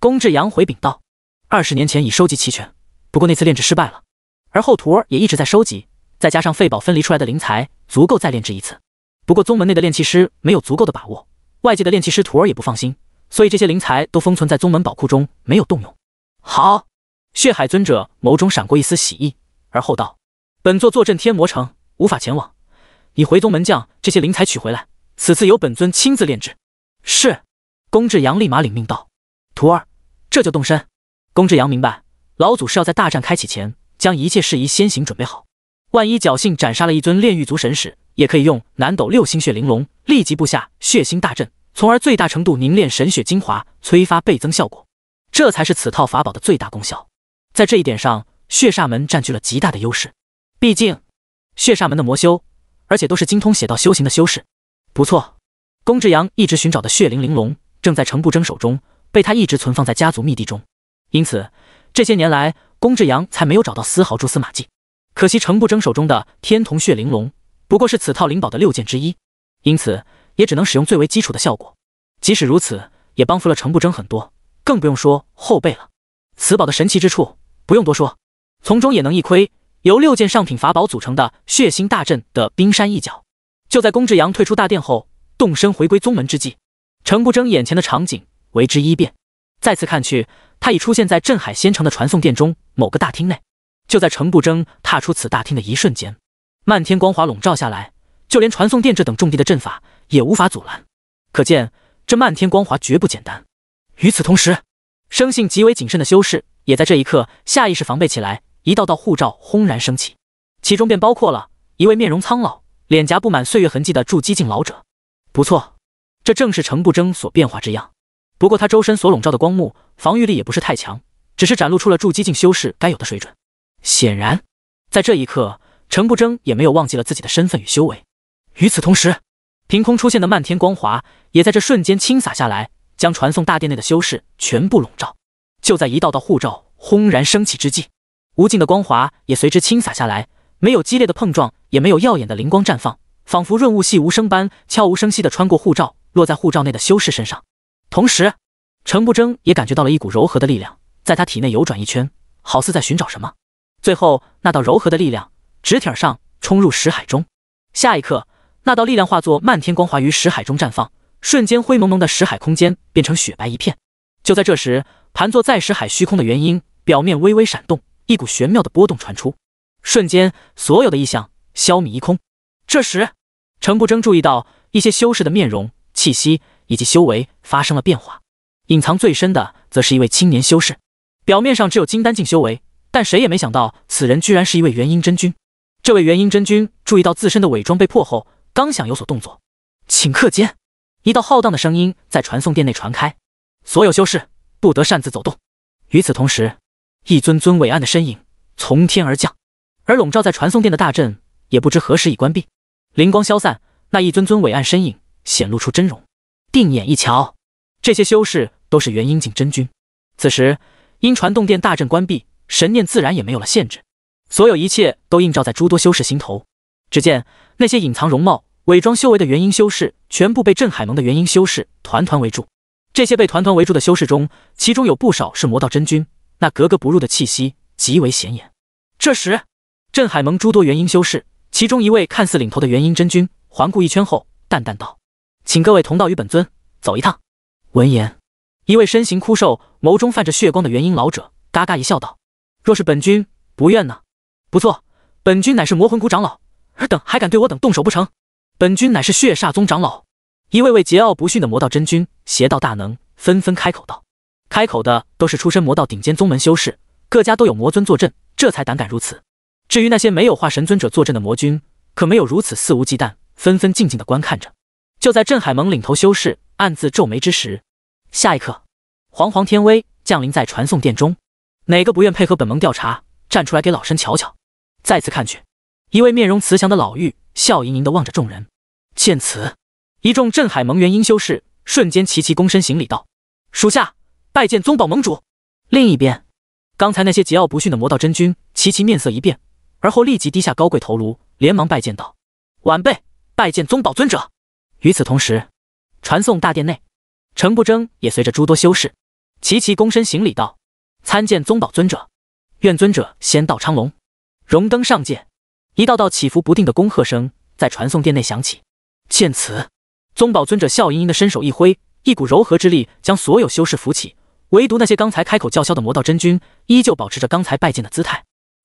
宫志阳回禀道：“二十年前已收集齐全，不过那次炼制失败了。而后徒儿也一直在收集，再加上废宝分离出来的灵材，足够再炼制一次。不过宗门内的炼器师没有足够的把握，外界的炼器师徒儿也不放心，所以这些灵材都封存在宗门宝库中，没有动用。”好，血海尊者眸中闪过一丝喜意，而后道：“本座坐镇天魔城，无法前往。你回宗门将这些灵材取回来，此次由本尊亲自炼制。”是。龚志阳立马领命道：“徒儿，这就动身。”龚志阳明白，老祖是要在大战开启前将一切事宜先行准备好。万一侥幸斩杀了一尊炼狱族神使，也可以用南斗六星血玲珑立即布下血腥大阵，从而最大程度凝练神血精华，催发倍增效果。这才是此套法宝的最大功效。在这一点上，血煞门占据了极大的优势。毕竟，血煞门的魔修，而且都是精通血道修行的修士。不错，龚志阳一直寻找的血灵玲珑。正在程不争手中，被他一直存放在家族密地中，因此这些年来，龚志阳才没有找到丝毫蛛丝马迹。可惜程不争手中的天瞳血玲珑不过是此套灵宝的六件之一，因此也只能使用最为基础的效果。即使如此，也帮扶了程不争很多，更不用说后辈了。此宝的神奇之处不用多说，从中也能一窥由六件上品法宝组成的血腥大阵的冰山一角。就在龚志阳退出大殿后，动身回归宗门之际。程不争眼前的场景为之一变，再次看去，他已出现在镇海仙城的传送殿中某个大厅内。就在程不争踏出此大厅的一瞬间，漫天光华笼罩下来，就连传送殿这等重地的阵法也无法阻拦，可见这漫天光华绝不简单。与此同时，生性极为谨慎的修士也在这一刻下意识防备起来，一道道护罩轰然升起，其中便包括了一位面容苍老、脸颊布满岁月痕迹的筑基境老者。不错。这正是程不争所变化之样，不过他周身所笼罩的光幕防御力也不是太强，只是展露出了筑基境修士该有的水准。显然，在这一刻，程不争也没有忘记了自己的身份与修为。与此同时，凭空出现的漫天光华也在这瞬间倾洒下来，将传送大殿内的修士全部笼罩。就在一道道护罩轰然升起之际，无尽的光华也随之倾洒下来，没有激烈的碰撞，也没有耀眼的灵光绽放，仿佛润物细无声般悄无声息地穿过护罩。落在护照内的修士身上，同时，程不争也感觉到了一股柔和的力量在他体内游转一圈，好似在寻找什么。最后，那道柔和的力量直挺上冲入石海中。下一刻，那道力量化作漫天光华于石海中绽放，瞬间灰蒙蒙的石海空间变成雪白一片。就在这时，盘坐在石海虚空的原因表面微微闪动，一股玄妙的波动传出，瞬间所有的异象消弭一空。这时，程不争注意到一些修士的面容。气息以及修为发生了变化，隐藏最深的则是一位青年修士，表面上只有金丹境修为，但谁也没想到此人居然是一位元婴真君。这位元婴真君注意到自身的伪装被破后，刚想有所动作，顷刻间，一道浩荡的声音在传送殿内传开：“所有修士不得擅自走动。”与此同时，一尊尊伟岸的身影从天而降，而笼罩在传送殿的大阵也不知何时已关闭，灵光消散，那一尊尊伟岸身影。显露出真容，定眼一瞧，这些修士都是元婴境真君。此时因传动殿大阵关闭，神念自然也没有了限制，所有一切都映照在诸多修士心头。只见那些隐藏容貌、伪装修为的元婴修士，全部被镇海盟的元婴修士团团围住。这些被团团围住的修士中，其中有不少是魔道真君，那格格不入的气息极为显眼。这时，镇海盟诸多元婴修士，其中一位看似领头的元婴真君环顾一圈后，淡淡道。请各位同道与本尊走一趟。闻言，一位身形枯瘦、眸中泛着血光的元婴老者嘎嘎一笑道：“若是本君不愿呢？”“不错，本君乃是魔魂谷长老，尔等还敢对我等动手不成？”“本君乃是血煞宗长老。”一位位桀骜不驯的魔道真君、邪道大能纷纷开口道。开口的都是出身魔道顶尖宗门修士，各家都有魔尊坐镇，这才胆敢如此。至于那些没有化神尊者坐镇的魔君，可没有如此肆无忌惮，纷纷静静的观看着。就在镇海盟领头修士暗自皱眉之时，下一刻，煌煌天威降临在传送殿中。哪个不愿配合本盟调查，站出来给老身瞧瞧？再次看去，一位面容慈祥的老妪笑盈盈地望着众人。见此，一众镇海盟元婴修士瞬间齐齐躬身行礼道：“属下拜见宗宝盟主。”另一边，刚才那些桀骜不驯的魔道真君齐齐面色一变，而后立即低下高贵头颅，连忙拜见道：“晚辈拜见宗宝尊者。”与此同时，传送大殿内，陈不争也随着诸多修士齐齐躬身行礼道：“参见宗宝尊者，愿尊者先到昌隆，荣登上界。”一道道起伏不定的恭贺声在传送殿内响起。见此，宗宝尊者笑盈盈的伸手一挥，一股柔和之力将所有修士扶起，唯独那些刚才开口叫嚣的魔道真君依旧保持着刚才拜见的姿态。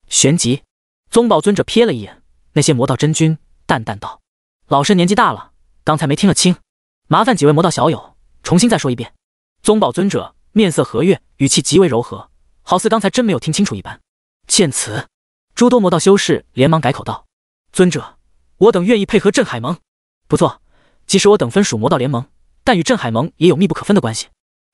旋即，宗宝尊者瞥了一眼那些魔道真君，淡淡道：“老身年纪大了。”刚才没听了清，麻烦几位魔道小友重新再说一遍。宗宝尊者面色和悦，语气极为柔和，好似刚才真没有听清楚一般。见此，诸多魔道修士连忙改口道：“尊者，我等愿意配合镇海盟。”不错，即使我等分属魔道联盟，但与镇海盟也有密不可分的关系。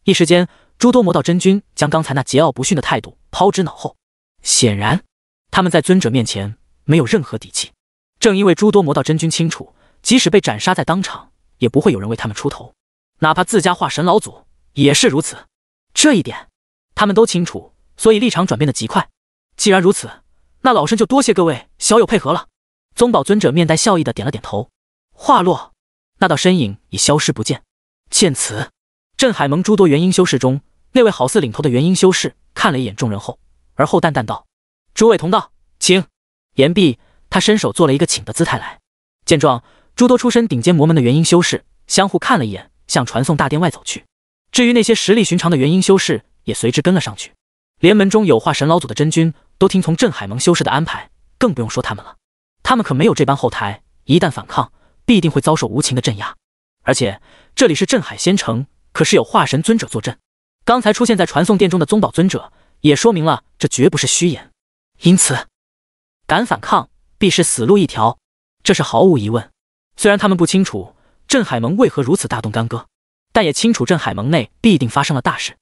一时间，诸多魔道真君将刚才那桀骜不驯的态度抛之脑后，显然他们在尊者面前没有任何底气。正因为诸多魔道真君清楚。即使被斩杀在当场，也不会有人为他们出头，哪怕自家化神老祖也是如此。这一点他们都清楚，所以立场转变的极快。既然如此，那老身就多谢各位小友配合了。宗宝尊者面带笑意的点了点头，话落，那道身影已消失不见。见此，镇海盟诸多元婴修士中，那位好似领头的元婴修士看了一眼众人后，而后淡淡道：“诸位同道，请。”言毕，他伸手做了一个请的姿态来。见状，诸多出身顶尖魔门的元婴修士相互看了一眼，向传送大殿外走去。至于那些实力寻常的元婴修士，也随之跟了上去。联盟中有化神老祖的真君都听从镇海盟修士的安排，更不用说他们了。他们可没有这般后台，一旦反抗，必定会遭受无情的镇压。而且这里是镇海仙城，可是有化神尊者坐镇。刚才出现在传送殿中的宗宝尊者也说明了，这绝不是虚言。因此，敢反抗，必是死路一条。这是毫无疑问。虽然他们不清楚镇海盟为何如此大动干戈，但也清楚镇海盟内必定发生了大事，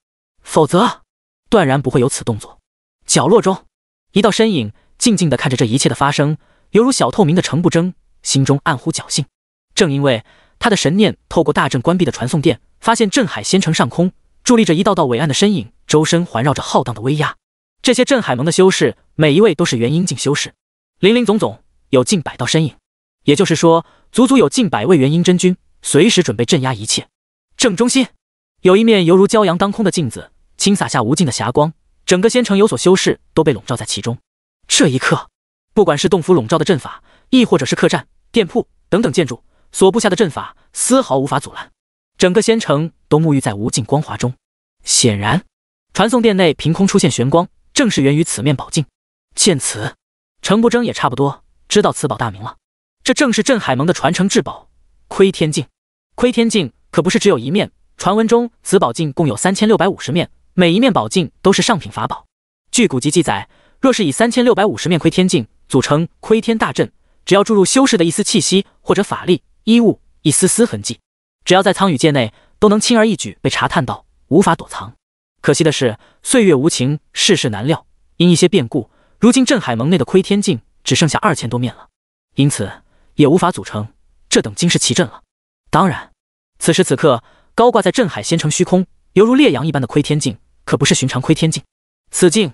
否则断然不会有此动作。角落中，一道身影静静地看着这一切的发生，犹如小透明的程不争，心中暗呼侥幸。正因为他的神念透过大阵关闭的传送殿，发现镇海仙城上空伫立着一道道伟岸的身影，周身环绕着浩荡的威压。这些镇海盟的修士，每一位都是元婴境修士，林林总总有近百道身影。也就是说，足足有近百位元婴真君，随时准备镇压一切。正中心有一面犹如骄阳当空的镜子，倾洒下无尽的霞光，整个仙城有所修饰都被笼罩在其中。这一刻，不管是洞府笼罩的阵法，亦或者是客栈、店铺等等建筑所布下的阵法，丝毫无法阻拦。整个仙城都沐浴在无尽光华中。显然，传送殿内凭空出现玄光，正是源于此面宝镜。见此，程不争也差不多知道此宝大名了。这正是镇海盟的传承至宝，窥天镜。窥天镜可不是只有一面，传闻中此宝镜共有三千六百五十面，每一面宝镜都是上品法宝。据古籍记载，若是以三千六百五十面窥天镜组成窥天大阵，只要注入修士的一丝气息或者法力、衣物一丝丝痕迹，只要在苍羽界内，都能轻而易举被查探到，无法躲藏。可惜的是，岁月无情，世事难料，因一些变故，如今镇海盟内的窥天镜只剩下二千多面了，因此。也无法组成这等惊世奇阵了。当然，此时此刻高挂在镇海仙城虚空，犹如烈阳一般的窥天镜，可不是寻常窥天镜。此镜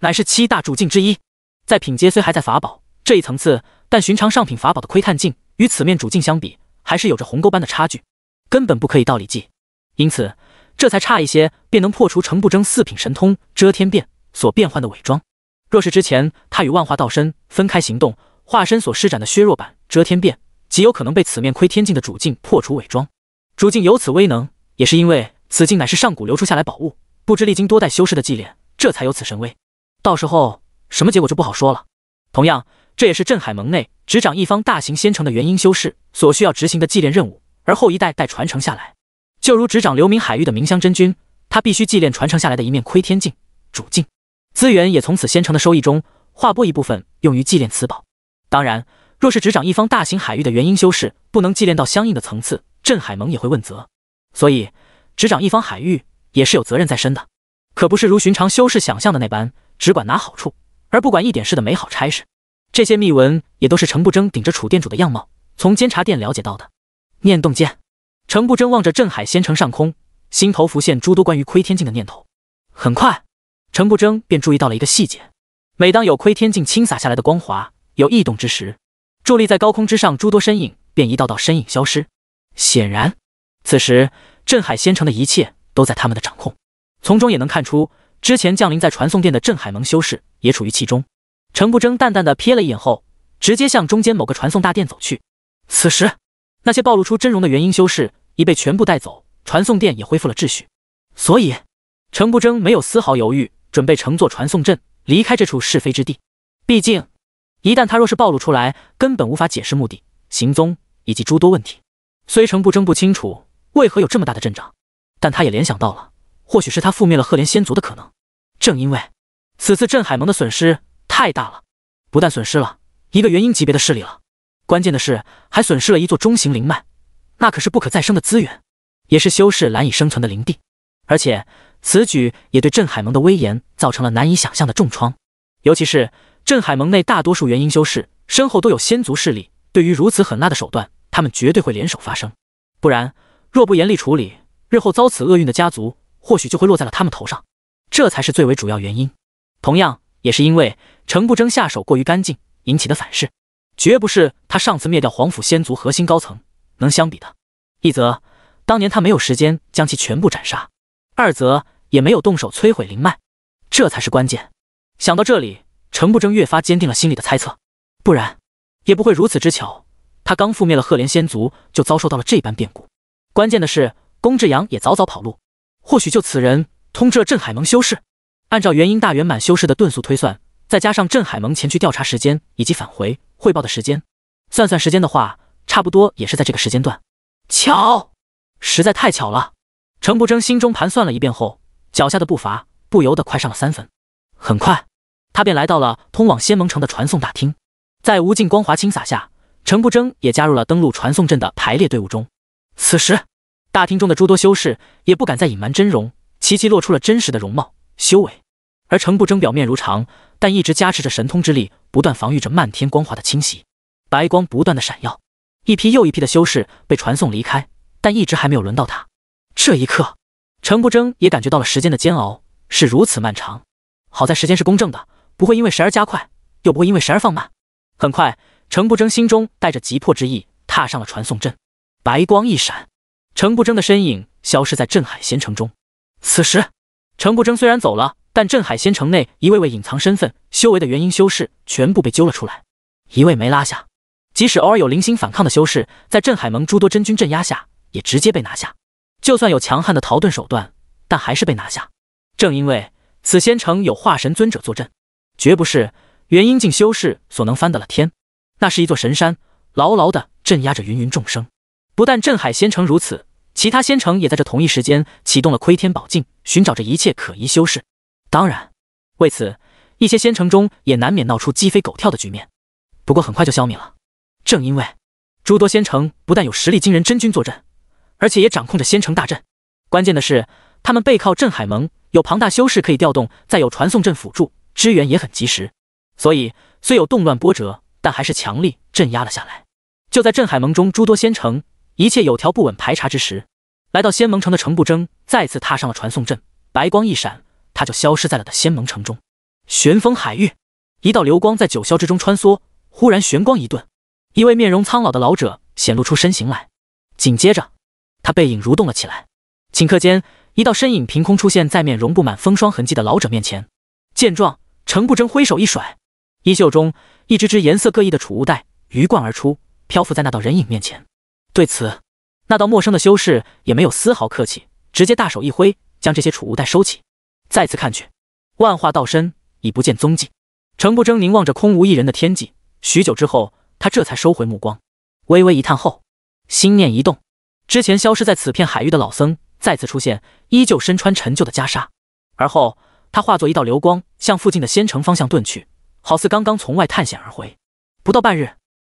乃是七大主镜之一，在品阶虽还在法宝这一层次，但寻常上品法宝的窥探镜与此面主镜相比，还是有着鸿沟般的差距，根本不可以道理计。因此，这才差一些便能破除程不争四品神通遮天变所变换的伪装。若是之前他与万化道身分开行动，化身所施展的削弱版。遮天变极有可能被此面窥天镜的主镜破除伪装。主镜有此威能，也是因为此镜乃是上古流出下来宝物，不知历经多代修士的祭炼，这才有此神威。到时候什么结果就不好说了。同样，这也是镇海盟内执掌一方大型仙城的元婴修士所需要执行的祭炼任务，而后一代代传承下来。就如执掌流明海域的明香真君，他必须祭炼传承下来的一面窥天镜。主镜资源也从此仙城的收益中划拨一部分用于祭炼此宝。当然。若是执掌一方大型海域的元婴修士不能祭炼到相应的层次，镇海盟也会问责。所以执掌一方海域也是有责任在身的，可不是如寻常修士想象的那般只管拿好处，而不管一点事的美好差事。这些秘文也都是程不争顶着楚殿主的样貌从监察殿了解到的。念动间，程不争望着镇海仙城上空，心头浮现诸多关于窥天镜的念头。很快，程不争便注意到了一个细节：每当有窥天镜倾洒下来的光华有异动之时。伫立在高空之上，诸多身影便一道道身影消失。显然，此时镇海仙城的一切都在他们的掌控。从中也能看出，之前降临在传送殿的镇海盟修士也处于其中。程不争淡淡的瞥了一眼后，直接向中间某个传送大殿走去。此时，那些暴露出真容的元婴修士已被全部带走，传送殿也恢复了秩序。所以，程不争没有丝毫犹豫，准备乘坐传送阵离开这处是非之地。毕竟，一旦他若是暴露出来，根本无法解释目的、行踪以及诸多问题。虽成不争不清楚为何有这么大的阵仗，但他也联想到了，或许是他覆灭了赫连仙族的可能。正因为此次镇海盟的损失太大了，不但损失了一个元婴级别的势力了，关键的是还损失了一座中型灵脉，那可是不可再生的资源，也是修士难以生存的灵地。而且此举也对镇海盟的威严造成了难以想象的重创，尤其是。镇海盟内大多数元婴修士身后都有仙族势力，对于如此狠辣的手段，他们绝对会联手发声。不然，若不严厉处理，日后遭此厄运的家族或许就会落在了他们头上。这才是最为主要原因。同样，也是因为程不争下手过于干净引起的反噬，绝不是他上次灭掉皇甫仙族核心高层能相比的。一则，当年他没有时间将其全部斩杀；二则，也没有动手摧毁灵脉。这才是关键。想到这里。程不争越发坚定了心里的猜测，不然也不会如此之巧。他刚覆灭了赫连仙族，就遭受到了这般变故。关键的是，龚志阳也早早跑路。或许就此人通知了镇海盟修士。按照元婴大圆满修士的遁速推算，再加上镇海盟前去调查时间以及返回汇报的时间，算算时间的话，差不多也是在这个时间段。巧，实在太巧了。程不争心中盘算了一遍后，脚下的步伐不由得快上了三分。很快。他便来到了通往仙盟城的传送大厅，在无尽光华倾洒下，程不争也加入了登陆传送阵的排列队伍中。此时，大厅中的诸多修士也不敢再隐瞒真容，齐齐露出了真实的容貌、修为。而程不争表面如常，但一直加持着神通之力，不断防御着漫天光华的侵袭，白光不断的闪耀。一批又一批的修士被传送离开，但一直还没有轮到他。这一刻，程不争也感觉到了时间的煎熬是如此漫长。好在时间是公正的。不会因为谁而加快，又不会因为谁而放慢。很快，程不争心中带着急迫之意，踏上了传送阵。白光一闪，程不争的身影消失在镇海仙城中。此时，程不争虽然走了，但镇海仙城内一位位隐藏身份、修为的元婴修士全部被揪了出来，一位没拉下。即使偶尔有零星反抗的修士，在镇海盟诸多真君镇压下，也直接被拿下。就算有强悍的逃遁手段，但还是被拿下。正因为此仙城有化神尊者坐镇。绝不是元婴境修士所能翻得了天，那是一座神山，牢牢地镇压着芸芸众生。不但镇海仙城如此，其他仙城也在这同一时间启动了窥天宝镜，寻找着一切可疑修士。当然，为此一些仙城中也难免闹出鸡飞狗跳的局面，不过很快就消灭了。正因为诸多仙城不但有实力惊人真君坐镇，而且也掌控着仙城大阵，关键的是他们背靠镇海盟，有庞大修士可以调动，再有传送阵辅助。支援也很及时，所以虽有动乱波折，但还是强力镇压了下来。就在镇海盟中诸多仙城一切有条不紊排查之时，来到仙盟城的程不争再次踏上了传送阵，白光一闪，他就消失在了的仙盟城中。旋风海域，一道流光在九霄之中穿梭，忽然玄光一顿，一位面容苍老的老者显露出身形来，紧接着他背影蠕动了起来，顷刻间一道身影凭空出现在面容布满风霜痕迹的老者面前，见状。程不争挥手一甩，衣袖中一只只颜色各异的储物袋鱼贯而出，漂浮在那道人影面前。对此，那道陌生的修士也没有丝毫客气，直接大手一挥，将这些储物袋收起。再次看去，万化道身已不见踪迹。程不争凝望着空无一人的天际，许久之后，他这才收回目光，微微一叹后，心念一动，之前消失在此片海域的老僧再次出现，依旧身穿陈旧的袈裟。而后。他化作一道流光，向附近的仙城方向遁去，好似刚刚从外探险而回。不到半日，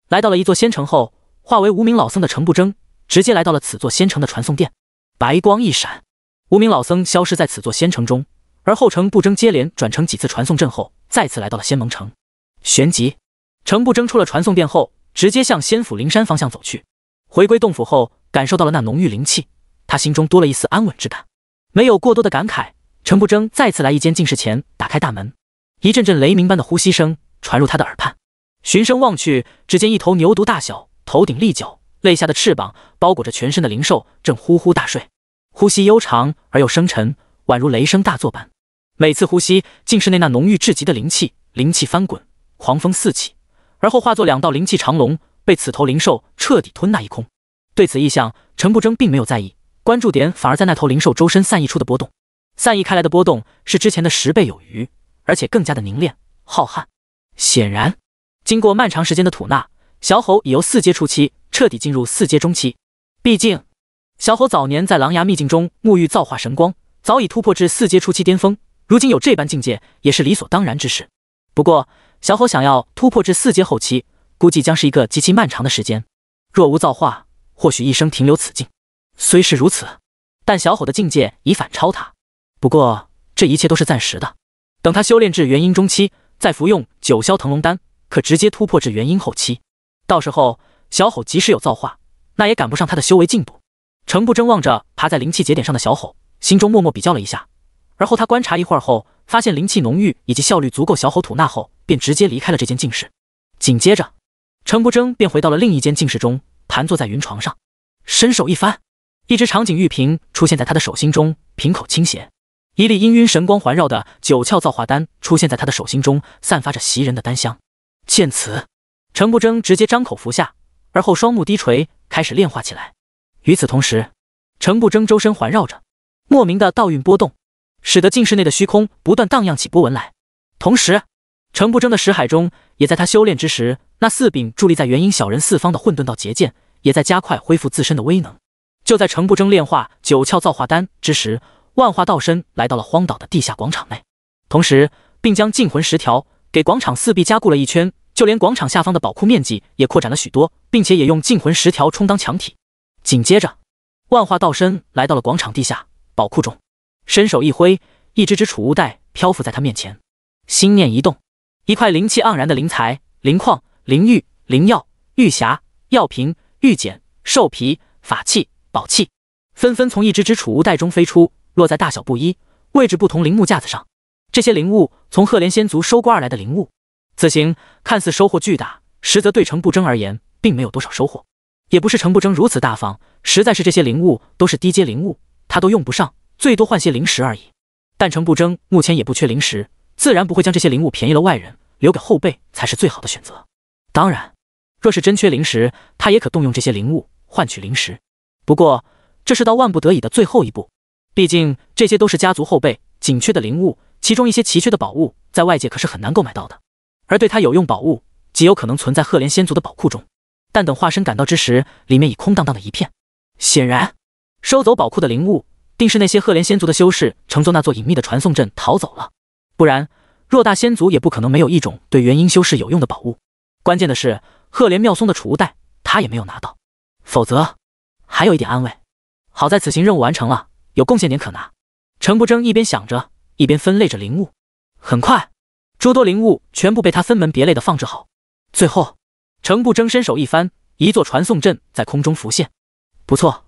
来到了一座仙城后，化为无名老僧的程不争，直接来到了此座仙城的传送殿。白光一闪，无名老僧消失在此座仙城中，而后程不争接连转成几次传送阵后，再次来到了仙盟城。旋即，程不争出了传送殿后，直接向仙府灵山方向走去。回归洞府后，感受到了那浓郁灵气，他心中多了一丝安稳之感，没有过多的感慨。陈不争再次来一间净室前，打开大门，一阵阵雷鸣般的呼吸声传入他的耳畔。循声望去，只见一头牛犊大小、头顶立角、肋下的翅膀包裹着全身的灵兽正呼呼大睡，呼吸悠长而又深沉，宛如雷声大作般。每次呼吸，竟是内那浓郁至极的灵气，灵气翻滚，狂风四起，而后化作两道灵气长龙，被此头灵兽彻底吞纳一空。对此异象，陈不争并没有在意，关注点反而在那头灵兽周身散溢出的波动。散逸开来的波动是之前的十倍有余，而且更加的凝练浩瀚。显然，经过漫长时间的吐纳，小吼已由四阶初期彻底进入四阶中期。毕竟，小吼早年在狼牙秘境中沐浴造化神光，早已突破至四阶初期巅峰。如今有这般境界，也是理所当然之事。不过，小吼想要突破至四阶后期，估计将是一个极其漫长的时间。若无造化，或许一生停留此境。虽是如此，但小吼的境界已反超他。不过这一切都是暂时的，等他修炼至元婴中期，再服用九霄腾龙丹，可直接突破至元婴后期。到时候，小吼即使有造化，那也赶不上他的修为进步。程不争望着趴在灵气节点上的小吼，心中默默比较了一下，而后他观察一会儿后，发现灵气浓郁以及效率足够，小吼吐纳后，便直接离开了这间静室。紧接着，程不争便回到了另一间静室中，盘坐在云床上，伸手一翻，一只长颈玉瓶出现在他的手心中，瓶口倾斜。一粒氤氲神光环绕的九窍造化丹出现在他的手心中，散发着袭人的丹香。见此，程不争直接张口服下，而后双目低垂，开始炼化起来。与此同时，程不争周身环绕着莫名的道运波动，使得镜室内的虚空不断荡漾起波纹来。同时，程不争的识海中也在他修炼之时，那四柄伫立在元婴小人四方的混沌道结剑也在加快恢复自身的威能。就在程不争炼化九窍造化丹之时。万化道身来到了荒岛的地下广场内，同时并将禁魂石条给广场四壁加固了一圈，就连广场下方的宝库面积也扩展了许多，并且也用禁魂石条充当墙体。紧接着，万化道身来到了广场地下宝库中，伸手一挥，一只只储物袋漂浮在他面前，心念一动，一块灵气盎然的灵材、灵矿、灵玉、灵药、玉匣、药瓶、玉简、兽皮、法器、宝器纷纷从一只只储物袋中飞出。落在大小不一、位置不同灵木架子上，这些灵物从赫连仙族收刮而来的灵物，此行看似收获巨大，实则对程不争而言，并没有多少收获。也不是程不争如此大方，实在是这些灵物都是低阶灵物，他都用不上，最多换些灵石而已。但程不争目前也不缺灵石，自然不会将这些灵物便宜了外人，留给后辈才是最好的选择。当然，若是真缺灵石，他也可动用这些灵物换取灵石，不过这是到万不得已的最后一步。毕竟这些都是家族后辈紧缺的灵物，其中一些奇缺的宝物在外界可是很难购买到的。而对他有用宝物，极有可能存在赫连仙族的宝库中。但等化身赶到之时，里面已空荡荡的一片。显然，收走宝库的灵物，定是那些赫连仙族的修士乘坐那座隐秘的传送阵逃走了。不然，偌大仙族也不可能没有一种对元婴修士有用的宝物。关键的是，赫连妙松的储物袋他也没有拿到，否则还有一点安慰。好在此行任务完成了。有贡献点可拿。程不争一边想着，一边分类着灵物。很快，诸多灵物全部被他分门别类的放置好。最后，程不争伸手一翻，一座传送阵在空中浮现。不错，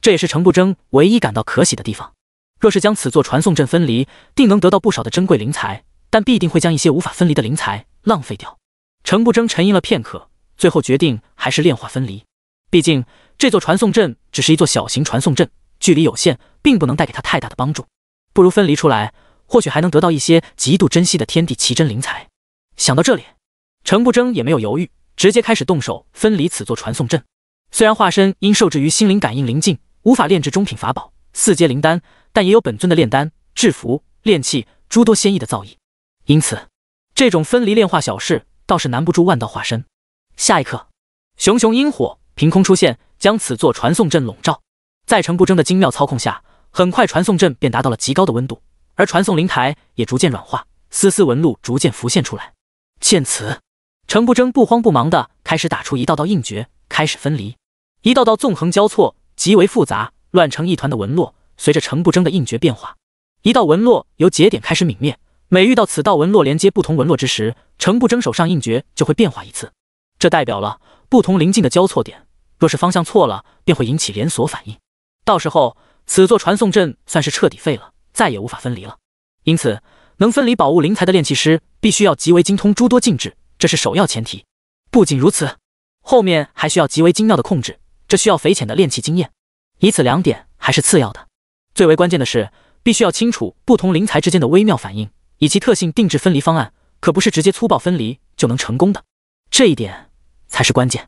这也是程不争唯一感到可喜的地方。若是将此座传送阵分离，定能得到不少的珍贵灵材，但必定会将一些无法分离的灵材浪费掉。程不争沉吟了片刻，最后决定还是炼化分离。毕竟，这座传送阵只是一座小型传送阵。距离有限，并不能带给他太大的帮助，不如分离出来，或许还能得到一些极度珍惜的天地奇珍灵材。想到这里，程不争也没有犹豫，直接开始动手分离此座传送阵。虽然化身因受制于心灵感应灵境，无法炼制中品法宝、四阶灵丹，但也有本尊的炼丹、制符、炼器诸多仙异的造诣，因此这种分离炼化小事倒是难不住万道化身。下一刻，熊熊阴火凭空出现，将此座传送阵笼罩。在程不争的精妙操控下，很快传送阵便达到了极高的温度，而传送灵台也逐渐软化，丝丝纹路逐渐浮现出来。见此，程不争不慌不忙地开始打出一道道印诀，开始分离一道道纵横交错、极为复杂、乱成一团的纹络。随着程不争的印诀变化，一道纹络由节点开始泯灭。每遇到此道纹络连接不同纹络之时，程不争手上印诀就会变化一次，这代表了不同灵近的交错点。若是方向错了，便会引起连锁反应。到时候，此座传送阵算是彻底废了，再也无法分离了。因此，能分离宝物灵材的炼器师，必须要极为精通诸多禁制，这是首要前提。不仅如此，后面还需要极为精妙的控制，这需要匪浅的炼器经验。以此两点还是次要的，最为关键的是，必须要清楚不同灵材之间的微妙反应，以及特性，定制分离方案可不是直接粗暴分离就能成功的，这一点才是关键。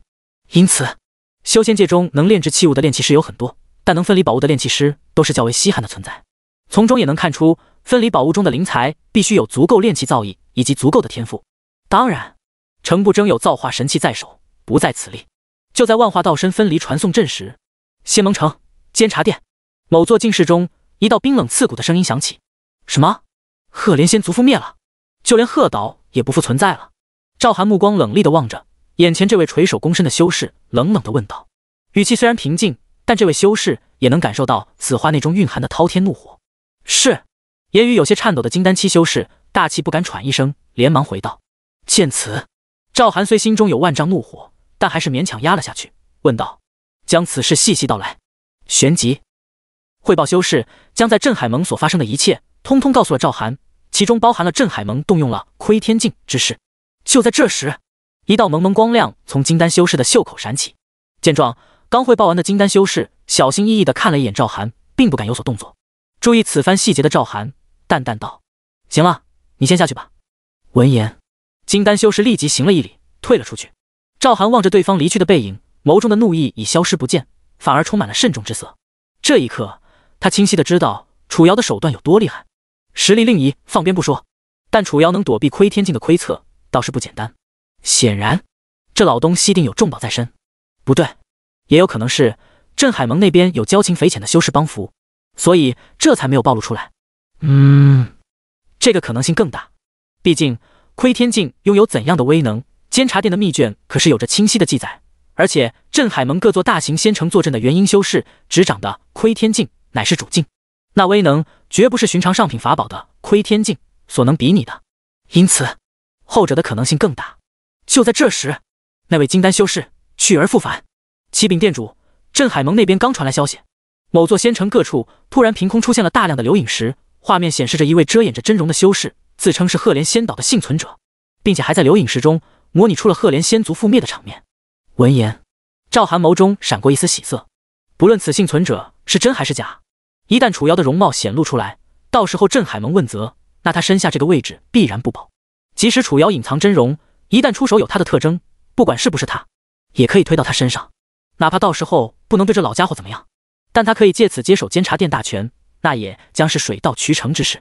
因此，修仙界中能炼制器物的炼器师有很多。但能分离宝物的炼器师都是较为稀罕的存在，从中也能看出，分离宝物中的灵材必须有足够炼器造诣以及足够的天赋。当然，程不争有造化神器在手，不在此例。就在万化道身分离传送阵时，仙盟城监察殿某座禁室中，一道冰冷刺骨的声音响起：“什么？赫连仙族覆灭了，就连鹤岛也不复存在了。”赵寒目光冷厉的望着眼前这位垂首躬身的修士，冷冷的问道，语气虽然平静。但这位修士也能感受到此话内中蕴含的滔天怒火。是，言语有些颤抖的金丹期修士大气不敢喘一声，连忙回道。见此，赵寒虽心中有万丈怒火，但还是勉强压了下去，问道：“将此事细细道来。”旋即，汇报修士将在镇海盟所发生的一切，通通告诉了赵寒，其中包含了镇海盟动用了窥天镜之事。就在这时，一道蒙蒙光亮从金丹修士的袖口闪起，见状。刚汇报完的金丹修士小心翼翼的看了一眼赵寒，并不敢有所动作。注意此番细节的赵寒淡淡道：“行了，你先下去吧。”
闻言，
金丹修士立即行了一礼，退了出去。赵寒望着对方离去的背影，眸中的怒意已消失不见，反而充满了慎重之色。这一刻，他清晰的知道楚瑶的手段有多厉害，实力另一放边不说，但楚瑶能躲避窥天镜的窥测，倒是不简单。显然，这老东西定有重宝在身。不对。也有可能是镇海盟那边有交情匪浅的修士帮扶，所以这才没有暴露出来。
嗯，
这个可能性更大。毕竟窥天镜拥有怎样的威能，监察殿的密卷可是有着清晰的记载。而且镇海盟各座大型仙城坐镇的元婴修士执掌的窥天镜乃是主镜，那威能绝不是寻常上品法宝的窥天镜所能比拟的。因此，后者的可能性更大。就在这时，那位金丹修士去而复返。启禀店主，镇海盟那边刚传来消息，某座仙城各处突然凭空出现了大量的留影石，画面显示着一位遮掩着真容的修士，自称是赫连仙岛的幸存者，并且还在留影石中模拟出了赫连仙族覆灭的场面。闻言，赵寒眸中闪过一丝喜色。不论此幸存者是真还是假，一旦楚瑶的容貌显露出来，到时候镇海盟问责，那他身下这个位置必然不保。即使楚瑶隐藏真容，一旦出手有他的特征，不管是不是他，也可以推到他身上。哪怕到时候不能对这老家伙怎么样，但他可以借此接手监察殿大权，那也将是水到渠成之事。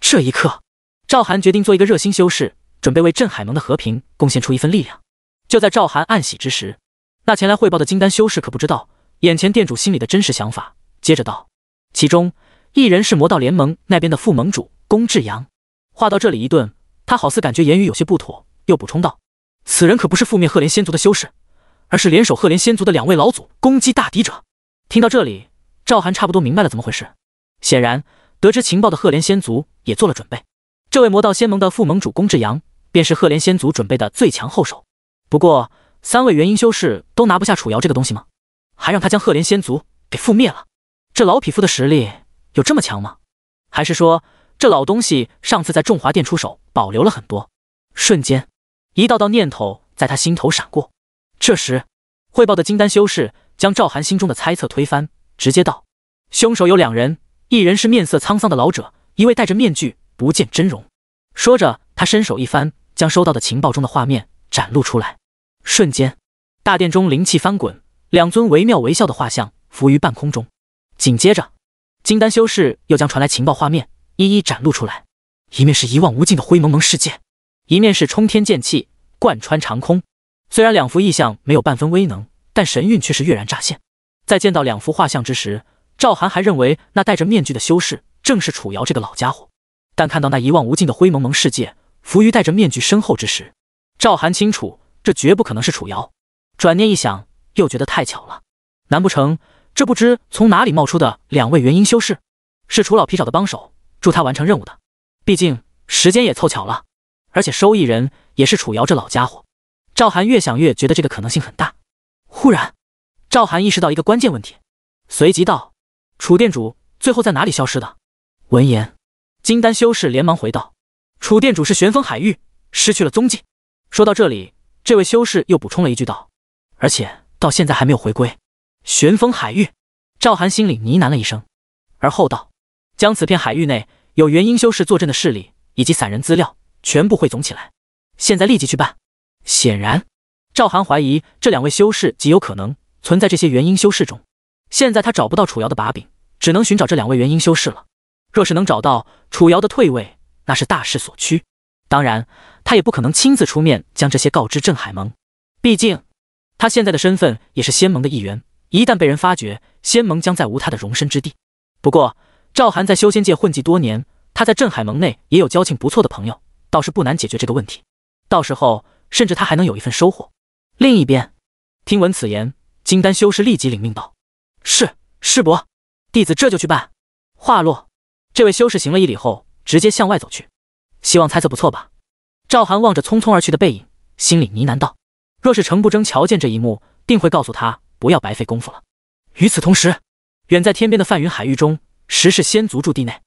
这一刻，赵寒决定做一个热心修士，准备为镇海盟的和平贡献出一份力量。就在赵寒暗喜之时，那前来汇报的金丹修士可不知道眼前店主心里的真实想法。接着道，其中一人是魔道联盟那边的副盟主龚志阳。话到这里一顿，他好似感觉言语有些不妥，又补充道，此人可不是覆灭赫连仙族的修士。而是联手赫连仙族的两位老祖攻击大敌者。听到这里，赵寒差不多明白了怎么回事。显然，得知情报的赫连仙族也做了准备。这位魔道仙盟的副盟主宫志阳，便是赫连仙族准备的最强后手。不过，三位元婴修士都拿不下楚瑶这个东西吗？还让他将赫连仙族给覆灭了？这老匹夫的实力有这么强吗？还是说，这老东西上次在众华殿出手，保留了很多？瞬间，一道道念头在他心头闪过。这时，汇报的金丹修士将赵寒心中的猜测推翻，直接道：“凶手有两人，一人是面色沧桑的老者，一位戴着面具，不见真容。”说着，他伸手一翻，将收到的情报中的画面展露出来。瞬间，大殿中灵气翻滚，两尊惟妙惟肖的画像浮于半空中。紧接着，金丹修士又将传来情报画面一一展露出来：一面是一望无尽的灰蒙蒙世界，一面是冲天剑气贯穿长空。虽然两幅意象没有半分威能，但神韵却是跃然乍现。在见到两幅画像之时，赵寒还认为那戴着面具的修士正是楚瑶这个老家伙，但看到那一望无尽的灰蒙蒙世界，浮于戴着面具身后之时，赵寒清楚这绝不可能是楚瑶。转念一想，又觉得太巧了，难不成这不知从哪里冒出的两位元婴修士是楚老皮找的帮手，助他完成任务的？毕竟时间也凑巧了，而且收益人也是楚瑶这老家伙。赵寒越想越觉得这个可能性很大。忽然，赵寒意识到一个关键问题，随即道：“楚店主最后在哪里消失的？”
闻言，
金丹修士连忙回道：“楚店主是玄风海域失去了踪迹。”说到这里，这位修士又补充了一句道：“而且到现在还没有回归。”玄风海域，赵寒心里呢喃了一声，而后道：“将此片海域内有元婴修士坐镇的势力以及散人资料全部汇总起来，现在立即去办。”显然，赵涵怀疑这两位修士极有可能存在这些元婴修士中。现在他找不到楚瑶的把柄，只能寻找这两位元婴修士了。若是能找到楚瑶的退位，那是大势所趋。当然，他也不可能亲自出面将这些告知镇海盟，毕竟他现在的身份也是仙盟的一员，一旦被人发觉，仙盟将再无他的容身之地。不过，赵涵在修仙界混迹多年，他在镇海盟内也有交情不错的朋友，倒是不难解决这个问题。到时候。甚至他还能有一份收获。另一边，听闻此言，金丹修士立即领命道：“是师伯，弟子这就去办。”话落，这位修士行了一礼后，直接向外走去。希望猜测不错吧？赵寒望着匆匆而去的背影，心里呢喃道：“若是程不争瞧见这一幕，定会告诉他不要白费功夫了。”与此同时，远在天边的泛云海域中，十世仙族驻地内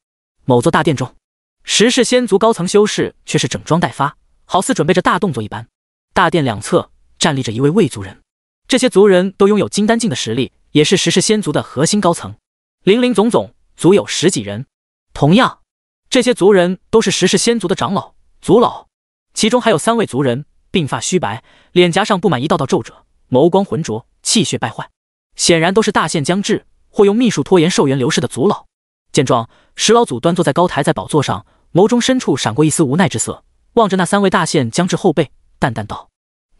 某座大殿中，十世仙族高层修士却是整装待发，好似准备着大动作一般。大殿两侧站立着一位魏族人，这些族人都拥有金丹境的实力，也是十氏先族的核心高层，林林总总足有十几人。同样，这些族人都是十氏先族的长老、族老，其中还有三位族人鬓发虚白，脸颊上布满一道道皱褶，眸光浑浊，气血败坏，显然都是大限将至或用秘术拖延寿元流逝的族老。见状，石老祖端坐在高台在宝座上，眸中深处闪过一丝无奈之色，望着那三位大限将至后辈。淡淡道：“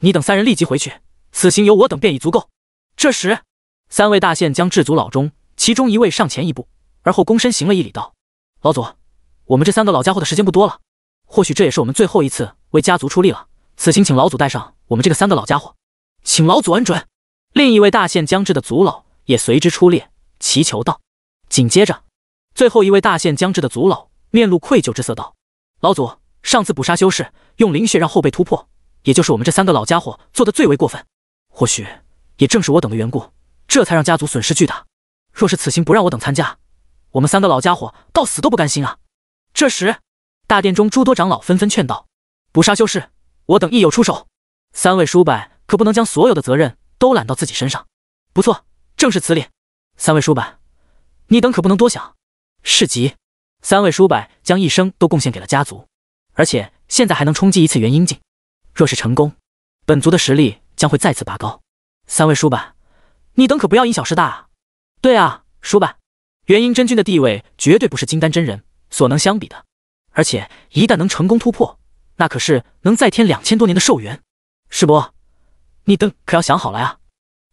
你等三人立即回去，此行由我等便已足够。”这时，三位大限将至祖老中，其中一位上前一步，而后躬身行了一礼，道：“老祖，我们这三个老家伙的时间不多了，或许这也是我们最后一次为家族出力了。此行请老祖带上我们这个三个老家伙，请老祖恩准。”另一位大限将至的族老也随之出列，祈求道。紧接着，最后一位大限将至的族老面露愧疚之色，道：“老祖，上次捕杀修士，用灵血让后辈突破。”也就是我们这三个老家伙做的最为过分，或许也正是我等的缘故，这才让家族损失巨大。若是此行不让我等参加，我们三个老家伙到死都不甘心啊！这时，大殿中诸多长老纷纷劝道：“捕杀修士，我等亦有出手。三位叔伯可不能将所有的责任都揽到自己身上。”不错，正是此理。三位叔伯，你等可不能多想。是吉，三位叔伯将一生都贡献给了家族，而且现在还能冲击一次元婴境。若是成功，本族的实力将会再次拔高。三位叔伯，你等可不要因小失大。对啊，叔伯，元婴真君的地位绝对不是金丹真人所能相比的。而且一旦能成功突破，那可是能再添两千多年的寿元。师伯，你等可要想好了呀。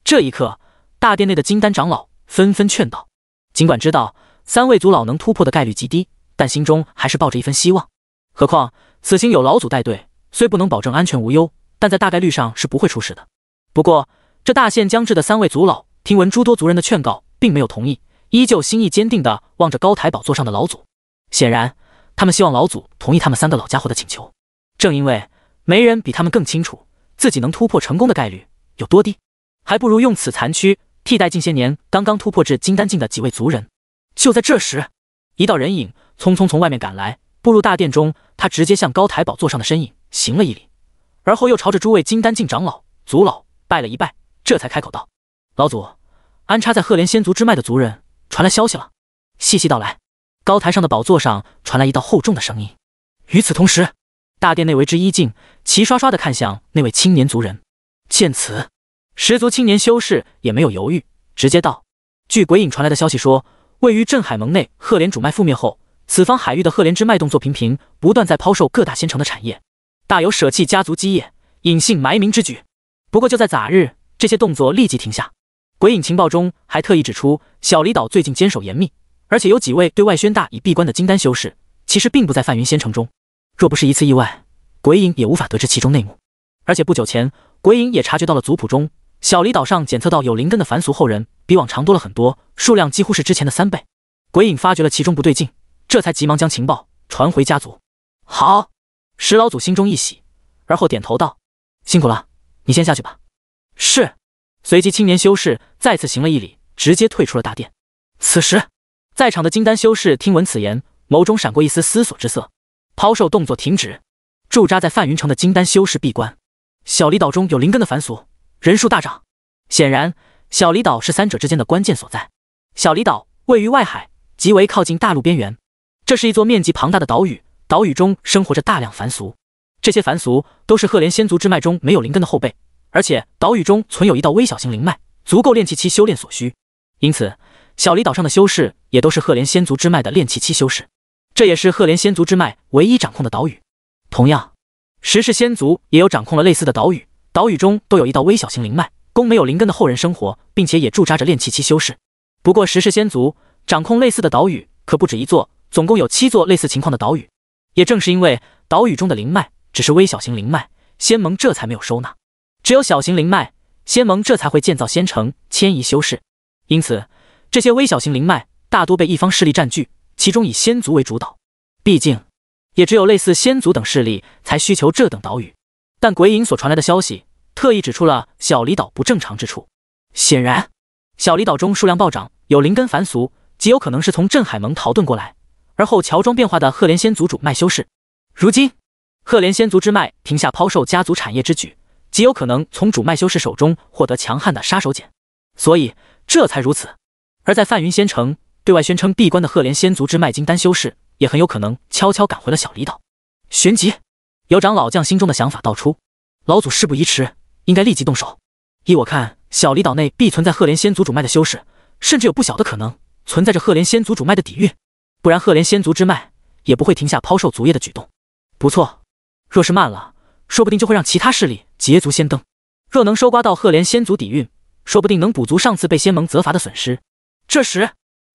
这一刻，大殿内的金丹长老纷纷劝道，尽管知道三位族老能突破的概率极低，但心中还是抱着一份希望。何况此行有老祖带队。虽不能保证安全无忧，但在大概率上是不会出事的。不过，这大限将至的三位族老听闻诸多族人的劝告，并没有同意，依旧心意坚定地望着高台宝座上的老祖。显然，他们希望老祖同意他们三个老家伙的请求。正因为没人比他们更清楚自己能突破成功的概率有多低，还不如用此残躯替代近些年刚刚突破至金丹境的几位族人。就在这时，一道人影匆匆从外面赶来，步入大殿中，他直接向高台宝座上的身影。行了一礼，而后又朝着诸位金丹境长老、族老拜了一拜，这才开口道：“老祖，安插在赫连仙族之脉的族人传来消息了。”细细道来。高台上的宝座上传来一道厚重的声音。与此同时，大殿内为之一静，齐刷刷的看向那位青年族人。见此，十族青年修士也没有犹豫，直接道：“据鬼影传来的消息说，位于镇海盟内赫连主脉覆灭后，此方海域的赫连之脉动作频频，不断在抛售各大仙城的产业。”大有舍弃家族基业、隐姓埋名之举。不过就在早日，这些动作立即停下。鬼影情报中还特意指出，小离岛最近坚守严密，而且有几位对外宣大已闭关的金丹修士，其实并不在梵云仙城中。若不是一次意外，鬼影也无法得知其中内幕。而且不久前，鬼影也察觉到了族谱中小离岛上检测到有灵根的凡俗后人比往常多了很多，数量几乎是之前的三倍。鬼影发觉了其中不对劲，这才急忙将情报传回家族。好。石老祖心中一喜，而后点头道：“辛苦了，你先下去吧。”是。随即，青年修士再次行了一礼，直接退出了大殿。此时，在场的金丹修士听闻此言，眸中闪过一丝思索之色。抛售动作停止。驻扎在范云城的金丹修士闭关。小离岛中有灵根的凡俗人数大涨，显然小离岛是三者之间的关键所在。小离岛位于外海，极为靠近大陆边缘，这是一座面积庞大的岛屿。岛屿中生活着大量凡俗，这些凡俗都是赫连仙族之脉中没有灵根的后辈，而且岛屿中存有一道微小型灵脉，足够炼气期修炼所需。因此，小离岛上的修士也都是赫连仙族之脉的炼气期修士，这也是赫连仙族之脉唯一掌控的岛屿。同样，十世仙族也有掌控了类似的岛屿，岛屿中都有一道微小型灵脉，供没有灵根的后人生活，并且也驻扎着炼气期修士。不过，十世仙族掌控类似的岛屿可不止一座，总共有七座类似情况的岛屿。也正是因为岛屿中的灵脉只是微小型灵脉，仙盟这才没有收纳。只有小型灵脉，仙盟这才会建造仙城，迁移修士。因此，这些微小型灵脉大多被一方势力占据，其中以仙族为主导。毕竟，也只有类似仙族等势力才需求这等岛屿。但鬼影所传来的消息，特意指出了小离岛不正常之处。显然，小离岛中数量暴涨，有灵根凡俗，极有可能是从镇海盟逃遁过来。而后乔装变化的赫连仙族主脉修士，如今赫连仙族之脉停下抛售家族产业之举，极有可能从主脉修士手中获得强悍的杀手锏，所以这才如此。而在梵云仙城对外宣称闭关的赫连仙族之脉金丹修士，也很有可能悄悄赶回了小离岛。旋即，有长老将心中的想法道出：“老祖，事不宜迟，应该立即动手。依我看，小离岛内必存在赫连仙族主脉的修士，甚至有不小的可能存在着赫连仙族主脉的底蕴。”不然，赫连仙族之脉也不会停下抛售族业的举动。不错，若是慢了，说不定就会让其他势力捷足先登。若能收刮到赫连仙族底蕴，说不定能补足上次被仙盟责罚的损失。这时，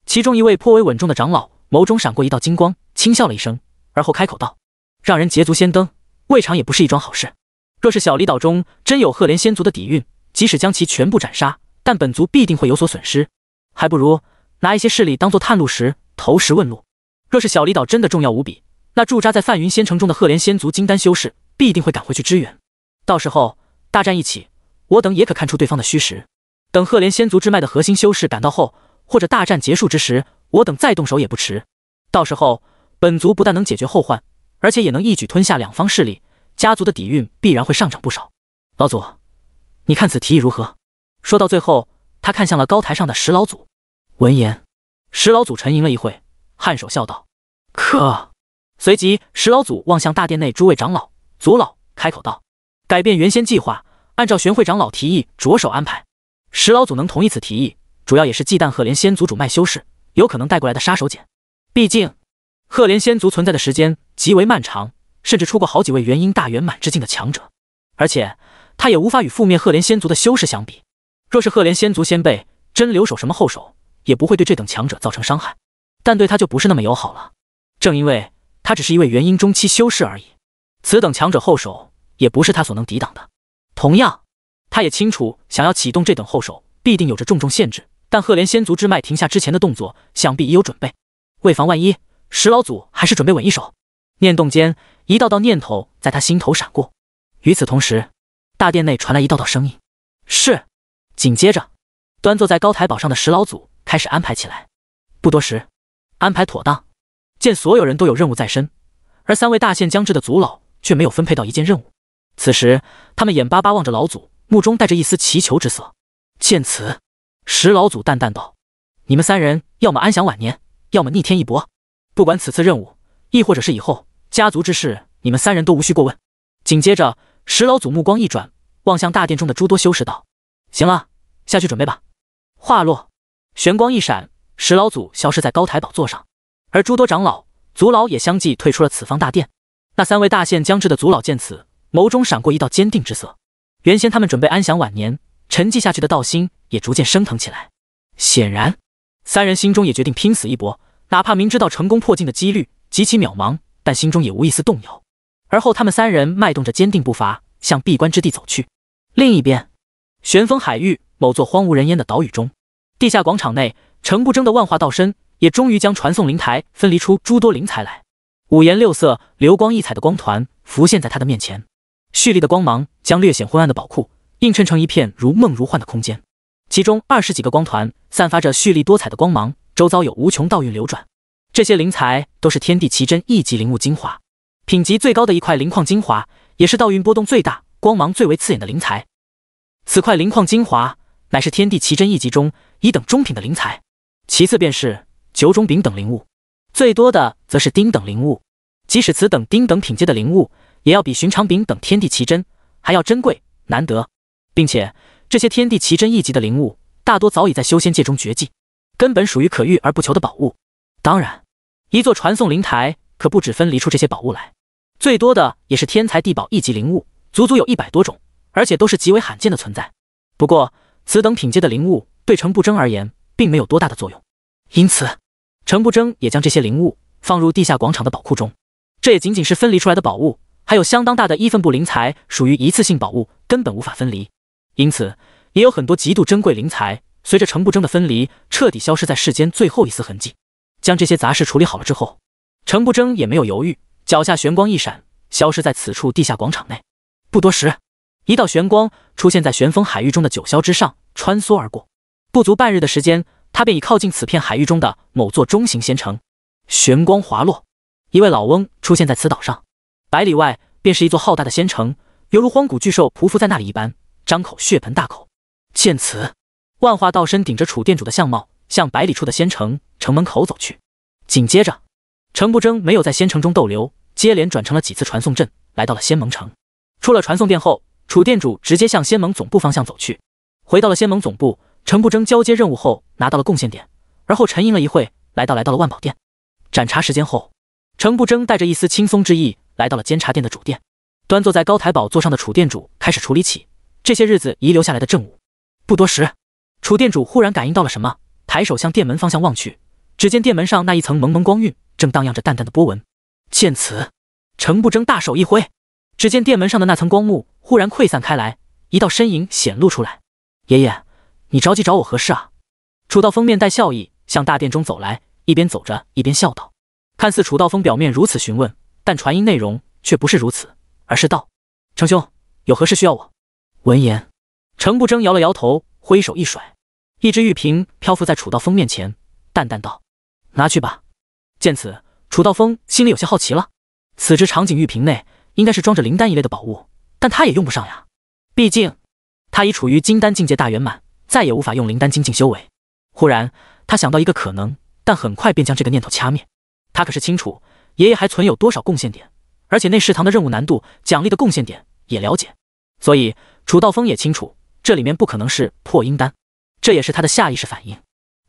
其中一位颇为稳重的长老眸中闪过一道金光，轻笑了一声，而后开口道：“让人捷足先登，未尝也不是一桩好事。若是小离岛中真有赫连仙族的底蕴，即使将其全部斩杀，但本族必定会有所损失。还不如拿一些势力当做探路石。”投石问路，若是小离岛真的重要无比，那驻扎在范云仙城中的赫连仙族金丹修士必定会赶回去支援。到时候大战一起，我等也可看出对方的虚实。等赫连仙族之脉的核心修士赶到后，或者大战结束之时，我等再动手也不迟。到时候本族不但能解决后患，而且也能一举吞下两方势力，家族的底蕴必然会上涨不少。老祖，你看此提议如何？说到最后，他看向了高台上的石老祖，闻言。石老祖沉吟了一会，颔首笑道：“可。”随即，石老祖望向大殿内诸位长老、族老，开口道：“改变原先计划，按照玄会长老提议着手安排。”石老祖能同意此提议，主要也是忌惮赫连仙族主脉修士有可能带过来的杀手锏。毕竟，赫连仙族存在的时间极为漫长，甚至出过好几位元婴大圆满之境的强者，而且他也无法与覆灭赫连仙族的修士相比。若是赫连仙族先辈真留守什么后手，也不会对这等强者造成伤害，但对他就不是那么友好了。正因为他只是一位元婴中期修士而已，此等强者后手也不是他所能抵挡的。同样，他也清楚，想要启动这等后手，必定有着重重限制。但赫连仙族之脉停下之前的动作，想必已有准备。为防万一，石老祖还是准备稳一手。念动间，一道道念头在他心头闪过。与此同时，大殿内传来一道道声音。是，紧接着，端坐在高台宝上的石老祖。开始安排起来。不多时，安排妥当。见所有人都有任务在身，而三位大限将至的族老却没有分配到一件任务。此时，他们眼巴巴望着老祖，目中带着一丝祈求之色。见此，石老祖淡淡道：“你们三人要么安享晚年，要么逆天一搏。不管此次任务，亦或者是以后家族之事，你们三人都无需过问。”紧接着，石老祖目光一转，望向大殿中的诸多修士道：“行了，下去准备吧。”话落。玄光一闪，石老祖消失在高台宝座上，而诸多长老、族老也相继退出了此方大殿。那三位大限将至的族老见此，眸中闪过一道坚定之色。原先他们准备安享晚年、沉寂下去的道心也逐渐升腾起来。显然，三人心中也决定拼死一搏，哪怕明知道成功破境的几率极其渺茫，但心中也无一丝动摇。而后，他们三人迈动着坚定步伐，向闭关之地走去。另一边，玄风海域某座荒无人烟的岛屿中。地下广场内，程不争的万化道身也终于将传送灵台分离出诸多灵材来，五颜六色、流光溢彩的光团浮现在他的面前，蓄力的光芒将略显昏暗的宝库映衬成一片如梦如幻的空间。其中二十几个光团散发着蓄力多彩的光芒，周遭有无穷道运流转。这些灵材都是天地奇珍一级灵物精华，品级最高的一块灵矿精华，也是道运波动最大、光芒最为刺眼的灵材。此块灵矿精华乃是天地奇珍一级中。一等中品的灵材，其次便是九种丙等灵物，最多的则是丁等灵物。即使此等丁等品阶的灵物，也要比寻常丙等天地奇珍还要珍贵难得，并且这些天地奇珍一级的灵物，大多早已在修仙界中绝迹，根本属于可遇而不求的宝物。当然，一座传送灵台可不止分离出这些宝物来，最多的也是天才地宝一级灵物，足足有一百多种，而且都是极为罕见的存在。不过，此等品阶的灵物。对程不争而言，并没有多大的作用，因此程不争也将这些灵物放入地下广场的宝库中。这也仅仅是分离出来的宝物，还有相当大的一份不灵财属于一次性宝物，根本无法分离。因此，也有很多极度珍贵灵材随着程不争的分离彻底消失在世间最后一丝痕迹。将这些杂事处理好了之后，程不争也没有犹豫，脚下玄光一闪，消失在此处地下广场内。不多时，一道玄光出现在玄风海域中的九霄之上，穿梭而过。不足半日的时间，他便已靠近此片海域中的某座中型仙城。玄光滑落，一位老翁出现在此岛上。百里外，便是一座浩大的仙城，犹如荒古巨兽匍匐在那里一般，张口血盆大口。见此，万化道身顶着楚店主的相貌，向百里处的仙城城门口走去。紧接着，程不争没有在仙城中逗留，接连转成了几次传送阵，来到了仙盟城。出了传送殿后，楚店主直接向仙盟总部方向走去。回到了仙盟总部。程不争交接任务后，拿到了贡献点，而后沉吟了一会，来到来到了万宝殿。盏茶时间后，程不争带着一丝轻松之意，来到了监察殿的主殿，端坐在高台宝座上的楚殿主开始处理起这些日子遗留下来的政务。不多时，楚殿主忽然感应到了什么，抬手向店门方向望去，只见店门上那一层蒙蒙光晕正荡漾着淡淡的波纹。见此，程不争大手一挥，只见店门上的那层光幕忽然溃散开来，一道身影显露出来。爷爷。你着急找我何事啊？楚道峰面带笑意向大殿中走来，一边走着一边笑道。看似楚道峰表面如此询问，但传音内容却不是如此，而是道：“程兄有何事需要我？”闻言，程不争摇了摇头，挥手一甩，一只玉瓶漂浮在楚道峰面前，淡淡道：“拿去吧。”见此，楚道峰心里有些好奇了。此只长景玉瓶内应该是装着灵丹一类的宝物，但他也用不上呀，毕竟他已处于金丹境界大圆满。再也无法用灵丹精进修为。忽然，他想到一个可能，但很快便将这个念头掐灭。他可是清楚爷爷还存有多少贡献点，而且内食堂的任务难度、奖励的贡献点也了解，所以楚道风也清楚这里面不可能是破阴丹。这也是他的下意识反应。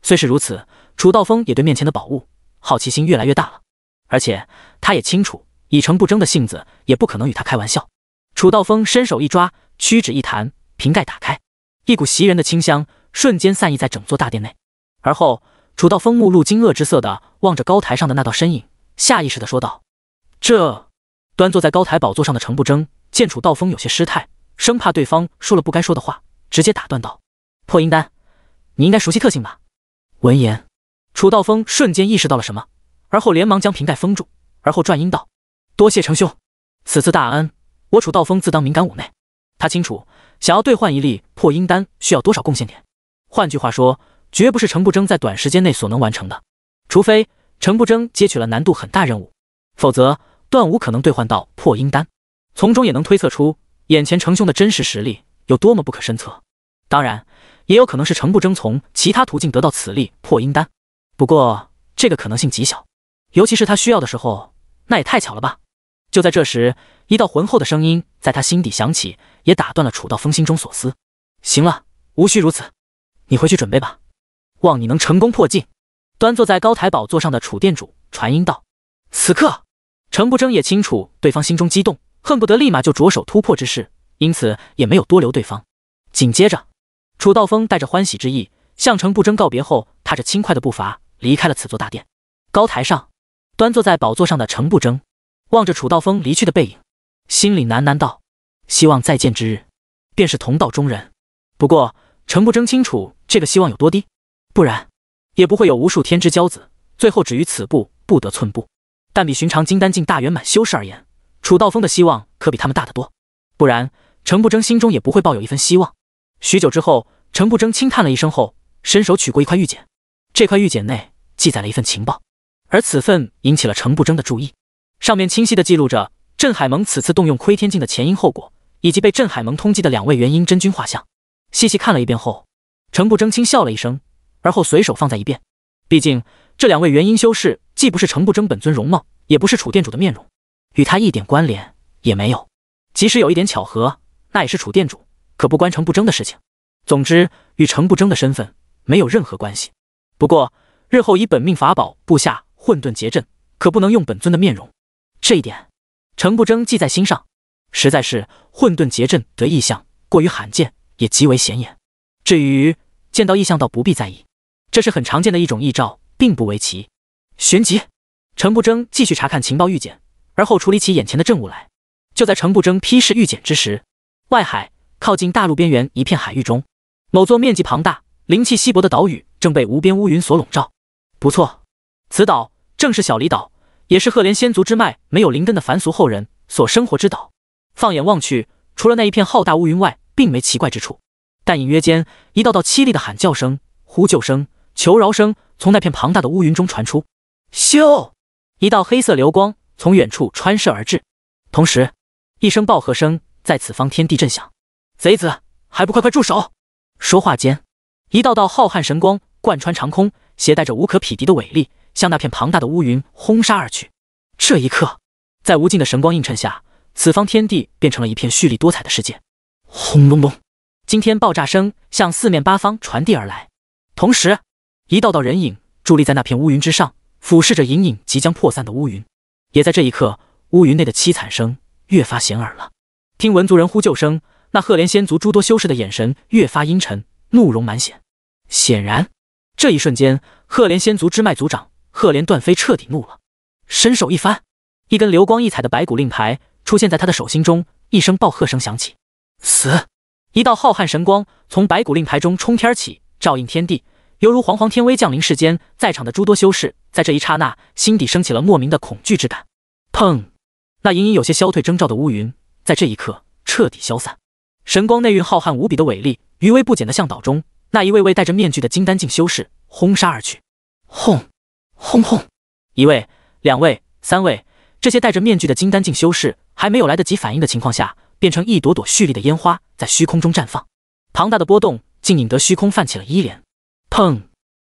虽是如此，楚道风也对面前的宝物好奇心越来越大了。而且他也清楚，以成不争的性子，也不可能与他开玩笑。楚道风伸手一抓，屈指一弹，瓶盖打开。一股袭人的清香瞬间散溢在整座大殿内，而后楚道风目露惊愕之色的望着高台上的那道身影，下意识的说道：“这。”端坐在高台宝座上的程不争见楚道风有些失态，生怕对方说了不该说的话，直接打断道：“破音丹，你应该熟悉特性吧？”
闻言，
楚道风瞬间意识到了什么，而后连忙将瓶盖封住，而后转音道：“多谢程兄，此次大恩，我楚道风自当敏感五内。”他清楚。想要兑换一粒破阴丹需要多少贡献点？换句话说，绝不是程不争在短时间内所能完成的。除非程不争接取了难度很大任务，否则断无可能兑换到破阴丹。从中也能推测出眼前程兄的真实实力有多么不可深测。当然，也有可能是程不争从其他途径得到此粒破阴丹，不过这个可能性极小，尤其是他需要的时候，那也太巧了吧。就在这时，一道浑厚的声音在他心底响起，也打断了楚道风心中所思。行了，无需如此，你回去准备吧，望你能成功破境。端坐在高台宝座上的楚店主传音道。此刻，程不争也清楚对方心中激动，恨不得立马就着手突破之事，因此也没有多留对方。紧接着，楚道风带着欢喜之意向程不争告别后，踏着轻快的步伐离开了此座大殿。高台上，端坐在宝座上的程不争。望着楚道风离去的背影，心里喃喃道：“希望再见之日，便是同道中人。不过，程不争清楚这个希望有多低，不然也不会有无数天之骄子最后止于此步，不得寸步。但比寻常金丹境大圆满修士而言，楚道风的希望可比他们大得多。不然，程不争心中也不会抱有一分希望。”许久之后，程不争轻叹了一声后，伸手取过一块玉简。这块玉简内记载了一份情报，而此份引起了程不争的注意。上面清晰地记录着镇海盟此次动用窥天镜的前因后果，以及被镇海盟通缉的两位元婴真君画像。细细看了一遍后，程不争轻笑了一声，而后随手放在一边。毕竟这两位元婴修士既不是程不争本尊容貌，也不是楚店主的面容，与他一点关联也没有。即使有一点巧合，那也是楚店主可不关程不争的事情。总之，与程不争的身份没有任何关系。不过日后以本命法宝布下混沌结阵，可不能用本尊的面容。这一点，程不争记在心上。实在是混沌劫阵的异象过于罕见，也极为显眼。至于见到异象，倒不必在意，这是很常见的一种异兆，并不为奇。旋即，程不争继续查看情报预检，而后处理起眼前的政务来。就在程不争批示预检之时，外海靠近大陆边缘一片海域中，某座面积庞大、灵气稀薄的岛屿正被无边乌云所笼罩。不错，此岛正是小离岛。也是赫连仙族之脉没有灵根的凡俗后人所生活之岛。放眼望去，除了那一片浩大乌云外，并没奇怪之处。但隐约间，一道道凄厉的喊叫声、呼救声、求饶声从那片庞大的乌云中传出。咻！一道黑色流光从远处穿射而至，同时一声暴喝声在此方天地震响：“贼子，还不快快住手！”说话间，一道道浩瀚神光贯穿长空，携带着无可匹敌的伟力。向那片庞大的乌云轰杀而去。这一刻，在无尽的神光映衬下，此方天地变成了一片绚丽多彩的世界。
轰隆隆，
惊天爆炸声向四面八方传递而来。同时，一道道人影伫立在那片乌云之上，俯视着隐隐即将破散的乌云。也在这一刻，乌云内的凄惨声越发显耳了。听闻族人呼救声，那赫连仙族诸多修士的眼神越发阴沉，怒容满显。显然，这一瞬间，赫连仙族支脉族长。赫连断飞彻底怒了，伸手一翻，一根流光溢彩的白骨令牌出现在他的手心中，一声暴喝声响起，死！一道浩瀚神光从白骨令牌中冲天起，照应天地，犹如煌煌天威降临世间。在场的诸多修士在这一刹那心底升起了莫名的恐惧之感。砰！那隐隐有些消退征兆的乌云在这一刻彻底消散，神光内蕴浩瀚无比的伟力，余威不减的向导中那一位位戴着面具的金丹境修士轰杀而去。
轰！轰轰！
一位、两位、三位，这些戴着面具的金丹境修士还没有来得及反应的情况下，变成一朵朵蓄力的烟花，在虚空中绽放。庞大的波动竟引得虚空泛起了漪涟。砰！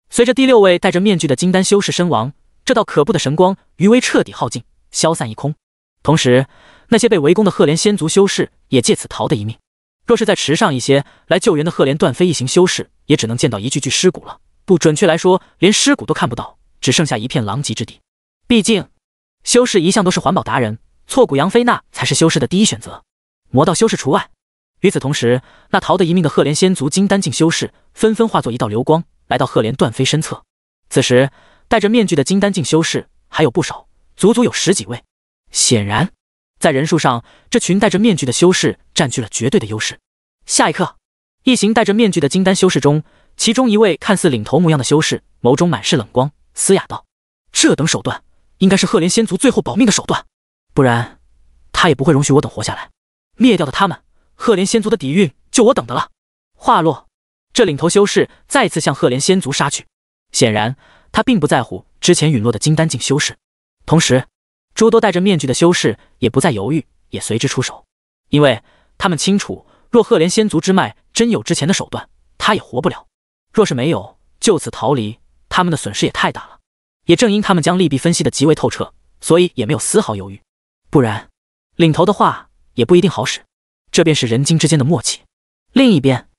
随着第六位戴着面具的金丹修士身亡，这道可怖的神光余威彻底耗尽，消散一空。同时，那些被围攻的赫连仙族修士也借此逃得一命。若是再迟上一些，来救援的赫连段飞一行修士也只能见到一具具尸骨了。不准确来说，连尸骨都看不到。只剩下一片狼藉之地，毕竟修士一向都是环保达人，挫骨扬飞那才是修士的第一选择，魔道修士除外。与此同时，那逃得一命的赫连仙族金丹境修士纷纷化作一道流光，来到赫莲段飞身侧。此时，戴着面具的金丹境修士还有不少，足足有十几位。显然，在人数上，这群戴着面具的修士占据了绝对的优势。下一刻，一行戴着面具的金丹修士中，其中一位看似领头模样的修士，眸中满是冷光。嘶哑道：“这等手段，应该是赫连仙族最后保命的手段，不然他也不会容许我等活下来。灭掉的他们，赫连仙族的底蕴就我等的了。”话落，这领头修士再次向赫连仙族杀去，显然他并不在乎之前陨落的金丹境修士。同时，诸多戴着面具的修士也不再犹豫，也随之出手，因为他们清楚，若赫连仙族之脉真有之前的手段，他也活不了；若是没有，就此逃离。他们的损失也太大了，也正因他们将利弊分析的极为透彻，所以也没有丝毫犹豫。不然，领头的话也不一定好使。这便是人精之间的默契。另一边，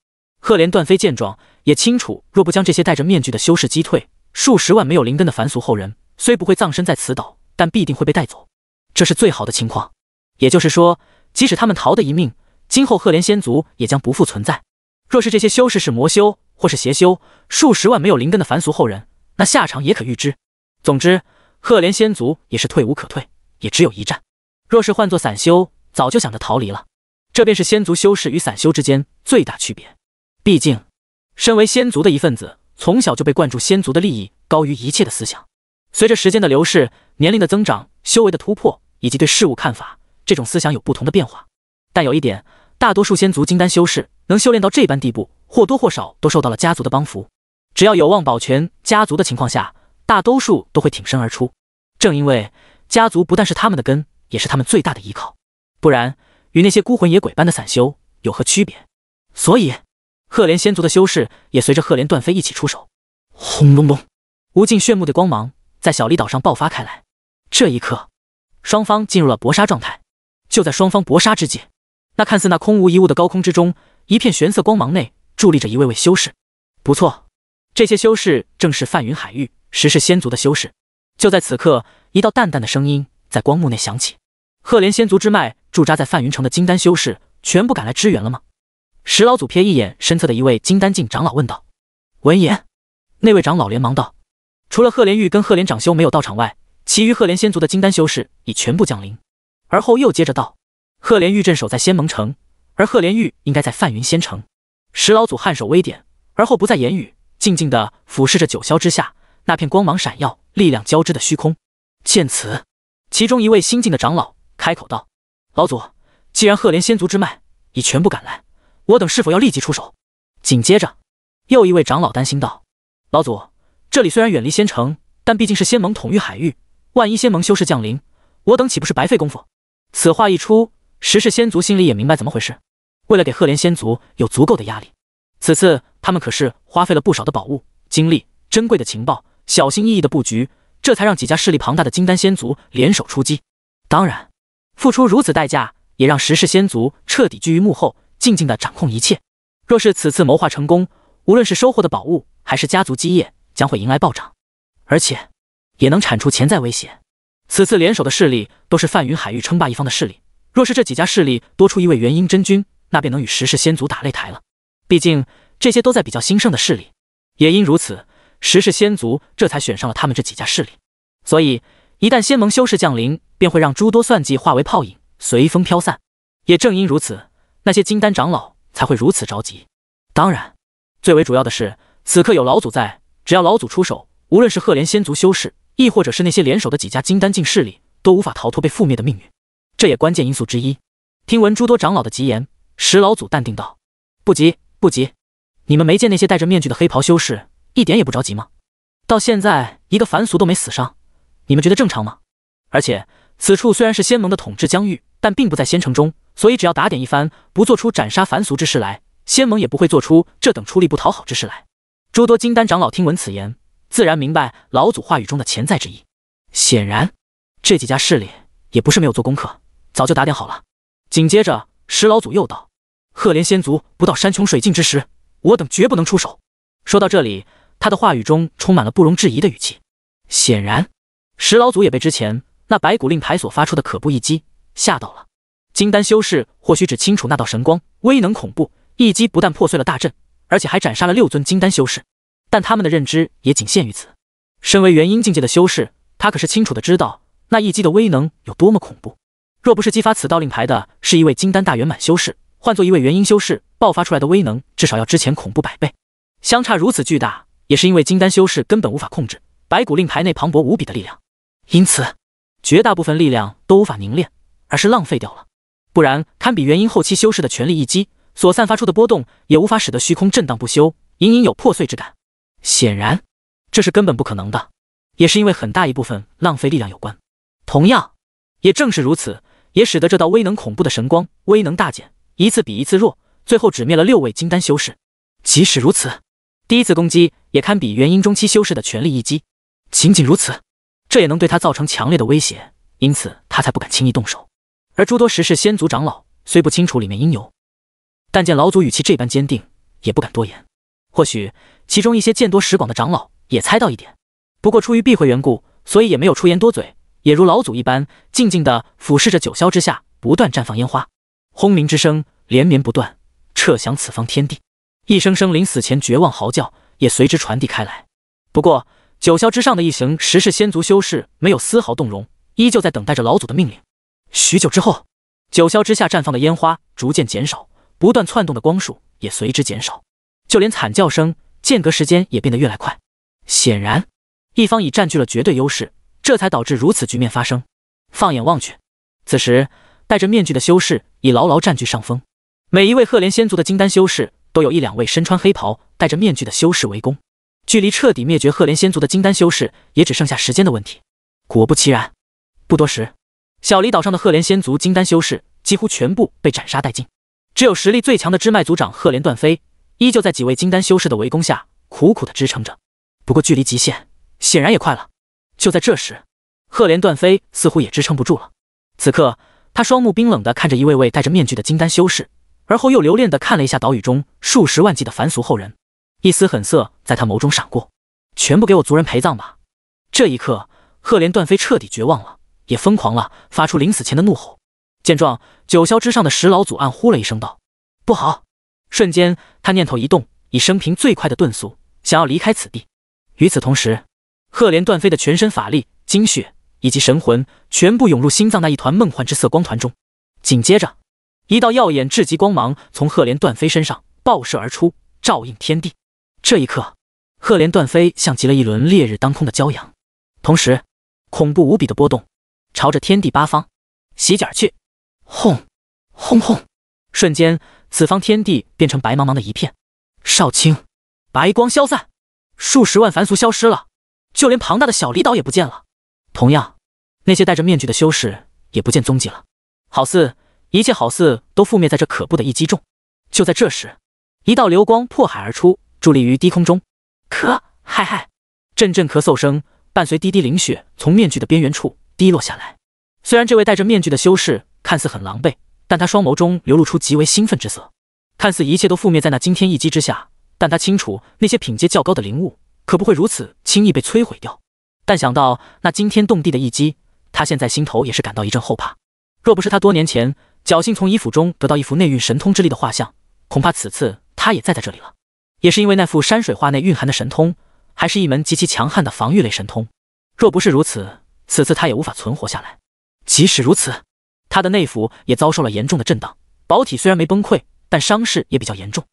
赫连段飞见状，也清楚，若不将这些戴着面具的修士击退，数十万没有灵根的凡俗后人虽不会葬身在此岛，但必定会被带走。这是最好的情况。也就是说，即使他们逃得一命，今后赫连仙族也将不复存在。若是这些修士是魔修或是邪修，数十万没有灵根的凡俗后人。那下场也可预知。总之，赫连仙族也是退无可退，也只有一战。若是换做散修，早就想着逃离了。这便是仙族修士与散修之间最大区别。毕竟，身为仙族的一份子，从小就被灌注仙族的利益高于一切的思想。随着时间的流逝，年龄的增长，修为的突破，以及对事物看法，这种思想有不同的变化。但有一点，大多数仙族金丹修士能修炼到这般地步，或多或少都受到了家族的帮扶。只要有望保全家族的情况下，大多数都会挺身而出。正因为家族不但是他们的根，也是他们最大的依靠，不然与那些孤魂野鬼般的散修有何区别？所以，赫连仙族的修士也随着赫连断飞一起出手。
轰隆隆，
无尽炫目的光芒在小丽岛上爆发开来。这一刻，双方进入了搏杀状态。就在双方搏杀之际，那看似那空无一物的高空之中，一片玄色光芒内伫立着一位位修士。不错。这些修士正是泛云海域石氏仙族的修士。就在此刻，一道淡淡的声音在光幕内响起：“赫连仙族之脉驻扎在泛云城的金丹修士，全部赶来支援了吗？”石老祖瞥一眼身侧的一位金丹境长老，问道。闻言，那位长老连忙道：“除了赫连玉跟赫连长修没有到场外，其余赫连仙族的金丹修士已全部降临。”而后又接着道：“赫连玉镇守在仙盟城，而赫连玉应该在泛云仙城。”石老祖颔首微点，而后不再言语。静静的俯视着九霄之下那片光芒闪耀、力量交织的虚空，见此，其中一位新晋的长老开口道：“老祖，既然赫连仙族之脉已全部赶来，我等是否要立即出手？”紧接着，又一位长老担心道：“老祖，这里虽然远离仙城，但毕竟是仙盟统御海域，万一仙盟修士降临，我等岂不是白费功夫？”此话一出，十世仙族心里也明白怎么回事。为了给赫连仙族有足够的压力。此次他们可是花费了不少的宝物、精力、珍贵的情报，小心翼翼的布局，这才让几家势力庞大的金丹仙族联手出击。当然，付出如此代价，也让十世仙族彻底居于幕后，静静的掌控一切。若是此次谋划成功，无论是收获的宝物还是家族基业，将会迎来暴涨，而且也能铲除潜在威胁。此次联手的势力都是泛云海域称霸一方的势力。若是这几家势力多出一位元婴真君，那便能与十世仙族打擂台了。毕竟这些都在比较兴盛的势力，也因如此，十世仙族这才选上了他们这几家势力。所以一旦仙盟修士降临，便会让诸多算计化为泡影，随风飘散。也正因如此，那些金丹长老才会如此着急。当然，最为主要的是，此刻有老祖在，只要老祖出手，无论是赫连仙族修士，亦或者是那些联手的几家金丹境势力，都无法逃脱被覆灭的命运。这也关键因素之一。听闻诸多长老的急言，石老祖淡定道：“不急。”不急，你们没见那些戴着面具的黑袍修士一点也不着急吗？到现在一个凡俗都没死伤，你们觉得正常吗？而且此处虽然是仙盟的统治疆域，但并不在仙城中，所以只要打点一番，不做出斩杀凡俗之事来，仙盟也不会做出这等出力不讨好之事来。诸多金丹长老听闻此言，自然明白老祖话语中的潜在之意。显然，这几家势力也不是没有做功课，早就打点好了。紧接着，石老祖又道。赫连仙族不到山穷水尽之时，我等绝不能出手。说到这里，他的话语中充满了不容置疑的语气。显然，石老祖也被之前那白骨令牌所发出的可怖一击吓到了。金丹修士或许只清楚那道神光威能恐怖，一击不但破碎了大阵，而且还斩杀了六尊金丹修士。但他们的认知也仅限于此。身为元婴境界的修士，他可是清楚的知道那一击的威能有多么恐怖。若不是激发此道令牌的是一位金丹大圆满修士。换做一位元婴修士爆发出来的威能，至少要之前恐怖百倍。相差如此巨大，也是因为金丹修士根本无法控制白骨令牌内磅礴无比的力量，因此绝大部分力量都无法凝练，而是浪费掉了。不然，堪比元婴后期修士的全力一击所散发出的波动，也无法使得虚空震荡不休，隐隐有破碎之感。显然，这是根本不可能的，也是因为很大一部分浪费力量有关。同样，也正是如此，也使得这道威能恐怖的神光威能大减。一次比一次弱，最后只灭了六位金丹修士。即使如此，第一次攻击也堪比元婴中期修士的全力一击。仅仅如此，这也能对他造成强烈的威胁，因此他才不敢轻易动手。而诸多时世仙族长老虽不清楚里面因由，但见老祖语气这般坚定，也不敢多言。或许其中一些见多识广的长老也猜到一点，不过出于避讳缘故，所以也没有出言多嘴，也如老祖一般，静静的俯视着九霄之下不断绽放烟花。轰鸣之声连绵不断，彻响此方天地。一声声临死前绝望嚎叫也随之传递开来。不过，九霄之上的一行十世仙族修士没有丝毫动容，依旧在等待着老祖的命令。许久之后，九霄之下绽放的烟花逐渐减少，不断窜动的光束也随之减少，就连惨叫声间隔时间也变得越来快。显然，一方已占据了绝对优势，这才导致如此局面发生。放眼望去，此时。戴着面具的修士已牢牢占据上风，每一位赫莲仙族的金丹修士都有一两位身穿黑袍、戴着面具的修士围攻，距离彻底灭绝赫莲仙族的金丹修士也只剩下时间的问题。果不其然，不多时，小离岛上的赫连仙族金丹修士几乎全部被斩杀殆尽，只有实力最强的支脉族长赫连段飞依旧在几位金丹修士的围攻下苦苦的支撑着。不过，距离极限显然也快了。就在这时，赫连段飞似乎也支撑不住了，此刻。他双目冰冷地看着一位位戴着面具的金丹修士，而后又留恋地看了一下岛屿中数十万计的凡俗后人，一丝狠色在他眸中闪过。全部给我族人陪葬吧！这一刻，赫连段飞彻底绝望了，也疯狂了，发出临死前的怒吼。见状，九霄之上的石老祖暗呼了一声，道：“不好！”瞬间，他念头一动，以生平最快的遁速想要离开此地。与此同时，赫连段飞的全身法力、精血。以及神魂全部涌入心脏那一团梦幻之色光团中，紧接着，一道耀眼至极光芒从赫连断飞身上爆射而出，照映天地。这一刻，赫连断飞像极了一轮烈日当空的骄阳，同时，恐怖无比的波动朝着天地八方席卷去，轰轰轰！瞬间，此方天地变成白茫茫的一片。少卿，白光消散，数十万凡俗消失了，就连庞大的小离岛也不见了。同样，那些戴着面具的修士也不见踪迹了，好似一切好似都覆灭在这可怖的一击中。就在这时，一道流光破海而出，伫立于低空中。咳咳咳，阵阵咳嗽声伴随滴滴灵血从面具的边缘处滴落下来。虽然这位戴着面具的修士看似很狼狈，但他双眸中流露出极为兴奋之色。看似一切都覆灭在那惊天一击之下，但他清楚，那些品阶较高的灵物可不会如此轻易被摧毁掉。但想到那惊天动地的一击，他现在心头也是感到一阵后怕。若不是他多年前侥幸从姨府中得到一幅内蕴神通之力的画像，恐怕此次他也栽在这里了。也是因为那幅山水画内蕴含的神通，还是一门极其强悍的防御类神通。若不是如此，此次他也无法存活下来。即使如此，他的内府也遭受了严重的震荡，宝体虽然没崩溃，但伤势也比较严重。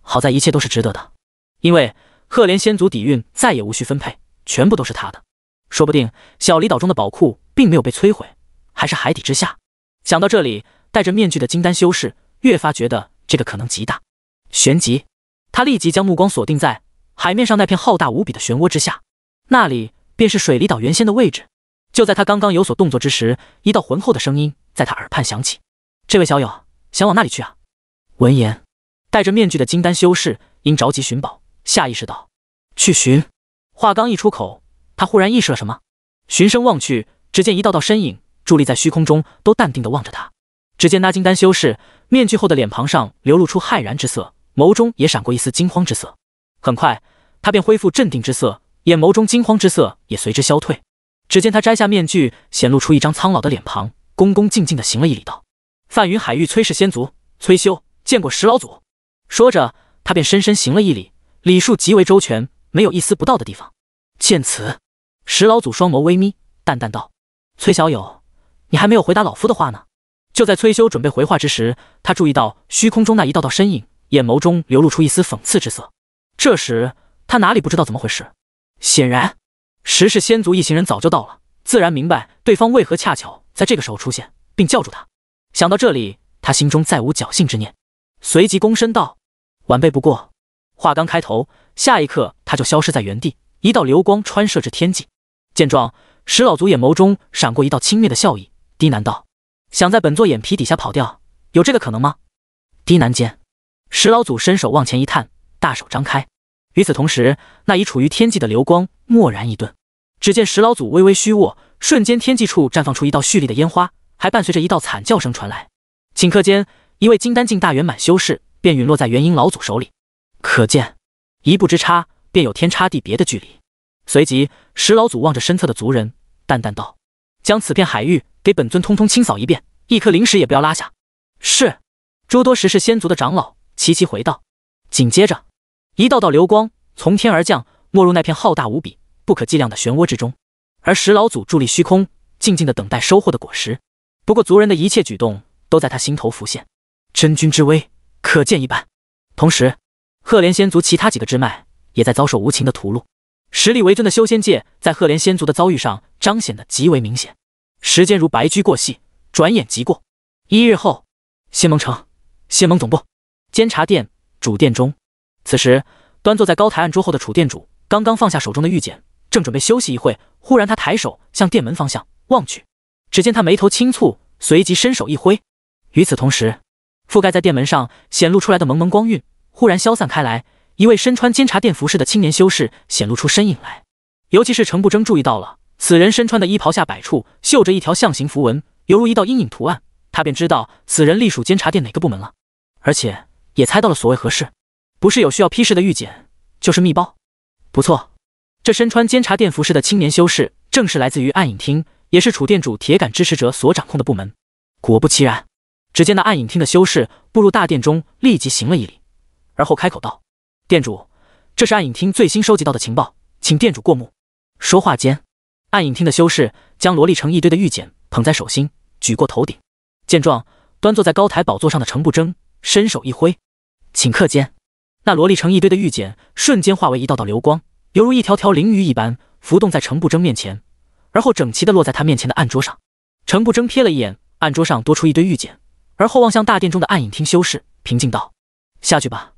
好在一切都是值得的，因为赫连先祖底蕴再也无需分配，全部都是他的。说不定小离岛中的宝库并没有被摧毁，还是海底之下。想到这里，戴着面具的金丹修士越发觉得这个可能极大。旋即，他立即将目光锁定在海面上那片浩大无比的漩涡之下，那里便是水离岛原先的位置。就在他刚刚有所动作之时，一道浑厚的声音在他耳畔响起：“这位小友，想往那里去啊？”
闻言，
戴着面具的金丹修士因着急寻宝，下意识道：“去寻。”话刚一出口。他忽然意识了什么，循声望去，只见一道道身影伫立在虚空中，都淡定地望着他。只见那金丹修士面具后的脸庞上流露出骇然之色，眸中也闪过一丝惊慌之色。很快，他便恢复镇定之色，眼眸中惊慌之色也随之消退。只见他摘下面具，显露出一张苍老的脸庞，恭恭敬敬地行了一礼，道：“范云海域崔氏先族崔修，见过石老祖。”说着，他便深深行了一礼，礼数极为周全，没有一丝不到的地方。见此。石老祖双眸微眯，淡淡道：“崔小友，你还没有回答老夫的话呢。”就在崔修准备回话之时，他注意到虚空中那一道道身影，眼眸中流露出一丝讽刺之色。这时他哪里不知道怎么回事？显然，石氏仙族一行人早就到了，自然明白对方为何恰巧在这个时候出现，并叫住他。想到这里，他心中再无侥幸之念，随即躬身道：“晚辈不过……”话刚开头，下一刻他就消失在原地，一道流光穿射至天际。见状，石老祖眼眸中闪过一道轻蔑的笑意，低喃道：“想在本座眼皮底下跑掉，有这个可能吗？”低喃间，石老祖伸手往前一探，大手张开。与此同时，那已处于天际的流光蓦然一顿。只见石老祖微微虚握，瞬间天际处绽放出一道绚丽的烟花，还伴随着一道惨叫声传来。顷刻间，一位金丹境大圆满修士便陨落在元婴老祖手里。可见，一步之差，便有天差地别的距离。随即，石老祖望着身侧的族人，淡淡道：“将此片海域给本尊通通清扫一遍，一颗灵石也不要落下。”是。诸多石氏仙族的长老齐齐回道。紧接着，一道道流光从天而降，没入那片浩大无比、不可计量的漩涡之中。而石老祖伫立虚空，静静的等待收获的果实。不过，族人的一切举动都在他心头浮现，真君之威可见一斑。同时，赫连仙族其他几个支脉也在遭受无情的屠戮。实力为尊的修仙界，在赫连仙族的遭遇上彰显得极为明显。时间如白驹过隙，转眼即过。一日后，仙盟城，仙盟总部，监察殿主殿中。此时，端坐在高台案桌后的楚殿主刚刚放下手中的玉简，正准备休息一会，忽然他抬手向殿门方向望去，只见他眉头轻蹙，随即伸手一挥。与此同时，覆盖在殿门上显露出来的蒙蒙光晕忽然消散开来。一位身穿监察殿服饰的青年修士显露出身影来，尤其是程不争注意到了此人身穿的衣袍下摆处绣着一条象形符文，犹如一道阴影图案，他便知道此人隶属监察殿哪个部门了，而且也猜到了所谓何事，不是有需要批示的御简，就是密报。不错，这身穿监察殿服饰的青年修士正是来自于暗影厅，也是楚殿主铁杆支持者所掌控的部门。果不其然，只见那暗影厅的修士步入大殿中，立即行了一礼，而后开口道。店主，这是暗影厅最新收集到的情报，请店主过目。说话间，暗影厅的修士将罗丽成一堆的玉简捧在手心，举过头顶。见状，端坐在高台宝座上的程不争伸手一挥，顷刻间，那罗列成一堆的玉简瞬间化为一道道流光，犹如一条条灵鱼一般浮动在程不争面前，而后整齐的落在他面前的案桌上。程不争瞥了一眼案桌上多出一堆玉简，而后望向大殿中的暗影厅修士，平静道：“下去吧。”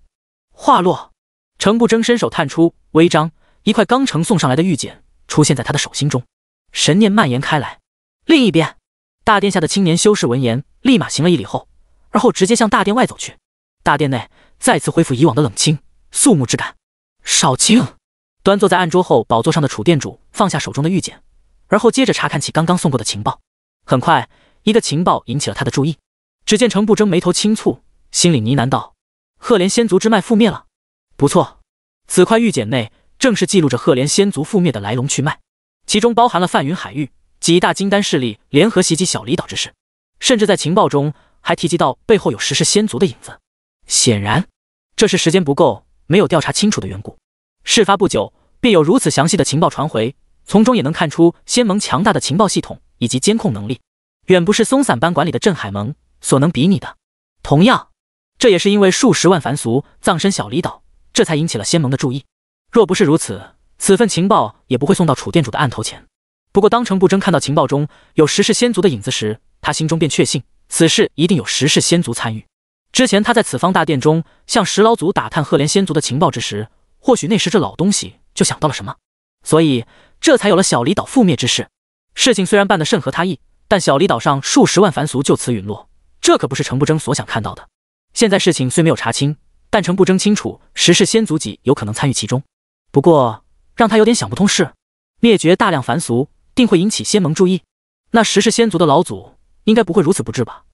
话落。程不争伸手探出，微张，一块刚呈送上来的玉简出现在他的手心中，神念蔓延开来。另一边，大殿下的青年修士闻言，立马行了一礼后，而后直接向大殿外走去。大殿内再次恢复以往的冷清肃穆之感。少卿，端坐在案桌后宝座上的楚殿主放下手中的玉简，而后接着查看起刚刚送过的情报。很快，一个情报引起了他的注意。只见程不争眉头轻蹙，心里呢喃道：“赫连仙族之脉覆灭了。”不错，此块玉简内正是记录着赫连仙族覆灭的来龙去脉，其中包含了泛云海域几大金丹势力联合袭击小离岛之事，甚至在情报中还提及到背后有十世仙族的影子。显然，这是时间不够，没有调查清楚的缘故。事发不久，便有如此详细的情报传回，从中也能看出仙盟强大的情报系统以及监控能力，远不是松散般管理的镇海盟所能比拟的。同样，这也是因为数十万凡俗葬身小离岛。这才引起了仙盟的注意。若不是如此，此份情报也不会送到楚店主的案头前。不过，当程不争看到情报中有十世仙族的影子时，他心中便确信此事一定有十世仙族参与。之前他在此方大殿中向石老祖打探赫连仙族的情报之时，或许那时这老东西就想到了什么，所以这才有了小离岛覆灭之事。事情虽然办得甚合他意，但小离岛上数十万凡俗就此陨落，这可不是程不争所想看到的。现在事情虽没有查清。但程不争清楚，十世先族几有可能参与其中。不过让他有点想不通是，灭绝大量凡俗，定会引起仙盟注意。那十世先族的老祖，应该不会如此不智吧？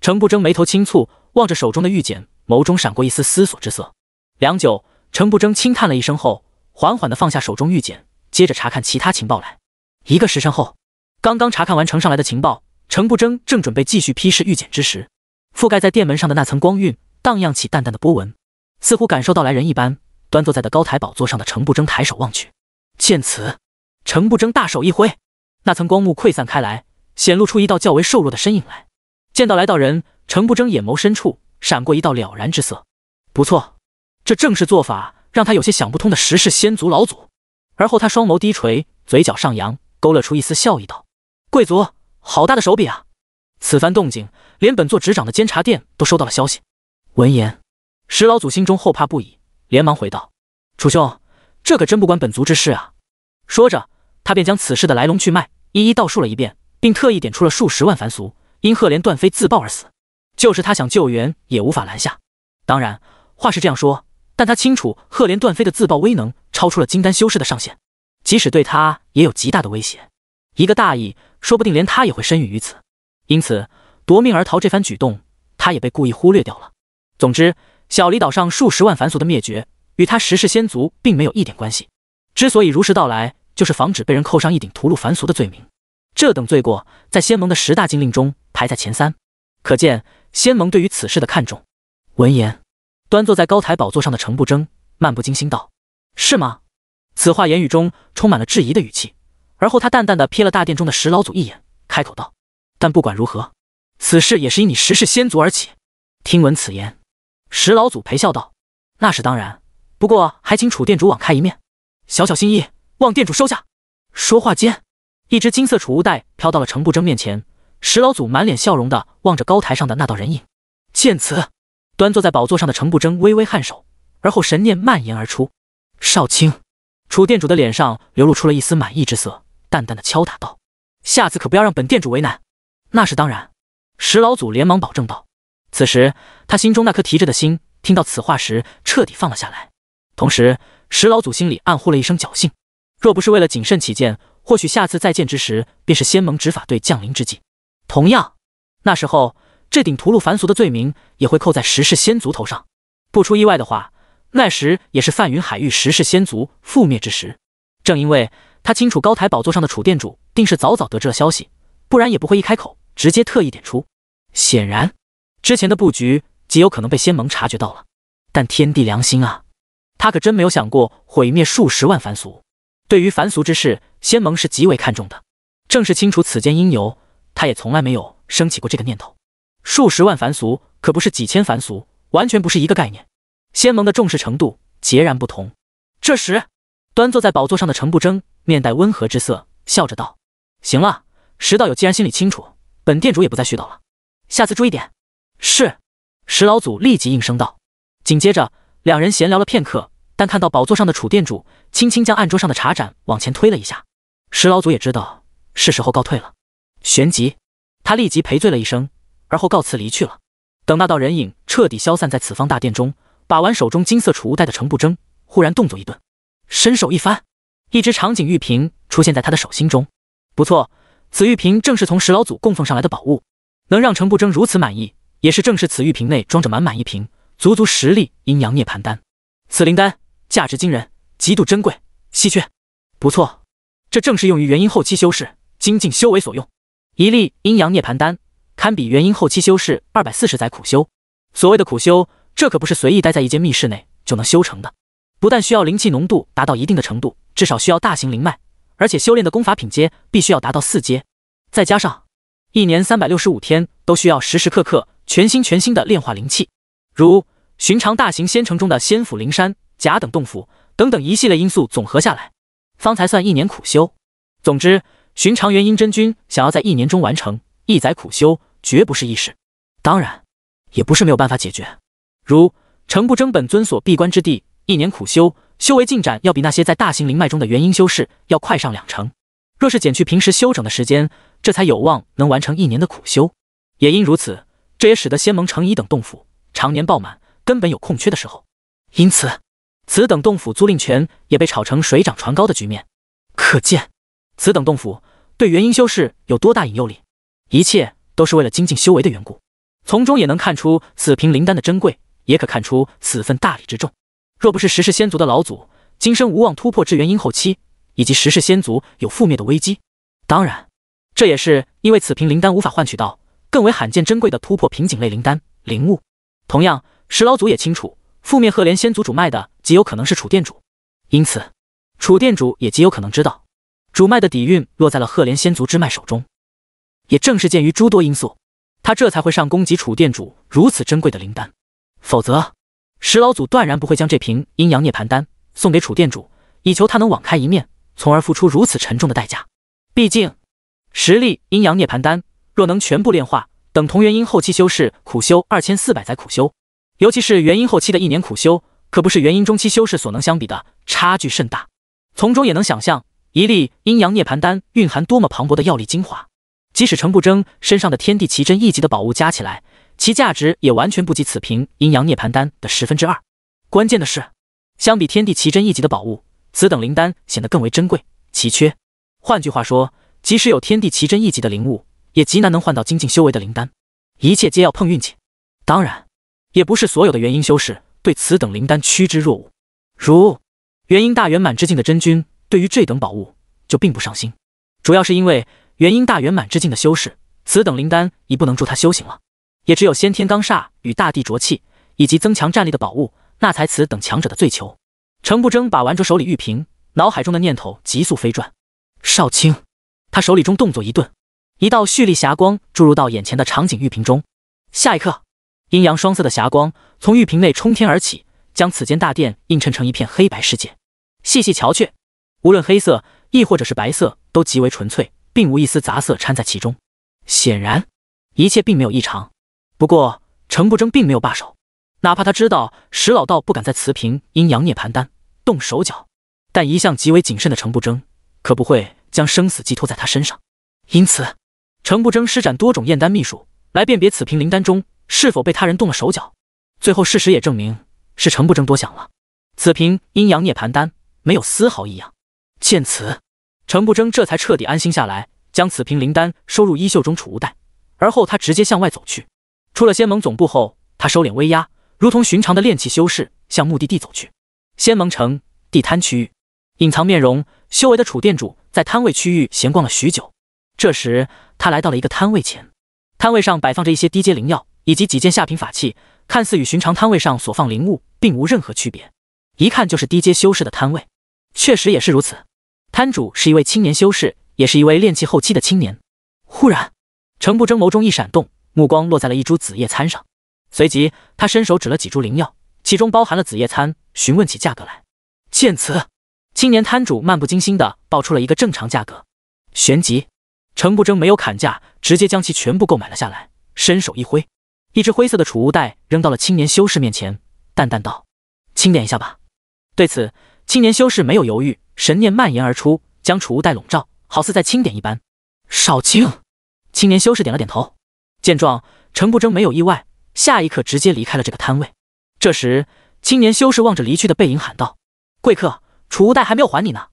程不争眉头轻蹙，望着手中的玉简，眸中闪过一丝思索之色。良久，程不争轻叹了一声后，缓缓地放下手中玉简，接着查看其他情报。来一个时辰后，刚刚查看完呈上来的情报，程不争正准备继续批示玉简之时，覆盖在殿门上的那层光晕荡漾起淡淡的波纹。似乎感受到来人一般，端坐在的高台宝座上的程不争抬手望去，见此，程不争大手一挥，那层光幕溃散开来，显露出一道较为瘦弱的身影来。见到来到人，程不争眼眸深处闪过一道了然之色。不错，这正是做法让他有些想不通的十氏先族老祖。而后他双眸低垂，嘴角上扬，勾勒出一丝笑意道：“贵族，好大的手笔啊！此番动静，连本座执掌的监察殿都收到了消息。”
闻言。
石老祖心中后怕不已，连忙回道：“楚兄，这可真不关本族之事啊！”说着，他便将此事的来龙去脉一一倒述了一遍，并特意点出了数十万凡俗因赫连断飞自爆而死，就是他想救援也无法拦下。当然，话是这样说，但他清楚赫连断飞的自爆威能超出了金丹修士的上限，即使对他也有极大的威胁。一个大意，说不定连他也会身陨于此。因此，夺命而逃这番举动，他也被故意忽略掉了。总之。小离岛上数十万凡俗的灭绝，与他十世先族并没有一点关系。之所以如实道来，就是防止被人扣上一顶屠戮凡俗的罪名。这等罪过，在仙盟的十大禁令中排在前三，可见仙盟对于此事的看重。闻言，端坐在高台宝座上的程不争漫不经心道：“是吗？”此话言语中充满了质疑的语气。而后，他淡淡的瞥了大殿中的石老祖一眼，开口道：“但不管如何，此事也是因你十世先族而起。”听闻此言。石老祖陪笑道：“那是当然，不过还请楚店主网开一面，小小心意，望店主收下。”说话间，一只金色储物袋飘到了程不争面前。石老祖满脸笑容的望着高台上的那道人影，见此，端坐在宝座上的程不争微微颔首，而后神念蔓延而出。少卿，楚店主的脸上流露出了一丝满意之色，淡淡的敲打道：“下次可不要让本店主为难。”那是当然，石老祖连忙保证道。此时，他心中那颗提着的心，听到此话时彻底放了下来。同时，石老祖心里暗呼了一声侥幸。若不是为了谨慎起见，或许下次再见之时，便是仙盟执法队降临之际。同样，那时候这顶屠戮凡俗的罪名也会扣在石氏仙族头上。不出意外的话，那时也是泛云海域石氏仙族覆灭之时。正因为他清楚，高台宝座上的楚殿主定是早早得知了消息，不然也不会一开口直接特意点出。显然。之前的布局极有可能被仙盟察觉到了，但天地良心啊，他可真没有想过毁灭数十万凡俗。对于凡俗之事，仙盟是极为看重的，正是清楚此间因由，他也从来没有升起过这个念头。数十万凡俗可不是几千凡俗，完全不是一个概念，仙盟的重视程度截然不同。这时，端坐在宝座上的程不争面带温和之色，笑着道：“行了，石道友既然心里清楚，本店主也不再絮叨了，下次注意点。”是，石老祖立即应声道。紧接着，两人闲聊了片刻，但看到宝座上的楚店主轻轻将案桌上的茶盏往前推了一下，石老祖也知道是时候告退了。旋即，他立即赔罪了一声，而后告辞离去了。等那道人影彻底消散在此方大殿中，把玩手中金色储物袋的程不争忽然动作一顿，伸手一翻，一只长颈玉瓶出现在他的手心中。不错，此玉瓶正是从石老祖供奉上来的宝物，能让程不争如此满意。也是，正是此玉瓶内装着满满一瓶，足足十粒阴阳涅槃丹。此灵丹价值惊人，极度珍贵，稀缺。不错，这正是用于元婴后期修士精进修为所用。一粒阴阳涅槃丹，堪比元婴后期修士二百四十载苦修。所谓的苦修，这可不是随意待在一间密室内就能修成的。不但需要灵气浓度达到一定的程度，至少需要大型灵脉，而且修炼的功法品阶必须要达到四阶，再加上一年三百六十五天，都需要时时刻刻。全新全新的炼化灵气，如寻常大型仙城中的仙府、灵山、甲等洞府等等一系列因素总合下来，方才算一年苦修。总之，寻常元婴真君想要在一年中完成一载苦修，绝不是易事。当然，也不是没有办法解决。如城不争本尊所闭关之地，一年苦修，修为进展要比那些在大型灵脉中的元婴修士要快上两成。若是减去平时休整的时间，这才有望能完成一年的苦修。也因如此。这也使得仙盟、城一等洞府常年爆满，根本有空缺的时候。因此，此等洞府租赁权也被炒成水涨船高的局面。可见，此等洞府对元婴修士有多大引诱力？一切都是为了精进修为的缘故。从中也能看出此瓶灵丹的珍贵，也可看出此份大礼之重。若不是十世仙族的老祖今生无望突破至元婴后期，以及十世仙族有覆灭的危机，当然，这也是因为此瓶灵丹无法换取到。更为罕见珍贵的突破瓶颈类灵丹灵物，同样，石老祖也清楚，覆灭赫莲仙族主脉的极有可能是楚店主，因此，楚店主也极有可能知道主脉的底蕴落在了赫莲仙族之脉手中。也正是鉴于诸多因素，他这才会上攻击楚店主如此珍贵的灵丹。否则，石老祖断然不会将这瓶阴阳涅槃丹送给楚店主，以求他能网开一面，从而付出如此沉重的代价。毕竟，实力阴阳涅槃丹。若能全部炼化，等同元婴后期修士苦修二千四百载苦修，尤其是元婴后期的一年苦修，可不是元婴中期修士所能相比的，差距甚大。从中也能想象一粒阴阳涅槃丹蕴含多么磅礴的药力精华。即使程不争身上的天地奇珍一级的宝物加起来，其价值也完全不及此瓶阴阳涅槃丹的十分之二。关键的是，相比天地奇珍一级的宝物，此等灵丹显得更为珍贵、奇缺。换句话说，即使有天地奇珍一级的灵物，也极难能换到精进修为的灵丹，一切皆要碰运气。当然，也不是所有的元婴修士对此等灵丹趋之若鹜。如元婴大圆满之境的真君，对于这等宝物就并不上心，主要是因为元婴大圆满之境的修士，此等灵丹已不能助他修行了。也只有先天罡煞与大地浊气以及增强战力的宝物，那才此等强者的最求。程不争把玩着手里玉瓶，脑海中的念头急速飞转。少卿，他手里中动作一顿。一道蓄力霞光注入到眼前的场景玉瓶中，下一刻，阴阳双色的霞光从玉瓶内冲天而起，将此间大殿映衬成一片黑白世界。细细瞧去，无论黑色亦或者是白色，都极为纯粹，并无一丝杂色掺在其中。显然，一切并没有异常。不过，程不争并没有罢手，哪怕他知道石老道不敢在瓷瓶阴阳涅槃丹动手脚，但一向极为谨慎的程不争可不会将生死寄托在他身上，因此。程不争施展多种验丹秘术，来辨别此瓶灵丹中是否被他人动了手脚。最后事实也证明，是程不争多想了，此瓶阴阳涅槃丹没有丝毫异样。见此，程不争这才彻底安心下来，将此瓶灵丹收入衣袖中储物袋。而后他直接向外走去。出了仙盟总部后，他收敛威压，如同寻常的炼气修士，向目的地走去。仙盟城地摊区域，隐藏面容、修为的楚店主在摊位区域闲逛了许久。这时，他来到了一个摊位前，摊位上摆放着一些低阶灵药以及几件下品法器，看似与寻常摊位上所放灵物并无任何区别，一看就是低阶修士的摊位。确实也是如此。摊主是一位青年修士，也是一位炼气后期的青年。忽然，程不争眸中一闪动，目光落在了一株紫叶参上，随即他伸手指了几株灵药，其中包含了紫叶参，询问起价格来。见此，青年摊主漫不经心的报出了一个正常价格，旋即。程不争没有砍价，直接将其全部购买了下来。伸手一挥，一只灰色的储物袋扔到了青年修士面前，淡淡道：“清点一下吧。”对此，青年修士没有犹豫，神念蔓延而出，将储物袋笼罩，好似在清点一般。少清，青年修士点了点头。见状，程不争没有意外，下一刻直接离开了这个摊位。这时，青年修士望着离去的背影喊道：“贵客，储物袋还没有还你呢。”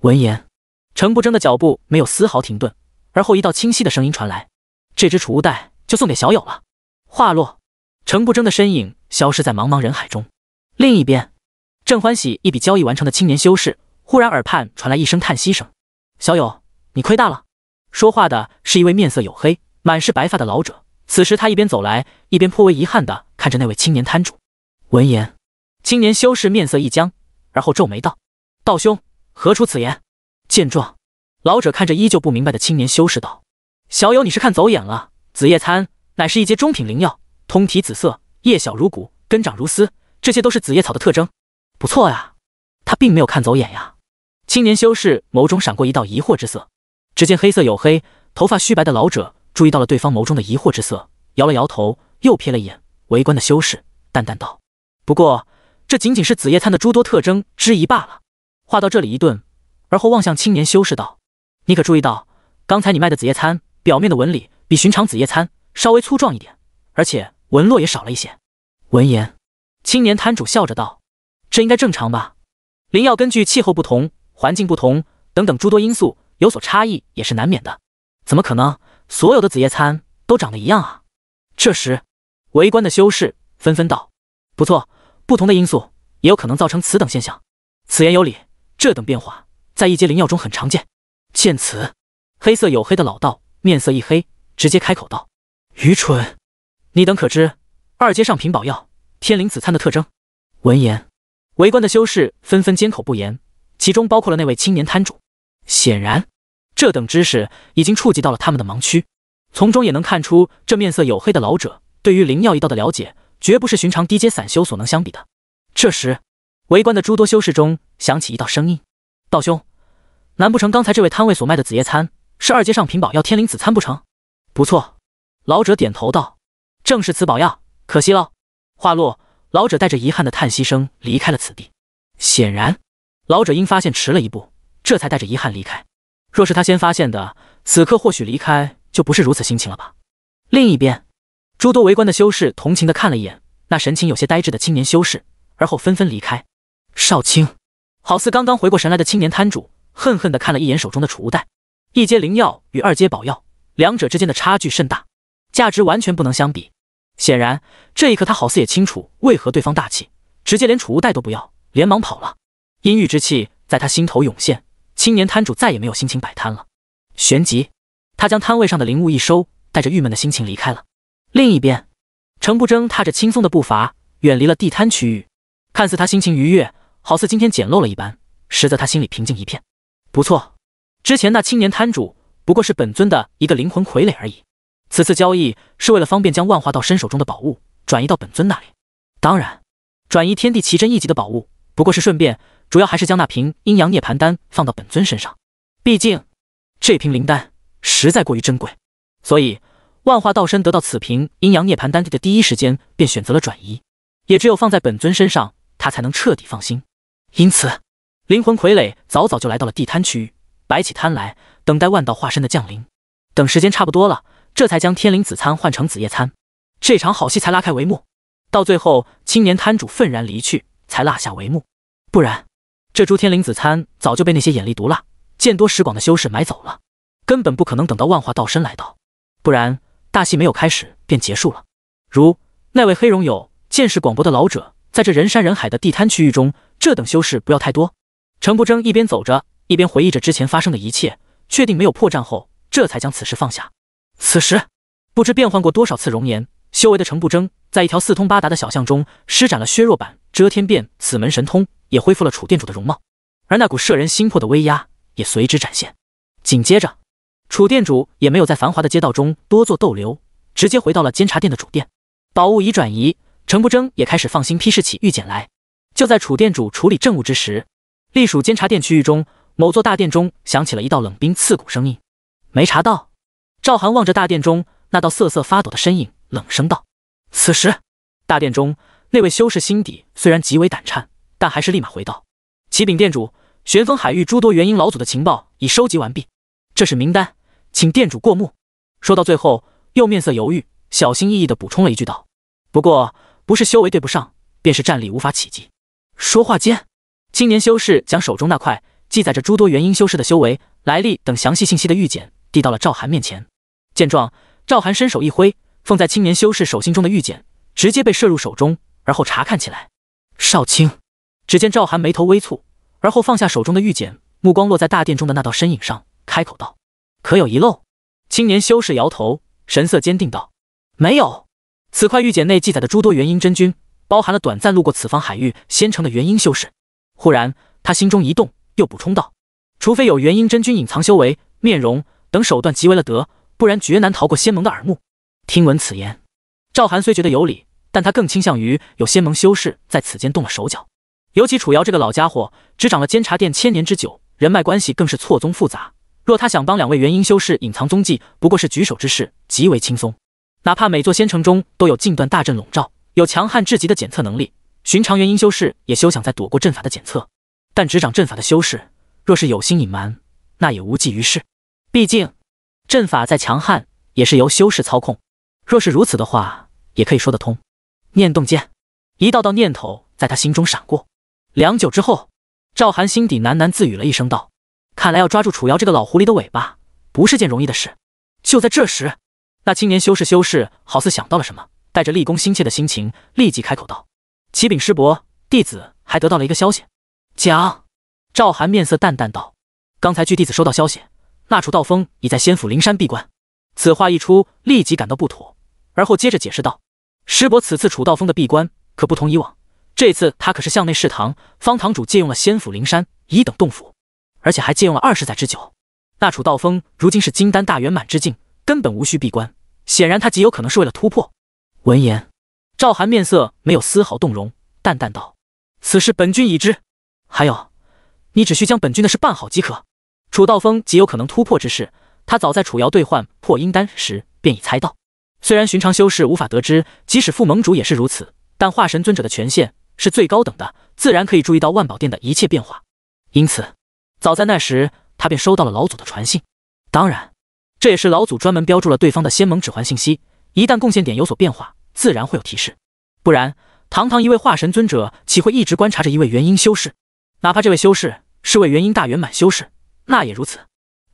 闻言，
程不争的脚步没有丝毫停顿。而后，一道清晰的声音传来：“这只储物袋就送给小友了。”话落，程不争的身影消失在茫茫人海中。另一边，正欢喜一笔交易完成的青年修士，忽然耳畔传来一声叹息声：“小友，你亏大了。”说话的是一位面色黝黑、满是白发的老者。此时，他一边走来，一边颇为遗憾的看着那位青年摊主。闻言，青年修士面色一僵，而后皱眉道：“道兄，何出此言？”见状，老者看着依旧不明白的青年修士道：“小友，你是看走眼了。紫叶参乃是一阶中品灵药，通体紫色，叶小如骨，根长如丝，这些都是紫叶草的特征。不错呀，他并没有看走眼呀。”青年修士眸中闪过一道疑惑之色。只见黑色有黑，头发虚白的老者注意到了对方眸中的疑惑之色，摇了摇头，又瞥了一眼围观的修士，淡淡道：“不过，这仅仅是紫叶参的诸多特征之一罢了。”话到这里一顿，而后望向青年修士道。你可注意到，刚才你卖的紫叶参表面的纹理比寻常紫叶参稍微粗壮一点，而且纹络也少了一些。闻言，青年摊主笑着道：“这应该正常吧？灵药根据气候不同、环境不同等等诸多因素有所差异也是难免的。怎么可能，所有的紫叶参都长得一样啊？”这时，围观的修士纷纷道：“不错，不同的因素也有可能造成此等现象。”此言有理，这等变化在一阶灵药中很常见。见此，黑色黝黑的老道面色一黑，直接开口道：“
愚蠢！
你等可知二阶上品宝药天灵紫参的特征？”
闻言，
围观的修士纷纷缄口不言，其中包括了那位青年摊主。显然，这等知识已经触及到了他们的盲区。从中也能看出，这面色黝黑的老者对于灵药一道的了解，绝不是寻常低阶散修所能相比的。这时，围观的诸多修士中响起一道声音：“道兄。”难不成刚才这位摊位所卖的紫夜餐是二阶上品宝药天灵紫餐不成？不错，老者点头道：“正是此宝药，可惜了。”话落，老者带着遗憾的叹息声离开了此地。显然，老者因发现迟了一步，这才带着遗憾离开。若是他先发现的，此刻或许离开就不是如此心情了吧。另一边，诸多围观的修士同情的看了一眼那神情有些呆滞的青年修士，而后纷纷离开。少卿，好似刚刚回过神来的青年摊主。恨恨地看了一眼手中的储物袋，一阶灵药与二阶宝药，两者之间的差距甚大，价值完全不能相比。显然，这一刻他好似也清楚为何对方大气，直接连储物袋都不要，连忙跑了。阴郁之气在他心头涌现，青年摊主再也没有心情摆摊了。旋即，他将摊位上的灵物一收，带着郁闷的心情离开了。另一边，程不争踏着轻松的步伐远离了地摊区域，看似他心情愉悦，好似今天捡漏了一般，实则他心里平静一片。不错，之前那青年摊主不过是本尊的一个灵魂傀儡而已。此次交易是为了方便将万化道身手中的宝物转移到本尊那里。当然，转移天地奇珍异级的宝物不过是顺便，主要还是将那瓶阴阳涅盘丹放到本尊身上。毕竟这瓶灵丹实在过于珍贵，所以万化道身得到此瓶阴阳涅盘丹的第一时间便选择了转移。也只有放在本尊身上，他才能彻底放心。因此。灵魂傀儡早早就来到了地摊区域，摆起摊来，等待万道化身的降临。等时间差不多了，这才将天灵子餐换成子夜餐，这场好戏才拉开帷幕。到最后，青年摊主愤然离去，才落下帷幕。不然，这株天灵子餐早就被那些眼力毒辣、见多识广的修士买走了，根本不可能等到万化道身来到。不然，大戏没有开始便结束了。如那位黑龙友见识广博的老者，在这人山人海的地摊区域中，这等修士不要太多。程不争一边走着，一边回忆着之前发生的一切，确定没有破绽后，这才将此事放下。此时，不知变换过多少次容颜、修为的程不争，在一条四通八达的小巷中施展了削弱版遮天变，此门神通也恢复了楚店主的容貌，而那股摄人心魄的威压也随之展现。紧接着，楚店主也没有在繁华的街道中多做逗留，直接回到了监察殿的主殿。宝物已转移，程不争也开始放心批示起玉简来。就在楚店主处理政务之时，隶属监察殿区域中某座大殿中响起了一道冷冰刺骨声音，没查到。赵寒望着大殿中那道瑟瑟发抖的身影，冷声道：“此时，大殿中那位修士心底虽然极为胆颤，但还是立马回道：‘启禀殿主，玄风海域诸多元婴老祖的情报已收集完毕，这是名单，请殿主过目。’说到最后，又面色犹豫，小心翼翼地补充了一句道：‘不过，不是修为对不上，便是战力无法企及。’说话间。”青年修士将手中那块记载着诸多元婴修士的修为、来历等详细信息的玉简递到了赵寒面前。见状，赵寒伸手一挥，放在青年修士手心中的玉简直接被射入手中，而后查看起来。少卿，只见赵寒眉头微蹙，而后放下手中的玉简，目光落在大殿中的那道身影上，开口道：“可有遗漏？”青年修士摇头，神色坚定道：“没有。”此块玉简内记载的诸多元婴真君，包含了短暂路过此方海域仙城的元婴修士。忽然，他心中一动，又补充道：“除非有元婴真君隐藏修为、面容等手段极为了得，不然绝难逃过仙盟的耳目。”听闻此言，赵寒虽觉得有理，但他更倾向于有仙盟修士在此间动了手脚。尤其楚瑶这个老家伙，执掌了监察殿千年之久，人脉关系更是错综复杂。若他想帮两位元婴修士隐藏踪迹，不过是举手之事，极为轻松。哪怕每座仙城中都有禁断大阵笼罩，有强悍至极的检测能力。寻常元婴修士也休想再躲过阵法的检测，但执掌阵法的修士若是有心隐瞒，那也无济于事。毕竟阵法再强悍，也是由修士操控。若是如此的话，也可以说得通。念动间，一道道念头在他心中闪过。良久之后，赵寒心底喃喃自语了一声，道：“看来要抓住楚瑶这个老狐狸的尾巴，不是件容易的事。”就在这时，那青年修士修士好似想到了什么，带着立功心切的心情，立即开口道。启禀师伯，弟子还得到了一个消息。讲。赵寒面色淡淡道：“刚才据弟子收到消息，那楚道风已在仙府灵山闭关。”此话一出，立即感到不妥，而后接着解释道：“师伯，此次楚道峰的闭关可不同以往，这次他可是向内侍堂方堂主借用了仙府灵山一等洞府，而且还借用了二十载之久。那楚道风如今是金丹大圆满之境，根本无需闭关，显然他极有可能是为了突破。”
闻言。
赵寒面色没有丝毫动容，淡淡道：“此事本君已知，还有，你只需将本君的事办好即可。”楚道峰极有可能突破之事，他早在楚瑶兑换破阴丹时便已猜到。虽然寻常修士无法得知，即使副盟主也是如此，但化神尊者的权限是最高等的，自然可以注意到万宝殿的一切变化。因此，早在那时，他便收到了老祖的传信。当然，这也是老祖专门标注了对方的仙盟指环信息，一旦贡献点有所变化。自然会有提示，不然堂堂一位化神尊者，岂会一直观察着一位元婴修士？哪怕这位修士是位元婴大圆满修士，那也如此。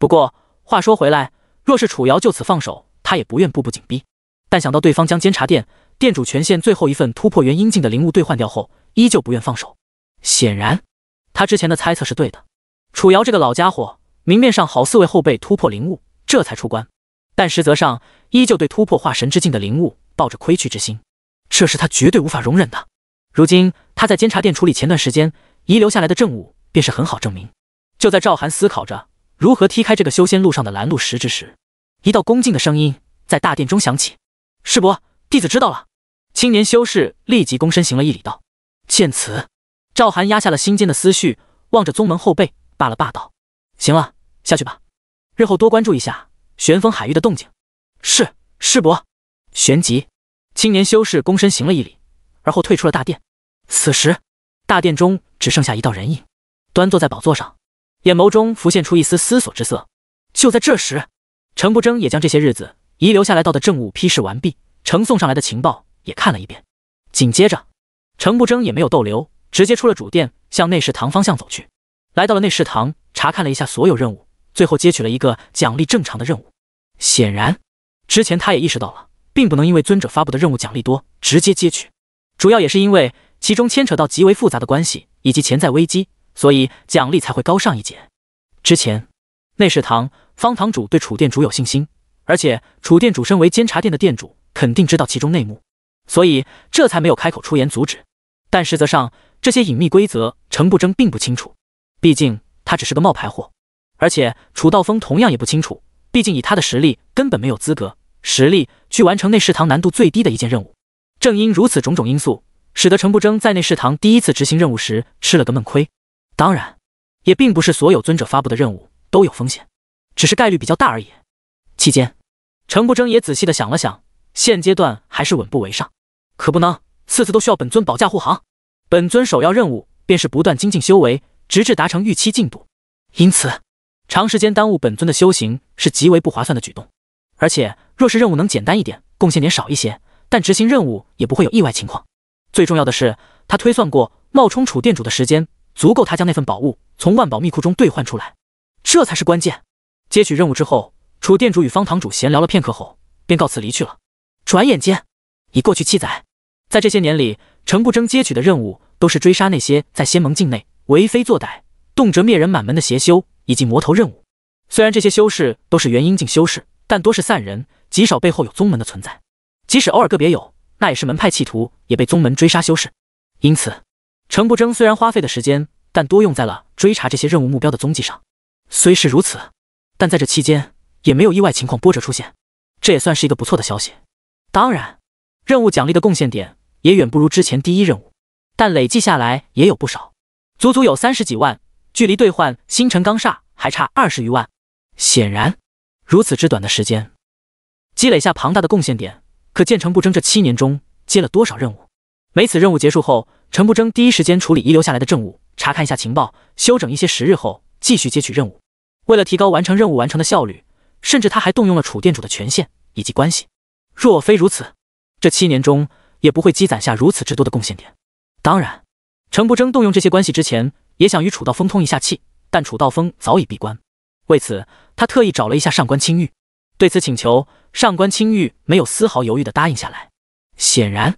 不过话说回来，若是楚瑶就此放手，他也不愿步步紧逼。但想到对方将监察殿殿主权限最后一份突破元婴境的灵物兑换掉后，依旧不愿放手，显然他之前的猜测是对的。楚瑶这个老家伙，明面上好四位后辈突破灵物，这才出关，但实则上依旧对突破化神之境的灵物。抱着亏去之心，这是他绝对无法容忍的。如今他在监察殿处理前段时间遗留下来的证物，便是很好证明。就在赵寒思考着如何踢开这个修仙路上的拦路石之时，一道恭敬的声音在大殿中响起：“师伯，弟子知道了。”青年修士立即躬身行了一礼，道：“见此。”赵寒压下了心间的思绪，望着宗门后背，罢了，罢道，行了，下去吧。日后多关注一下玄风海域的动静。是，师伯。旋即。青年修士躬身行了一礼，而后退出了大殿。此时，大殿中只剩下一道人影，端坐在宝座上，眼眸中浮现出一丝思索之色。就在这时，程不争也将这些日子遗留下来到的政务批示完毕，呈送上来的情报也看了一遍。紧接着，程不争也没有逗留，直接出了主殿，向内侍堂方向走去。来到了内侍堂，查看了一下所有任务，最后接取了一个奖励正常的任务。显然，之前他也意识到了。并不能因为尊者发布的任务奖励多，直接接取。主要也是因为其中牵扯到极为复杂的关系以及潜在危机，所以奖励才会高上一截。之前内侍堂方堂主对楚店主有信心，而且楚店主身为监察殿的店主，肯定知道其中内幕，所以这才没有开口出言阻止。但实则上，这些隐秘规则，程不争并不清楚，毕竟他只是个冒牌货。而且楚道风同样也不清楚，毕竟以他的实力，根本没有资格。实力去完成内侍堂难度最低的一件任务。正因如此种种因素，使得陈不争在内侍堂第一次执行任务时吃了个闷亏。当然，也并不是所有尊者发布的任务都有风险，只是概率比较大而已。期间，陈不争也仔细的想了想，现阶段还是稳步为上，可不能次次都需要本尊保驾护航。本尊首要任务便是不断精进修为，直至达成预期进度。因此，长时间耽误本尊的修行是极为不划算的举动。而且，若是任务能简单一点，贡献点少一些，但执行任务也不会有意外情况。最重要的是，他推算过冒充楚店主的时间足够他将那份宝物从万宝密库中兑换出来，这才是关键。接取任务之后，楚店主与方堂主闲聊了片刻后，便告辞离去了。转眼间已过去七载，在这些年里，程不争接取的任务都是追杀那些在仙盟境内为非作歹、动辄灭人满门的邪修以及魔头任务。虽然这些修士都是元婴境修士。但多是散人，极少背后有宗门的存在。即使偶尔个别有，那也是门派企图，也被宗门追杀修士。因此，程不争虽然花费的时间，但多用在了追查这些任务目标的踪迹上。虽是如此，但在这期间也没有意外情况波折出现，这也算是一个不错的消息。当然，任务奖励的贡献点也远不如之前第一任务，但累计下来也有不少，足足有三十几万，距离兑换星辰钢煞还差二十余万。显然。如此之短的时间，积累下庞大的贡献点，可见程不争这七年中接了多少任务。每次任务结束后，程不争第一时间处理遗留下来的政务，查看一下情报，休整一些时日后，继续接取任务。为了提高完成任务完成的效率，甚至他还动用了楚殿主的权限以及关系。若非如此，这七年中也不会积攒下如此之多的贡献点。当然，程不争动用这些关系之前，也想与楚道风通一下气，但楚道风早已闭关。为此，他特意找了一下上官青玉，对此请求，上官青玉没有丝毫犹豫地答应下来。显然，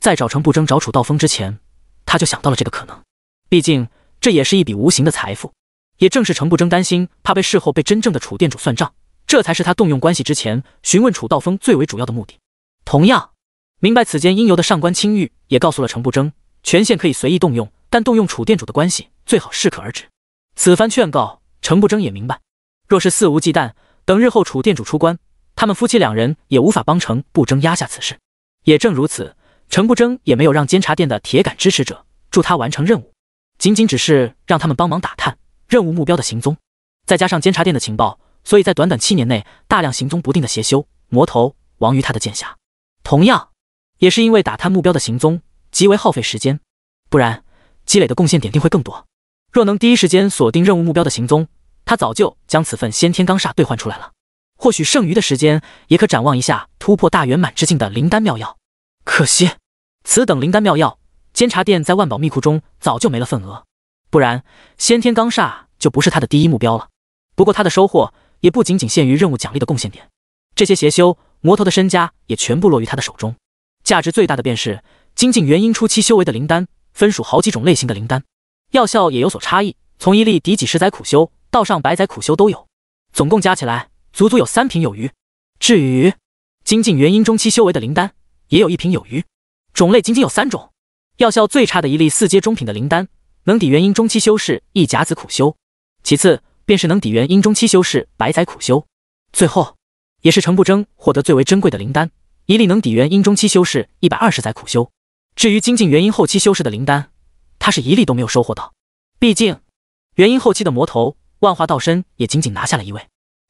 在找程不争找楚道风之前，他就想到了这个可能。毕竟，这也是一笔无形的财富。也正是程不争担心怕被事后被真正的楚店主算账，这才是他动用关系之前询问楚道风最为主要的目的。同样明白此间应由的上官青玉也告诉了程不争，权限可以随意动用，但动用楚店主的关系最好适可而止。此番劝告，程不争也明白。若是肆无忌惮，等日后楚店主出关，他们夫妻两人也无法帮程不争压下此事。也正如此，程不争也没有让监察殿的铁杆支持者助他完成任务，仅仅只是让他们帮忙打探任务目标的行踪，再加上监察殿的情报，所以在短短七年内，大量行踪不定的邪修魔头亡于他的剑下。同样，也是因为打探目标的行踪极为耗费时间，不然积累的贡献点定会更多。若能第一时间锁定任务目标的行踪，他早就将此份先天罡煞兑换出来了，或许剩余的时间也可展望一下突破大圆满之境的灵丹妙药。可惜，此等灵丹妙药，监察殿在万宝密库中早就没了份额，不然先天罡煞就不是他的第一目标了。不过，他的收获也不仅仅限于任务奖励的贡献点，这些邪修魔头的身家也全部落于他的手中。价值最大的便是精进元婴初期修为的灵丹，分属好几种类型的灵丹，药效也有所差异，从一粒抵几十载苦修。道上百载苦修都有，总共加起来足足有三品有余。至于精进元婴中期修为的灵丹，也有一品有余，种类仅仅有三种。药效最差的一粒四阶中品的灵丹，能抵元婴中期修士一甲子苦修；其次便是能抵元婴中期修士百载苦修；最后也是程不争获得最为珍贵的灵丹，一粒能抵元婴中期修士一百二十载苦修。至于精进元婴后期修士的灵丹，他是一粒都没有收获到，毕竟元婴后期的魔头。万化道身也仅仅拿下了一位，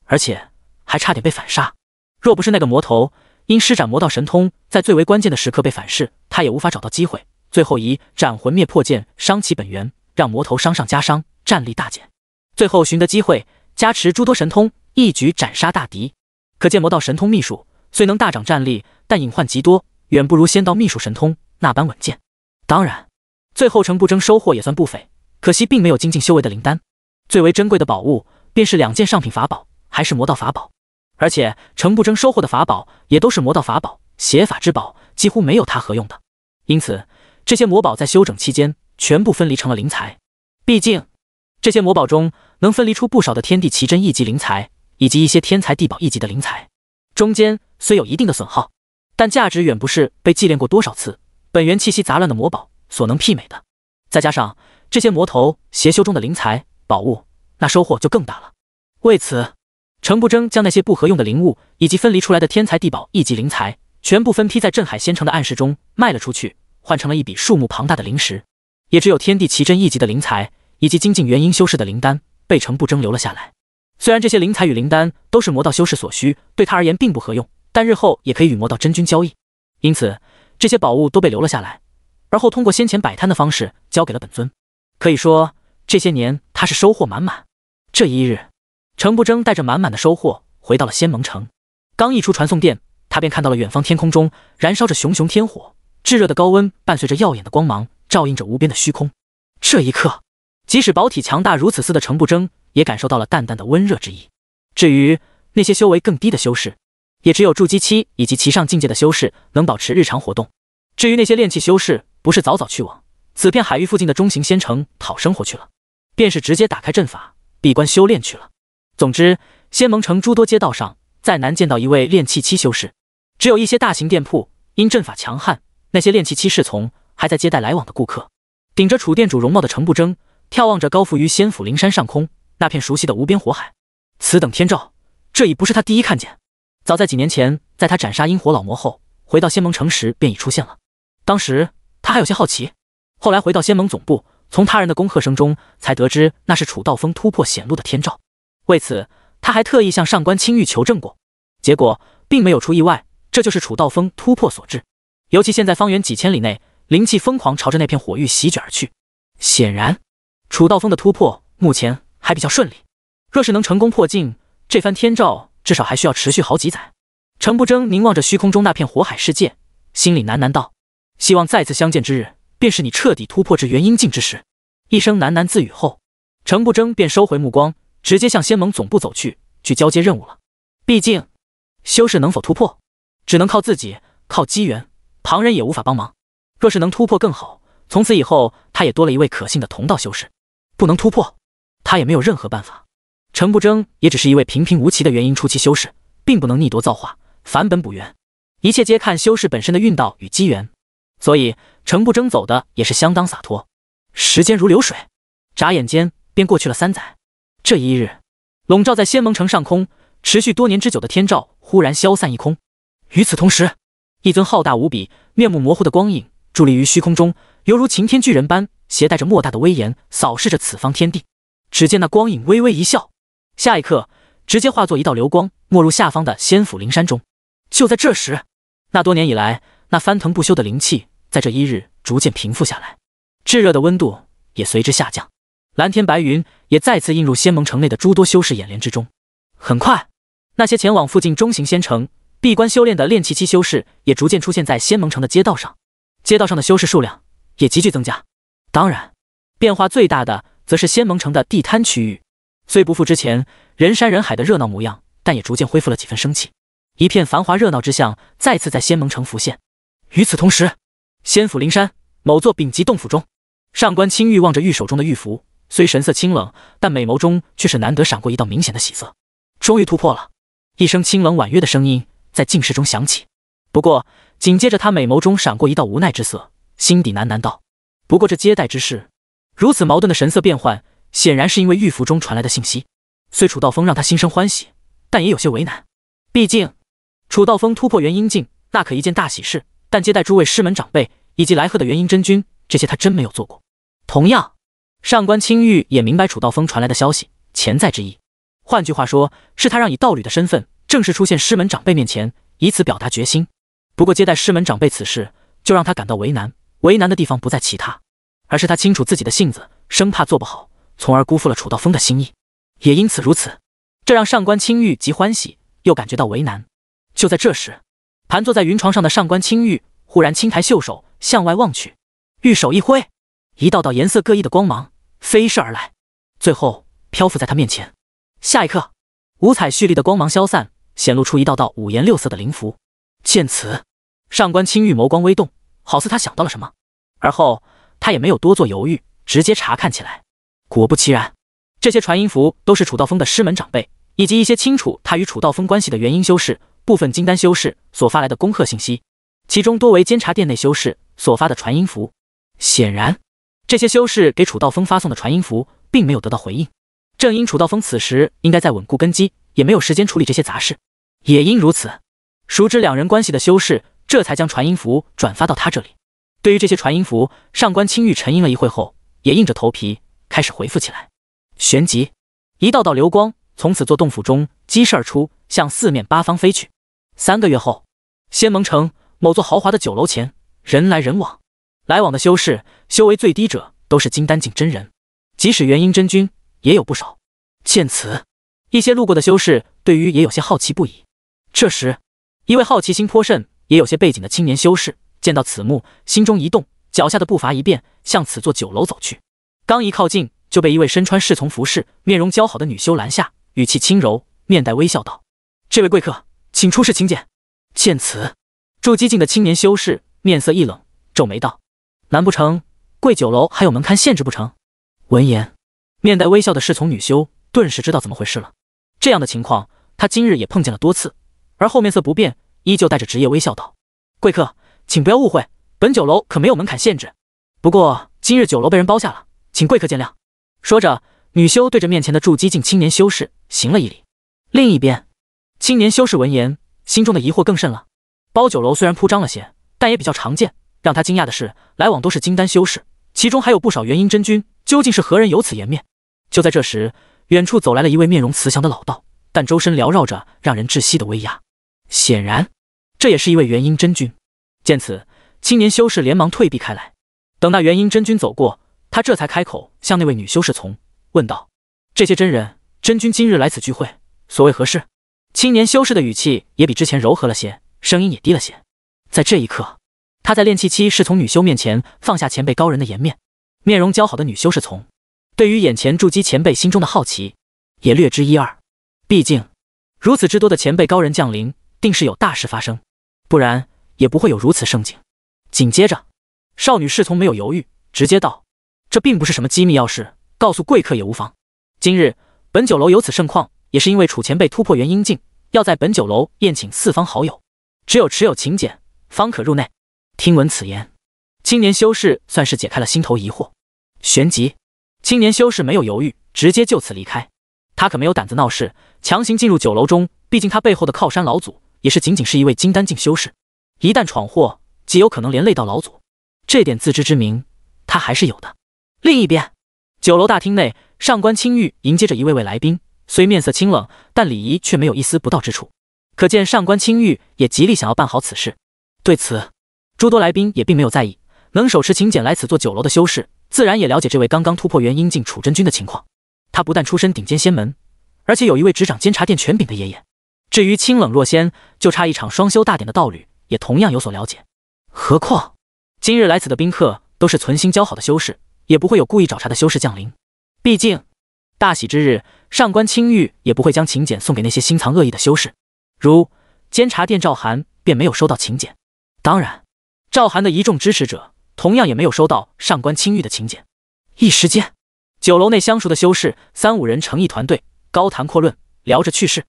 而且还差点被反杀。若不是那个魔头因施展魔道神通，在最为关键的时刻被反噬，他也无法找到机会。最后以斩魂灭破剑伤其本源，让魔头伤上加伤，战力大减。最后寻得机会，加持诸多神通，一举斩杀大敌。可见魔道神通秘术虽能大涨战力，但隐患极多，远不如仙道秘术神通那般稳健。当然，最后成不争收获也算不菲，可惜并没有精进修为的灵丹。最为珍贵的宝物，便是两件上品法宝，还是魔道法宝。而且程不争收获的法宝，也都是魔道法宝，邪法之宝，几乎没有他何用的。因此，这些魔宝在修整期间，全部分离成了灵材。毕竟，这些魔宝中能分离出不少的天地奇珍一级灵材，以及一些天才地宝一级的灵材。中间虽有一定的损耗，但价值远不是被祭炼过多少次、本源气息杂乱的魔宝所能媲美的。再加上这些魔头邪修中的灵材。宝物，那收获就更大了。为此，程不争将那些不合用的灵物以及分离出来的天才地宝一级灵材，全部分批在镇海仙城的暗室中卖了出去，换成了一笔数目庞大的灵石。也只有天地奇珍一级的灵材以及精进元婴修士的灵丹，被程不争留了下来。虽然这些灵材与灵丹都是魔道修士所需，对他而言并不合用，但日后也可以与魔道真君交易。因此，这些宝物都被留了下来，而后通过先前摆摊的方式交给了本尊。可以说。这些年，他是收获满满。这一日，程不争带着满满的收获回到了仙盟城。刚一出传送殿，他便看到了远方天空中燃烧着熊熊天火，炙热的高温伴随着耀眼的光芒，照映着无边的虚空。这一刻，即使宝体强大如此似的程不争，也感受到了淡淡的温热之意。至于那些修为更低的修士，也只有筑基期以及其上境界的修士能保持日常活动。至于那些炼气修士，不是早早去往此片海域附近的中型仙城讨生活去了？便是直接打开阵法，闭关修炼去了。总之，仙盟城诸多街道上，再难见到一位炼气期修士。只有一些大型店铺，因阵法强悍，那些炼气期侍从还在接待来往的顾客。顶着楚店主容貌的程不争，眺望着高浮于仙府灵山上空那片熟悉的无边火海。此等天照，这已不是他第一看见。早在几年前，在他斩杀阴火老魔后，回到仙盟城时便已出现了。当时他还有些好奇，后来回到仙盟总部。从他人的恭贺声中，才得知那是楚道风突破显露的天照。为此，他还特意向上官青玉求证过，结果并没有出意外。这就是楚道风突破所致。尤其现在方圆几千里内，灵气疯狂朝着那片火域席卷而去，显然楚道风的突破目前还比较顺利。若是能成功破境，这番天照至少还需要持续好几载。程不争凝望着虚空中那片火海世界，心里喃喃道：“希望再次相见之日。”便是你彻底突破至元婴境之时，一声喃喃自语后，程不争便收回目光，直接向仙盟总部走去，去交接任务了。毕竟，修士能否突破，只能靠自己，靠机缘，旁人也无法帮忙。若是能突破更好，从此以后他也多了一位可信的同道修士。不能突破，他也没有任何办法。程不争也只是一位平平无奇的元婴初期修士，并不能逆夺造化，返本补元，一切皆看修士本身的运道与机缘。所以，程不争走的也是相当洒脱。时间如流水，眨眼间便过去了三载。这一日，笼罩在仙盟城上空、持续多年之久的天照忽然消散一空。与此同时，一尊浩大无比、面目模糊的光影伫立于虚空中，犹如擎天巨人般，携带着莫大的威严，扫视着此方天地。只见那光影微微一笑，下一刻直接化作一道流光，没入下方的仙府灵山中。就在这时，那多年以来……那翻腾不休的灵气在这一日逐渐平复下来，炙热的温度也随之下降，蓝天白云也再次映入仙盟城内的诸多修士眼帘之中。很快，那些前往附近中型仙城闭关修炼的炼气期修士也逐渐出现在仙盟城的街道上，街道上的修士数量也急剧增加。当然，变化最大的则是仙盟城的地摊区域，虽不复之前人山人海的热闹模样，但也逐渐恢复了几分生气，一片繁华热闹之象再次在仙盟城浮现。与此同时，仙府灵山某座丙级洞府中，上官青玉望着玉手中的玉符，虽神色清冷，但美眸中却是难得闪过一道明显的喜色。终于突破了！一声清冷婉约的声音在静室中响起。不过紧接着，他美眸中闪过一道无奈之色，心底喃喃道：“不过这接待之事，如此矛盾的神色变幻，显然是因为玉符中传来的信息。虽楚道风让他心生欢喜，但也有些为难。毕竟楚道风突破元婴境，那可一件大喜事。”但接待诸位师门长辈以及来贺的元婴真君，这些他真没有做过。同样，上官青玉也明白楚道风传来的消息潜在之意。换句话说，是他让以道侣的身份正式出现师门长辈面前，以此表达决心。不过，接待师门长辈此事，就让他感到为难。为难的地方不在其他，而是他清楚自己的性子，生怕做不好，从而辜负了楚道风的心意。也因此如此，这让上官青玉既欢喜又感觉到为难。就在这时。盘坐在云床上的上官青玉忽然轻抬袖手向外望去，玉手一挥，一道道颜色各异的光芒飞射而来，最后漂浮在他面前。下一刻，五彩蓄力的光芒消散，显露出一道道五颜六色的灵符。见此，上官青玉眸光微动，好似他想到了什么。而后，他也没有多做犹豫，直接查看起来。果不其然，这些传音符都是楚道风的师门长辈，以及一些清楚他与楚道风关系的元婴修士。部分金丹修士所发来的恭贺信息，其中多为监察殿内修士所发的传音符。显然，这些修士给楚道风发送的传音符并没有得到回应。正因楚道风此时应该在稳固根基，也没有时间处理这些杂事。也因如此，熟知两人关系的修士这才将传音符转发到他这里。对于这些传音符，上官青玉沉吟了一会后，也硬着头皮开始回复起来。旋即，一道道流光从此座洞府中激射而出，向四面八方飞去。三个月后，仙盟城某座豪华的酒楼前，人来人往，来往的修士，修为最低者都是金丹境真人，即使元婴真君也有不少。见此，一些路过的修士对于也有些好奇不已。这时，一位好奇心颇甚、也有些背景的青年修士见到此幕，心中一动，脚下的步伐一变，向此座酒楼走去。刚一靠近，就被一位身穿侍从服饰、面容姣好的女修拦下，语气轻柔，面带微笑道：“这位贵客。”请出示请柬。见此，筑基境的青年修士面色一冷，皱眉道：“难不成贵酒楼还有门槛限制不成？”
闻言，
面带微笑的侍从女修顿时知道怎么回事了。这样的情况，他今日也碰见了多次。而后面色不变，依旧带着职业微笑道：“贵客，请不要误会，本酒楼可没有门槛限制。不过今日酒楼被人包下了，请贵客见谅。”说着，女修对着面前的筑基境青年修士行了一礼。另一边。青年修士闻言，心中的疑惑更甚了。包酒楼虽然铺张了些，但也比较常见。让他惊讶的是，来往都是金丹修士，其中还有不少元婴真君。究竟是何人有此颜面？就在这时，远处走来了一位面容慈祥的老道，但周身缭绕着让人窒息的威压，显然这也是一位元婴真君。见此，青年修士连忙退避开来。等那元婴真君走过，他这才开口向那位女修士从问道：“这些真人真君今日来此聚会，所为何事？”青年修士的语气也比之前柔和了些，声音也低了些。在这一刻，他在炼气期是从女修面前放下前辈高人的颜面。面容姣好的女修士从对于眼前筑基前辈心中的好奇也略知一二。毕竟如此之多的前辈高人降临，定是有大事发生，不然也不会有如此盛景。紧接着，少女侍从没有犹豫，直接道：“这并不是什么机密要事，告诉贵客也无妨。今日本酒楼有此盛况，也是因为楚前辈突破元婴境。”要在本酒楼宴请四方好友，只有持有请柬方可入内。听闻此言，青年修士算是解开了心头疑惑。旋即，青年修士没有犹豫，直接就此离开。他可没有胆子闹事，强行进入酒楼中。毕竟他背后的靠山老祖也是仅仅是一位金丹境修士，一旦闯祸，极有可能连累到老祖。这点自知之明，他还是有的。另一边，酒楼大厅内，上官青玉迎接着一位位来宾。虽面色清冷，但礼仪却没有一丝不到之处，可见上官清玉也极力想要办好此事。对此，诸多来宾也并没有在意。能手持请柬来此做酒楼的修士，自然也了解这位刚刚突破元婴境楚真君的情况。他不但出身顶尖仙门，而且有一位执掌监察殿权柄的爷爷。至于清冷若仙，就差一场双修大典的道侣，也同样有所了解。何况今日来此的宾客都是存心交好的修士，也不会有故意找茬的修士降临。毕竟。大喜之日，上官清玉也不会将请柬送给那些心藏恶意的修士，如监察殿赵寒便没有收到请柬。当然，赵寒的一众支持者同样也没有收到上官清玉的请柬。一时间，酒楼内相熟的修士三五人成一团队，高谈阔论，聊着趣事；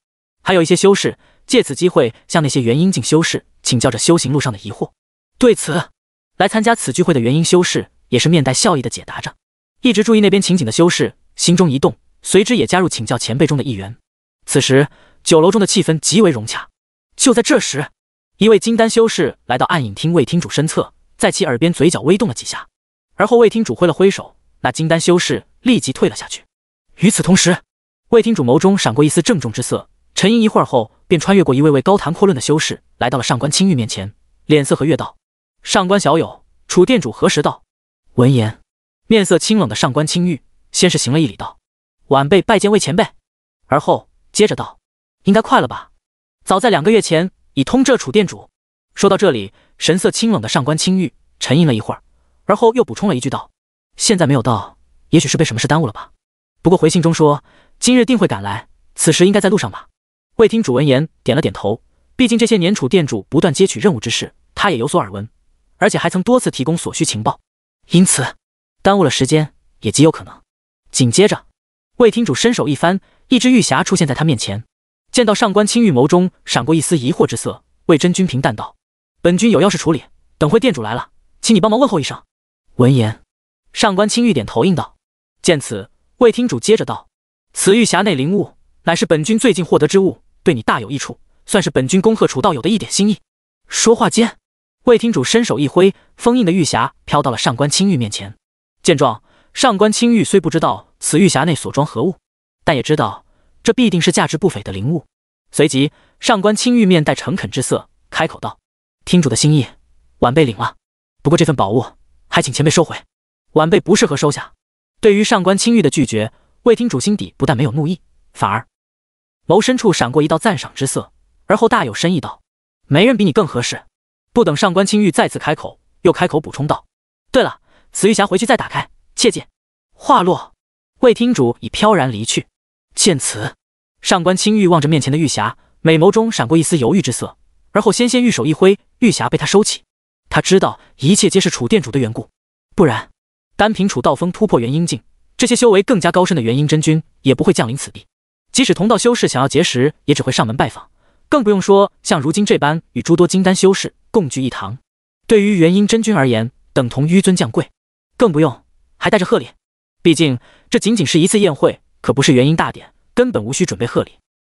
还有一些修士借此机会向那些元婴境修士请教着修行路上的疑惑。对此，来参加此聚会的元婴修士也是面带笑意的解答着。一直注意那边情景的修士。心中一动，随之也加入请教前辈中的一员。此时酒楼中的气氛极为融洽。就在这时，一位金丹修士来到暗影厅魏厅主身侧，在其耳边嘴角微动了几下。而后魏厅主挥了挥手，那金丹修士立即退了下去。与此同时，魏厅主眸中闪过一丝郑重之色，沉吟一会儿后，便穿越过一位位高谈阔论的修士，来到了上官青玉面前，脸色和悦道：“上官小友，楚店主何时到？”
闻言，
面色清冷的上官青玉。先是行了一礼，道：“晚辈拜见魏前辈。”而后接着道：“应该快了吧？早在两个月前已通知了楚店主。”说到这里，神色清冷的上官青玉沉吟了一会儿，而后又补充了一句道：“现在没有到，也许是被什么事耽误了吧？不过回信中说今日定会赶来，此时应该在路上吧？”魏听主闻言点了点头，毕竟这些年楚店主不断接取任务之事，他也有所耳闻，而且还曾多次提供所需情报，因此耽误了时间也极有可能。紧接着，魏听主伸手一翻，一只玉匣出现在他面前。见到上官青玉眸中闪过一丝疑惑之色，魏真君平淡道：“本君有要事处理，等会店主来了，请你帮忙问候一声。”
闻言，
上官青玉点头应道。见此，魏听主接着道：“此玉匣内灵物，乃是本君最近获得之物，对你大有益处，算是本君恭贺楚道友的一点心意。”说话间，魏听主伸手一挥，封印的玉匣飘到了上官青玉面前。见状，上官青玉虽不知道此玉匣内所装何物，但也知道这必定是价值不菲的灵物。随即，上官青玉面带诚恳之色，开口道：“听主的心意，晚辈领了。不过这份宝物，还请前辈收回，晚辈不适合收下。”对于上官青玉的拒绝，魏听主心底不但没有怒意，反而眸深处闪过一道赞赏之色，而后大有深意道：“没人比你更合适。”不等上官青玉再次开口，又开口补充道：“对了，此玉匣回去再打开。”切记，话落，魏听主已飘然离去。见此，上官青玉望着面前的玉匣，美眸中闪过一丝犹豫之色。而后，纤纤玉手一挥，玉匣被他收起。他知道一切皆是楚殿主的缘故，不然单凭楚道峰突破元婴境，这些修为更加高深的元婴真君也不会降临此地。即使同道修士想要结识，也只会上门拜访，更不用说像如今这般与诸多金丹修士共聚一堂。对于元婴真君而言，等同纡尊降贵，更不用。还带着贺礼，毕竟这仅仅是一次宴会，可不是元婴大典，根本无需准备贺礼。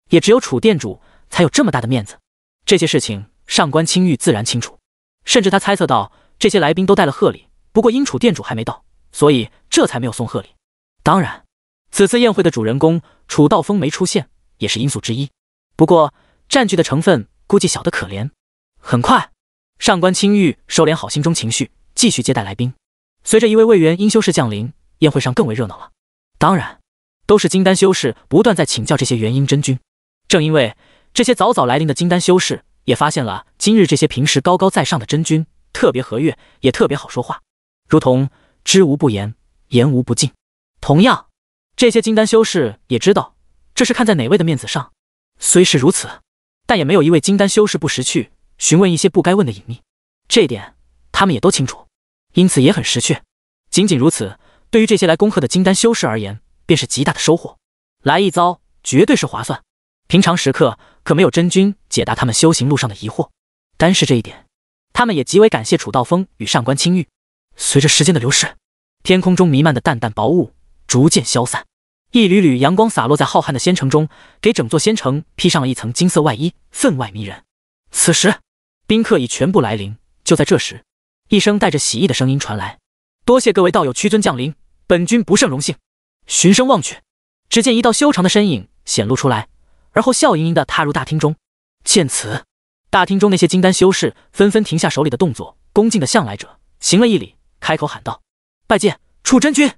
也只有楚店主才有这么大的面子。这些事情上官青玉自然清楚，甚至他猜测到这些来宾都带了贺礼，不过因楚店主还没到，所以这才没有送贺礼。当然，此次宴会的主人公楚道风没出现也是因素之一，不过占据的成分估计小得可怜。很快，上官青玉收敛好心中情绪，继续接待来宾。随着一位位元婴修士降临，宴会上更为热闹了。当然，都是金丹修士不断在请教这些元婴真君。正因为这些早早来临的金丹修士，也发现了今日这些平时高高在上的真君特别和悦，也特别好说话，如同知无不言，言无不尽。同样，这些金丹修士也知道这是看在哪位的面子上。虽是如此，但也没有一位金丹修士不识趣，询问一些不该问的隐秘。这点他们也都清楚。因此也很识趣。仅仅如此，对于这些来恭贺的金丹修士而言，便是极大的收获。来一遭，绝对是划算。平常时刻可没有真君解答他们修行路上的疑惑，单是这一点，他们也极为感谢楚道峰与上官青玉。随着时间的流逝，天空中弥漫的淡淡薄雾逐渐消散，一缕缕阳光洒落在浩瀚的仙城中，给整座仙城披上了一层金色外衣，分外迷人。此时，宾客已全部来临。就在这时。一声带着喜意的声音传来：“多谢各位道友屈尊降临，本君不胜荣幸。”循声望去，只见一道修长的身影显露出来，而后笑盈盈的踏入大厅中。见此，大厅中那些金丹修士纷纷停下手里的动作，恭敬的向来者行了一礼，开口喊道：“拜见楚真君！”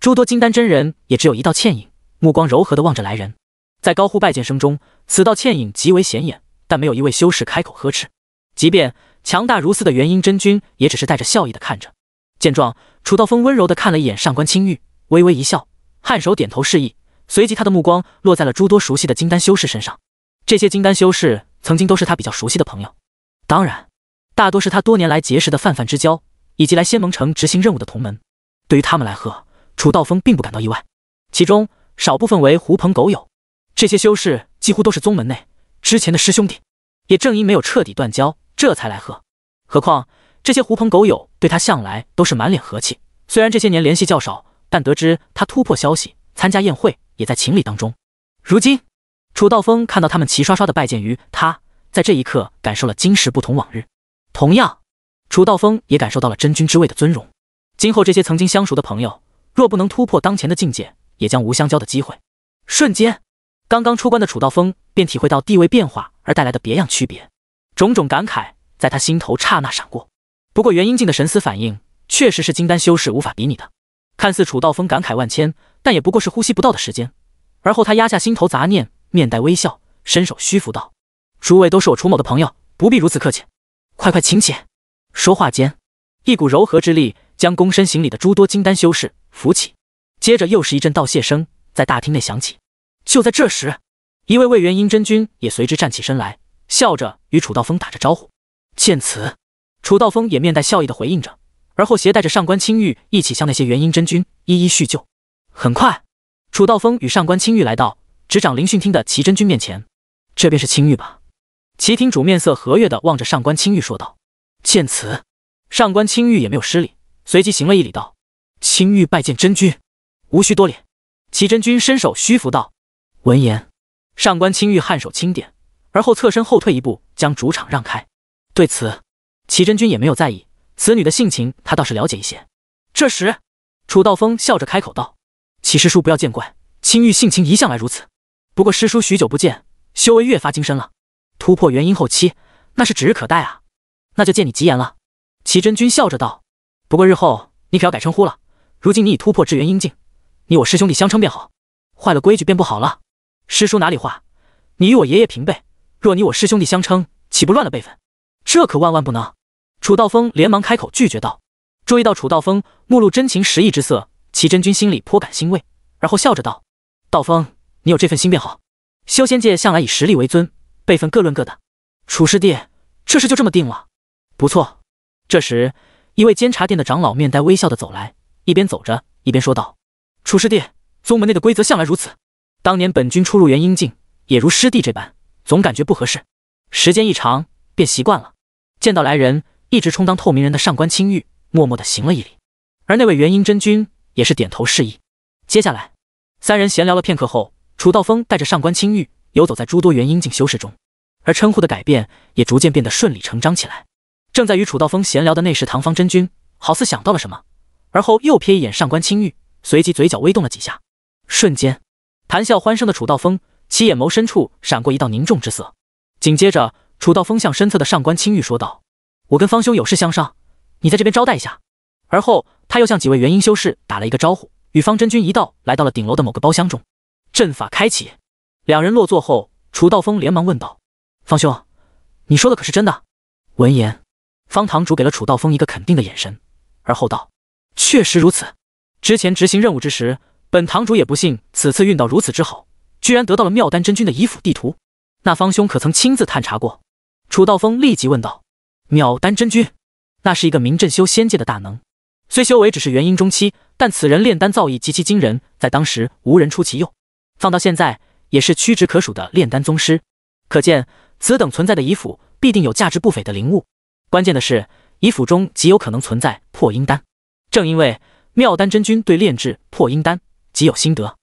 诸多金丹真人也只有一道倩影，目光柔和的望着来人，在高呼拜见声中，此道倩影极为显眼，但没有一位修士开口呵斥，即便。强大如斯的元婴真君也只是带着笑意的看着。见状，楚道风温柔的看了一眼上官青玉，微微一笑，颔首点头示意。随即，他的目光落在了诸多熟悉的金丹修士身上。这些金丹修士曾经都是他比较熟悉的朋友，当然，大多是他多年来结识的泛泛之交，以及来仙盟城执行任务的同门。对于他们来贺，楚道风并不感到意外。其中少部分为狐朋狗友，这些修士几乎都是宗门内之前的师兄弟，也正因没有彻底断交。这才来喝，何况这些狐朋狗友对他向来都是满脸和气，虽然这些年联系较少，但得知他突破消息，参加宴会也在情理当中。如今，楚道峰看到他们齐刷刷的拜见于他，在这一刻感受了今时不同往日。同样，楚道峰也感受到了真君之位的尊荣。今后这些曾经相熟的朋友，若不能突破当前的境界，也将无相交的机会。瞬间，刚刚出关的楚道峰便体会到地位变化而带来的别样区别。种种感慨在他心头刹那闪过，不过元婴境的神思反应确实是金丹修士无法比拟的。看似楚道峰感慨万千，但也不过是呼吸不到的时间。而后他压下心头杂念，面带微笑，伸手虚扶道：“诸位都是我楚某的朋友，不必如此客气，快快请起。”说话间，一股柔和之力将躬身行礼的诸多金丹修士扶起，接着又是一阵道谢声在大厅内响起。就在这时，一位魏元英真君也随之站起身来。笑着与楚道峰打着招呼，见此，楚道峰也面带笑意的回应着，而后携带着上官青玉一起向那些元婴真君一一叙旧。很快，楚道峰与上官青玉来到执掌灵训厅的齐真君面前，这便是青玉吧？齐厅主面色和悦的望着上官青玉说道。见此，上官青玉也没有失礼，随即行了一礼道：“青玉拜见真君，无需多礼。”齐真君伸手虚扶道。闻言，上官青玉颔首轻点。而后侧身后退一步，将主场让开。对此，祁真君也没有在意，此女的性情他倒是了解一些。这时，楚道峰笑着开口道：“祁师叔不要见怪，青玉性情一向来如此。不过师叔许久不见，修为越发精深了，突破元婴后期，那是指日可待啊。那就借你吉言了。”祁真君笑着道：“不过日后你可要改称呼了，如今你已突破至元婴境，你我师兄弟相称便好，坏了规矩便不好了。师叔哪里话，你与我爷爷平辈。”若你我师兄弟相称，岂不乱了辈分？这可万万不能！楚道风连忙开口拒绝道。注意到楚道风目露真情实意之色，齐真君心里颇感欣慰，而后笑着道：“道风，你有这份心便好。修仙界向来以实力为尊，辈分各论各的。楚师弟，这事就这么定了。”不错。这时，一位监察殿的长老面带微笑的走来，一边走着一边说道：“楚师弟，宗门内的规则向来如此。当年本君初入元婴境，也如师弟这般。”总感觉不合适，时间一长便习惯了。见到来人，一直充当透明人的上官青玉默默的行了一礼，而那位元婴真君也是点头示意。接下来，三人闲聊了片刻后，楚道风带着上官青玉游走在诸多元婴境修士中，而称呼的改变也逐渐变得顺理成章起来。正在与楚道风闲聊的内侍唐方真君好似想到了什么，而后又瞥一眼上官青玉，随即嘴角微动了几下。瞬间，谈笑欢声的楚道风。其眼眸深处闪过一道凝重之色，紧接着，楚道风向身侧的上官青玉说道：“我跟方兄有事相商，你在这边招待一下。”而后，他又向几位元婴修士打了一个招呼，与方真君一道来到了顶楼的某个包厢中。阵法开启，两人落座后，楚道风连忙问道：“方兄，你说的可是真的？”
闻言，
方堂主给了楚道风一个肯定的眼神，而后道：“确实如此。之前执行任务之时，本堂主也不信，此次运到如此之好。”居然得到了妙丹真君的遗府地图，那方兄可曾亲自探查过？楚道峰立即问道。妙丹真君，那是一个名震修仙界的大能，虽修为只是元婴中期，但此人炼丹造诣极其惊人，在当时无人出其右，放到现在也是屈指可数的炼丹宗师。可见此等存在的遗府必定有价值不菲的灵物，关键的是遗府中极有可能存在破阴丹。正因为妙丹真君对炼制破阴丹极有心得。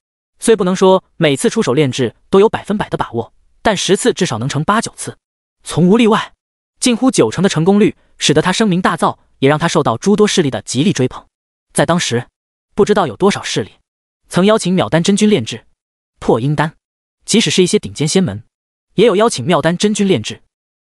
虽不能说每次出手炼制都有百分百的把握，但十次至少能成八九次，从无例外。近乎九成的成功率，使得他声名大噪，也让他受到诸多势力的极力追捧。在当时，不知道有多少势力曾邀请妙丹真君炼制破阴丹，即使是一些顶尖仙门，也有邀请妙丹真君炼制。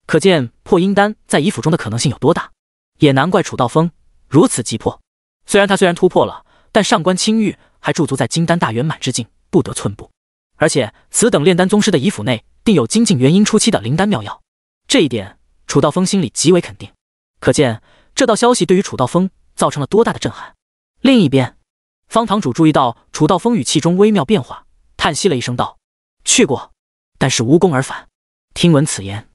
可见破阴丹在乙府中的可能性有多大，也难怪楚道峰如此急迫。虽然他虽然突破了，但上官青玉还驻足在金丹大圆满之境。不得寸步，而且此等炼丹宗师的遗府内定有精进元婴初期的灵丹妙药，这一点楚道风心里极为肯定。可见这道消息对于楚道风造成了多大的震撼。另一边，方堂主注意到楚道风语气中微妙变化，叹息了一声道：“去过，但是无功而返。”听闻此言，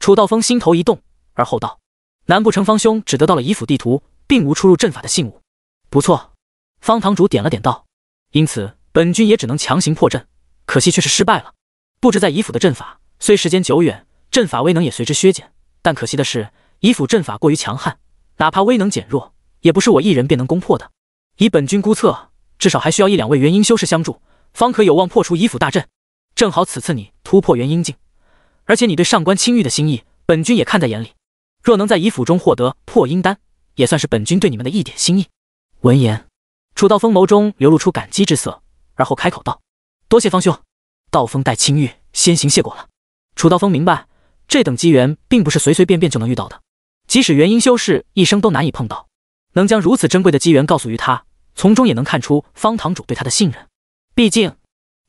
楚道风心头一动，而后道：“难不成方兄只得到了遗府地图，并无出入阵法的信物？”不错，方堂主点了点道：“因此。”本军也只能强行破阵，可惜却是失败了。布置在乙府的阵法虽时间久远，阵法威能也随之削减，但可惜的是，乙府阵法过于强悍，哪怕威能减弱，也不是我一人便能攻破的。以本军估测，至少还需要一两位元婴修士相助，方可有望破除乙府大阵。正好此次你突破元婴境，而且你对上官青玉的心意，本军也看在眼里。若能在乙府中获得破阴丹，也算是本君对你们的一点心意。闻言，楚道风眸中流露出感激之色。而后开口道：“多谢方兄，道风带青玉先行谢过了。”楚道风明白，这等机缘并不是随随便便就能遇到的，即使元婴修士一生都难以碰到。能将如此珍贵的机缘告诉于他，从中也能看出方堂主对他的信任。毕竟，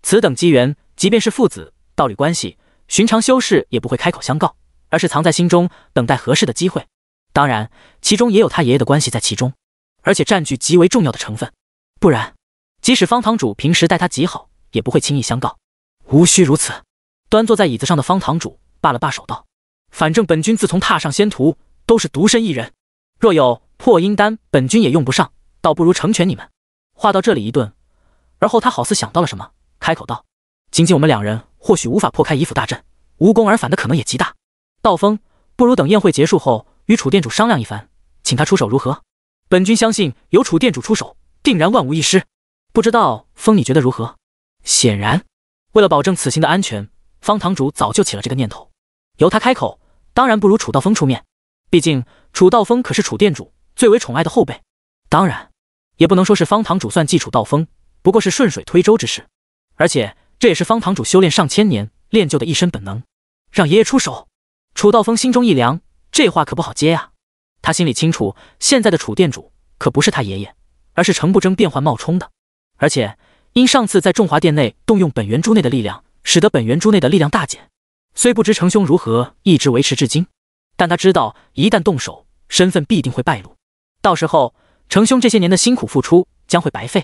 此等机缘，即便是父子、道侣关系，寻常修士也不会开口相告，而是藏在心中，等待合适的机会。当然，其中也有他爷爷的关系在其中，而且占据极为重要的成分，不然。即使方堂主平时待他极好，也不会轻易相告。无需如此。端坐在椅子上的方堂主罢了罢手道：“反正本君自从踏上仙途，都是独身一人。若有破阴丹，本君也用不上，倒不如成全你们。”话到这里一顿，而后他好似想到了什么，开口道：“仅仅我们两人，或许无法破开遗府大阵，无功而返的可能也极大。道风，不如等宴会结束后，与楚店主商量一番，请他出手如何？本君相信，由楚店主出手，定然万无一失。”不知道风，你觉得如何？显然，为了保证此行的安全，方堂主早就起了这个念头。由他开口，当然不如楚道风出面，毕竟楚道风可是楚店主最为宠爱的后辈。当然，也不能说是方堂主算计楚道风，不过是顺水推舟之事。而且，这也是方堂主修炼上千年练就的一身本能。让爷爷出手，楚道风心中一凉，这话可不好接啊。他心里清楚，现在的楚店主可不是他爷爷，而是程不争变换冒充的。而且，因上次在众华殿内动用本源珠内的力量，使得本源珠内的力量大减。虽不知程兄如何一直维持至今，但他知道一旦动手，身份必定会败露，到时候程兄这些年的辛苦付出将会白费。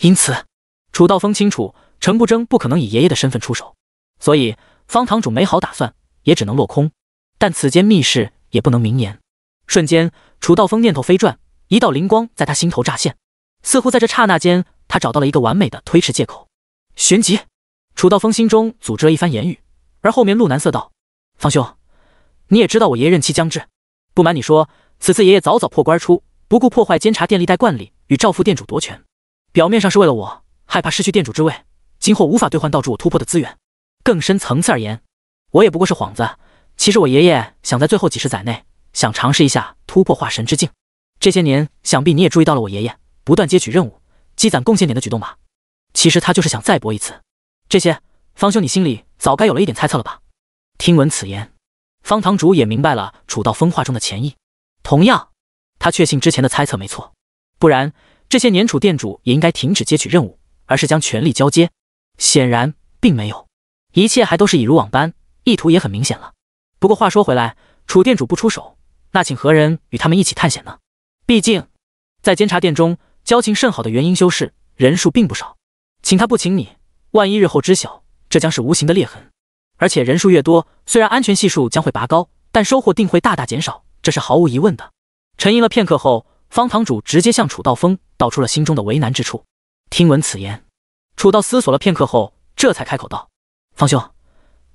因此，楚道峰清楚程不争不可能以爷爷的身份出手，所以方堂主没好打算也只能落空。但此间密室也不能明言。瞬间，楚道峰念头飞转，一道灵光在他心头乍现，似乎在这刹那间。他找到了一个完美的推迟借口。旋即，楚道峰心中组织了一番言语，而后面陆南色道：“方兄，你也知道我爷爷任期将至。不瞒你说，此次爷爷早早破关出，不顾破坏监察殿历代惯例，与赵副殿主夺权。表面上是为了我，害怕失去殿主之位，今后无法兑换到助我突破的资源。更深层次而言，我也不过是幌子。其实我爷爷想在最后几十载内，想尝试一下突破化神之境。这些年，想必你也注意到了，我爷爷不断接取任务。”积攒贡献点的举动吧，其实他就是想再搏一次。这些方兄，你心里早该有了一点猜测了吧？听闻此言，方堂主也明白了楚道风话中的潜意。同样，他确信之前的猜测没错，不然这些年楚店主也应该停止接取任务，而是将权力交接。显然，并没有，一切还都是已如往般，意图也很明显了。不过话说回来，楚店主不出手，那请何人与他们一起探险呢？毕竟，在监察殿中。交情甚好的元婴修士人数并不少，请他不请你，万一日后知晓，这将是无形的裂痕。而且人数越多，虽然安全系数将会拔高，但收获定会大大减少，这是毫无疑问的。沉吟了片刻后，方堂主直接向楚道风道出了心中的为难之处。听闻此言，楚道思索了片刻后，这才开口道：“方兄，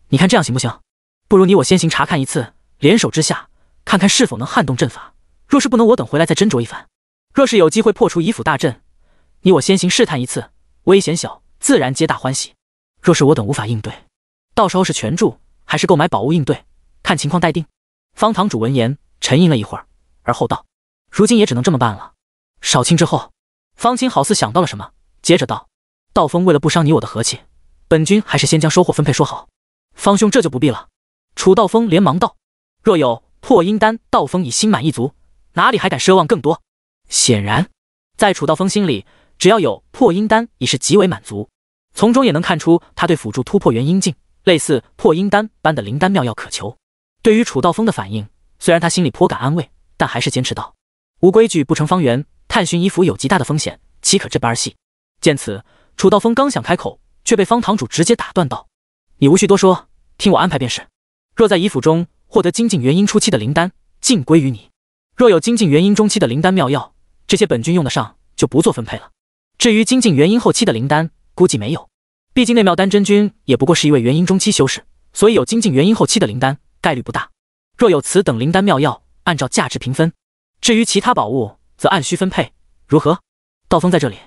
你看这样行不行？不如你我先行查看一次，联手之下，看看是否能撼动阵法。若是不能，我等回来再斟酌一番。”若是有机会破除以府大阵，你我先行试探一次，危险小，自然皆大欢喜。若是我等无法应对，到时候是全住还是购买宝物应对，看情况待定。方堂主闻言沉吟了一会儿，而后道：“如今也只能这么办了。”少卿之后，方清好似想到了什么，接着道：“道风为了不伤你我的和气，本君还是先将收获分配说好。”方兄这就不必了。”楚道风连忙道：“若有破阴丹，道风已心满意足，哪里还敢奢望更多？”显然，在楚道峰心里，只要有破阴丹已是极为满足，从中也能看出他对辅助突破元婴境，类似破阴丹般的灵丹妙药渴求。对于楚道峰的反应，虽然他心里颇感安慰，但还是坚持道：“无规矩不成方圆，探寻遗府有极大的风险，岂可这般儿戏？”见此，楚道峰刚想开口，却被方堂主直接打断道：“你无需多说，听我安排便是。若在遗府中获得精进元婴初期的灵丹，尽归于你；若有精进元婴中期的灵丹妙药，”这些本君用得上，就不做分配了。至于精进元婴后期的灵丹，估计没有，毕竟那妙丹真君也不过是一位元婴中期修士，所以有精进元婴后期的灵丹概率不大。若有此等灵丹妙药，按照价值平分。至于其他宝物，则按需分配，如何？道风在这里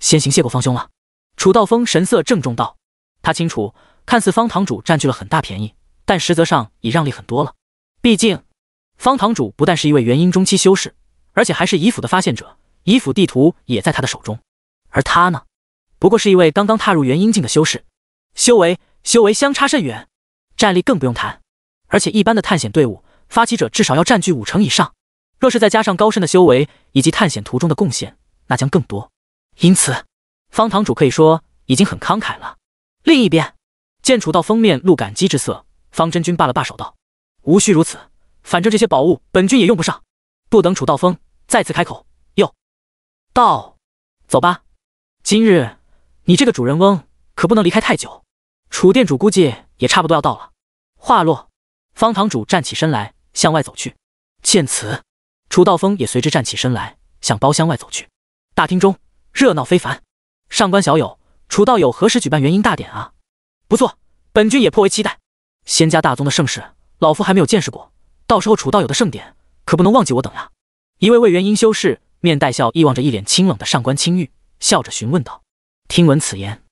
先行谢过方兄了。楚道风神色郑重道：“他清楚，看似方堂主占据了很大便宜，但实则上已让利很多了。毕竟方堂主不但是一位元婴中期修士。”而且还是乙府的发现者，乙府地图也在他的手中。而他呢，不过是一位刚刚踏入元婴境的修士，修为修为相差甚远，战力更不用谈。而且一般的探险队伍，发起者至少要占据五成以上。若是再加上高深的修为以及探险途中的贡献，那将更多。因此，方堂主可以说已经很慷慨了。另一边，见楚道封面露感激之色，方真君罢了罢手道：“无需如此，反正这些宝物本君也用不上。”不等楚道风再次开口，又道：“走吧，今日你这个主人翁可不能离开太久。楚店主估计也差不多要到了。”话落，方堂主站起身来，向外走去。见此，楚道风也随之站起身来，向包厢外走去。大厅中热闹非凡。上官小友，楚道友何时举办元婴大典啊？不错，本君也颇为期待。仙家大宗的盛世，老夫还没有见识过。到时候楚道友的盛典。可不能忘记我等呀！一位魏元英修士面带笑意，望着一脸清冷的上官青玉，笑着询问道：“听闻此言，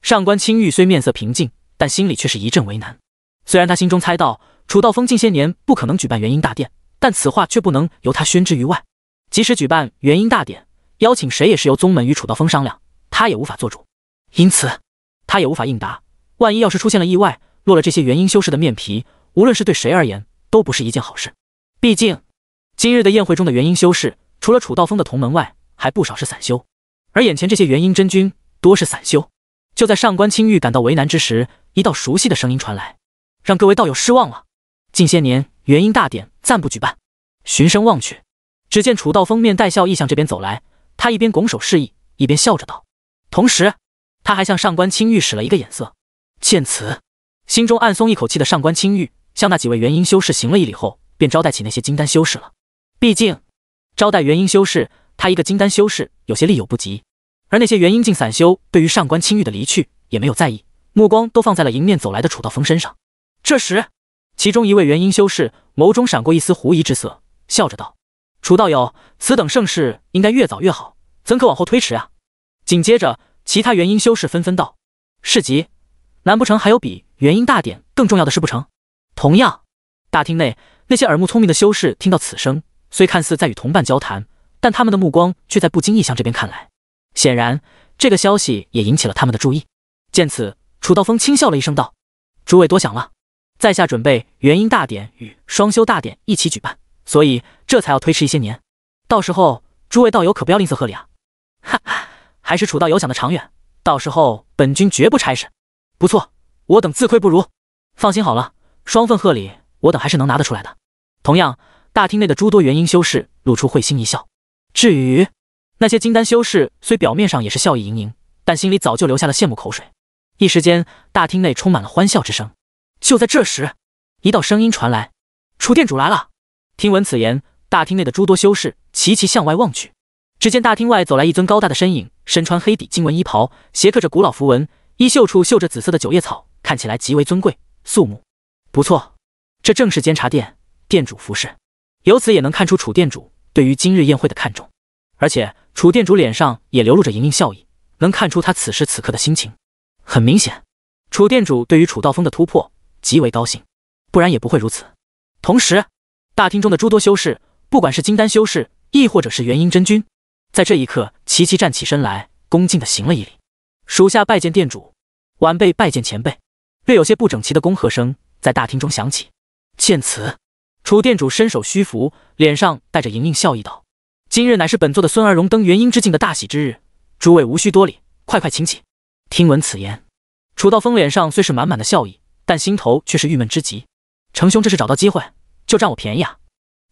上官青玉虽面色平静，但心里却是一阵为难。虽然他心中猜到楚道峰近些年不可能举办元婴大典，但此话却不能由他宣之于外。即使举办元婴大典，邀请谁也是由宗门与楚道峰商量，他也无法做主。因此，他也无法应答。万一要是出现了意外，落了这些元婴修士的面皮，无论是对谁而言，都不是一件好事。毕竟……”今日的宴会中的元婴修士，除了楚道峰的同门外，还不少是散修。而眼前这些元婴真君多是散修。就在上官清玉感到为难之时，一道熟悉的声音传来：“让各位道友失望了，近些年元婴大典暂不举办。”循声望去，只见楚道峰面带笑意向这边走来。他一边拱手示意，一边笑着道，同时他还向上官清玉使了一个眼色。见此，心中暗松一口气的上官清玉向那几位元婴修士行了一礼后，便招待起那些金丹修士了。毕竟，招待元婴修士，他一个金丹修士有些力有不及。而那些元婴境散修对于上官青玉的离去也没有在意，目光都放在了迎面走来的楚道风身上。这时，其中一位元婴修士眸中闪过一丝狐疑之色，笑着道：“楚道友，此等盛世应该越早越好，怎可往后推迟啊？”紧接着，其他元婴修士纷纷道：“市集，难不成还有比元婴大典更重要的事不成？”同样，大厅内那些耳目聪明的修士听到此声。虽看似在与同伴交谈，但他们的目光却在不经意向这边看来。显然，这个消息也引起了他们的注意。见此，楚道风轻笑了一声，道：“诸位多想了，在下准备元婴大典与双修大典一起举办，所以这才要推迟一些年。到时候，诸位道友可不要吝啬贺礼啊！”哈哈，还是楚道友想的长远，到时候本君绝不差事。不错，我等自愧不如。放心好了，双份贺礼我等还是能拿得出来的。同样。大厅内的诸多元婴修士露出会心一笑，至于那些金丹修士，虽表面上也是笑意盈盈，但心里早就流下了羡慕口水。一时间，大厅内充满了欢笑之声。就在这时，一道声音传来：“楚店主来了。”听闻此言，大厅内的诸多修士齐齐向外望去，只见大厅外走来一尊高大的身影，身穿黑底金纹衣袍，斜刻着古老符文，衣袖处绣着紫色的九叶草，看起来极为尊贵肃穆。不错，这正是监察殿店主服饰。由此也能看出楚店主对于今日宴会的看重，而且楚店主脸上也流露着盈盈笑意，能看出他此时此刻的心情。很明显，楚店主对于楚道峰的突破极为高兴，不然也不会如此。同时，大厅中的诸多修士，不管是金丹修士，亦或者是元婴真君，在这一刻齐齐站起身来，恭敬的行了一礼：“属下拜见店主，晚辈拜见前辈。”略有些不整齐的恭贺声在大厅中响起。见此，楚店主伸手虚扶，脸上带着盈盈笑意道：“今日乃是本座的孙儿荣登元婴之境的大喜之日，诸位无需多礼，快快请起。”听闻此言，楚道风脸上虽是满满的笑意，但心头却是郁闷之极。程兄这是找到机会就占我便宜啊！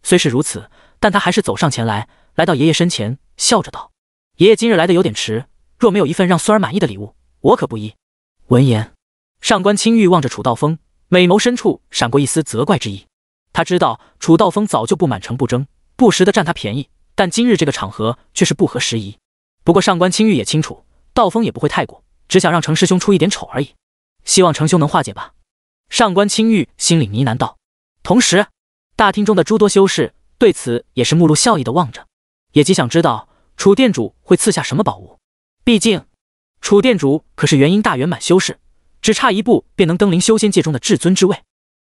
虽是如此，但他还是走上前来，来到爷爷身前，笑着道：“爷爷今日来的有点迟，若没有一份让孙儿满意的礼物，我可不依。”
闻言，
上官青玉望着楚道风，美眸深处闪过一丝责怪之意。他知道楚道峰早就不满城不争，不时的占他便宜，但今日这个场合却是不合时宜。不过上官青玉也清楚，道峰也不会太过，只想让程师兄出一点丑而已。希望程兄能化解吧。上官青玉心里呢喃道。同时，大厅中的诸多修士对此也是目露笑意的望着，也极想知道楚店主会赐下什么宝物。毕竟，楚店主可是元婴大圆满修士，只差一步便能登临修仙界中的至尊之位，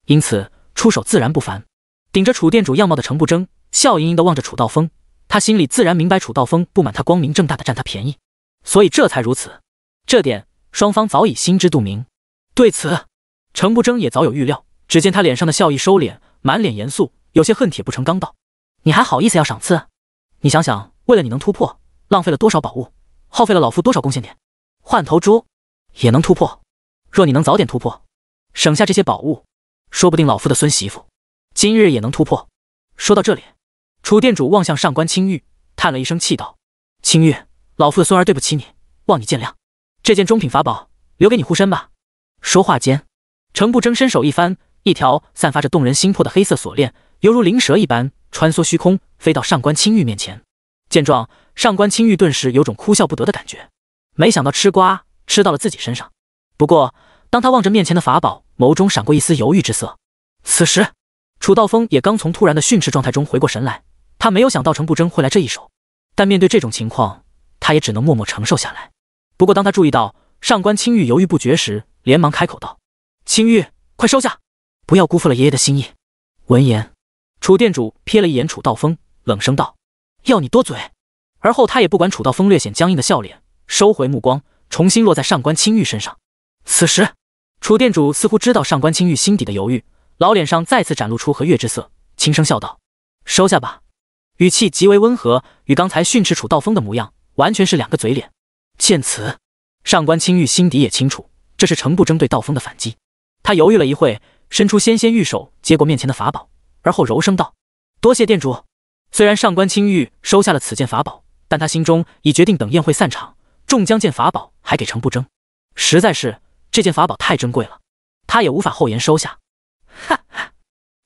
因此。出手自然不凡，顶着楚店主样貌的程不争笑盈盈地望着楚道风，他心里自然明白楚道风不满他光明正大的占他便宜，所以这才如此。这点双方早已心知肚明，对此程不争也早有预料。只见他脸上的笑意收敛，满脸严肃，有些恨铁不成钢道：“你还好意思要赏赐？你想想，为了你能突破，浪费了多少宝物，耗费了老夫多少贡献点，换头猪也能突破。若你能早点突破，省下这些宝物。”说不定老夫的孙媳妇今日也能突破。说到这里，楚店主望向上官青玉，叹了一声气道：“青玉，老夫的孙儿对不起你，望你见谅。这件中品法宝留给你护身吧。”说话间，程不争伸手一翻，一条散发着动人心魄的黑色锁链，犹如灵蛇一般穿梭虚空，飞到上官青玉面前。见状，上官青玉顿时有种哭笑不得的感觉，没想到吃瓜吃到了自己身上。不过，当他望着面前的法宝，眸中闪过一丝犹豫之色。此时，楚道风也刚从突然的训斥状态中回过神来，他没有想到成不争会来这一手，但面对这种情况，他也只能默默承受下来。不过，当他注意到上官青玉犹豫不决时，连忙开口道：“青玉，快收下，不要辜负了爷爷的心意。”闻言，楚店主瞥了一眼楚道风，冷声道：“要你多嘴。”而后，他也不管楚道风略显僵硬的笑脸，收回目光，重新落在上官青玉身上。此时。楚店主似乎知道上官青玉心底的犹豫，老脸上再次展露出和悦之色，轻声笑道：“收下吧。”语气极为温和，与刚才训斥楚道风的模样完全是两个嘴脸。见此，上官青玉心底也清楚，这是程不争对道风的反击。他犹豫了一会，伸出纤纤玉手接过面前的法宝，而后柔声道：“多谢店主。”虽然上官青玉收下了此件法宝，但他心中已决定，等宴会散场，众将见法宝还给程不争，实在是。这件法宝太珍贵了，他也无法厚颜收下。哈哈，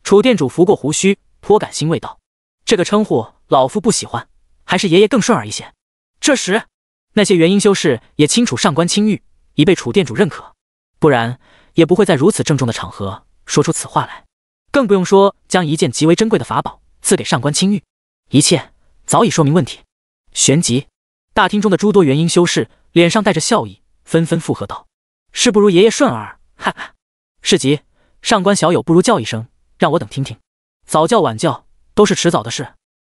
楚店主拂过胡须，颇感欣慰道：“这个称呼老夫不喜欢，还是爷爷更顺耳一些。”这时，那些元婴修士也清楚，上官青玉已被楚店主认可，不然也不会在如此郑重的场合说出此话来，更不用说将一件极为珍贵的法宝赐给上官青玉。一切早已说明问题。旋即，大厅中的诸多元婴修士脸上带着笑意，纷纷附和道。是不如爷爷顺耳，哈哈。事吉，上官小友不如叫一声，让我等听听。早叫晚叫都是迟早的事。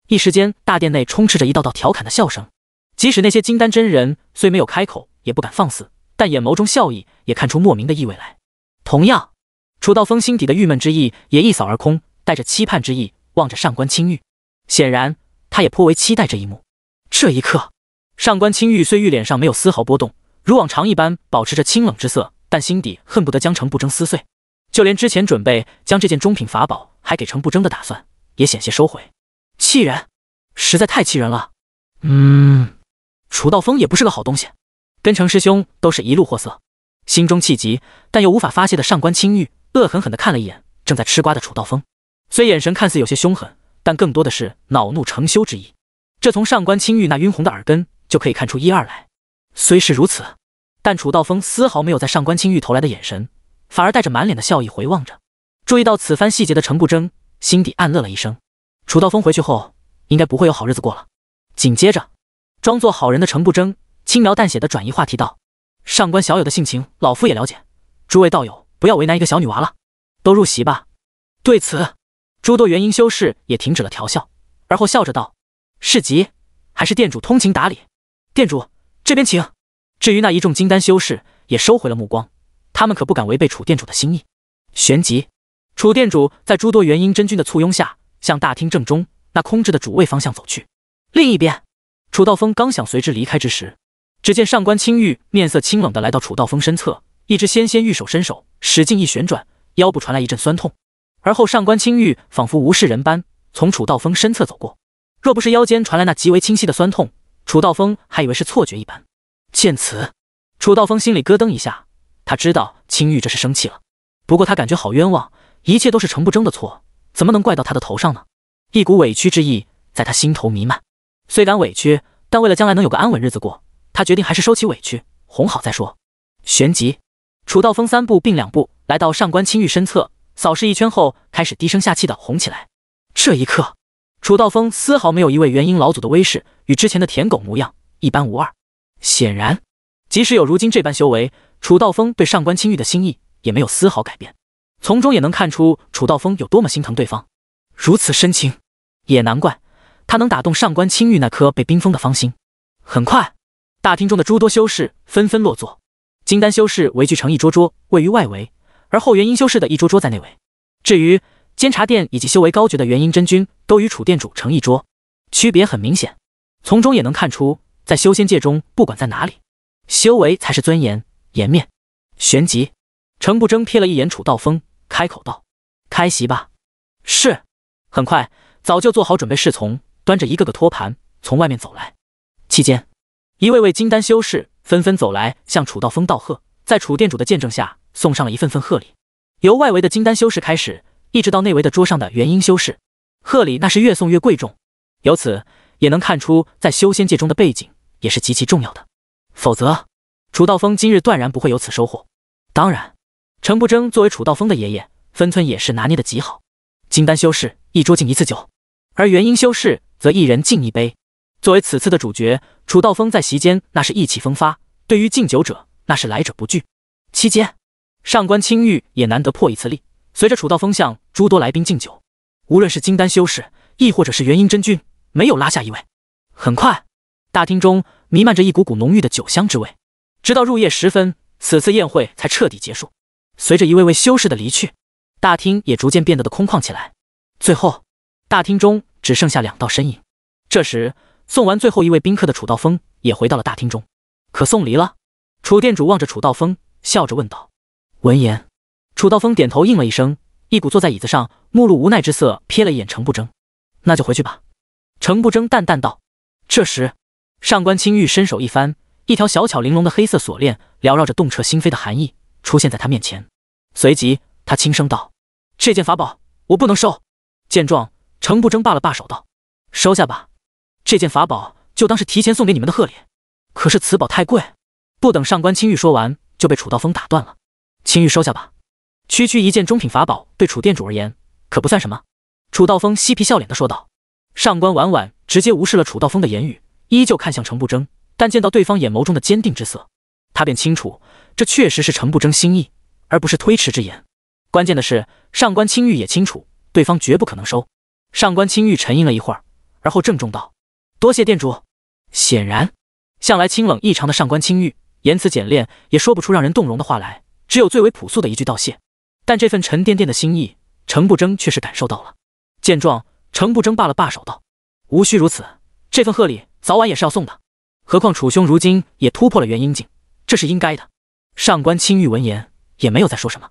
一时间，大殿内充斥着一道道调侃的笑声。即使那些金丹真人虽没有开口，也不敢放肆，但眼眸中笑意也看出莫名的意味来。同样，楚道峰心底的郁闷之意也一扫而空，带着期盼之意望着上官青玉。显然，他也颇为期待这一幕。这一刻，上官青玉虽玉脸上没有丝毫波动。如往常一般保持着清冷之色，但心底恨不得将程不争撕碎，就连之前准备将这件中品法宝还给程不争的打算也险些收回。气人，实在太气人了。
嗯，
楚道风也不是个好东西，跟程师兄都是一路货色。心中气急但又无法发泄的上官青玉，恶狠狠地看了一眼正在吃瓜的楚道风，虽眼神看似有些凶狠，但更多的是恼怒成羞之意。这从上官青玉那晕红的耳根就可以看出一二来。虽是如此，但楚道风丝毫没有在上官青玉投来的眼神，反而带着满脸的笑意回望着。注意到此番细节的程不争心底暗乐了一声，楚道风回去后应该不会有好日子过了。紧接着，装作好人的程不争轻描淡写的转移话题道：“上官小友的性情，老夫也了解。诸位道友，不要为难一个小女娃了，都入席吧。”对此，诸多元婴修士也停止了调笑，而后笑着道：“市集还是店主通情达理，店主。”这边请。至于那一众金丹修士，也收回了目光，他们可不敢违背楚店主的心意。旋即，楚店主在诸多元婴真君的簇拥下，向大厅正中那空置的主位方向走去。另一边，楚道风刚想随之离开之时，只见上官青玉面色清冷的来到楚道风身侧，一只纤纤玉手伸手，使劲一旋转，腰部传来一阵酸痛。而后，上官青玉仿佛无视人般，从楚道风身侧走过。若不是腰间传来那极为清晰的酸痛，楚道峰还以为是错觉一般，见此，楚道峰心里咯噔一下，他知道青玉这是生气了，不过他感觉好冤枉，一切都是程不争的错，怎么能怪到他的头上呢？一股委屈之意在他心头弥漫，虽感委屈，但为了将来能有个安稳日子过，他决定还是收起委屈，哄好再说。旋即，楚道峰三步并两步来到上官青玉身侧，扫视一圈后，开始低声下气的哄起来。这一刻。楚道风丝毫没有一位元婴老祖的威势，与之前的舔狗模样一般无二。显然，即使有如今这般修为，楚道风对上官青玉的心意也没有丝毫改变。从中也能看出楚道风有多么心疼对方，如此深情，也难怪他能打动上官青玉那颗被冰封的芳心。很快，大厅中的诸多修士纷纷落座，金丹修士围聚成一桌桌，位于外围；而后元婴修士的一桌桌在内围。至于监察殿以及修为高绝的元婴真君。都与楚店主成一桌，区别很明显，从中也能看出，在修仙界中，不管在哪里，修为才是尊严、颜面。旋即，程不争瞥了一眼楚道风，开口道：“开席吧。”是。很快，早就做好准备，侍从端着一个个托盘从外面走来。期间，一位位金丹修士纷纷走来，向楚道风道贺，在楚店主的见证下送上了一份份贺礼。由外围的金丹修士开始，一直到内围的桌上的元婴修士。贺礼那是越送越贵重，由此也能看出，在修仙界中的背景也是极其重要的。否则，楚道风今日断然不会有此收获。当然，程不争作为楚道风的爷爷，分寸也是拿捏的极好。金丹修士一桌敬一次酒，而元婴修士则一人敬一杯。作为此次的主角，楚道风在席间那是意气风发，对于敬酒者那是来者不拒。期间，上官青玉也难得破一次例，随着楚道风向诸多来宾敬酒。无论是金丹修士，亦或者是元婴真君，没有拉下一位。很快，大厅中弥漫着一股股浓郁的酒香之味。直到入夜时分，此次宴会才彻底结束。随着一位位修士的离去，大厅也逐渐变得的空旷起来。最后，大厅中只剩下两道身影。这时，送完最后一位宾客的楚道风也回到了大厅中。可送离了？楚店主望着楚道风，笑着问道。闻言，楚道风点头应了一声。一股坐在椅子上，目露无奈之色，瞥了一眼程不争，那就回去吧。程不争淡淡道。这时，上官青玉伸手一翻，一条小巧玲珑的黑色锁链，缭绕着动彻心扉的寒意，出现在他面前。随即，他轻声道：“这件法宝我不能收。”见状，程不争罢了罢手，道：“收下吧，这件法宝就当是提前送给你们的贺礼。可是此宝太贵。”不等上官青玉说完，就被楚道风打断了：“青玉收下吧。”区区一件中品法宝，对楚店主而言可不算什么。楚道峰嬉皮笑脸的说道。上官婉婉直接无视了楚道峰的言语，依旧看向程不争，但见到对方眼眸中的坚定之色，他便清楚这确实是程不争心意，而不是推迟之言。关键的是，上官青玉也清楚对方绝不可能收。上官青玉沉吟了一会儿，而后郑重道：“多谢店主。”显然，向来清冷异常的上官青玉言辞简练，也说不出让人动容的话来，只有最为朴素的一句道谢。但这份沉甸甸的心意，程不争却是感受到了。见状，程不争罢了罢手，道：“无需如此，这份贺礼早晚也是要送的。何况楚兄如今也突破了元婴境，这是应该的。”上官青玉闻言也没有再说什么。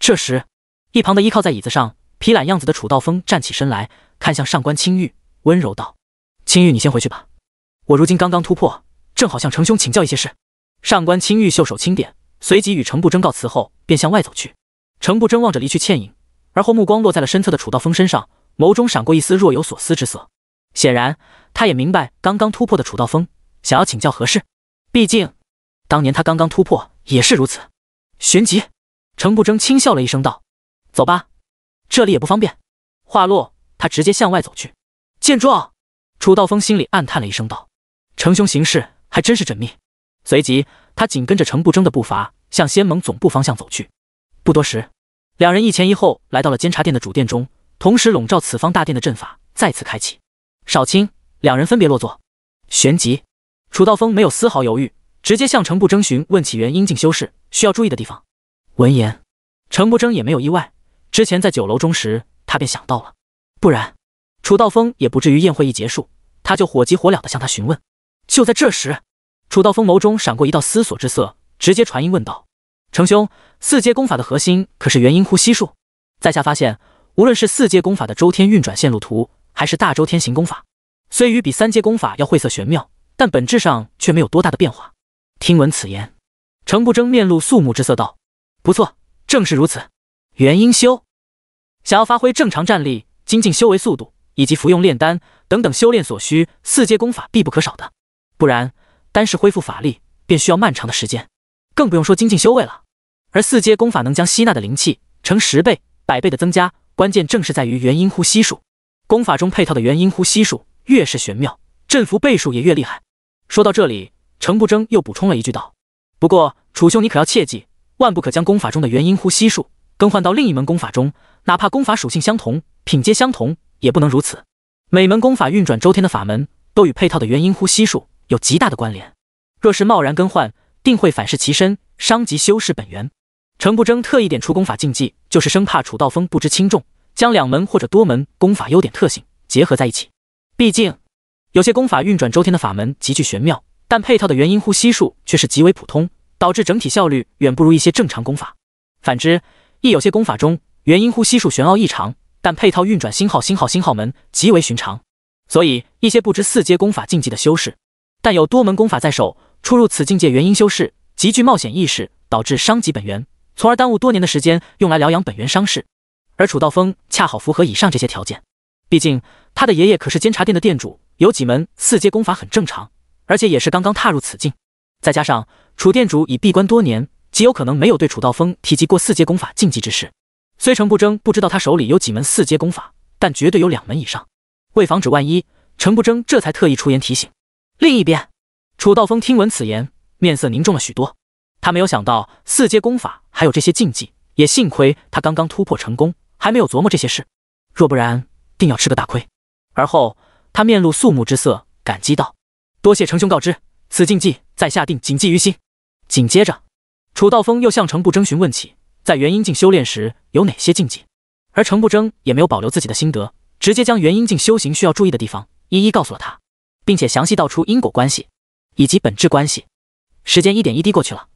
这时，一旁的依靠在椅子上皮懒样子的楚道风站起身来，看向上官青玉，温柔道：“青玉，你先回去吧，我如今刚刚突破，正好向程兄请教一些事。”上官青玉袖手轻点，随即与程不争告辞后便向外走去。程不争望着离去倩影，而后目光落在了身侧的楚道风身上，眸中闪过一丝若有所思之色。显然，他也明白刚刚突破的楚道风想要请教何事。毕竟，当年他刚刚突破也是如此。旋即，程不争轻笑了一声，道：“走吧，这里也不方便。”话落，他直接向外走去。见状，楚道风心里暗叹了一声，道：“程兄行事还真是缜密。”随即，他紧跟着程不争的步伐，向仙盟总部方向走去。不多时，两人一前一后来到了监察殿的主殿中，同时笼罩此方大殿的阵法再次开启。少卿，两人分别落座。旋即，楚道风没有丝毫犹豫，直接向程不征询问起元婴境修士需要注意的地方。闻言，程不征也没有意外，之前在酒楼中时，他便想到了，不然楚道风也不至于宴会一结束，他就火急火燎的向他询问。就在这时，楚道风眸中闪过一道思索之色，直接传音问道。程兄，四阶功法的核心可是元婴呼吸术。在下发现，无论是四阶功法的周天运转线路图，还是大周天行功法，虽与比三阶功法要晦涩玄妙，但本质上却没有多大的变化。听闻此言，程不争面露肃穆之色，道：“不错，正是如此。元婴修想要发挥正常战力、精进修为速度，以及服用炼丹等等修炼所需，四阶功法必不可少的。不然，单是恢复法力便需要漫长的时间。”更不用说精进修为了。而四阶功法能将吸纳的灵气成十倍、百倍的增加，关键正是在于元音呼吸术。功法中配套的元音呼吸术越是玄妙，振幅倍数也越厉害。说到这里，程不争又补充了一句道：“不过，楚兄你可要切记，万不可将功法中的元音呼吸术更换到另一门功法中，哪怕功法属性相同、品阶相同，也不能如此。每门功法运转周天的法门都与配套的元音呼吸术有极大的关联，若是贸然更换。”定会反噬其身，伤及修士本源。程不争特意点出功法禁忌，就是生怕楚道峰不知轻重，将两门或者多门功法优点特性结合在一起。毕竟，有些功法运转周天的法门极具玄妙，但配套的元因呼吸术却是极为普通，导致整体效率远不如一些正常功法。反之，亦有些功法中元因呼吸术玄奥异常，但配套运转星号星号星号门极为寻常。所以，一些不知四阶功法禁忌的修士，但有多门功法在手。出入此境界，原因修士极具冒险意识，导致伤及本源，从而耽误多年的时间用来疗养本源伤势。而楚道风恰好符合以上这些条件，毕竟他的爷爷可是监察殿的店主，有几门四阶功法很正常，而且也是刚刚踏入此境。再加上楚店主已闭关多年，极有可能没有对楚道风提及过四阶功法禁忌之事。虽程不争不知道他手里有几门四阶功法，但绝对有两门以上。为防止万一，程不争这才特意出言提醒。另一边。楚道峰听闻此言，面色凝重了许多。他没有想到四阶功法还有这些禁忌，也幸亏他刚刚突破成功，还没有琢磨这些事。若不然，定要吃个大亏。而后，他面露肃穆之色，感激道：“多谢程兄告知，此禁忌在下定谨记于心。”紧接着，楚道峰又向程不争询问起在元婴境修炼时有哪些禁忌，而程不争也没有保留自己的心得，直接将元婴境修行需要注意的地方一一告诉了他，并且详细道出因果关系。以及本质关系，时间一点一滴过去了，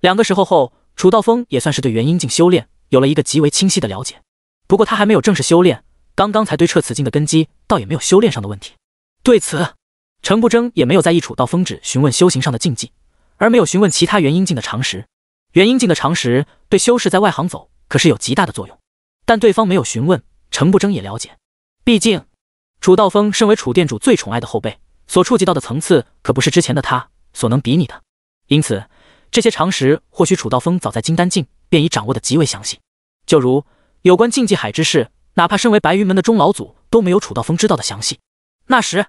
两个时候后，楚道峰也算是对元婴境修炼有了一个极为清晰的了解。不过他还没有正式修炼，刚刚才对彻此境的根基，倒也没有修炼上的问题。对此，程不争也没有在意楚道峰只询问修行上的禁忌，而没有询问其他元婴境的常识。元婴境的常识对修士在外行走可是有极大的作用，但对方没有询问，程不争也了解。毕竟，楚道峰身为楚店主最宠爱的后辈。所触及到的层次可不是之前的他所能比拟的，因此这些常识或许楚道风早在金丹境便已掌握的极为详细。就如有关禁忌海之事，哪怕身为白云门的钟老祖都没有楚道风知道的详细。那时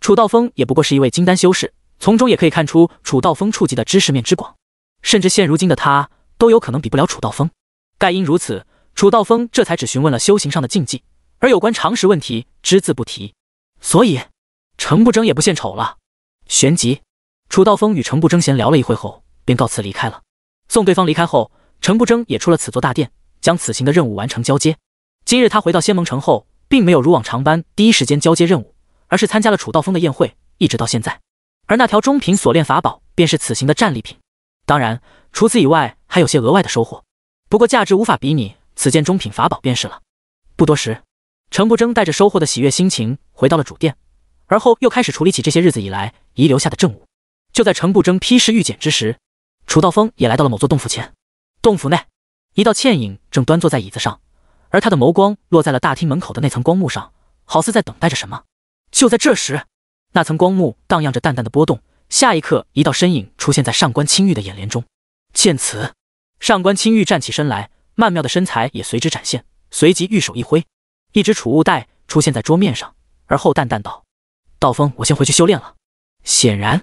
楚道风也不过是一位金丹修士，从中也可以看出楚道风触及的知识面之广，甚至现如今的他都有可能比不了楚道风。盖因如此，楚道风这才只询问了修行上的禁忌，而有关常识问题只字不提，所以。程不争也不献丑了。旋即，楚道峰与程不争闲聊了一会后，便告辞离开了。送对方离开后，程不争也出了此座大殿，将此行的任务完成交接。今日他回到仙盟城后，并没有如往常般第一时间交接任务，而是参加了楚道峰的宴会，一直到现在。而那条中品锁链法宝便是此行的战利品，当然，除此以外还有些额外的收获，不过价值无法比拟。此件中品法宝便是了。不多时，程不争带着收获的喜悦心情回到了主殿。而后又开始处理起这些日子以来遗留下的政务。就在程不争批示御简之时，楚道风也来到了某座洞府前。洞府内，一道倩影正端坐在椅子上，而他的眸光落在了大厅门口的那层光幕上，好似在等待着什么。就在这时，那层光幕荡漾着淡淡的波动。下一刻，一道身影出现在上官青玉的眼帘中。见此，上官青玉站起身来，曼妙的身材也随之展现。随即，玉手一挥，一只储物袋出现在桌面上，而后淡淡道。道风，我先回去修炼了。显然，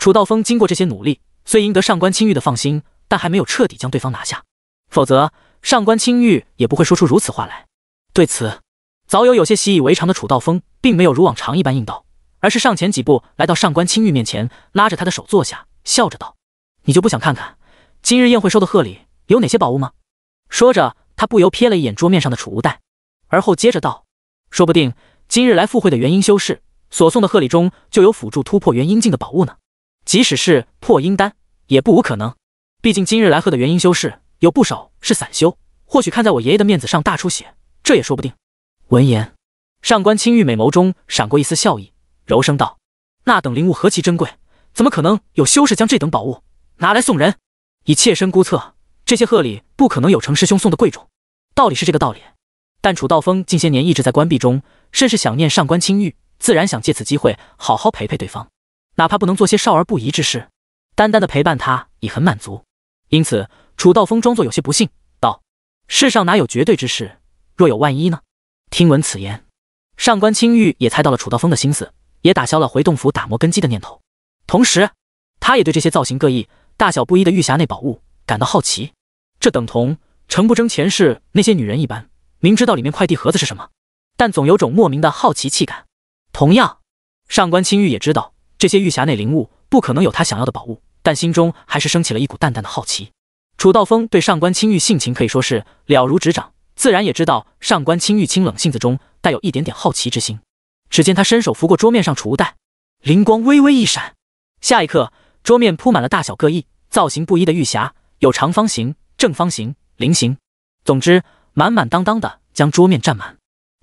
楚道风经过这些努力，虽赢得上官青玉的放心，但还没有彻底将对方拿下，否则上官青玉也不会说出如此话来。对此，早有有些习以为常的楚道风，并没有如往常一般应道，而是上前几步来到上官青玉面前，拉着他的手坐下，笑着道：“你就不想看看今日宴会收的贺礼有哪些宝物吗？”说着，他不由瞥了一眼桌面上的储物袋，而后接着道：“说不定今日来赴会的元婴修士……”所送的贺礼中就有辅助突破元婴境的宝物呢，即使是破阴丹也不无可能。毕竟今日来贺的元婴修士有不少是散修，或许看在我爷爷的面子上大出血，这也说不定。闻言，上官青玉美眸中闪过一丝笑意，柔声道：“那等灵物何其珍贵，怎么可能有修士将这等宝物拿来送人？以妾身估测，这些贺礼不可能有程师兄送的贵重。道理是这个道理，但楚道风近些年一直在关闭中，甚是想念上官青玉。”自然想借此机会好好陪陪对方，哪怕不能做些少儿不宜之事，单单的陪伴他已很满足。因此，楚道峰装作有些不信，道：“世上哪有绝对之事？若有万一呢？”听闻此言，上官青玉也猜到了楚道峰的心思，也打消了回洞府打磨根基的念头。同时，他也对这些造型各异、大小不一的玉匣内宝物感到好奇。这等同成不争前世那些女人一般，明知道里面快递盒子是什么，但总有种莫名的好奇气感。同样，上官青玉也知道这些玉匣内灵物不可能有他想要的宝物，但心中还是升起了一股淡淡的好奇。楚道风对上官青玉性情可以说是了如指掌，自然也知道上官青玉清冷性子中带有一点点好奇之心。只见他伸手拂过桌面上储物袋，灵光微微一闪，下一刻，桌面铺满了大小各异、造型不一的玉匣，有长方形、正方形、菱形，总之满满当当的将桌面占满，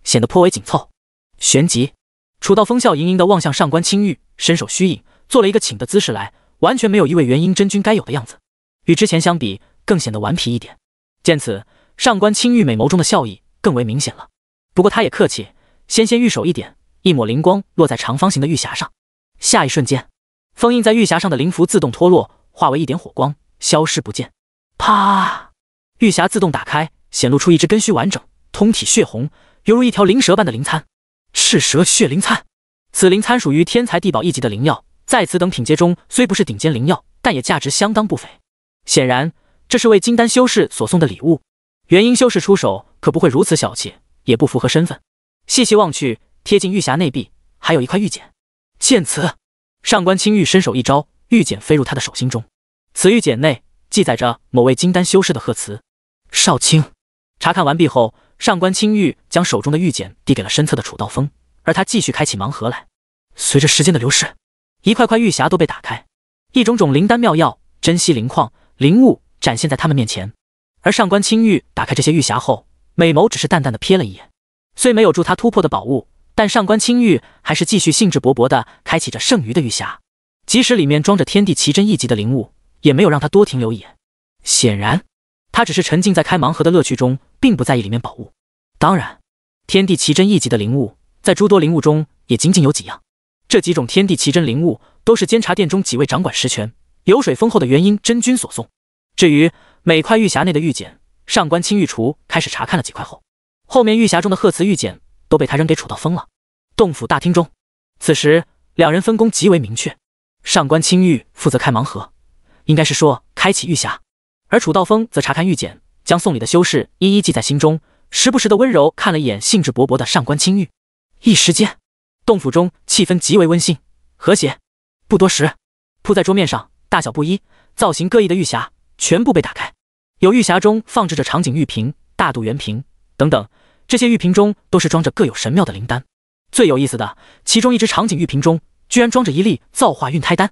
显得颇为紧凑。旋即。楚道风笑盈盈地望向上官青玉，伸手虚影做了一个请的姿势来，完全没有一位元婴真君该有的样子，与之前相比更显得顽皮一点。见此，上官青玉美眸中的笑意更为明显了。不过她也客气，纤纤玉手一点，一抹灵光落在长方形的玉匣上，下一瞬间，封印在玉匣上的灵符自动脱落，化为一点火光消失不见。
啪！
玉匣自动打开，显露出一只根须完整、通体血红，犹如一条灵蛇般的灵参。赤蛇血灵参，此灵参属于天才地宝一级的灵药，在此等品阶中虽不是顶尖灵药，但也价值相当不菲。显然，这是为金丹修士所送的礼物。元婴修士出手可不会如此小气，也不符合身份。细细望去，贴近玉匣内壁，还有一块玉简。见此，上官青玉伸手一招，玉简飞入他的手心中。此玉简内记载着某位金丹修士的贺词：“少卿。”查看完毕后，上官青玉将手中的玉简递给了身侧的楚道风，而他继续开启盲盒来。随着时间的流逝，一块块玉匣都被打开，一种种灵丹妙药、珍惜灵矿、灵物展现在他们面前。而上官青玉打开这些玉匣后，美眸只是淡淡的瞥了一眼，虽没有助他突破的宝物，但上官青玉还是继续兴致勃勃的开启着剩余的玉匣，即使里面装着天地奇珍异级的灵物，也没有让他多停留一眼。显然。他只是沉浸在开盲盒的乐趣中，并不在意里面宝物。当然，天地奇珍异级的灵物，在诸多灵物中也仅仅有几样。这几种天地奇珍灵物，都是监察殿中几位掌管实权、油水丰厚的元婴真君所送。至于每块玉匣内的玉简，上官清玉厨开始查看了几块后，后面玉匣中的贺词玉简都被他扔给楚道风了。洞府大厅中，此时两人分工极为明确，上官清玉负责开盲盒，应该是说开启玉匣。而楚道风则查看玉简，将送礼的修士一一记在心中，时不时的温柔看了一眼兴致勃勃的上官青玉。一时间，洞府中气氛极为温馨和谐。不多时，铺在桌面上大小不一、造型各异的玉匣全部被打开，有玉匣中放置着长景玉瓶、大肚圆瓶等等，这些玉瓶中都是装着各有神妙的灵丹。最有意思的，其中一只长景玉瓶中居然装着一粒造化孕胎丹。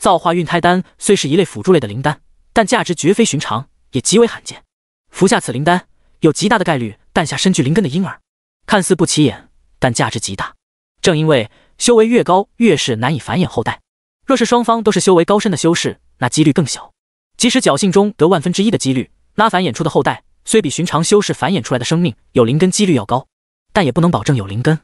造化孕胎丹虽是一类辅助类的灵丹。但价值绝非寻常，也极为罕见。服下此灵丹，有极大的概率诞下身具灵根的婴儿。看似不起眼，但价值极大。正因为修为越高，越是难以繁衍后代。若是双方都是修为高深的修士，那几率更小。即使侥幸中得万分之一的几率，那繁衍出的后代虽比寻常修士繁衍出来的生命有灵根几率要高，但也不能保证有灵根。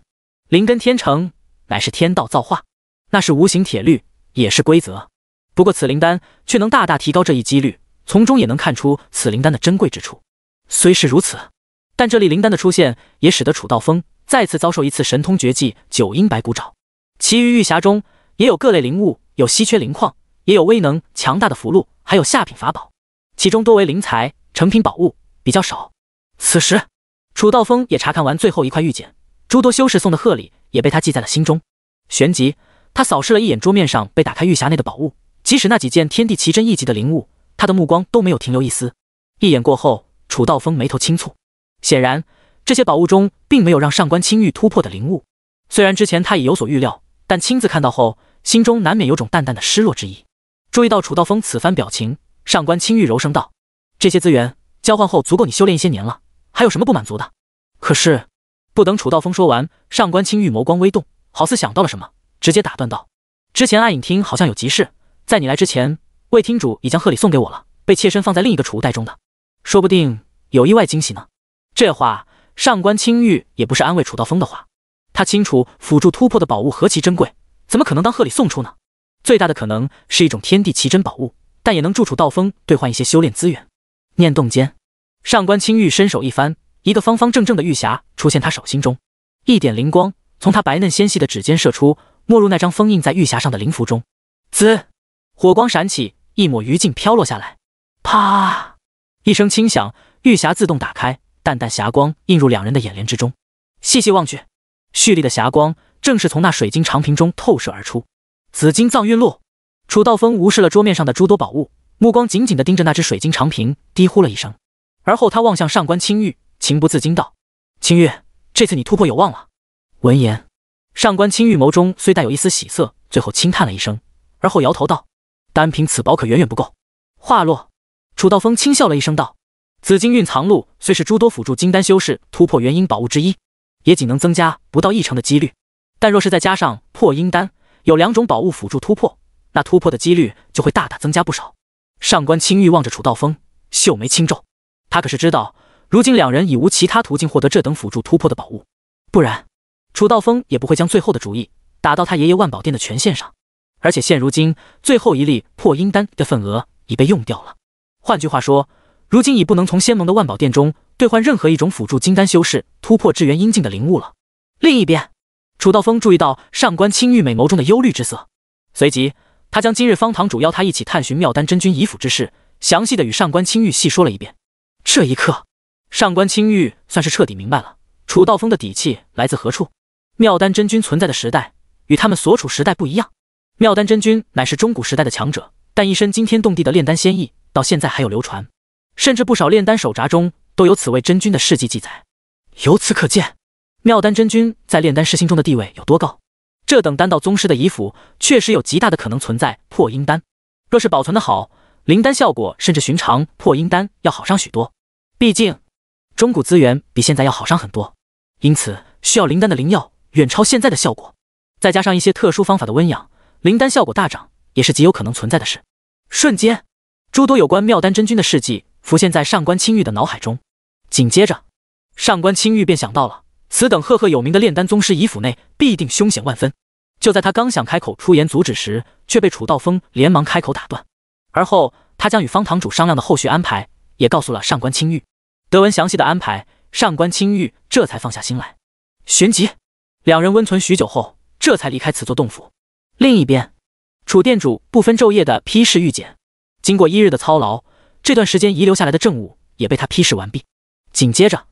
灵根天成，乃是天道造化，那是无形铁律，也是规则。不过，此灵丹却能大大提高这一几率，从中也能看出此灵丹的珍贵之处。虽是如此，但这粒灵丹的出现也使得楚道峰再次遭受一次神通绝技九阴白骨爪。其余玉匣中也有各类灵物，有稀缺灵矿，也有威能强大的符箓，还有下品法宝，其中多为灵材成品宝物，比较少。此时，楚道峰也查看完最后一块玉简，诸多修士送的贺礼也被他记在了心中。旋即，他扫视了一眼桌面上被打开玉匣内的宝物。即使那几件天地奇珍异级的灵物，他的目光都没有停留一丝。一眼过后，楚道风眉头轻蹙，显然这些宝物中并没有让上官青玉突破的灵物。虽然之前他已有所预料，但亲自看到后，心中难免有种淡淡的失落之意。注意到楚道风此番表情，上官青玉柔声道：“这些资源交换后，足够你修炼一些年了，还有什么不满足的？”可是，不等楚道风说完，上官青玉眸光微动，好似想到了什么，直接打断道：“之前暗影厅好像有急事。”在你来之前，魏听主已将贺礼送给我了，被妾身放在另一个储物袋中的，说不定有意外惊喜呢。这话，上官青玉也不是安慰楚道风的话，他清楚辅助突破的宝物何其珍贵，怎么可能当贺礼送出呢？最大的可能是一种天地奇珍宝物，但也能助楚道风兑换一些修炼资源。念动间，上官青玉伸手一翻，一个方方正正的玉匣出现他手心中，一点灵光从他白嫩纤细的指尖射出，没入那张封印在玉匣上的灵符中，滋。火光闪起，一抹余烬飘落下来，
啪，
一声轻响，玉匣自动打开，淡淡霞光映入两人的眼帘之中。细细望去，蓄力的霞光正是从那水晶长瓶中透射而出。紫金藏韵录，楚道风无视了桌面上的诸多宝物，目光紧紧地盯着那只水晶长瓶，低呼了一声，而后他望向上官青玉，情不自禁道：“青玉，这次你突破有望了。”
闻言，
上官青玉眸中虽带有一丝喜色，最后轻叹了一声，而后摇头道。单凭此宝可远远不够。话落，楚道风轻笑了一声，道：“紫金蕴藏录虽是诸多辅助金丹修士突破元婴宝物之一，也仅能增加不到一成的几率。但若是再加上破阴丹，有两种宝物辅助突破，那突破的几率就会大大增加不少。”上官青玉望着楚道风，秀眉轻皱。他可是知道，如今两人已无其他途径获得这等辅助突破的宝物，不然楚道风也不会将最后的主意打到他爷爷万宝殿的权限上。而且现如今，最后一粒破阴丹的份额已被用掉了。换句话说，如今已不能从仙盟的万宝殿中兑换任何一种辅助金丹修士突破至元阴境的灵物了。另一边，楚道峰注意到上官青玉美眸中的忧虑之色，随即他将今日方堂主邀他一起探寻妙丹真君遗府之事，详细的与上官青玉细说了一遍。这一刻，上官青玉算是彻底明白了楚道峰的底气来自何处。妙丹真君存在的时代与他们所处时代不一样。妙丹真君乃是中古时代的强者，但一身惊天动地的炼丹仙意到现在还有流传，甚至不少炼丹手札中都有此位真君的事迹记载。由此可见，妙丹真君在炼丹师心中的地位有多高。这等丹道宗师的遗府，确实有极大的可能存在破阴丹。若是保存的好，灵丹效果甚至寻常破阴丹要好上许多。毕竟中古资源比现在要好上很多，因此需要灵丹的灵药远超现在的效果，再加上一些特殊方法的温养。灵丹效果大涨，也是极有可能存在的事。瞬间，诸多有关妙丹真君的事迹浮现在上官青玉的脑海中。紧接着，上官青玉便想到了此等赫赫有名的炼丹宗师，仪府内必定凶险万分。就在他刚想开口出言阻止时，却被楚道峰连忙开口打断。而后，他将与方堂主商量的后续安排也告诉了上官青玉。得闻详细的安排，上官青玉这才放下心来。旋即，两人温存许久后，这才离开此座洞府。另一边，楚店主不分昼夜的批示御简。经过一日的操劳，这段时间遗留下来的政务也被他批示完毕。紧接着，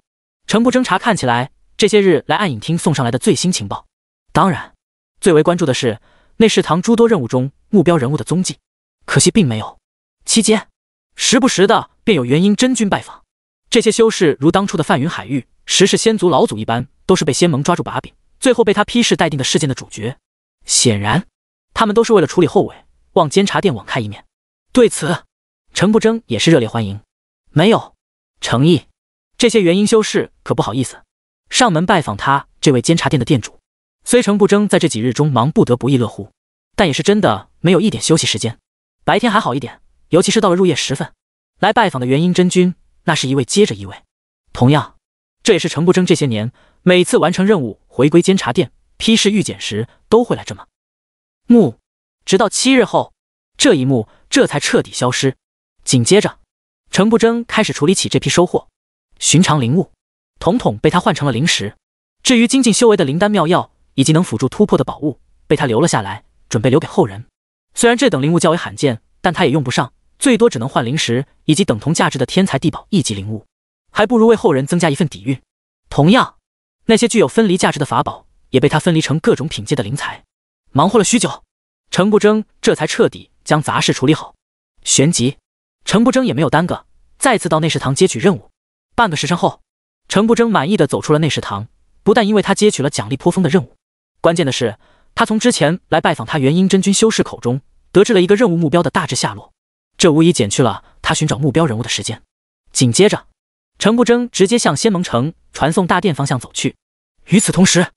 程部侦查看起来这些日来暗影厅送上来的最新情报，当然，最为关注的是内侍堂诸多任务中目标人物的踪迹，可惜并没有。期间，时不时的便有元婴真君拜访，这些修士如当初的泛云海域、十世仙族老祖一般，都是被仙盟抓住把柄，最后被他批示待定的事件的主角，显然。他们都是为了处理后尾，望监察店网开一面。对此，程不争也是热烈欢迎。没有诚意，这些元婴修士可不好意思上门拜访他这位监察店的店主。虽程不争在这几日中忙不得不亦乐乎，但也是真的没有一点休息时间。白天还好一点，尤其是到了入夜时分，来拜访的元婴真君那是一位接着一位。同样，这也是程不争这些年每次完成任务回归监察殿批示御检时都会来这么。木，直到七日后，这一幕这才彻底消失。紧接着，程不争开始处理起这批收获，寻常灵物统统被他换成了灵石。至于精进修为的灵丹妙药以及能辅助突破的宝物，被他留了下来，准备留给后人。虽然这等灵物较为罕见，但他也用不上，最多只能换灵石以及等同价值的天才地宝一级灵物，还不如为后人增加一份底蕴。同样，那些具有分离价值的法宝也被他分离成各种品阶的灵材。忙活了许久，程不争这才彻底将杂事处理好。旋即，程不争也没有耽搁，再次到内侍堂接取任务。半个时辰后，程不争满意的走出了内侍堂。不但因为他接取了奖励颇丰的任务，关键的是他从之前来拜访他元婴真君修士口中得知了一个任务目标的大致下落，这无疑减去了他寻找目标人物的时间。紧接着，程不争直接向仙盟城传送大殿方向走去。与此同时，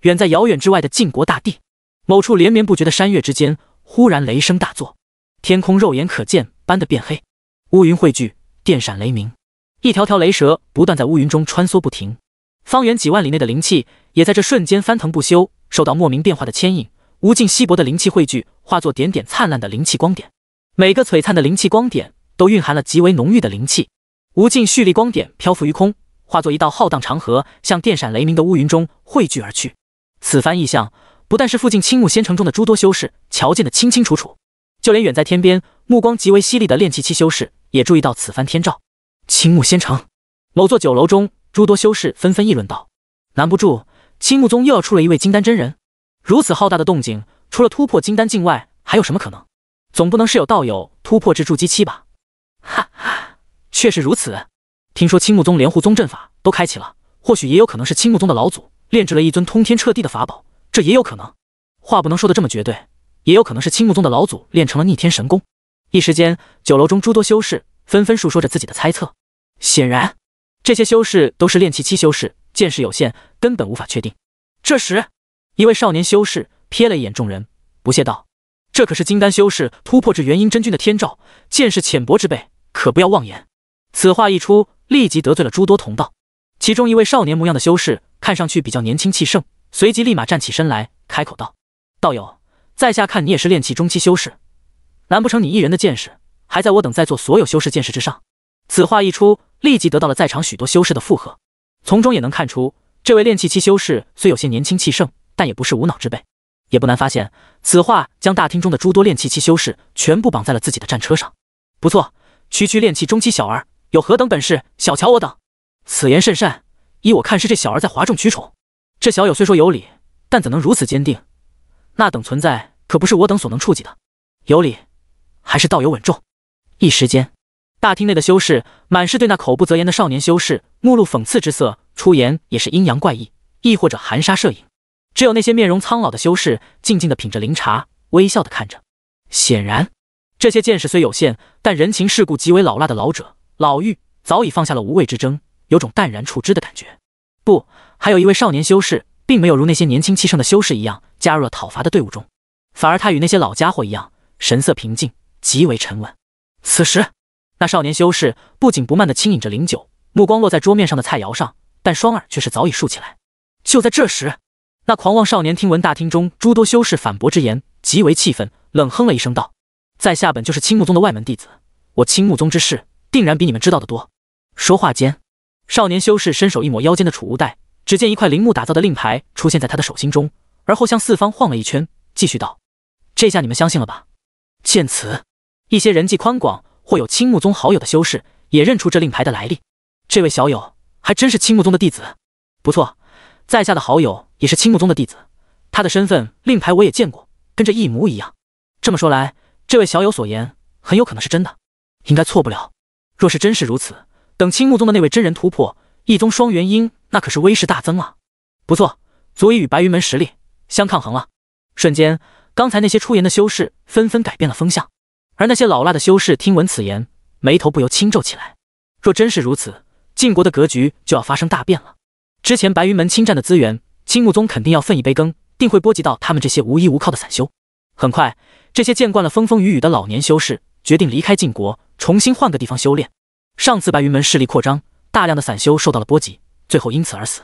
远在遥远之外的晋国大地。某处连绵不绝的山岳之间，忽然雷声大作，天空肉眼可见般的变黑，乌云汇聚，电闪雷鸣，一条条雷蛇不断在乌云中穿梭不停。方圆几万里内的灵气也在这瞬间翻腾不休，受到莫名变化的牵引，无尽稀薄的灵气汇聚，化作点点灿烂的灵气光点。每个璀璨的灵气光点都蕴含了极为浓郁的灵气，无尽蓄力光点漂浮于空，化作一道浩荡长河，向电闪雷鸣的乌云中汇聚而去。此番异象。不但是附近青木仙城中的诸多修士瞧见的清清楚楚，就连远在天边、目光极为犀利的炼气期修士也注意到此番天照。青木仙城某座酒楼中，诸多修士纷纷议论道：“难不住青木宗又要出了一位金丹真人，如此浩大的动静，除了突破金丹境外，还有什么可能？总不能是有道友突破至筑基期吧？”哈哈，确实如此。听说青木宗连护宗阵法都开启了，或许也有可能是青木宗的老祖炼制了一尊通天彻地的法宝。这也有可能，话不能说的这么绝对，也有可能是青木宗的老祖练成了逆天神功。一时间，酒楼中诸多修士纷纷述说着自己的猜测。显然，这些修士都是练气期修士，见识有限，根本无法确定。这时，一位少年修士瞥了一眼众人，不屑道：“这可是金丹修士突破至元婴真君的天照，见识浅薄之辈可不要妄言。”此话一出，立即得罪了诸多同道。其中一位少年模样的修士，看上去比较年轻气盛。随即立马站起身来，开口道：“道友，在下看你也是炼气中期修士，难不成你一人的见识还在我等在座所有修士见识之上？”此话一出，立即得到了在场许多修士的附和。从中也能看出，这位炼气期修士虽有些年轻气盛，但也不是无脑之辈。也不难发现，此话将大厅中的诸多炼气期修士全部绑在了自己的战车上。不错，区区炼气中期小儿有何等本事？小瞧我等？此言甚善。依我看，是这小儿在哗众取宠。这小友虽说有理，但怎能如此坚定？那等存在可不是我等所能触及的。有理，还是道友稳重。一时间，大厅内的修士满是对那口不择言的少年修士目露讽刺之色，出言也是阴阳怪异，亦或者含沙射影。只有那些面容苍老的修士，静静的品着灵茶，微笑的看着。显然，这些见识虽有限，但人情世故极为老辣的老者老妪，早已放下了无谓之争，有种淡然处之的感觉。不。还有一位少年修士，并没有如那些年轻气盛的修士一样加入了讨伐的队伍中，反而他与那些老家伙一样，神色平静，极为沉稳。此时，那少年修士不紧不慢地轻饮着灵酒，目光落在桌面上的菜肴上，但双耳却是早已竖起来。就在这时，那狂妄少年听闻大厅中诸多修士反驳之言，极为气愤，冷哼了一声道：“在下本就是青木宗的外门弟子，我青木宗之事，定然比你们知道的多。”说话间，少年修士伸手一抹腰间的储物袋。只见一块铃木打造的令牌出现在他的手心中，而后向四方晃了一圈，继续道：“这下你们相信了吧？”见此，一些人际宽广或有青木宗好友的修士也认出这令牌的来历。这位小友还真是青木宗的弟子。不错，在下的好友也是青木宗的弟子，他的身份令牌我也见过，跟这一模一样。这么说来，这位小友所言很有可能是真的，应该错不了。若是真是如此，等青木宗的那位真人突破一宗双元婴。那可是威势大增啊！不错，足以与白云门实力相抗衡了。瞬间，刚才那些出言的修士纷纷改变了风向，而那些老辣的修士听闻此言，眉头不由轻皱起来。若真是如此，晋国的格局就要发生大变了。之前白云门侵占的资源，青木宗肯定要分一杯羹，定会波及到他们这些无依无靠的散修。很快，这些见惯了风风雨雨的老年修士决定离开晋国，重新换个地方修炼。上次白云门势力扩张，大量的散修受到了波及。最后因此而死，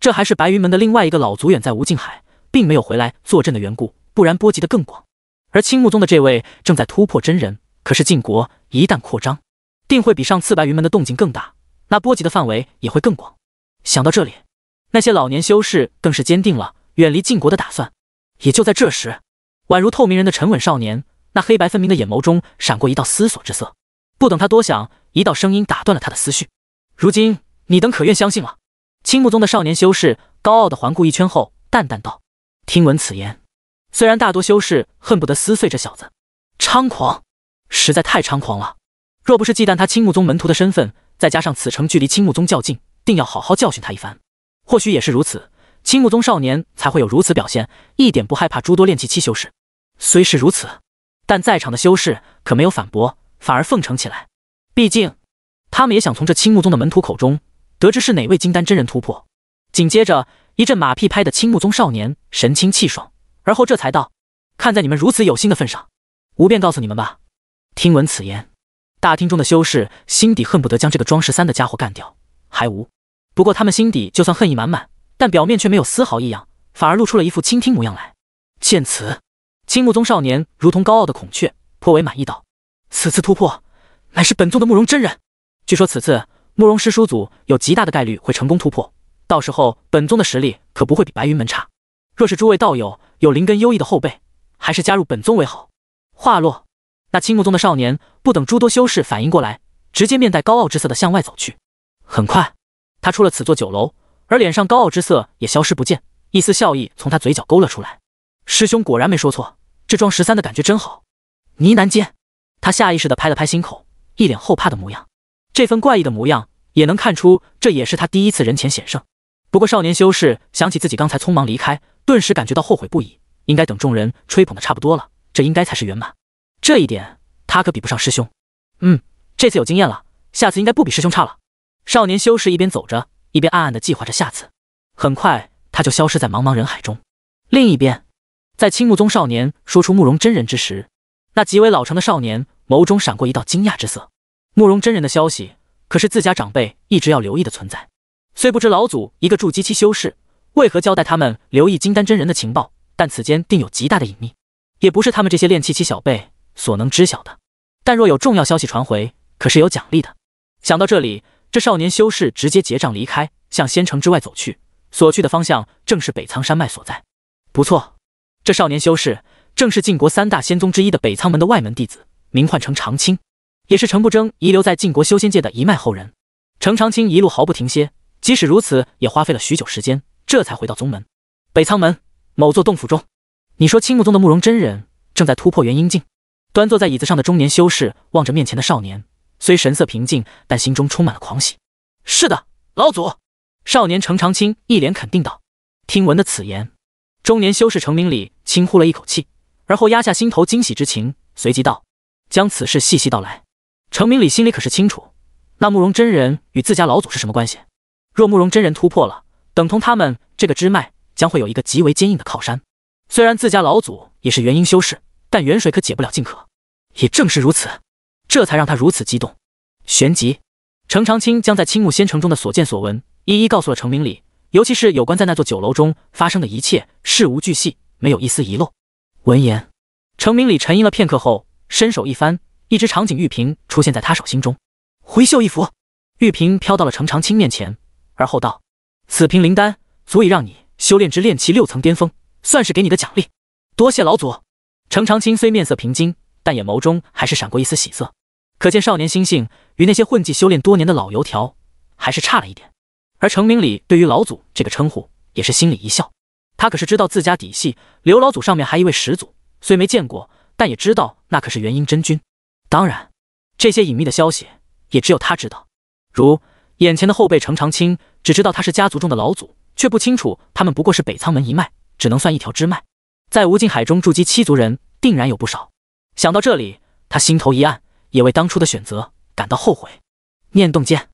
这还是白云门的另外一个老族远在吴尽海，并没有回来坐镇的缘故，不然波及的更广。而青木宗的这位正在突破真人，可是晋国一旦扩张，定会比上次白云门的动静更大，那波及的范围也会更广。想到这里，那些老年修士更是坚定了远离晋国的打算。也就在这时，宛如透明人的沉稳少年，那黑白分明的眼眸中闪过一道思索之色。不等他多想，一道声音打断了他的思绪：“如今你等可愿相信了？”青木宗的少年修士高傲地环顾一圈后，淡淡道：“听闻此言，虽然大多修士恨不得撕碎这小子，猖狂，实在太猖狂了。若不是忌惮他青木宗门徒的身份，再加上此城距离青木宗较近，定要好好教训他一番。或许也是如此，青木宗少年才会有如此表现，一点不害怕诸多练气期修士。虽是如此，但在场的修士可没有反驳，反而奉承起来。毕竟，他们也想从这青木宗的门徒口中。”得知是哪位金丹真人突破，紧接着一阵马屁拍的青木宗少年神清气爽，而后这才道：“看在你们如此有心的份上，吾便告诉你们吧。”听闻此言，大厅中的修士心底恨不得将这个装十三的家伙干掉，还无不过他们心底就算恨意满满，但表面却没有丝毫异样，反而露出了一副倾听模样来。见此，青木宗少年如同高傲的孔雀，颇为满意道：“此次突破乃是本宗的慕容真人，据说此次。”慕容师叔祖有极大的概率会成功突破，到时候本宗的实力可不会比白云门差。若是诸位道友有灵根优异的后辈，还是加入本宗为好。话落，那青木宗的少年不等诸多修士反应过来，直接面带高傲之色的向外走去。很快，他出了此座酒楼，而脸上高傲之色也消失不见，一丝笑意从他嘴角勾勒出来。师兄果然没说错，这装十三的感觉真好。呢喃间，他下意识的拍了拍心口，一脸后怕的模样。这份怪异的模样。也能看出，这也是他第一次人前显胜。不过，少年修士想起自己刚才匆忙离开，顿时感觉到后悔不已。应该等众人吹捧的差不多了，这应该才是圆满。这一点他可比不上师兄。嗯，这次有经验了，下次应该不比师兄差了。少年修士一边走着，一边暗暗的计划着下次。很快，他就消失在茫茫人海中。另一边，在青木宗少年说出慕容真人之时，那极为老成的少年眸中闪过一道惊讶之色。慕容真人的消息。可是自家长辈一直要留意的存在，虽不知老祖一个筑基期修士为何交代他们留意金丹真人的情报，但此间定有极大的隐秘，也不是他们这些炼气期小辈所能知晓的。但若有重要消息传回，可是有奖励的。想到这里，这少年修士直接结账离开，向仙城之外走去，所去的方向正是北苍山脉所在。不错，这少年修士正是晋国三大仙宗之一的北苍门的外门弟子，名唤成长青。也是程不争遗留在晋国修仙界的一脉后人，程长青一路毫不停歇，即使如此，也花费了许久时间，这才回到宗门。北苍门某座洞府中，你说青木宗的慕容真人正在突破元婴境。端坐在椅子上的中年修士望着面前的少年，虽神色平静，但心中充满了狂喜。是的，老祖。少年程长青一脸肯定道。听闻的此言，中年修士程明礼轻呼了一口气，而后压下心头惊喜之情，随即道：“将此事细细道来。”程明礼心里可是清楚，那慕容真人与自家老祖是什么关系？若慕容真人突破了，等同他们这个支脉将会有一个极为坚硬的靠山。虽然自家老祖也是元婴修士，但远水可解不了近渴。也正是如此，这才让他如此激动。旋即，程长青将在青木仙城中的所见所闻一一告诉了程明礼，尤其是有关在那座酒楼中发生的一切，事无巨细，没有一丝遗漏。闻言，程明礼沉吟了片刻后，伸手一翻。一只长颈玉瓶出现在他手心中，回袖一拂，玉瓶飘到了程长青面前，而后道：“此瓶灵丹足以让你修炼至炼气六层巅峰，算是给你的奖励。多谢老祖。”程长青虽面色平静，但眼眸中还是闪过一丝喜色，可见少年心性与那些混迹修炼多年的老油条还是差了一点。而程明礼对于老祖这个称呼也是心里一笑，他可是知道自家底细，刘老祖上面还一位始祖，虽没见过，但也知道那可是元婴真君。当然，这些隐秘的消息也只有他知道。如眼前的后辈程长青，只知道他是家族中的老祖，却不清楚他们不过是北苍门一脉，只能算一条支脉。在无尽海中筑基七族人，定然有不少。想到这里，他心头一暗，也为当初的选择感到后悔。念动间，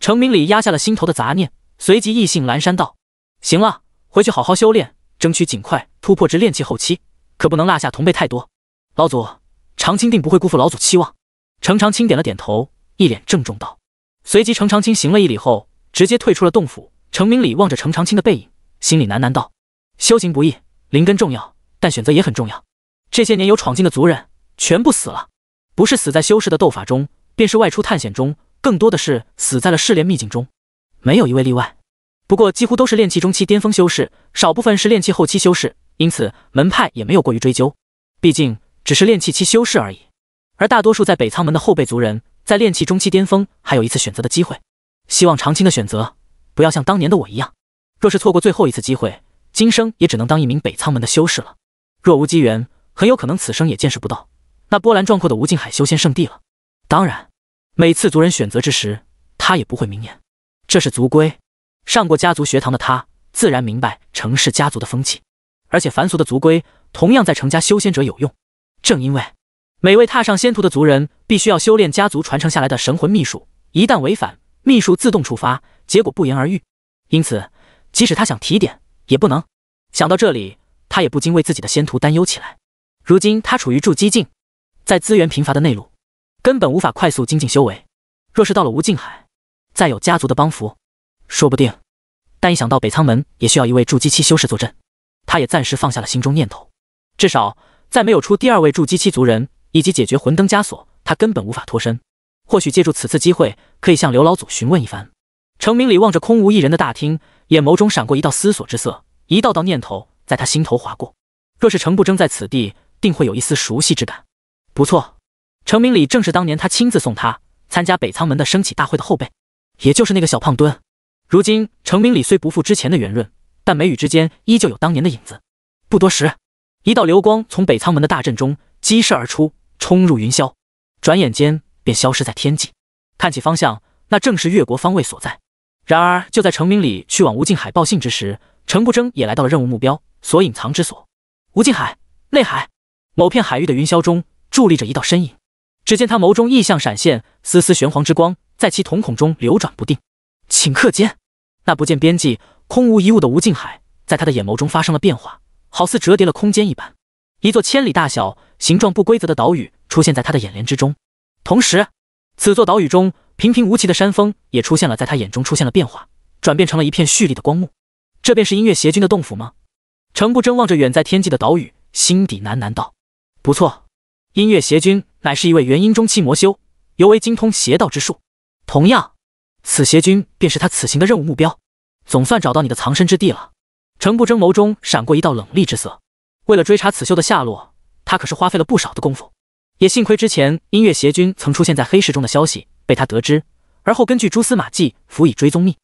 程明礼压下了心头的杂念，随即意兴阑珊道：“行了，回去好好修炼，争取尽快突破至炼气后期，可不能落下同辈太多。”老祖。长青定不会辜负老祖期望。程长青点了点头，一脸郑重道。随即，程长青行了一礼后，直接退出了洞府。程明礼望着程长青的背影，心里喃喃道：“修行不易，灵根重要，但选择也很重要。这些年有闯进的族人，全部死了，不是死在修士的斗法中，便是外出探险中，更多的是死在了试炼秘境中，没有一位例外。不过，几乎都是炼气中期巅峰修士，少部分是炼气后期修士，因此门派也没有过于追究，毕竟……”只是炼气期修士而已，而大多数在北苍门的后辈族人，在炼气中期巅峰还有一次选择的机会。希望长青的选择不要像当年的我一样，若是错过最后一次机会，今生也只能当一名北苍门的修士了。若无机缘，很有可能此生也见识不到那波澜壮阔的无尽海修仙圣地了。当然，每次族人选择之时，他也不会明言，这是族规。上过家族学堂的他，自然明白程氏家族的风气，而且凡俗的族规同样在程家修仙者有用。正因为每位踏上仙途的族人必须要修炼家族传承下来的神魂秘术，一旦违反，秘术自动触发，结果不言而喻。因此，即使他想提点，也不能。想到这里，他也不禁为自己的仙徒担忧起来。如今他处于筑基境，在资源贫乏的内陆，根本无法快速精进修为。若是到了无尽海，再有家族的帮扶，说不定。但一想到北苍门也需要一位筑基期修士坐镇，他也暂时放下了心中念头。至少。再没有出第二位筑基期族人，以及解决魂灯枷锁，他根本无法脱身。或许借助此次机会，可以向刘老祖询问一番。程明礼望着空无一人的大厅，眼眸中闪过一道思索之色，一道道念头在他心头划过。若是程不争在此地，定会有一丝熟悉之感。不错，程明礼正是当年他亲自送他参加北苍门的升起大会的后辈，也就是那个小胖墩。如今程明礼虽不复之前的圆润，但眉宇之间依旧有当年的影子。不多时。一道流光从北苍门的大阵中激射而出，冲入云霄，转眼间便消失在天际。看起方向，那正是越国方位所在。然而，就在程明礼去往无尽海报信之时，程不争也来到了任务目标所隐藏之所——无尽海内海某片海域的云霄中，伫立着一道身影。只见他眸中异象闪现，丝丝玄黄之光在其瞳孔中流转不定。顷刻间，那不见边际、空无一物的无尽海，在他的眼眸中发生了变化。好似折叠了空间一般，一座千里大小、形状不规则的岛屿出现在他的眼帘之中。同时，此座岛屿中平平无奇的山峰也出现了，在他眼中出现了变化，转变成了一片蓄力的光幕。这便是音乐邪君的洞府吗？程不争望着远在天际的岛屿，心底喃喃道：“不错，音乐邪君乃是一位元婴中期魔修，尤为精通邪道之术。同样，此邪君便是他此行的任务目标。总算找到你的藏身之地了。”程不争眸中闪过一道冷厉之色，为了追查此秀的下落，他可是花费了不少的功夫。也幸亏之前音乐邪君曾出现在黑市中的消息被他得知，而后根据蛛丝马迹辅以追踪密。